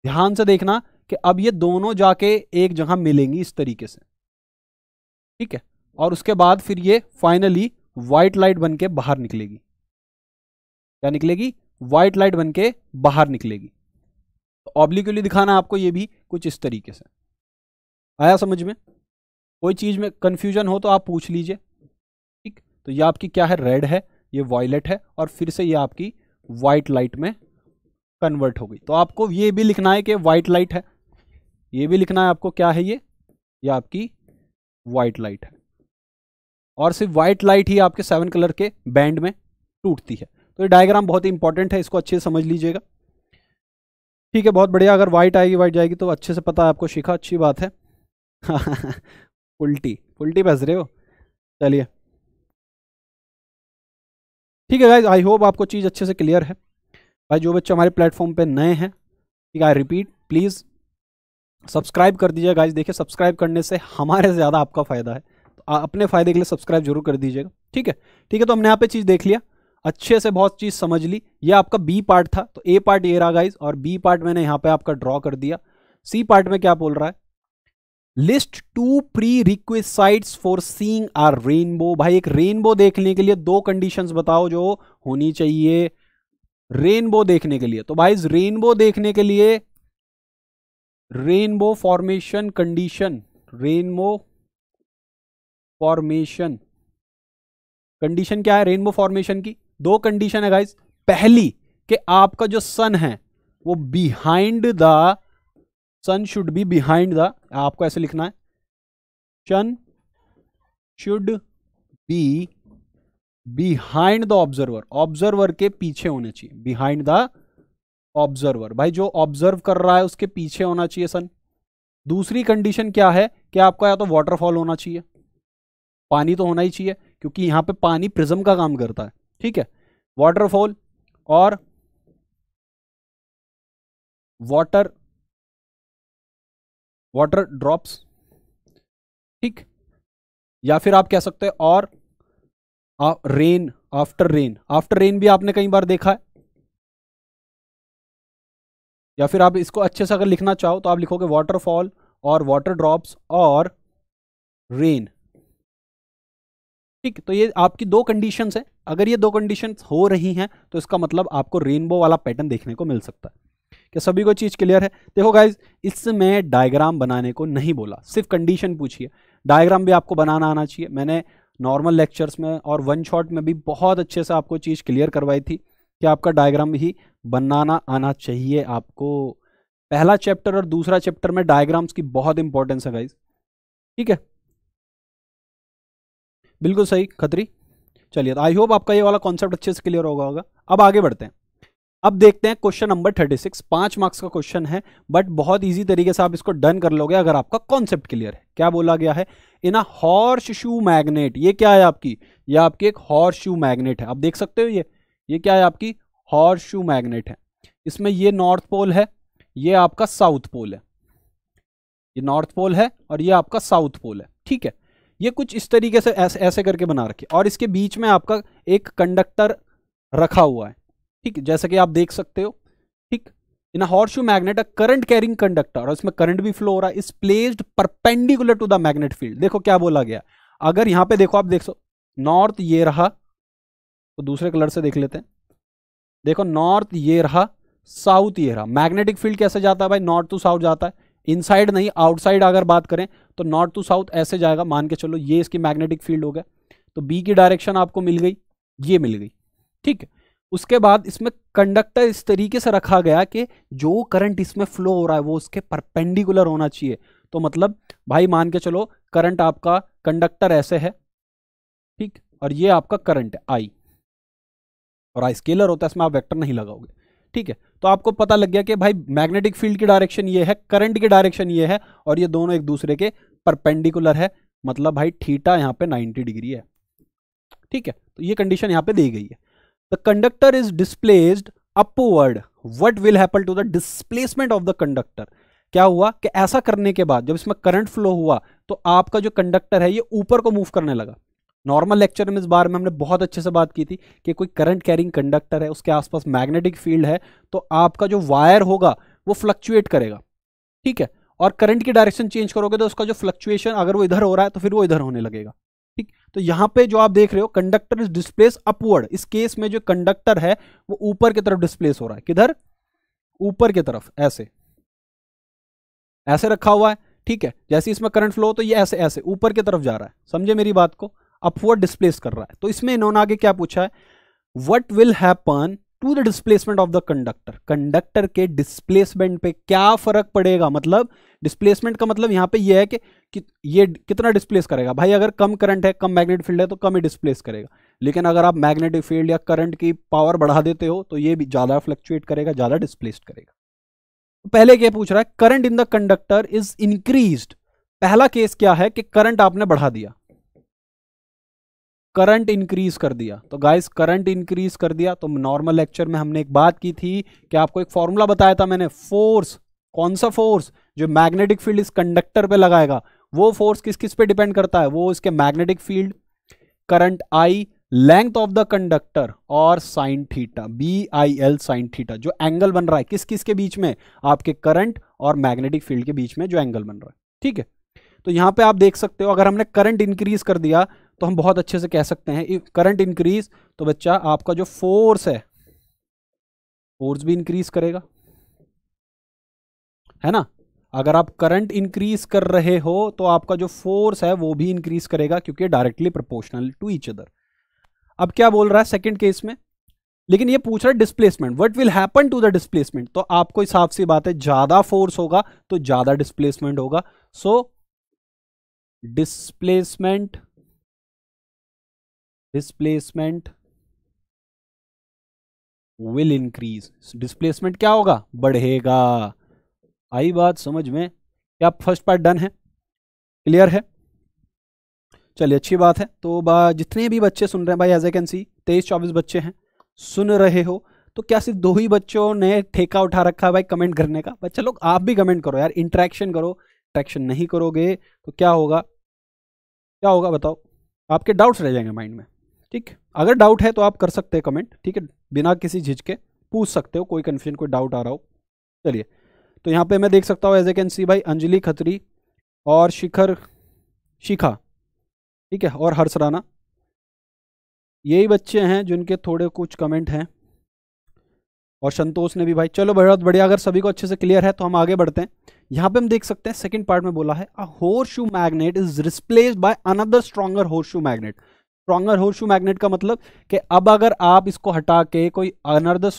ध्यान से देखना कि अब ये दोनों जाके एक जगह मिलेंगी इस तरीके से ठीक है और उसके बाद फिर ये फाइनली वाइट लाइट बन के बाहर निकलेगी क्या निकलेगी वाइट लाइट बन के बाहर निकलेगी ऑब्लिकली तो दिखाना आपको ये भी कुछ इस तरीके से आया समझ में कोई चीज़ में कन्फ्यूजन हो तो आप पूछ लीजिए ठीक तो ये आपकी क्या है रेड है ये वॉयलेट है और फिर से ये आपकी वाइट लाइट में कन्वर्ट हो गई तो आपको ये भी लिखना है कि वाइट लाइट है ये भी लिखना है आपको क्या है ये ये आपकी वाइट लाइट है और सिर्फ वाइट लाइट ही आपके सेवन कलर के बैंड में टूटती है तो ये डायग्राम बहुत ही इंपॉर्टेंट है इसको अच्छे से समझ लीजिएगा ठीक है बहुत बढ़िया अगर वाइट आएगी वाइट जाएगी तो अच्छे से पता है आपको शिखा अच्छी बात है (laughs) उल्टी उल्टी बस रहे हो चलिए ठीक है गाइज आई होप आपको चीज़ अच्छे से क्लियर है भाई जो बच्चे हमारे प्लेटफॉर्म पे नए हैं ठीक है आई रिपीट प्लीज़ सब्सक्राइब कर दीजिए गाइज देखिए सब्सक्राइब करने से हमारे ज़्यादा आपका फ़ायदा है तो आ, अपने फ़ायदे के लिए सब्सक्राइब जरूर कर दीजिएगा ठीक है ठीक है तो हमने यहाँ पे चीज़ देख लिया अच्छे से बहुत चीज़ समझ ली ये आपका बी पार्ट था तो ए पार्ट ये रहा गाइज और बी पार्ट मैंने यहाँ पे आपका ड्रॉ कर दिया सी पार्ट में क्या बोल रहा है list two prerequisite for seeing a rainbow भाई एक रेनबो देखने के लिए दो कंडीशन बताओ जो होनी चाहिए रेनबो देखने के लिए तो भाई रेनबो देखने के लिए rainbow formation condition rainbow formation condition क्या है रेनबो फॉर्मेशन की दो कंडीशन है गाइज पहली कि आपका जो सन है वो behind the sun should be behind the आपको ऐसे लिखना है sun should be behind the observer observer के पीछे होने चाहिए बिहाइंड द ऑब्जर्वर भाई जो ऑब्जर्व कर रहा है उसके पीछे होना चाहिए सन दूसरी कंडीशन क्या है कि आपका या तो वाटरफॉल होना चाहिए पानी तो होना ही चाहिए क्योंकि यहां पे पानी प्रिज्म का काम करता है ठीक है वाटरफॉल और वाटर वाटर ड्रॉप्स ठीक या फिर आप कह सकते हैं और rain after rain after rain भी आपने कई बार देखा है या फिर आप इसको अच्छे से अगर लिखना चाहो तो आप लिखोगे वाटरफॉल और वाटर ड्रॉप्स और रेन ठीक तो ये आपकी दो कंडीशंस हैं अगर ये दो कंडीशंस हो रही हैं तो इसका मतलब आपको रेनबो वाला पैटर्न देखने को मिल सकता है क्या सभी को चीज़ क्लियर है देखो गाइज इसमें डायग्राम बनाने को नहीं बोला सिर्फ कंडीशन पूछिए डायग्राम भी आपको बनाना आना चाहिए मैंने नॉर्मल लेक्चर्स में और वन शॉट में भी बहुत अच्छे से आपको चीज़ क्लियर करवाई थी कि आपका डायग्राम ही बनाना आना चाहिए आपको पहला चैप्टर और दूसरा चैप्टर में डायग्राम्स की बहुत इंपॉर्टेंस है गाइज ठीक है बिल्कुल सही खतरी चलिए तो आई होप आपका ये वाला कॉन्सेप्ट अच्छे से क्लियर होगा होगा अब आगे बढ़ते हैं अब देखते हैं क्वेश्चन नंबर 36 पांच मार्क्स का क्वेश्चन है बट बहुत इजी तरीके से आप इसको डन कर लोगे अगर आपका कॉन्सेप्ट क्लियर है क्या बोला गया है in a horse shoe magnet ये क्या है आपकी ये आपकी एक हॉर्स शू मैग्नेट है आप देख सकते हो ये ये क्या है आपकी हॉर्स शू मैग्नेट है इसमें ये नॉर्थ पोल है ये आपका साउथ पोल है ये नॉर्थ पोल है और ये आपका साउथ पोल है ठीक है ये कुछ इस तरीके से ऐसे ऐसे करके बना रखे और इसके बीच में आपका एक कंडक्टर रखा हुआ है ठीक जैसा जैसे कि आप देख सकते हो ठीक in horseshoe magnet a current carrying conductor और इसमें करंट भी फ्लो हो रहा है is placed perpendicular to the magnet field देखो क्या बोला गया अगर यहां पे देखो आप देख सो नॉर्थ ये रहा तो दूसरे कलर से देख लेते हैं देखो नॉर्थ ये रहा साउथ ये रहा मैग्नेटिक फील्ड कैसे जाता है भाई नॉर्थ टू साउथ जाता है इनसाइड नहीं आउटसाइड अगर बात करें तो नॉर्थ टू साउथ ऐसे जाएगा मान के चलो ये इसकी मैग्नेटिक फील्ड हो गया तो बी की डायरेक्शन आपको मिल गई ये मिल गई ठीक है उसके बाद इसमें कंडक्टर इस तरीके से रखा गया कि जो करंट इसमें फ्लो हो रहा है वो उसके परपेंडिकुलर होना चाहिए तो मतलब भाई मान के चलो करंट आपका कंडक्टर ऐसे है ठीक और ये आपका करंट है आई और आई स्केलर होता है इसमें आप वेक्टर नहीं लगाओगे ठीक है तो आपको पता लग गया कि भाई मैग्नेटिक फील्ड की डायरेक्शन ये है करंट की डायरेक्शन ये है और ये दोनों एक दूसरे के परपेंडिकुलर है मतलब भाई थीटा यहाँ पे 90 डिग्री है ठीक है तो ये कंडीशन यहाँ पे दी गई है the conductor is displaced upward what will happen to the displacement of the conductor क्या हुआ कि ऐसा करने के बाद जब इसमें करंट फ्लो हुआ तो आपका जो कंडक्टर है ये ऊपर को मूव करने लगा नॉर्मल लेक्चर में इस बारे में हमने बहुत अच्छे से बात की थी कि कोई करंट कैरिंग कंडक्टर है उसके आसपास मैग्नेटिक फील्ड है तो आपका जो वायर होगा वो फ्लक्चुएट करेगा ठीक है और करंट की डायरेक्शन चेंज करोगे तो उसका जो फ्लक्चुएशन अगर वो इधर हो रहा है तो फिर वो इधर होने लगेगा ठीक तो यहां पे जो आप देख रहे हो कंडक्टर इज डिस्प्लेस अपवर्ड इस केस में जो कंडक्टर है वो ऊपर की तरफ डिस्प्लेस हो रहा है किधर ऊपर की तरफ ऐसे ऐसे रखा हुआ है ठीक है जैसे इसमें करंट फ्लो तो ये ऐसे ऐसे ऊपर की तरफ जा रहा है समझे मेरी बात को अपवर्ड डिस्प्लेस कर रहा है तो इसमें इन्होंने आगे क्या पूछा है what will happen to the displacement of the conductor conductor के डिस्प्लेसमेंट पे क्या फर्क पड़ेगा मतलब डिस्प्लेसमेंट का मतलब यहां पे ये है कि, कि ये कितना डिस्प्लेस करेगा भाई अगर कम करंट है कम मैग्नेटिक फील्ड है तो कम ही डिस्प्लेस करेगा लेकिन अगर आप मैग्नेटिक फील्ड या करंट की पावर बढ़ा देते हो तो ये भी ज़्यादा फ्लक्चुएट करेगा ज़्यादा डिस्प्लेस्ड करेगा तो पहले क्या पूछ रहा है current in the conductor is increase पहला केस क्या है कि करंट आपने बढ़ा दिया करंट इंक्रीज कर दिया तो गाइस करंट इंक्रीज कर दिया तो नॉर्मल लेक्चर में हमने एक बात की थी कि आपको एक फॉर्मूला बताया था मैंने फोर्स कौन सा फोर्स जो मैग्नेटिक फील्ड इस कंडक्टर पे लगाएगा वो फोर्स किस किस पे डिपेंड करता है वो इसके magnetic field current I length of the conductor और sine theta B I L sine theta जो एंगल बन रहा है किस किस के बीच में आपके करंट और मैग्नेटिक फील्ड के बीच में जो एंगल बन रहा है ठीक है तो यहाँ पे आप देख सकते हो अगर हमने करंट इंक्रीज कर दिया तो हम बहुत अच्छे से कह सकते हैं करंट इंक्रीज तो बच्चा आपका जो फोर्स है फोर्स भी इंक्रीज करेगा है ना अगर आप करंट इंक्रीज कर रहे हो तो आपका जो फोर्स है वो भी इंक्रीज करेगा क्योंकि directly proportional to each other अब क्या बोल रहा है सेकेंड केस में लेकिन ये पूछ रहा है displacement what will happen to the displacement तो आपको हिसाब से बात है ज्यादा फोर्स होगा तो ज्यादा डिस्प्लेसमेंट होगा so so, displacement displacement will increase displacement क्या होगा बढ़ेगा आई बात समझ में क्या फर्स्ट पार्ट डन है क्लियर है चलिए अच्छी बात है तो बा जितने भी बच्चे सुन रहे हैं भाई एज ए कैन सी तेईस चौबीस बच्चे हैं सुन रहे हो तो क्या सिर्फ दो ही बच्चों ने ठेका उठा रखा है भाई कमेंट करने का बच्चा लोग आप भी कमेंट करो यार इंटरेक्शन करो सब्ट्रैक्शन नहीं करोगे तो क्या होगा क्या होगा बताओ आपके डाउट्स रह जाएंगे माइंड में ठीक अगर डाउट है तो आप कर सकते हैं कमेंट ठीक है बिना किसी झिझके पूछ सकते हो कोई कन्फ्यूजन कोई डाउट आ रहा हो चलिए तो यहाँ पे मैं देख सकता हूँ एज ए कैन सी भाई अंजलि खत्री और शिखर शिखा ठीक है और हर्ष राना यही बच्चे हैं जिनके थोड़े कुछ कमेंट हैं और संतोष ने भी भाई चलो बहुत बढ़िया अगर सभी को अच्छे से क्लियर है तो हम आगे बढ़ते हैं यहाँ पे हम देख सकते हैं सेकंड पार्ट में बोला है a horseshoe magnet is replace by another stronger horseshoe magnet stronger horseshoe magnet का मतलब कि अब अगर आप इसको हटा के कोई अनदर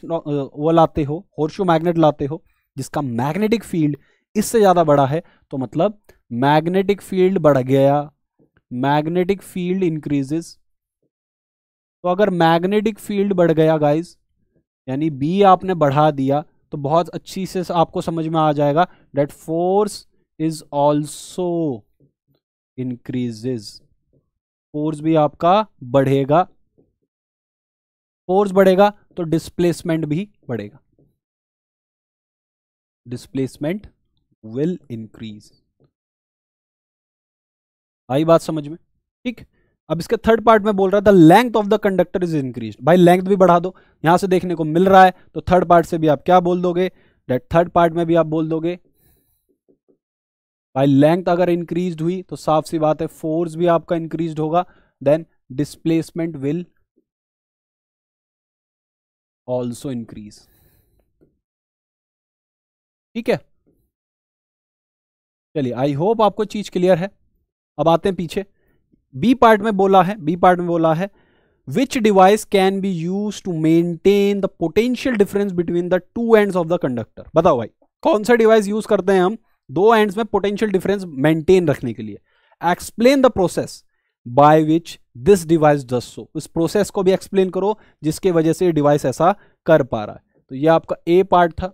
वो लाते हो होर शू मैग्नेट लाते हो जिसका मैग्नेटिक फील्ड इससे ज़्यादा बड़ा है तो मतलब मैग्नेटिक फील्ड बढ़ गया मैग्नेटिक फील्ड इंक्रीजेस तो अगर मैग्नेटिक फील्ड बढ़ गया गाइज यानी बी आपने बढ़ा दिया तो बहुत अच्छी से आपको समझ में आ जाएगा that force is also increases force भी आपका बढ़ेगा फोर्स बढ़ेगा तो डिस्प्लेसमेंट भी बढ़ेगा डिस्प्लेसमेंट विल इंक्रीज आई बात समझ में ठीक अब इसके थर्ड पार्ट में बोल रहा था length of the conductor is increase भाई लेंथ भी बढ़ा दो यहां से देखने को मिल रहा है तो थर्ड पार्ट से भी आप क्या बोल दोगे डेट थर्ड पार्ट में भी आप बोल दोगे भाई लेंथ अगर इंक्रीज हुई तो साफ सी बात है फोर्स भी आपका इंक्रीज होगा then displacement will also increase ठीक है चलिए आई होप आपको चीज क्लियर है अब आते हैं पीछे बी पार्ट में बोला है बी पार्ट में बोला है which device can be use to maintain the potential difference between the two ends of the conductor बताओ भाई कौन सा डिवाइस यूज करते हैं हम दो एंड्स में पोटेंशियल डिफरेंस मेंटेन रखने के लिए explain the process by which this device does so इस प्रोसेस को भी एक्सप्लेन करो जिसके वजह से डिवाइस ऐसा कर पा रहा है तो ये आपका ए पार्ट था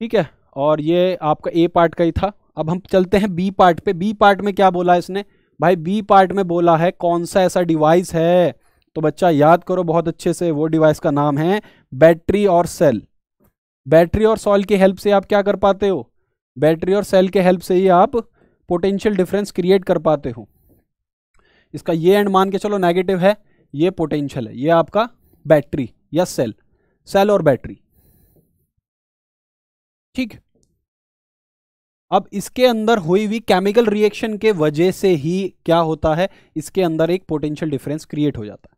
ठीक है और ये आपका ए पार्ट का ही था अब हम चलते हैं बी पार्ट पे बी पार्ट में क्या बोला इसने भाई बी पार्ट में बोला है कौन सा ऐसा डिवाइस है तो बच्चा याद करो बहुत अच्छे से वो डिवाइस का नाम है बैटरी और सेल बैटरी और सॉल की हेल्प से आप क्या कर पाते हो बैटरी और सेल के हेल्प से ही आप पोटेंशियल डिफरेंस क्रिएट कर पाते हो इसका ये एंड मान के चलो नेगेटिव है ये पोटेंशियल है ये आपका बैटरी या सेल सेल और बैटरी ठीक है अब इसके अंदर हुई हुई केमिकल रिएक्शन के वजह से ही क्या होता है इसके अंदर एक पोटेंशियल डिफरेंस क्रिएट हो जाता है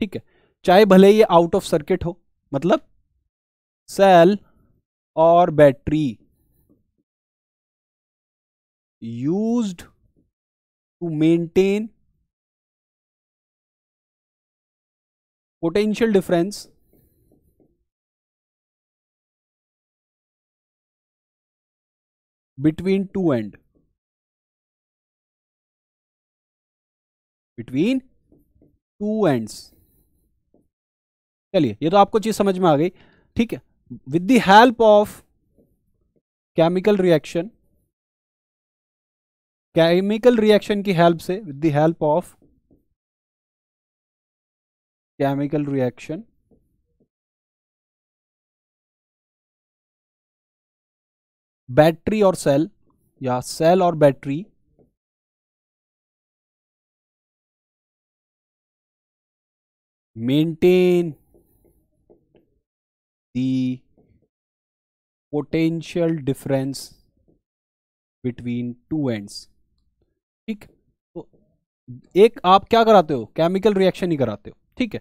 ठीक है चाहे भले ये आउट ऑफ सर्किट हो मतलब सेल और battery used to maintain potential difference between two end between two ends चलिए ये तो आपको चीज समझ में आ गई ठीक है with the help of chemical reaction chemical reaction की हेल्प से with the help of chemical reaction battery और सेल या सेल और battery maintain the potential difference between two ends ठीक तो एक आप क्या कराते हो केमिकल रिएक्शन ही कराते हो ठीक है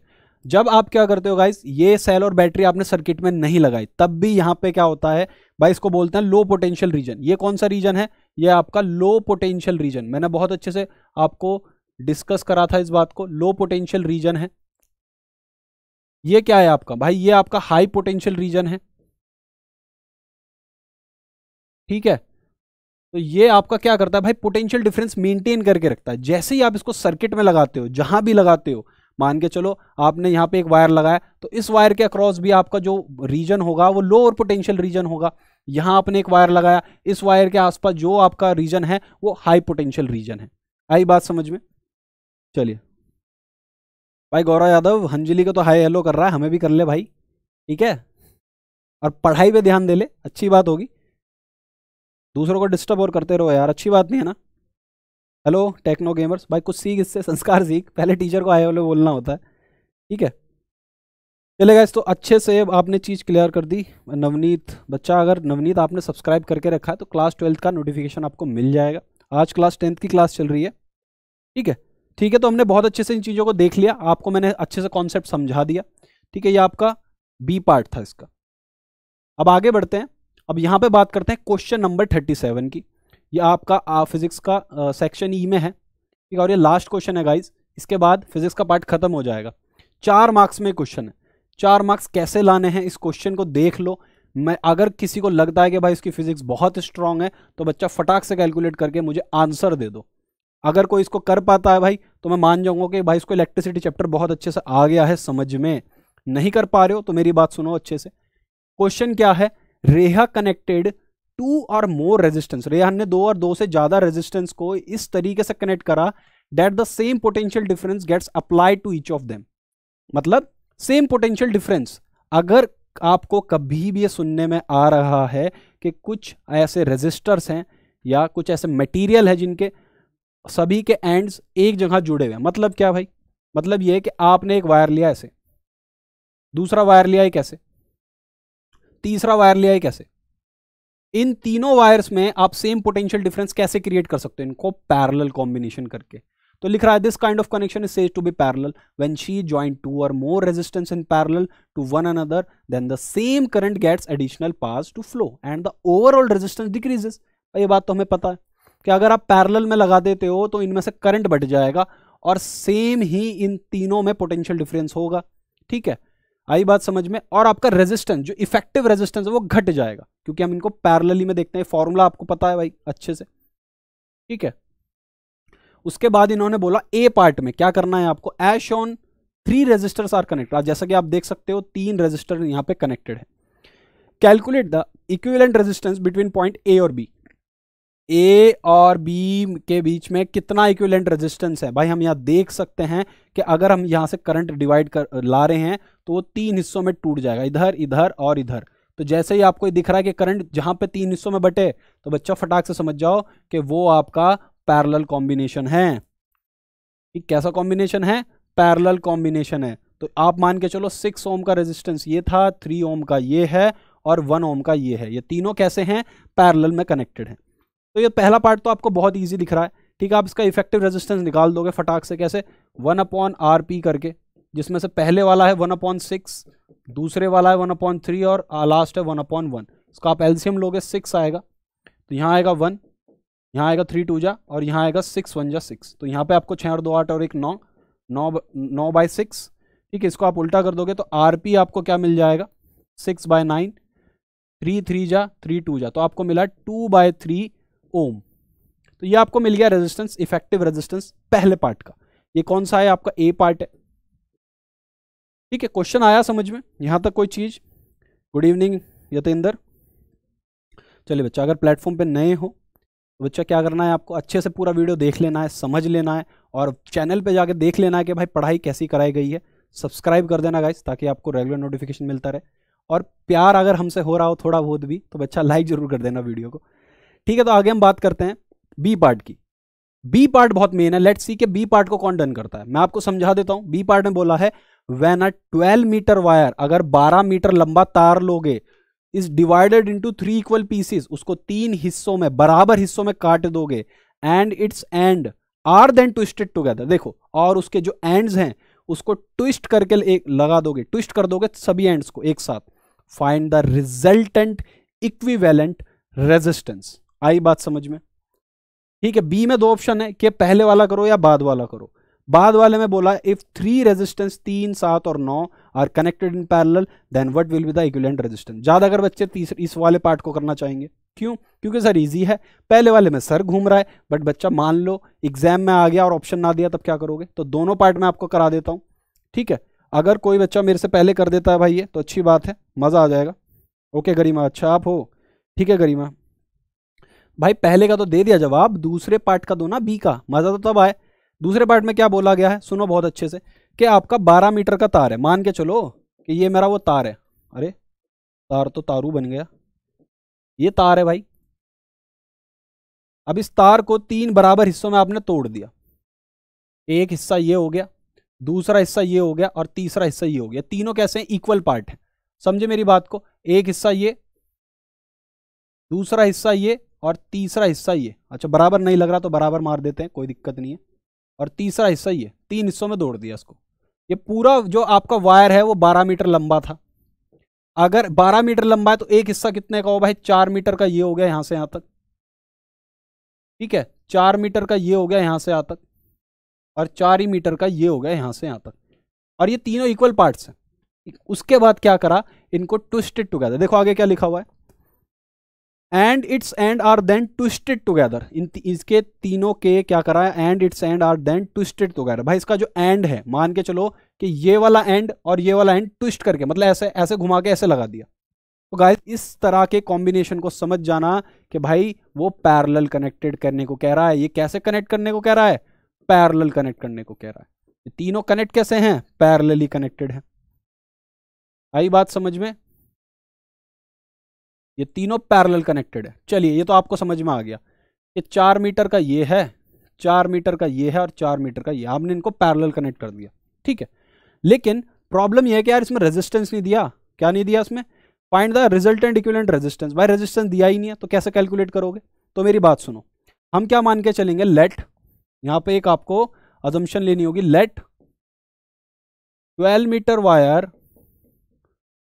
जब आप क्या करते हो गाइस ये सेल और बैटरी आपने सर्किट में नहीं लगाई तब भी यहां पे क्या होता है भाई इसको बोलते हैं लो पोटेंशियल रीजन ये कौन सा रीजन है ये आपका लो पोटेंशियल रीजन मैंने बहुत अच्छे से आपको डिस्कस करा था इस बात को लो पोटेंशियल रीजन है ये क्या है आपका भाई ये आपका हाई पोटेंशियल रीजन है ठीक है तो ये आपका क्या करता है भाई पोटेंशियल डिफरेंस मेंटेन करके रखता है जैसे ही आप इसको सर्किट में लगाते हो जहां भी लगाते हो मान के चलो आपने यहाँ पे एक वायर लगाया तो इस वायर के अक्रॉस भी आपका जो रीजन होगा वो लोअर पोटेंशियल रीजन होगा यहाँ आपने एक वायर लगाया इस वायर के आसपास जो आपका रीजन है वो हाई पोटेंशियल रीजन है आई बात समझ में चलिए भाई गौरव यादव हंजली का तो हाई हेलो कर रहा है हमें भी कर ले भाई ठीक है और पढ़ाई पर ध्यान दे ले अच्छी बात होगी दूसरों को डिस्टर्ब और करते रहो यार अच्छी बात नहीं है ना हेलो टेक्नो गेमर्स भाई कुछ सीख इससे संस्कार सीख पहले टीचर को आए वाले बोलना होता है ठीक है चलेगा इस तो अच्छे से आपने चीज़ क्लियर कर दी नवनीत बच्चा अगर नवनीत आपने सब्सक्राइब करके रखा है तो क्लास ट्वेल्थ का नोटिफिकेशन आपको मिल जाएगा आज क्लास टेंथ की क्लास चल रही है ठीक है ठीक है तो हमने बहुत अच्छे से इन चीज़ों को देख लिया आपको मैंने अच्छे से कॉन्सेप्ट समझा दिया ठीक है ये आपका बी पार्ट था इसका अब आगे बढ़ते हैं अब यहाँ पर बात करते हैं क्वेश्चन नंबर थर्टी सेवन की ये आपका फिजिक्स का सेक्शन ई e में है ठीक है और ये लास्ट क्वेश्चन है गाइज इसके बाद फिजिक्स का पार्ट खत्म हो जाएगा चार मार्क्स में क्वेश्चन है चार मार्क्स कैसे लाने हैं इस क्वेश्चन को देख लो मैं अगर किसी को लगता है कि भाई इसकी फिजिक्स बहुत स्ट्रांग है तो बच्चा फटाक से कैलकुलेट करके मुझे आंसर दे दो अगर कोई इसको कर पाता है भाई तो मैं मान जाऊंगा कि भाई इसको इलेक्ट्रिसिटी चैप्टर बहुत अच्छे से आ गया है समझ में नहीं कर पा रहे हो तो मेरी बात सुनो अच्छे से क्वेश्चन क्या है रेहा कनेक्टेड टू और मोर रेजिस्टेंस रेहान ने दो और दो से ज्यादा रेजिस्टेंस को इस तरीके से कनेक्ट करा that the same potential difference gets apply to each of them मतलब सेम पोटेंशियल डिफरेंस अगर आपको कभी भी ये सुनने में आ रहा है कि कुछ ऐसे रेजिस्टर्स हैं या कुछ ऐसे मटेरियल है जिनके सभी के एंड्स एक जगह जुड़े हुए हैं मतलब क्या भाई मतलब ये कि आपने एक वायर लिया ऐसे दूसरा वायर लिया है कैसे तीसरा वायर लिया है कैसे इन तीनों वायर्स में आप सेम पोटेंशियल डिफरेंस कैसे क्रिएट कर सकते हो इनको पैरेलल कॉम्बिनेशन करके तो लिख रहा है this kind of connection is says to be parallel when she joint two और more resistance in parallel to one another then the same current gets additional pass to flow and the overall resistance decreases ये बात तो हमें पता है कि अगर आप पैरेलल में लगा देते हो तो इनमें से करंट बढ़ जाएगा और सेम ही इन तीनों में पोटेंशियल डिफरेंस होगा ठीक है आई बात समझ में और आपका रेजिस्टेंस जो इफेक्टिव रेजिस्टेंस है वो घट जाएगा क्योंकि हम इनको पैरेलली में देखते हैं फॉर्मूला आपको पता है भाई अच्छे से ठीक है उसके बाद इन्होंने बोला ए पार्ट में क्या करना है आपको as shown three resistors are connected जैसा कि आप देख सकते हो तीन रजिस्टर यहां पे कनेक्टेड है calculate the equivalent resistance between point A और बी ए और बी के बीच में कितना इक्विलेंट रेजिस्टेंस है भाई हम यहाँ देख सकते हैं कि अगर हम यहाँ से करंट डिवाइड कर ला रहे हैं तो वो तीन हिस्सों में टूट जाएगा इधर इधर और इधर तो जैसे ही आपको दिख रहा है कि करंट जहाँ पे तीन हिस्सों में बटे तो बच्चा फटाक से समझ जाओ कि वो आपका पैरल कॉम्बिनेशन है ठीक कैसा कॉम्बिनेशन है पैरल कॉम्बिनेशन है तो आप मान के चलो सिक्स ओम का रेजिस्टेंस ये था थ्री ओम का ये है और वन ओम का ये है ये तीनों कैसे हैं पैरल में कनेक्टेड हैं तो ये पहला पार्ट तो आपको बहुत ईजी दिख रहा है ठीक है आप इसका इफेक्टिव रेजिस्टेंस निकाल दोगे फटाक से कैसे वन अपॉन आर पी करके जिसमें से पहले वाला है वन अपॉन सिक्स दूसरे वाला है वन अपॉन थ्री और लास्ट है वन अपॉन वन इसका आप एल्सियम लोगे सिक्स आएगा तो यहाँ आएगा वन यहाँ आएगा थ्री टू जा और यहाँ आएगा सिक्स वन जा सिक्स तो यहाँ पे आपको छः और दो आठ और एक नौ नौ नौ बाई सिक्स ठीक है इसको आप उल्टा कर दोगे तो आर पी आपको क्या मिल जाएगा six by nine three three जा थ्री टू जा तो आपको मिला टू बाय थ्री ओम तो ये आपको मिल गया रेजिस्टेंस इफेक्टिव रेजिस्टेंस पहले पार्ट का ये कौन सा है आपका ए पार्ट है ठीक है क्वेश्चन आया समझ में यहां तक कोई चीज़ गुड इवनिंग यतेंद्र चलिए बच्चा अगर प्लेटफॉर्म पे नए हो तो बच्चा क्या करना है आपको अच्छे से पूरा वीडियो देख लेना है समझ लेना है और चैनल पे जाके देख लेना है कि भाई पढ़ाई कैसी कराई गई है सब्सक्राइब कर देना गाइस ताकि आपको रेगुलर नोटिफिकेशन मिलता रहे और प्यार अगर हमसे हो रहा हो थोड़ा बहुत भी तो बच्चा लाइक ज़रूर कर देना वीडियो को ठीक है तो आगे हम बात करते हैं बी पार्ट की बी पार्ट बहुत मेन है लेट सी के बी पार्ट को कौन डन करता है मैं आपको समझा देता हूं बी पार्ट ने बोला है when a twelve metre wire अगर बारह मीटर लंबा तार लोगे is divided into three equal pieces उसको तीन हिस्सों में बराबर हिस्सों में काट दोगे and its end are then twisted together देखो और उसके जो एंड्स हैं उसको ट्विस्ट करके एक लगा दोगे ट्विस्ट कर दोगे सभी एंड्स को एक साथ find the resultant equivalent resistance आई बात समझ में ठीक है बी में दो ऑप्शन है कि पहले वाला करो या बाद वाला करो बाद वाले में बोला इफ थ्री रेजिस्टेंस तीन सात और नौ are connected in parallel then what will be the equivalent resistance ज्यादा अगर बच्चे इस वाले पार्ट को करना चाहेंगे क्यों क्योंकि सर इजी है पहले वाले में सर घूम रहा है बट बच्चा मान लो एग्जाम में आ गया और ऑप्शन ना दिया तब क्या करोगे तो दोनों पार्ट में आपको करा देता हूं ठीक है अगर कोई बच्चा मेरे से पहले कर देता है भाई ये तो अच्छी बात है मज़ा आ जाएगा ओके गरिमा अच्छा आप हो ठीक है गरिमा भाई पहले का तो दे दिया जवाब दूसरे पार्ट का दो ना बी का मज़ा तो तब आए दूसरे पार्ट में क्या बोला गया है सुनो बहुत अच्छे से कि आपका 12 मीटर का तार है मान के चलो कि ये मेरा वो तार है अरे तार तो तारू बन गया ये तार है भाई अब इस तार को तीन बराबर हिस्सों में आपने तोड़ दिया एक हिस्सा ये हो गया दूसरा हिस्सा ये हो गया और तीसरा हिस्सा ये हो गया तीनों कैसे हैं इक्वल पार्ट है समझे मेरी बात को एक हिस्सा ये दूसरा हिस्सा ये और तीसरा हिस्सा ये अच्छा बराबर नहीं लग रहा तो बराबर मार देते हैं कोई दिक्कत नहीं है और तीसरा हिस्सा ये तीन हिस्सों में दौड़ दिया इसको ये पूरा जो आपका वायर है वो बारह मीटर लंबा था अगर बारह मीटर लंबा है तो एक हिस्सा कितने का हो भाई चार मीटर का ये हो गया यहाँ से यहाँ तक ठीक है चार मीटर का ये हो गया यहाँ से यहाँ तक और चार ही मीटर का ये हो गया यहाँ से यहाँ तक और ये तीनों इक्वल पार्ट्स हैं उसके बाद क्या करा इनको ट्विस्टेड टुगेदर देखो आगे क्या लिखा हुआ है and its end are then twisted together इन इसके तीनों के क्या करा है and its end are then twisted together भाई इसका जो एंड है मान के चलो कि ये वाला एंड और ये वाला एंड ट्विस्ट करके मतलब ऐसे ऐसे घुमा के ऐसे लगा दिया तो गाइस इस तरह के कॉम्बिनेशन को समझ जाना कि भाई वो पैरेलल कनेक्टेड करने को कह रहा है ये कैसे कनेक्ट करने को कह रहा है पैरेलल कनेक्ट करने को कह रहा है तीनों कनेक्ट कैसे हैं पैरेलली कनेक्टेड है आई बात समझ में ये तीनों पैरेलल कनेक्टेड है चलिए ये तो आपको समझ में आ गया कि चार मीटर का ये है चार मीटर का ये है और चार मीटर का ये हमने इनको पैरेलल कनेक्ट कर दिया ठीक है लेकिन प्रॉब्लम यह है कि यार इसमें रेजिस्टेंस नहीं दिया क्या नहीं दिया इसमें find the resultant equivalent resistance भाई रेजिस्टेंस दिया ही नहीं है तो कैसे कैलकुलेट करोगे तो मेरी बात सुनो हम क्या मान के चलेंगे लेट यहाँ पे एक आपको अजम्पन लेनी होगी let 12 metre wire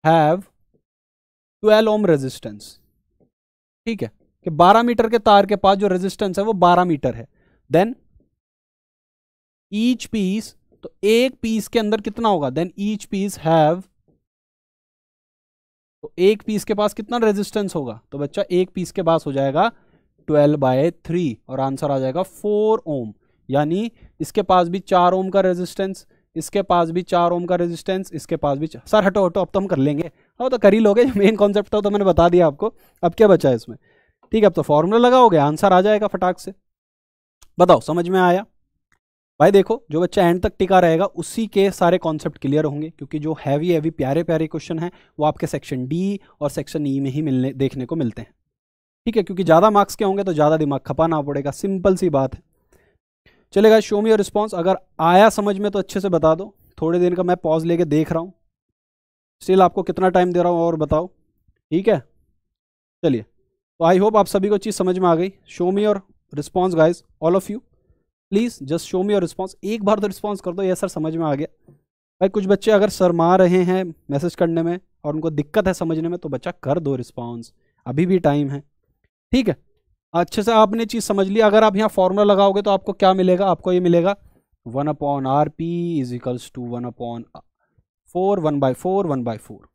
have twelve ohm resistance ठीक है कि 12 मीटर के तार के पास जो रेजिस्टेंस है वो 12 मीटर है देन ईच पीस तो एक पीस के अंदर कितना होगा देन ईच पीस हैव तो एक पीस के पास कितना रेजिस्टेंस होगा तो बच्चा एक पीस के पास हो जाएगा 12 बाय थ्री और आंसर आ जाएगा 4 ओम यानी इसके पास भी 4 ओम का रेजिस्टेंस इसके पास भी 4 ओम का रेजिस्टेंस इसके पास भी सर हटो हटो अब तो हम कर लेंगे हाँ तो कर ही लोगे मेन (laughs) कॉन्सेप्ट था तो मैंने बता दिया आपको अब क्या बचा है इसमें ठीक है अब तो फॉर्मूला लगाओगे आंसर आ जाएगा फटाक से बताओ समझ में आया भाई देखो जो बच्चा एंड तक टिका रहेगा उसी के सारे कॉन्सेप्ट क्लियर होंगे क्योंकि जो हैवी हैवी प्यारे प्यारे क्वेश्चन हैं वो आपके सेक्शन डी और सेक्शन ई e में ही मिलने देखने को मिलते हैं ठीक है क्योंकि ज़्यादा मार्क्स के होंगे तो ज़्यादा दिमाग खपाना पड़ेगा सिंपल सी बात है चलेगा शो मी योर रिस्पॉन्स अगर आया समझ में तो अच्छे से बता दो थोड़े दिन का मैं पॉज लेके देख रहा हूँ स्टिल आपको कितना टाइम दे रहा हूँ और बताओ ठीक है चलिए तो आई होप आप सभी को चीज़ समझ में आ गई show me your response guys all of you please just show me your response एक बार तो रिस्पॉन्स कर दो ये सर समझ में आ गया भाई कुछ बच्चे अगर शर्मा रहे हैं मैसेज करने में और उनको दिक्कत है समझने में तो बच्चा कर दो रिस्पॉन्स अभी भी टाइम है ठीक है अच्छे से आपने चीज़ समझ ली अगर आप यहाँ फॉर्मूला लगाओगे तो आपको क्या मिलेगा आपको ये मिलेगा one upon R P is equals to one upon four one by four one by four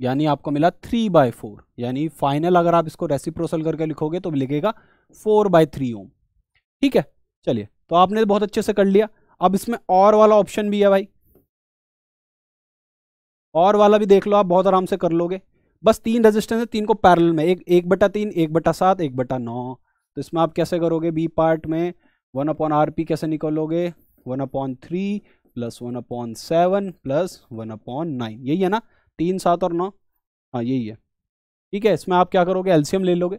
यानी आपको मिला थ्री बाय फोर यानी फाइनल अगर आप इसको रेसिप्रोसल करके लिखोगे तो लिखेगा फोर बाय थ्री ओम ठीक है चलिए तो आपने तो बहुत अच्छे से कर लिया अब इसमें और वाला ऑप्शन भी है भाई और वाला भी देख लो आप बहुत आराम से कर लोगे बस तीन रेजिस्टेंस है तीन को पैरल में एक एक बटा तीन एक बटा सात एक बटा नौ तो इसमें आप कैसे करोगे बी पार्ट में वन अपॉन आर पी कैसे निकालोगे one upon three plus one upon seven plus one upon nine यही है ना तीन सात और नौ हाँ यही है ठीक है इसमें आप क्या करोगे एल्शियम ले लोगे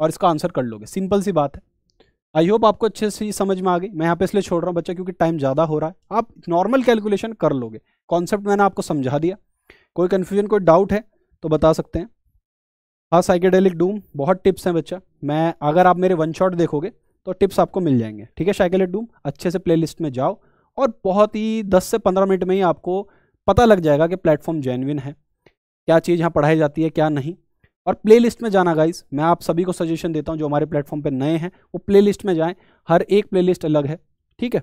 और इसका आंसर कर लोगे सिंपल सी बात है आई होप आपको अच्छे से समझ में आ गई मैं यहाँ पे इसलिए छोड़ रहा हूँ बच्चा क्योंकि टाइम ज़्यादा हो रहा है आप नॉर्मल कैलकुलेशन कर लोगे कॉन्सेप्ट मैंने आपको समझा दिया कोई कन्फ्यूजन कोई डाउट है तो बता सकते हैं हाँ साइकेडेलिक डूम बहुत टिप्स हैं बच्चा मैं अगर आप मेरे वन शॉट देखोगे तो टिप्स आपको मिल जाएंगे ठीक है साइकेडेलिक डूम अच्छे से प्लेलिस्ट में जाओ और बहुत ही 10 से 15 मिनट में ही आपको पता लग जाएगा कि प्लेटफॉर्म जेनविन है क्या चीज़ यहाँ पढ़ाई जाती है क्या नहीं और प्लेलिस्ट में जाना गाइज मैं आप सभी को सजेशन देता हूँ जो हमारे प्लेटफॉर्म पर नए हैं वो प्लेलिस्ट में जाएं हर एक प्लेलिस्ट अलग है ठीक है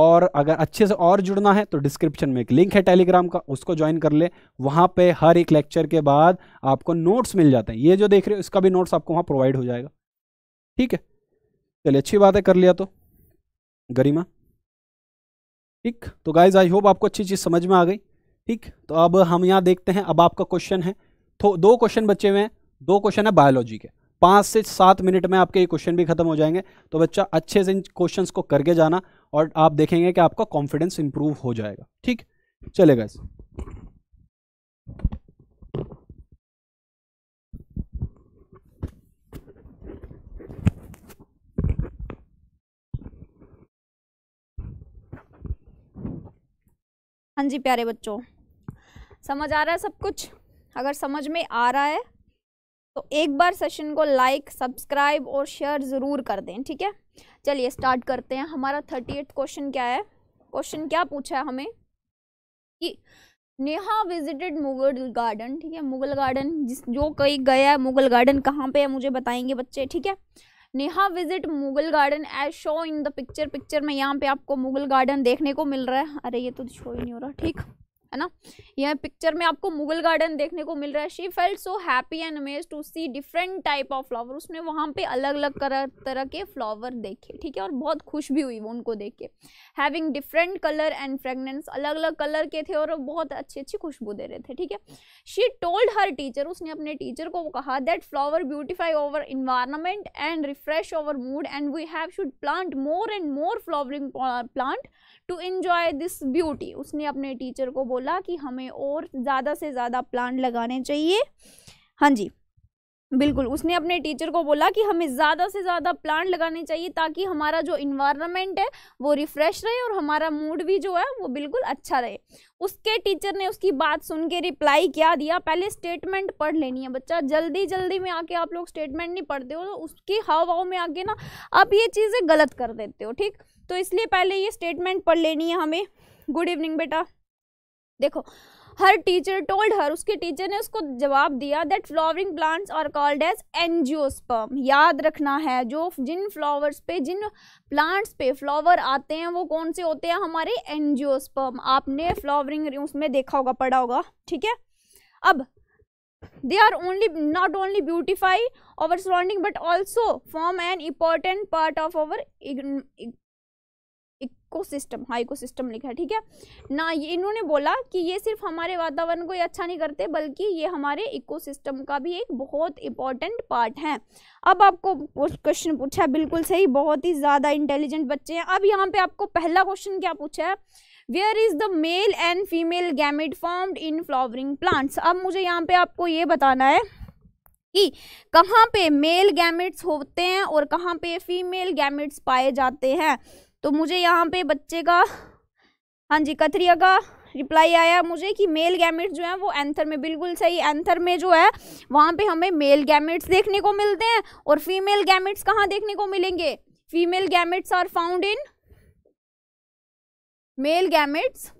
और अगर अच्छे से और जुड़ना है तो डिस्क्रिप्शन में एक लिंक है टेलीग्राम का उसको ज्वाइन कर ले वहाँ पे हर एक लेक्चर के बाद आपको नोट्स मिल जाते हैं ये जो देख रहे हो इसका भी नोट्स आपको वहाँ प्रोवाइड हो जाएगा ठीक है चलिए अच्छी बात है कर लिया तो गरिमा ठीक तो गाइज आई होप आपको अच्छी चीज़ समझ में आ गई ठीक तो अब हम यहाँ देखते हैं अब आपका क्वेश्चन है तो दो क्वेश्चन बचे हुए हैं दो क्वेश्चन है बायोलॉजी के पाँच से सात मिनट में आपके ये क्वेश्चन भी खत्म हो जाएंगे तो बच्चा अच्छे से इन क्वेश्चन को करके जाना और आप देखेंगे कि आपका कॉन्फिडेंस इंप्रूव हो जाएगा ठीक चलेगा हाँ जी प्यारे बच्चों समझ आ रहा है सब कुछ अगर समझ में आ रहा है तो एक बार सेशन को लाइक सब्सक्राइब और शेयर ज़रूर कर दें ठीक है चलिए स्टार्ट करते हैं हमारा थर्टी एट क्वेश्चन क्या है क्वेश्चन क्या पूछा है हमें कि नेहा विजिटेड मुगल गार्डन ठीक है मुगल गार्डन जिस जो कहीं गया है मुगल गार्डन कहाँ पे है मुझे बताएंगे बच्चे ठीक है Neha visit Mughal Garden as shown in the picture picture में यहाँ पे आपको मुगल गार्डन देखने को मिल रहा है अरे ये तो शो ही नहीं हो रहा ठीक है ना यह पिक्चर में आपको मुगल गार्डन देखने को मिल रहा है she felt so happy and amaze to see different type of flower उसने वहाँ पे अलग अलग तरह के फ्लावर देखे ठीक है और बहुत खुश भी हुई वो उनको देख के having different colour and fragrance अलग अलग कलर के थे और बहुत अच्छी अच्छी खुशबू दे रहे थे ठीक है शी टोल्ड हर टीचर उसने अपने टीचर को कहा that flower beautify our environment and refresh our mood and we have should plant more and more flowering plant to enjoy this beauty उसने अपने टीचर को बोला कि हमें और ज़्यादा से ज़्यादा प्लांट लगाने चाहिए हाँ जी बिल्कुल उसने अपने टीचर को बोला कि हमें ज़्यादा से ज़्यादा प्लांट लगाने चाहिए ताकि हमारा जो इन्वायरमेंट है वो रिफ़्रेश रहे और हमारा मूड भी जो है वो बिल्कुल अच्छा रहे उसके टीचर ने उसकी बात सुन के रिप्लाई क्या दिया पहले स्टेटमेंट पढ़ लेनी है बच्चा जल्दी जल्दी में आके आप लोग स्टेटमेंट नहीं पढ़ते हो तो उसकी हाव भाव में आके ना आप ये चीज़ें गलत कर देते हो ठीक तो इसलिए पहले ये स्टेटमेंट पढ़ लेनी है हमें गुड इवनिंग बेटा देखो हर टीचर टोल्ड हर उसके टीचर ने उसको जवाब दिया that flowering plants are called as angiosperm याद रखना है जो जिन फ्लावर्स पे जिन प्लांट्स पे फ्लावर आते हैं वो कौन से होते हैं हमारे एनजियोस्पर्म आपने फ्लावरिंग उसमें देखा होगा पढ़ा होगा ठीक है अब they are only not only beautify our surrounding but also form an important part of our ecosystem हाँ इकोसिस्टम लिखा है ठीक है ना ये इन्होंने बोला कि ये सिर्फ हमारे वातावरण को ही अच्छा नहीं करते बल्कि ये हमारे इकोसिस्टम का भी एक बहुत इंपॉर्टेंट पार्ट है अब आपको क्वेश्चन पूछा है बिल्कुल सही बहुत ही ज़्यादा इंटेलिजेंट बच्चे हैं अब यहाँ पे आपको पहला क्वेश्चन क्या पूछा है where is the male and female gamete formed in flowering plants अब मुझे यहाँ पे आपको ये बताना है कि कहाँ पे मेल गैमेट्स होते हैं और कहाँ पे फीमेल गैमेट्स पाए जाते हैं तो मुझे यहाँ पे बच्चे का हाँ जी कथरिया का रिप्लाई आया मुझे कि मेल गैमेट्स जो हैं वो एंथर में बिल्कुल सही एंथर में जो है वहाँ पे हमें मेल गैमेट्स देखने को मिलते हैं और फीमेल गैमेट्स कहाँ देखने को मिलेंगे female gametes are found in male gametes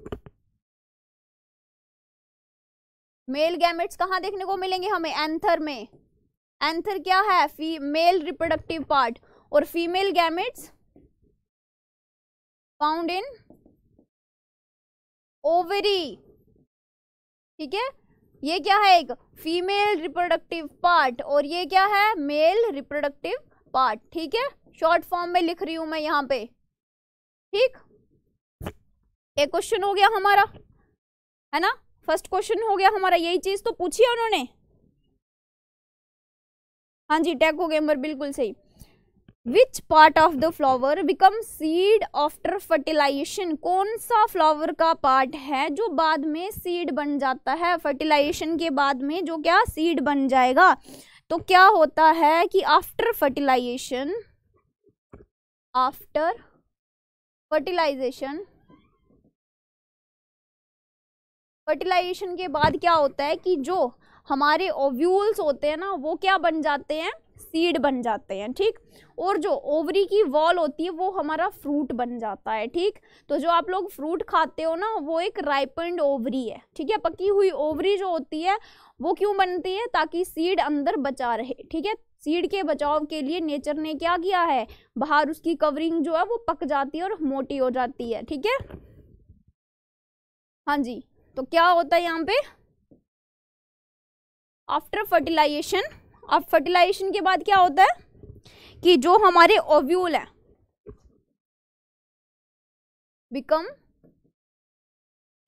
male gametes कहाँ देखने को मिलेंगे हमें एंथर में एंथर क्या है फी मेल रिप्रोडक्टिव पार्ट और female gametes found in ovary ठीक है ये क्या है एक फीमेल रिप्रोडक्टिव पार्ट और ये क्या है मेल रिप्रोडक्टिव पार्ट ठीक है शॉर्ट फॉर्म में लिख रही हूं मैं यहाँ पे ठीक एक क्वेश्चन हो गया हमारा है ना फर्स्ट क्वेश्चन हो गया हमारा यही चीज तो पूछी है उन्होंने हाँ जी टैग हो गए बिल्कुल सही which part of the flower become seed after fertilisation कौन सा फ्लावर का पार्ट है जो बाद में सीड बन जाता है फर्टिलाइजेशन के बाद में जो क्या सीड बन जाएगा तो क्या होता है कि after fertilisation after fertilisation fertilisation के बाद क्या होता है कि जो हमारे ओव्यूल्स होते हैं ना वो क्या बन जाते हैं सीड बन जाते हैं ठीक और जो ओवरी की वॉल होती है वो हमारा फ्रूट बन जाता है ठीक तो जो आप लोग फ्रूट खाते हो ना वो एक राइपेंड ओवरी है ठीक है पकी हुई ओवरी जो होती है वो क्यों बनती है ताकि सीड अंदर बचा रहे ठीक है सीड के बचाव के लिए नेचर ने क्या किया है बाहर उसकी कवरिंग जो है वो पक जाती है और मोटी हो जाती है ठीक है हाँ जी तो क्या होता है यहाँ पे आफ्टर फर्टिलाइजेशन अब फर्टिलाइजेशन के बाद क्या होता है कि जो हमारे ओव्यूल है बिकम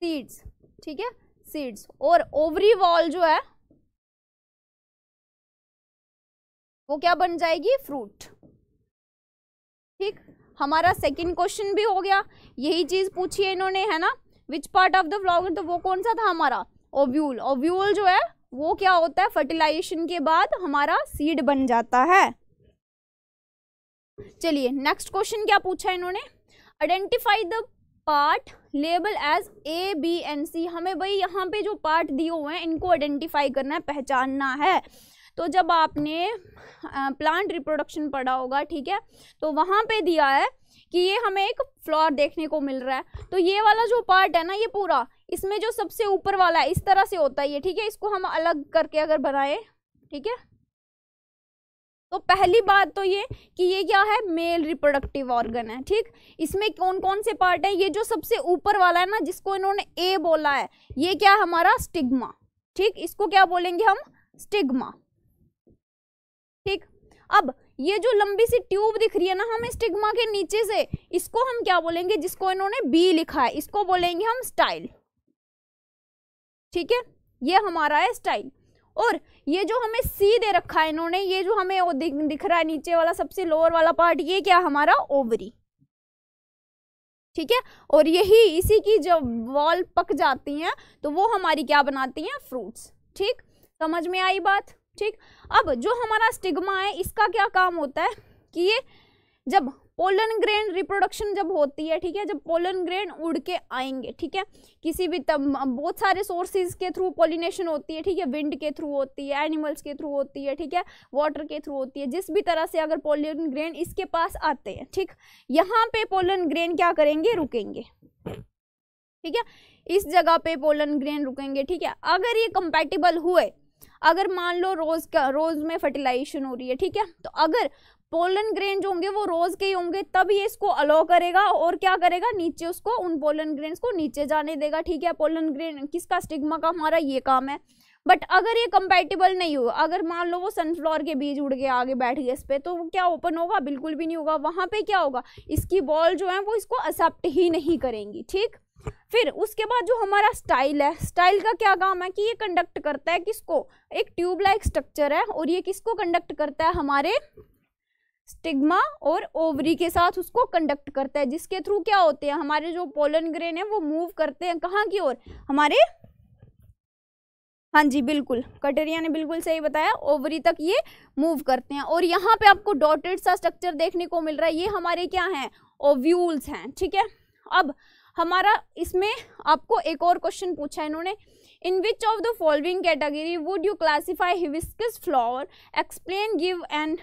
सीड्स ठीक है सीड्स और ओवरी वॉल जो है वो क्या बन जाएगी फ्रूट ठीक हमारा सेकंड क्वेश्चन भी हो गया यही चीज पूछी है इन्होंने है ना which part of the flower तो वो कौन सा था हमारा ओव्यूल ओव्यूल जो है वो क्या होता है फर्टिलाइजेशन के बाद हमारा सीड बन जाता है चलिए नेक्स्ट क्वेश्चन क्या पूछा है इन्होंने identify the part label as A B and C हमें भाई यहाँ पे जो पार्ट दिए हुए हैं इनको आइडेंटिफाई करना है पहचानना है तो जब आपने प्लांट रिप्रोडक्शन पढ़ा होगा ठीक है तो वहाँ पे दिया है कि ये हमें एक फ्लॉर देखने को मिल रहा है तो ये वाला जो पार्ट है ना ये पूरा इसमें जो सबसे ऊपर वाला है इस तरह से होता है ये ठीक है इसको हम अलग करके अगर बनाए ठीक है तो पहली बात तो ये कि ये क्या है मेल रिप्रोडक्टिव ऑर्गन है ठीक इसमें कौन कौन से पार्ट है ये जो सबसे ऊपर वाला है ना जिसको इन्होंने ए बोला है ये क्या है हमारा स्टिग्मा ठीक इसको क्या बोलेंगे हम स्टिग्मा ठीक अब ये जो लंबी सी ट्यूब दिख रही है ना हम स्टिग्मा के नीचे से इसको हम क्या बोलेंगे जिसको इन्होंने बी लिखा है इसको बोलेंगे हम स्टाइल ठीक है ये हमारा है स्टाइल और ये जो हमें सी दे रखा है इन्होंने ये जो हमें वो दिख, दिख रहा है नीचे वाला सबसे लोअर वाला पार्ट ये क्या हमारा ओवरी ठीक है और यही इसी की जब वॉल पक जाती हैं तो वो हमारी क्या बनाती हैं फ्रूट्स ठीक समझ में आई बात ठीक अब जो हमारा स्टिग्मा है इसका क्या काम होता है कि ये जब पोलन ग्रेन रिप्रोडक्शन जब होती है ठीक है जब पोलन ग्रेन उड़ के आएंगे ठीक है किसी भी तब बहुत सारे सोर्सेज के थ्रू पोलिनेशन होती है ठीक है विंड के थ्रू होती है एनिमल्स के थ्रू होती है ठीक है वाटर के थ्रू होती है जिस भी तरह से अगर पोलन ग्रेन इसके पास आते हैं ठीक यहाँ पे पोलन ग्रेन क्या करेंगे रुकेंगे ठीक है इस जगह पे पोलन ग्रेन रुकेंगे ठीक है अगर ये कंपेटिबल हुए अगर मान लो रोज का रोज में फर्टिलाइजेशन हो रही है ठीक है तो अगर पोलन ग्रेन जो होंगे वो रोज के ही होंगे तब ये इसको अलाउ करेगा और क्या करेगा नीचे उसको उन पोलन ग्रेन को नीचे जाने देगा ठीक है पोलन ग्रेन किसका स्टिग्मा का हमारा ये काम है बट अगर ये कंपेटेबल नहीं हुआ अगर मान लो वो सनफ्लावर के बीज उड़ के आगे बैठ गए इस पर तो वो क्या ओपन होगा बिल्कुल भी नहीं होगा वहाँ पे क्या होगा इसकी बॉल जो है वो इसको एक्सेप्ट ही नहीं करेंगी ठीक फिर उसके बाद जो हमारा स्टाइल है स्टाइल का क्या काम है कि ये कंडक्ट करता है किसको एक ट्यूब लाइक स्ट्रक्चर है और ये किसको कंडक्ट करता है हमारे स्टिग्मा और ओवरी के साथ उसको कंडक्ट करता है जिसके थ्रू क्या होते हैं हमारे जो पोलन ग्रेन है वो मूव करते हैं कहाँ की ओर हमारे हाँ जी बिल्कुल कटेरिया ने बिल्कुल सही बताया ओवरी तक ये मूव करते हैं और यहाँ पे आपको डॉटेड सा स्ट्रक्चर देखने को मिल रहा है ये हमारे क्या हैं ओव्यूल्स हैं ठीक है अब हमारा इसमें आपको एक और क्वेश्चन पूछा है इन्होंने in which of the following category would you classify hibiscus flower explain give an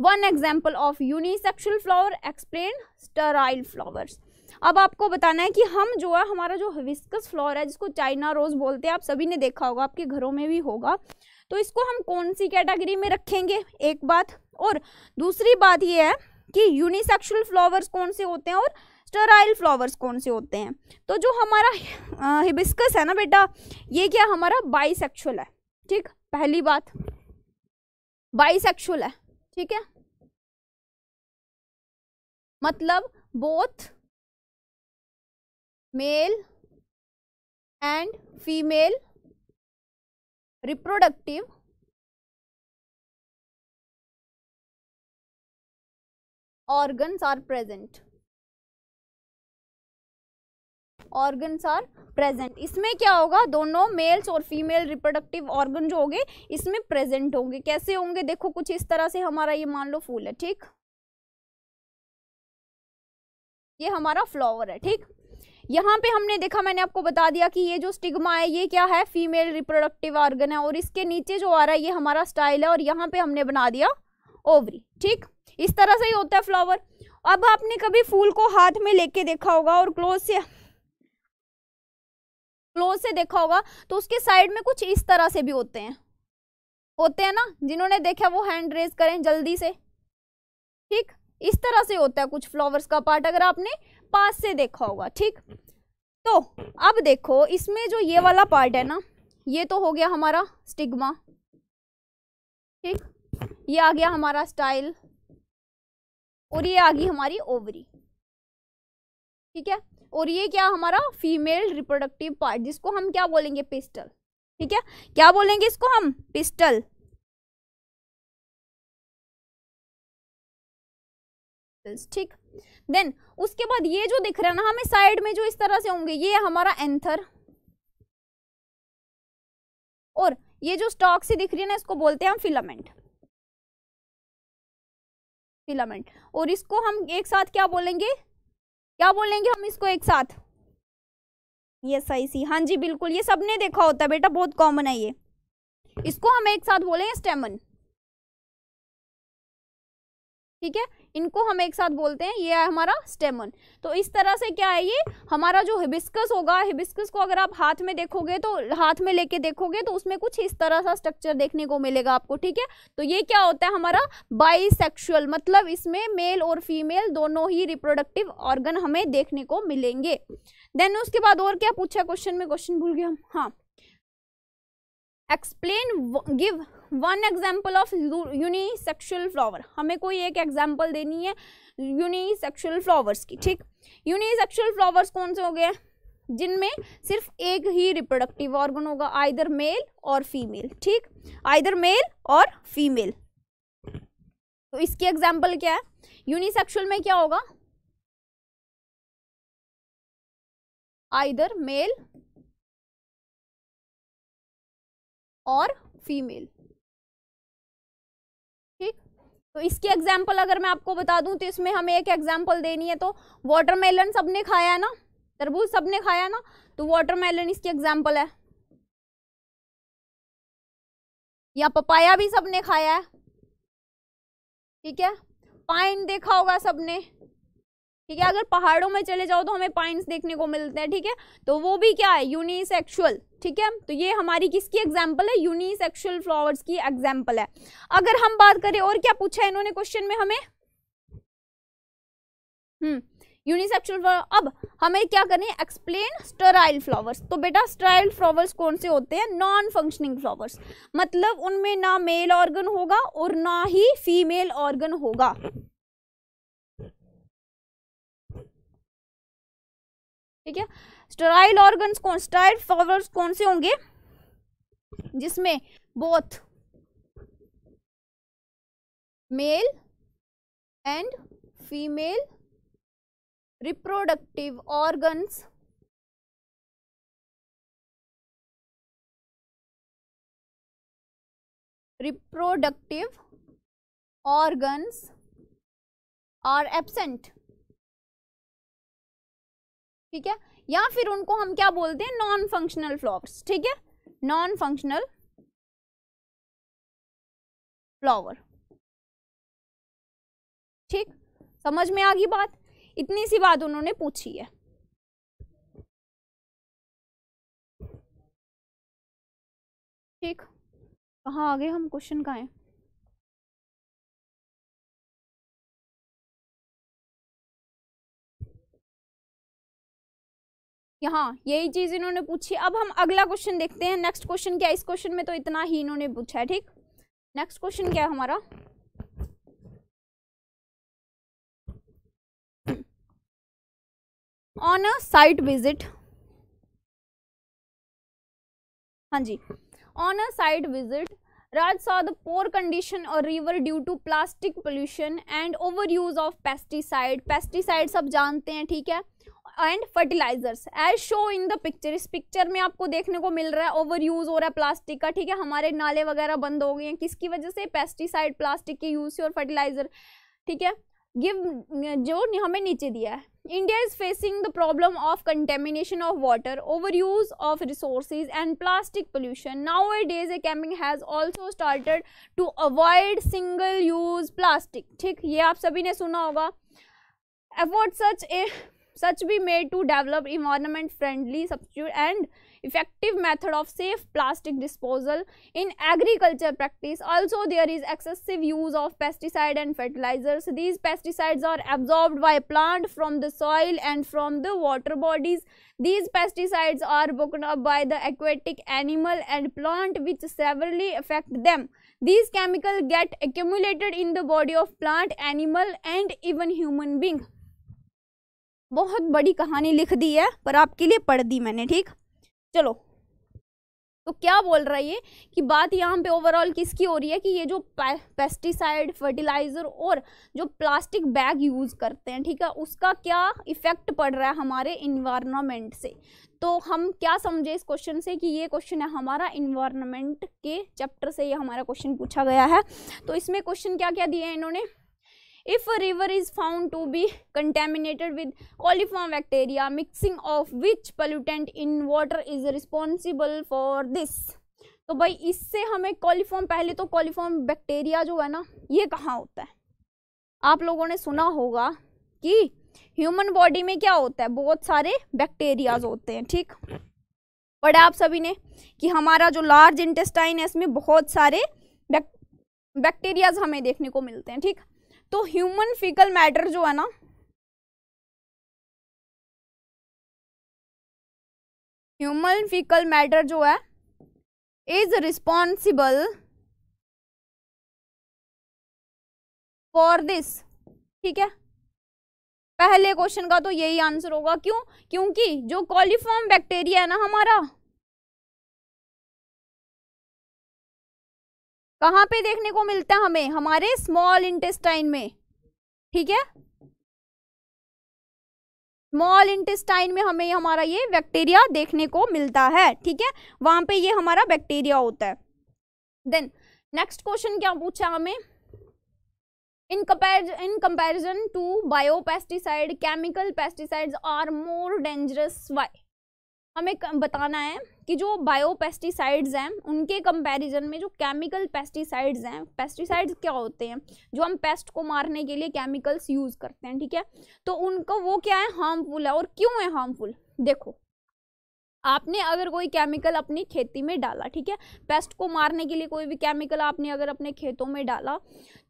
one example of unisexual flower explain sterile flowers अब आपको बताना है कि हम जो है हमारा जो हविस्कस फ्लावर है जिसको चाइना रोज़ बोलते हैं आप सभी ने देखा होगा आपके घरों में भी होगा तो इसको हम कौन सी कैटेगरी में रखेंगे एक बात और दूसरी बात यह है कि यूनिसेक्शुअल फ्लावर्स कौन से होते हैं और स्टराइल फ्लावर्स कौन से होते हैं तो जो हमारा हिबिस्कस है ना बेटा ये क्या हमारा बाइसेक्सुअल है ठीक पहली बात बाइसेक्सुअल है ठीक है मतलब both male and female reproductive organs are present organs are present इसमें क्या होगा दोनों मेल्स और फीमेल रिप्रोडक्टिव ऑर्गन जो होंगे इसमें प्रेजेंट होंगे कैसे होंगे देखो कुछ इस तरह से हमारा ये मान लो फूल है ठीक ये हमारा फ्लावर है ठीक यहाँ पे हमने देखा मैंने आपको बता दिया कि ये जो स्टिग्मा है ये क्या है फीमेल रिप्रोडक्टिव ऑर्गन है और इसके नीचे जो आ रहा है ये हमारा स्टाइल है और यहाँ पे हमने बना दिया ओवरी ठीक इस तरह से ही होता है फ्लावर अब आपने कभी फूल को हाथ में लेके देखा होगा और क्लोज से क्लोज से देखा होगा तो उसके साइड में कुछ इस तरह से भी होते हैं होते हैं ना जिन्होंने देखा वो हैंड रेज करें जल्दी से ठीक इस तरह से होता है कुछ फ्लावर्स का पार्ट अगर आपने पास से देखा होगा ठीक तो अब देखो इसमें जो ये वाला पार्ट है ना ये तो हो गया हमारा स्टिग्मा ठीक ये आ गया हमारा स्टाइल और ये आ गई हमारी ओवरी ठीक है और ये क्या हमारा फीमेल रिप्रोडक्टिव पार्ट जिसको हम क्या बोलेंगे पिस्टल ठीक है क्या बोलेंगे इसको हम पिस्टल ठीक देन उसके बाद ये जो दिख रहा है ना हमें साइड में जो इस तरह से होंगे ये हमारा एंथर और ये जो स्टॉक से दिख रही है ना इसको बोलते हैं हम फिलामेंट फिलामेंट और इसको हम एक साथ क्या बोलेंगे क्या बोलेंगे हम इसको एक साथ ये सही सी हाँ जी बिल्कुल ये सबने देखा होता है बेटा बहुत कॉमन है ये इसको हम एक साथ बोलेंगे स्टेमन ठीक है इनको हम एक साथ बोलते हैं ये है हमारा स्टेमन तो इस तरह से क्या है ये हमारा जो हिबिस्कस होगा हिबिस्कस को अगर आप हाथ में देखोगे तो हाथ में लेके देखोगे तो उसमें कुछ इस तरह सा स्ट्रक्चर देखने को मिलेगा आपको ठीक है तो ये क्या होता है हमारा बाइसेक्सुअल मतलब इसमें मेल और फीमेल दोनों ही रिप्रोडक्टिव ऑर्गन हमें देखने को मिलेंगे देन उसके बाद और क्या पूछा क्वेश्चन में क्वेश्चन भूल गया हम हाँ explain give one example of unisexual flower हमें कोई एक एग्जाम्पल देनी है यूनिसेक्शुअल फ्लावर्स की ठीक यूनिसेक्शुअल फ्लावर्स कौन से हो गए जिनमें सिर्फ एक ही रिप्रोडक्टिव ऑर्गन होगा आइदर मेल और फीमेल ठीक आइदर मेल और फीमेल तो इसकी एग्जाम्पल क्या है यूनिसेक्शुअल में क्या होगा आइदर मेल और फीमेल तो इसकी एग्जाम्पल अगर मैं आपको बता दूं तो इसमें हमें एक एग्जाम्पल देनी है तो वाटरमेलन सबने खाया है ना तरबूज सबने खाया ना तो वाटरमेलन इसकी एग्जाम्पल है या पपाया भी सबने खाया है ठीक है पाइन देखा होगा सबने ठीक है अगर पहाड़ों में चले जाओ तो हमें पाइंस देखने को मिलते हैं ठीक है तो वो भी क्या है यूनिसेक्सुअल ठीक है तो ये हमारी किसकी एग्जाम्पल है यूनिसेक्सुअल फ्लावर्स की एग्जाम्पल है अगर हम बात करें और क्या पूछा है इन्होंने क्वेश्चन में हमें हम्म यूनिसेक्सुअल फ्लावर अब हमें क्या करनी एक्सप्लेन स्टराइल फ्लावर्स तो बेटा स्टराइल फ्लावर्स कौन से होते हैं नॉन फंक्शनिंग फ्लावर्स मतलब उनमें ना मेल ऑर्गन होगा और ना ही फीमेल ऑर्गन होगा ठीक है स्टराइल ऑर्गन कौन स्टराइल फ्लावर्स कौन से होंगे जिसमें both male and female reproductive organs reproductive organs are absent ठीक है या फिर उनको हम क्या बोलते हैं नॉन फंक्शनल फ्लावर्स ठीक है नॉन फंक्शनल फ्लावर ठीक समझ में आ गई बात इतनी सी बात उन्होंने पूछी है ठीक कहाँ आ गए हम क्वेश्चन कहाँ है यहाँ यही चीज़ इन्होंने पूछी अब हम अगला क्वेश्चन देखते हैं नेक्स्ट क्वेश्चन क्या इस क्वेश्चन में तो इतना ही इन्होंने पूछा है ठीक नेक्स्ट क्वेश्चन क्या है हमारा ऑन अ साइट विजिट हाँ जी on a site visit saw the poor condition of river due to plastic pollution and over use of pesticide pesticide सब जानते हैं ठीक है and fertilisers as shown in the picture इस पिक्चर में आपको देखने को मिल रहा है ओवर यूज़ हो रहा है प्लास्टिक का ठीक है हमारे नाले वगैरह बंद हो गए हैं किसकी वजह से पेस्टिसाइड प्लास्टिक के यूज़ से और फर्टिलाइज़र ठीक है गिव जो हमें नीचे दिया है India is facing the problem of contamination of water over use of resource and plastic pollution nowadays a campaign has also started to avoid single use plastic ठीक ये आप सभी ने सुना होगा effort such a such be made to develop environment friendly substitute and effective method of safe plastic disposal in agriculture practice also there is excessive use of pesticide and fertilizers these pesticides are absorbed by plant from the soil and from the water bodies these pesticides are broken up by the aquatic animal and plant which severely affect them these chemicals get accumulated in the body of plant animal and even human being बहुत बड़ी कहानी लिख दी है पर आपके लिए पढ़ दी मैंने ठीक चलो तो क्या बोल रहा है ये कि बात यहाँ पे ओवरऑल किसकी हो रही है कि ये जो पेस्टिसाइड फर्टिलाइज़र और जो प्लास्टिक बैग यूज़ करते हैं ठीक है उसका क्या इफ़ेक्ट पड़ रहा है हमारे इन्वायरमेंट से तो हम क्या समझे इस क्वेश्चन से कि ये क्वेश्चन है हमारा इन्वायरमेंट के चैप्टर से ये हमारा क्वेश्चन पूछा गया है तो इसमें क्वेश्चन क्या क्या दिए हैं इन्होंने if a river is found to be contaminated with coliform bacteria mixing of which pollutant in water is responsible for this तो भाई इससे हमें कॉलीफॉर्म पहले तो कॉलीफॉर्म बैक्टेरिया जो है ना ये कहाँ होता है आप लोगों ने सुना होगा कि ह्यूमन बॉडी में क्या होता है बहुत सारे बैक्टेरियाज होते हैं ठीक पढ़ा आप सभी ने कि हमारा जो लार्ज इंटेस्टाइन है इसमें बहुत सारे बैक्टीरियाज हमें देखने को मिलते हैं ठीक तो ह्यूमन फिकल मैटर जो है ना ह्यूमन फिकल मैटर जो है इज रिस्पॉन्सिबल फॉर दिस ठीक है पहले क्वेश्चन का तो यही आंसर होगा क्यों क्योंकि जो कॉलिफॉर्म बैक्टीरिया है ना हमारा कहाँ पे देखने को मिलता है हमें हमारे स्मॉल इंटेस्टाइन में ठीक है स्मॉल इंटेस्टाइन में हमें हमारा ये बैक्टीरिया देखने को मिलता है ठीक है वहां पे ये हमारा बैक्टीरिया होता है देन नेक्स्ट क्वेश्चन क्या पूछा हमें in in in comparison to bio pesticide chemical pesticides are more dangerous why हमें बताना है कि जो बायो पेस्टिसाइड्स हैं उनके कंपैरिजन में जो केमिकल पेस्टिसाइड्स हैं पेस्टिसाइड्स क्या होते हैं जो हम पेस्ट को मारने के लिए केमिकल्स यूज़ करते हैं ठीक है तो उनका वो क्या है हार्मफुल है और क्यों है हार्मफुल देखो आपने अगर कोई केमिकल अपनी खेती में डाला ठीक है पेस्ट को मारने के लिए कोई भी केमिकल आपने अगर अपने खेतों में डाला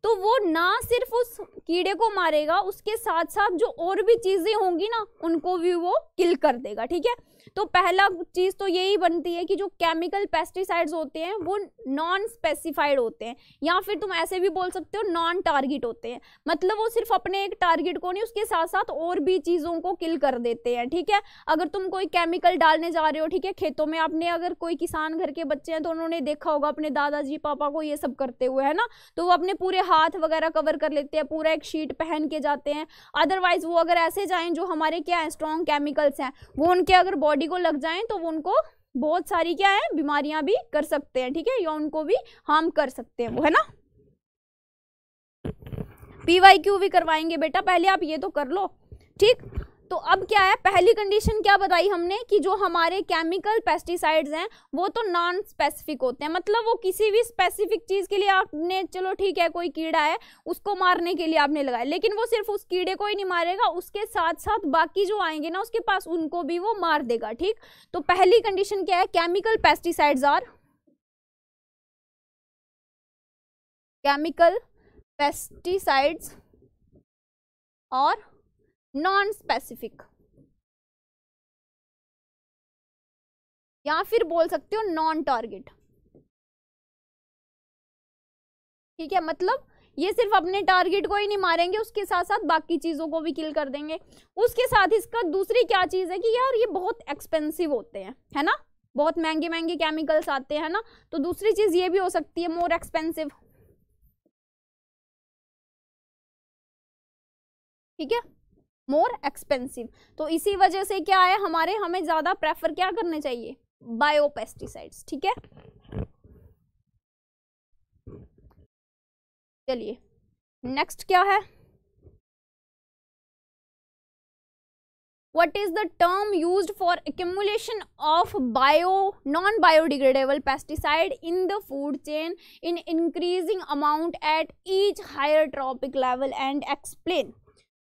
तो वो ना सिर्फ उस कीड़े को मारेगा उसके साथ साथ जो और भी चीज़ें होंगी ना उनको भी वो किल कर देगा ठीक है तो पहला चीज़ तो यही बनती है कि जो केमिकल पेस्टिसाइड्स होते हैं वो नॉन स्पेसिफाइड होते हैं या फिर तुम ऐसे भी बोल सकते हो नॉन टारगेट होते हैं मतलब वो सिर्फ अपने एक टारगेट को नहीं उसके साथ साथ और भी चीज़ों को किल कर देते हैं ठीक है अगर तुम कोई केमिकल डालने जा रहे हो ठीक है खेतों में आपने अगर कोई किसान घर के बच्चे हैं तो उन्होंने देखा होगा अपने दादाजी पापा को ये सब करते हुए है ना तो वो अपने पूरे हाथ वगैरह कवर कर लेते हैं पूरा एक शीट पहन के जाते हैं अदरवाइज वो अगर ऐसे जाए जो हमारे क्या है स्ट्रॉन्ग केमिकल्स हैं वो उनके अगर बॉडी बॉडी को लग जाएं तो वो उनको बहुत सारी क्या है बीमारियां भी कर सकते हैं ठीक है या उनको भी हार्म कर सकते हैं वो है ना पीवाई क्यू भी करवाएंगे बेटा पहले आप ये तो कर लो ठीक तो अब क्या है पहली कंडीशन क्या बताई हमने कि जो हमारे केमिकल पेस्टिसाइड्स हैं वो तो नॉन स्पेसिफिक होते हैं मतलब वो किसी भी स्पेसिफिक चीज़ के लिए आपने चलो ठीक है कोई कीड़ा है उसको मारने के लिए आपने लगाया लेकिन वो सिर्फ उस कीड़े को ही नहीं मारेगा उसके साथ साथ बाकी जो आएंगे ना उसके पास उनको भी वो मार देगा ठीक तो पहली कंडीशन क्या है chemical pesticides are chemical pesticides are non specific या फिर बोल सकते हो नॉन टारगेट ठीक है मतलब ये सिर्फ अपने टारगेट को ही नहीं मारेंगे उसके साथ साथ बाकी चीज़ों को भी किल कर देंगे उसके साथ इसका दूसरी क्या चीज़ है कि यार ये बहुत एक्सपेंसिव होते हैं है ना बहुत महंगे महंगे केमिकल्स आते हैं ना तो दूसरी चीज़ ये भी हो सकती है मोर एक्सपेंसिव ठीक है मोर एक्सपेंसिव तो इसी वजह से क्या है हमारे हमें ज़्यादा प्रेफर क्या करने चाहिए बायोपेस्टिसाइड्स ठीक है चलिए नेक्स्ट क्या है what is the term use for accumulation of bio non biodegradable pesticide in the food chain in increasing amount at each higher trophic level and explain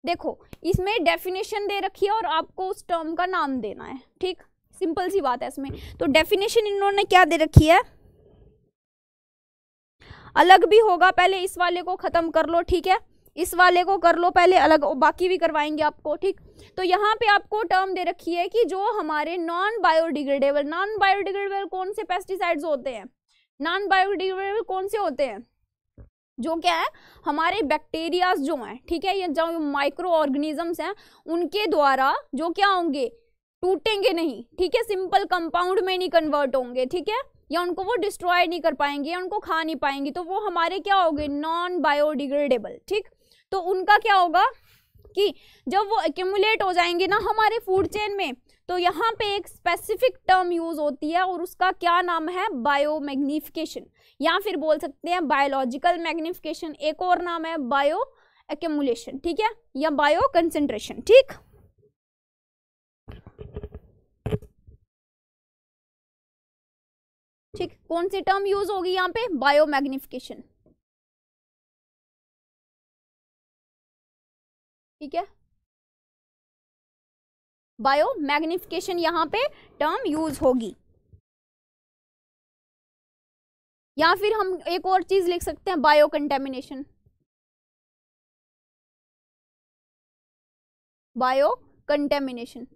देखो इसमें डेफिनेशन दे रखी है और आपको उस टर्म का नाम देना है ठीक सिंपल सी बात है इसमें तो डेफिनेशन इन्होंने क्या दे रखी है अलग भी होगा पहले इस वाले को ख़त्म कर लो ठीक है इस वाले को कर लो पहले अलग बाकी भी करवाएंगे आपको ठीक तो यहाँ पे आपको टर्म दे रखी है कि जो हमारे नॉन बायोडिग्रेडेबल नॉन बायोडिग्रेडेबल कौन से पेस्टिसाइड्स होते हैं नॉन बायोडिग्रेडेबल कौन से होते हैं जो क्या है हमारे बैक्टीरियाज जो हैं ठीक है ये जो माइक्रो ऑर्गेनिजम्स हैं उनके द्वारा जो क्या होंगे टूटेंगे नहीं ठीक है सिंपल कंपाउंड में नहीं कन्वर्ट होंगे ठीक है या उनको वो डिस्ट्रॉय नहीं कर पाएंगे या उनको खा नहीं पाएंगे तो वो हमारे क्या होंगे नॉन बायोडिग्रेडेबल ठीक तो उनका क्या होगा कि जब वो एक्यूमुलेट हो जाएंगे ना हमारे फूड चेन में तो यहाँ पे एक स्पेसिफिक टर्म यूज होती है और उसका क्या नाम है बायोमैग्निफिकेशन या फिर बोल सकते हैं बायोलॉजिकल मैग्निफिकेशन एक और नाम है बायो एक्यूमुलेशन ठीक है या बायो कंसेंट्रेशन ठीक ठीक कौन सी टर्म यूज होगी यहाँ पे बायो मैग्निफिकेशन ठीक है बायो मैग्निफिकेशन यहाँ पे टर्म यूज होगी या फिर हम एक और चीज़ लिख सकते हैं bio contamination bio contamination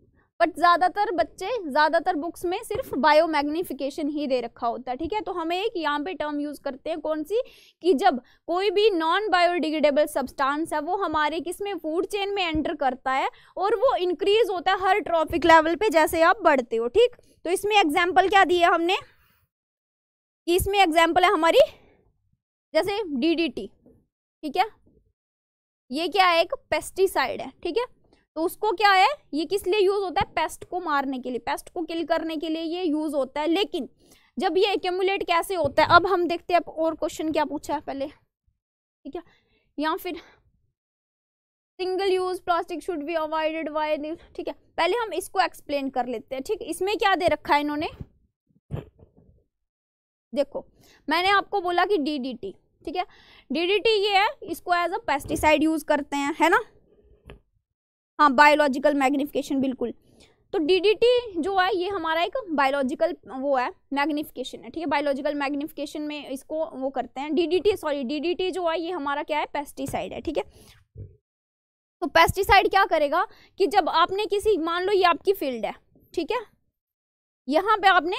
but ज़्यादातर बच्चे ज़्यादातर बुक्स में सिर्फ बायो मैग्निफिकेशन ही दे रखा होता है ठीक है तो हमें एक यहाँ पे टर्म यूज़ करते हैं कौन सी कि जब कोई भी नॉन बायोडिग्रेडेबल सब्सटेंस है वो हमारे किस में फूड चेन में एंटर करता है और वो इंक्रीज होता है हर ट्रॉफिक लेवल पे जैसे आप बढ़ते हो ठीक तो इसमें एग्जाम्पल क्या दिया हमने इसमें एग्जाम्पल है हमारी जैसे टी ठीक है ये क्या है एक पेस्टिसाइड है ठीक है तो उसको क्या है ये किस लिए यूज़ होता है पेस्ट को मारने के लिए पेस्ट को किल करने के लिए ये यूज़ होता है लेकिन जब ये एक्यूमुलेट कैसे होता है अब हम देखते हैं और क्वेश्चन क्या पूछा है पहले ठीक है या फिर single use plastic should be avoided why ठीक है पहले हम इसको एक्सप्लेन कर लेते हैं ठीक इसमें क्या दे रखा है इन्होंने देखो मैंने आपको बोला कि डीडीटी ठीक है डीडीटी ये है इसको एज अ पेस्टिसाइड यूज करते हैं है ना हाँ बायोलॉजिकल मैग्निफिकेशन बिल्कुल तो डीडीटी जो है ये हमारा एक बायोलॉजिकल वो है मैग्निफिकेशन है ठीक है बायोलॉजिकल मैग्निफिकेशन में इसको वो करते हैं डीडीटी सॉरी डीडीटी जो है ये हमारा क्या है पेस्टिसाइड है ठीक है तो पेस्टिसाइड क्या करेगा कि जब आपने किसी मान लो ये आपकी फील्ड है ठीक है यहाँ पे आपने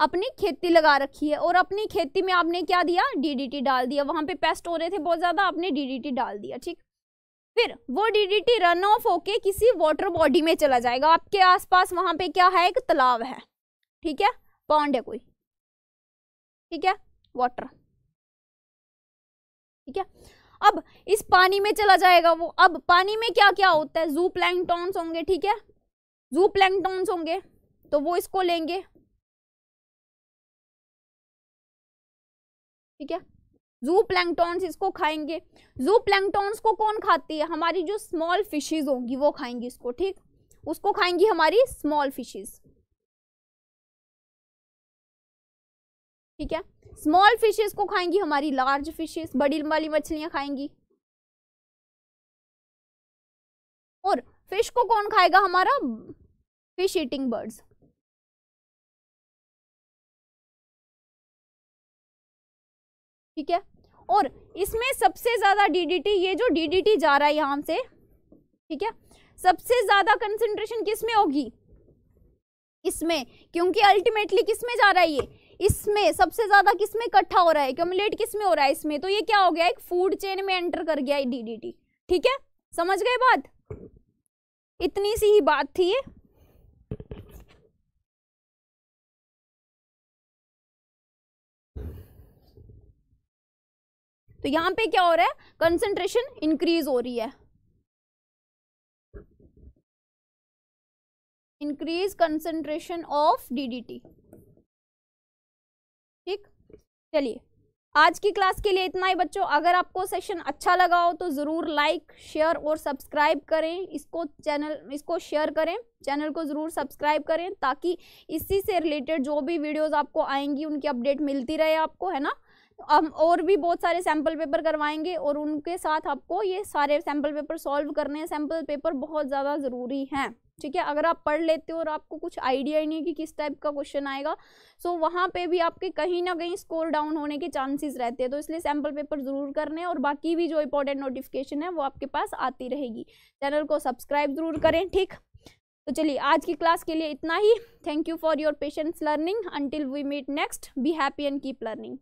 अपनी खेती लगा रखी है और अपनी खेती में आपने क्या दिया डीडीटी डाल दिया वहाँ पे पेस्ट हो रहे थे बहुत ज़्यादा आपने डीडीटी डाल दिया ठीक फिर वो डीडीटी रन ऑफ होके किसी वाटर बॉडी में चला जाएगा आपके आसपास वहाँ पे क्या है एक तालाब है ठीक है पौंड है कोई ठीक है वाटर ठीक है अब इस पानी में चला जाएगा वो अब पानी में क्या क्या होता है जू प्लैंगटॉन्स होंगे ठीक है जू प्लैंगटॉन्स होंगे तो वो इसको लेंगे ठीक है जू प्लैंगटॉन्स इसको खाएंगे जू प्लैंगटॉन्स को कौन खाती है हमारी जो स्मॉल फिशेज होंगी वो खाएंगी इसको ठीक उसको खाएंगी हमारी स्मॉल फिशेज ठीक है स्मॉल फिशेज को खाएंगी हमारी लार्ज फिशेज बड़ी वाली मछलियां खाएंगी और फिश को कौन खाएगा हमारा फिश ईटिंग बर्ड्स ठीक है और इसमें सबसे ज़्यादा डीडीटी ये जो डीडीटी जा रहा है यहां से ठीक है सबसे ज़्यादा कंसेंट्रेशन किस में होगी इसमें क्योंकि अल्टीमेटली किस में जा रहा है ये इसमें सबसे ज़्यादा किस में इकट्ठा हो रहा है क्यूमुलेट किस में हो रहा है इसमें तो ये क्या हो गया एक फूड चेन में एंटर कर गया डीडीटी ठीक है समझ गए बात इतनी सी ही बात थी ये तो यहाँ पे क्या हो रहा है कंसेंट्रेशन इंक्रीज हो रही है इंक्रीज कंसेंट्रेशन ऑफ डीडीटी ठीक चलिए आज की क्लास के लिए इतना ही बच्चों अगर आपको सेशन अच्छा लगा हो तो ज़रूर लाइक शेयर और सब्सक्राइब करें इसको चैनल इसको शेयर करें चैनल को ज़रूर सब्सक्राइब करें ताकि इसी से रिलेटेड जो भी वीडियोस आपको आएंगी उनकी अपडेट मिलती रहे आपको है ना हम और भी बहुत सारे सैम्पल पेपर करवाएंगे और उनके साथ आपको ये सारे सैम्पल पेपर सॉल्व करने हैं सैम्पल पेपर बहुत ज़्यादा ज़रूरी हैं ठीक है अगर आप पढ़ लेते हो और आपको कुछ आइडिया ही नहीं है कि किस टाइप का क्वेश्चन आएगा सो वहाँ पे भी आपके कहीं ना कहीं स्कोर डाउन होने के चांसेस रहते हैं तो इसलिए सैम्पल पेपर ज़रूर करने हैं और बाकी भी जो इंपॉर्टेंट नोटिफिकेशन है वो आपके पास आती रहेगी चैनल को सब्सक्राइब ज़रूर करें ठीक तो चलिए आज की क्लास के लिए इतना ही thank you for your patience learning until we meet next be happy and keep learning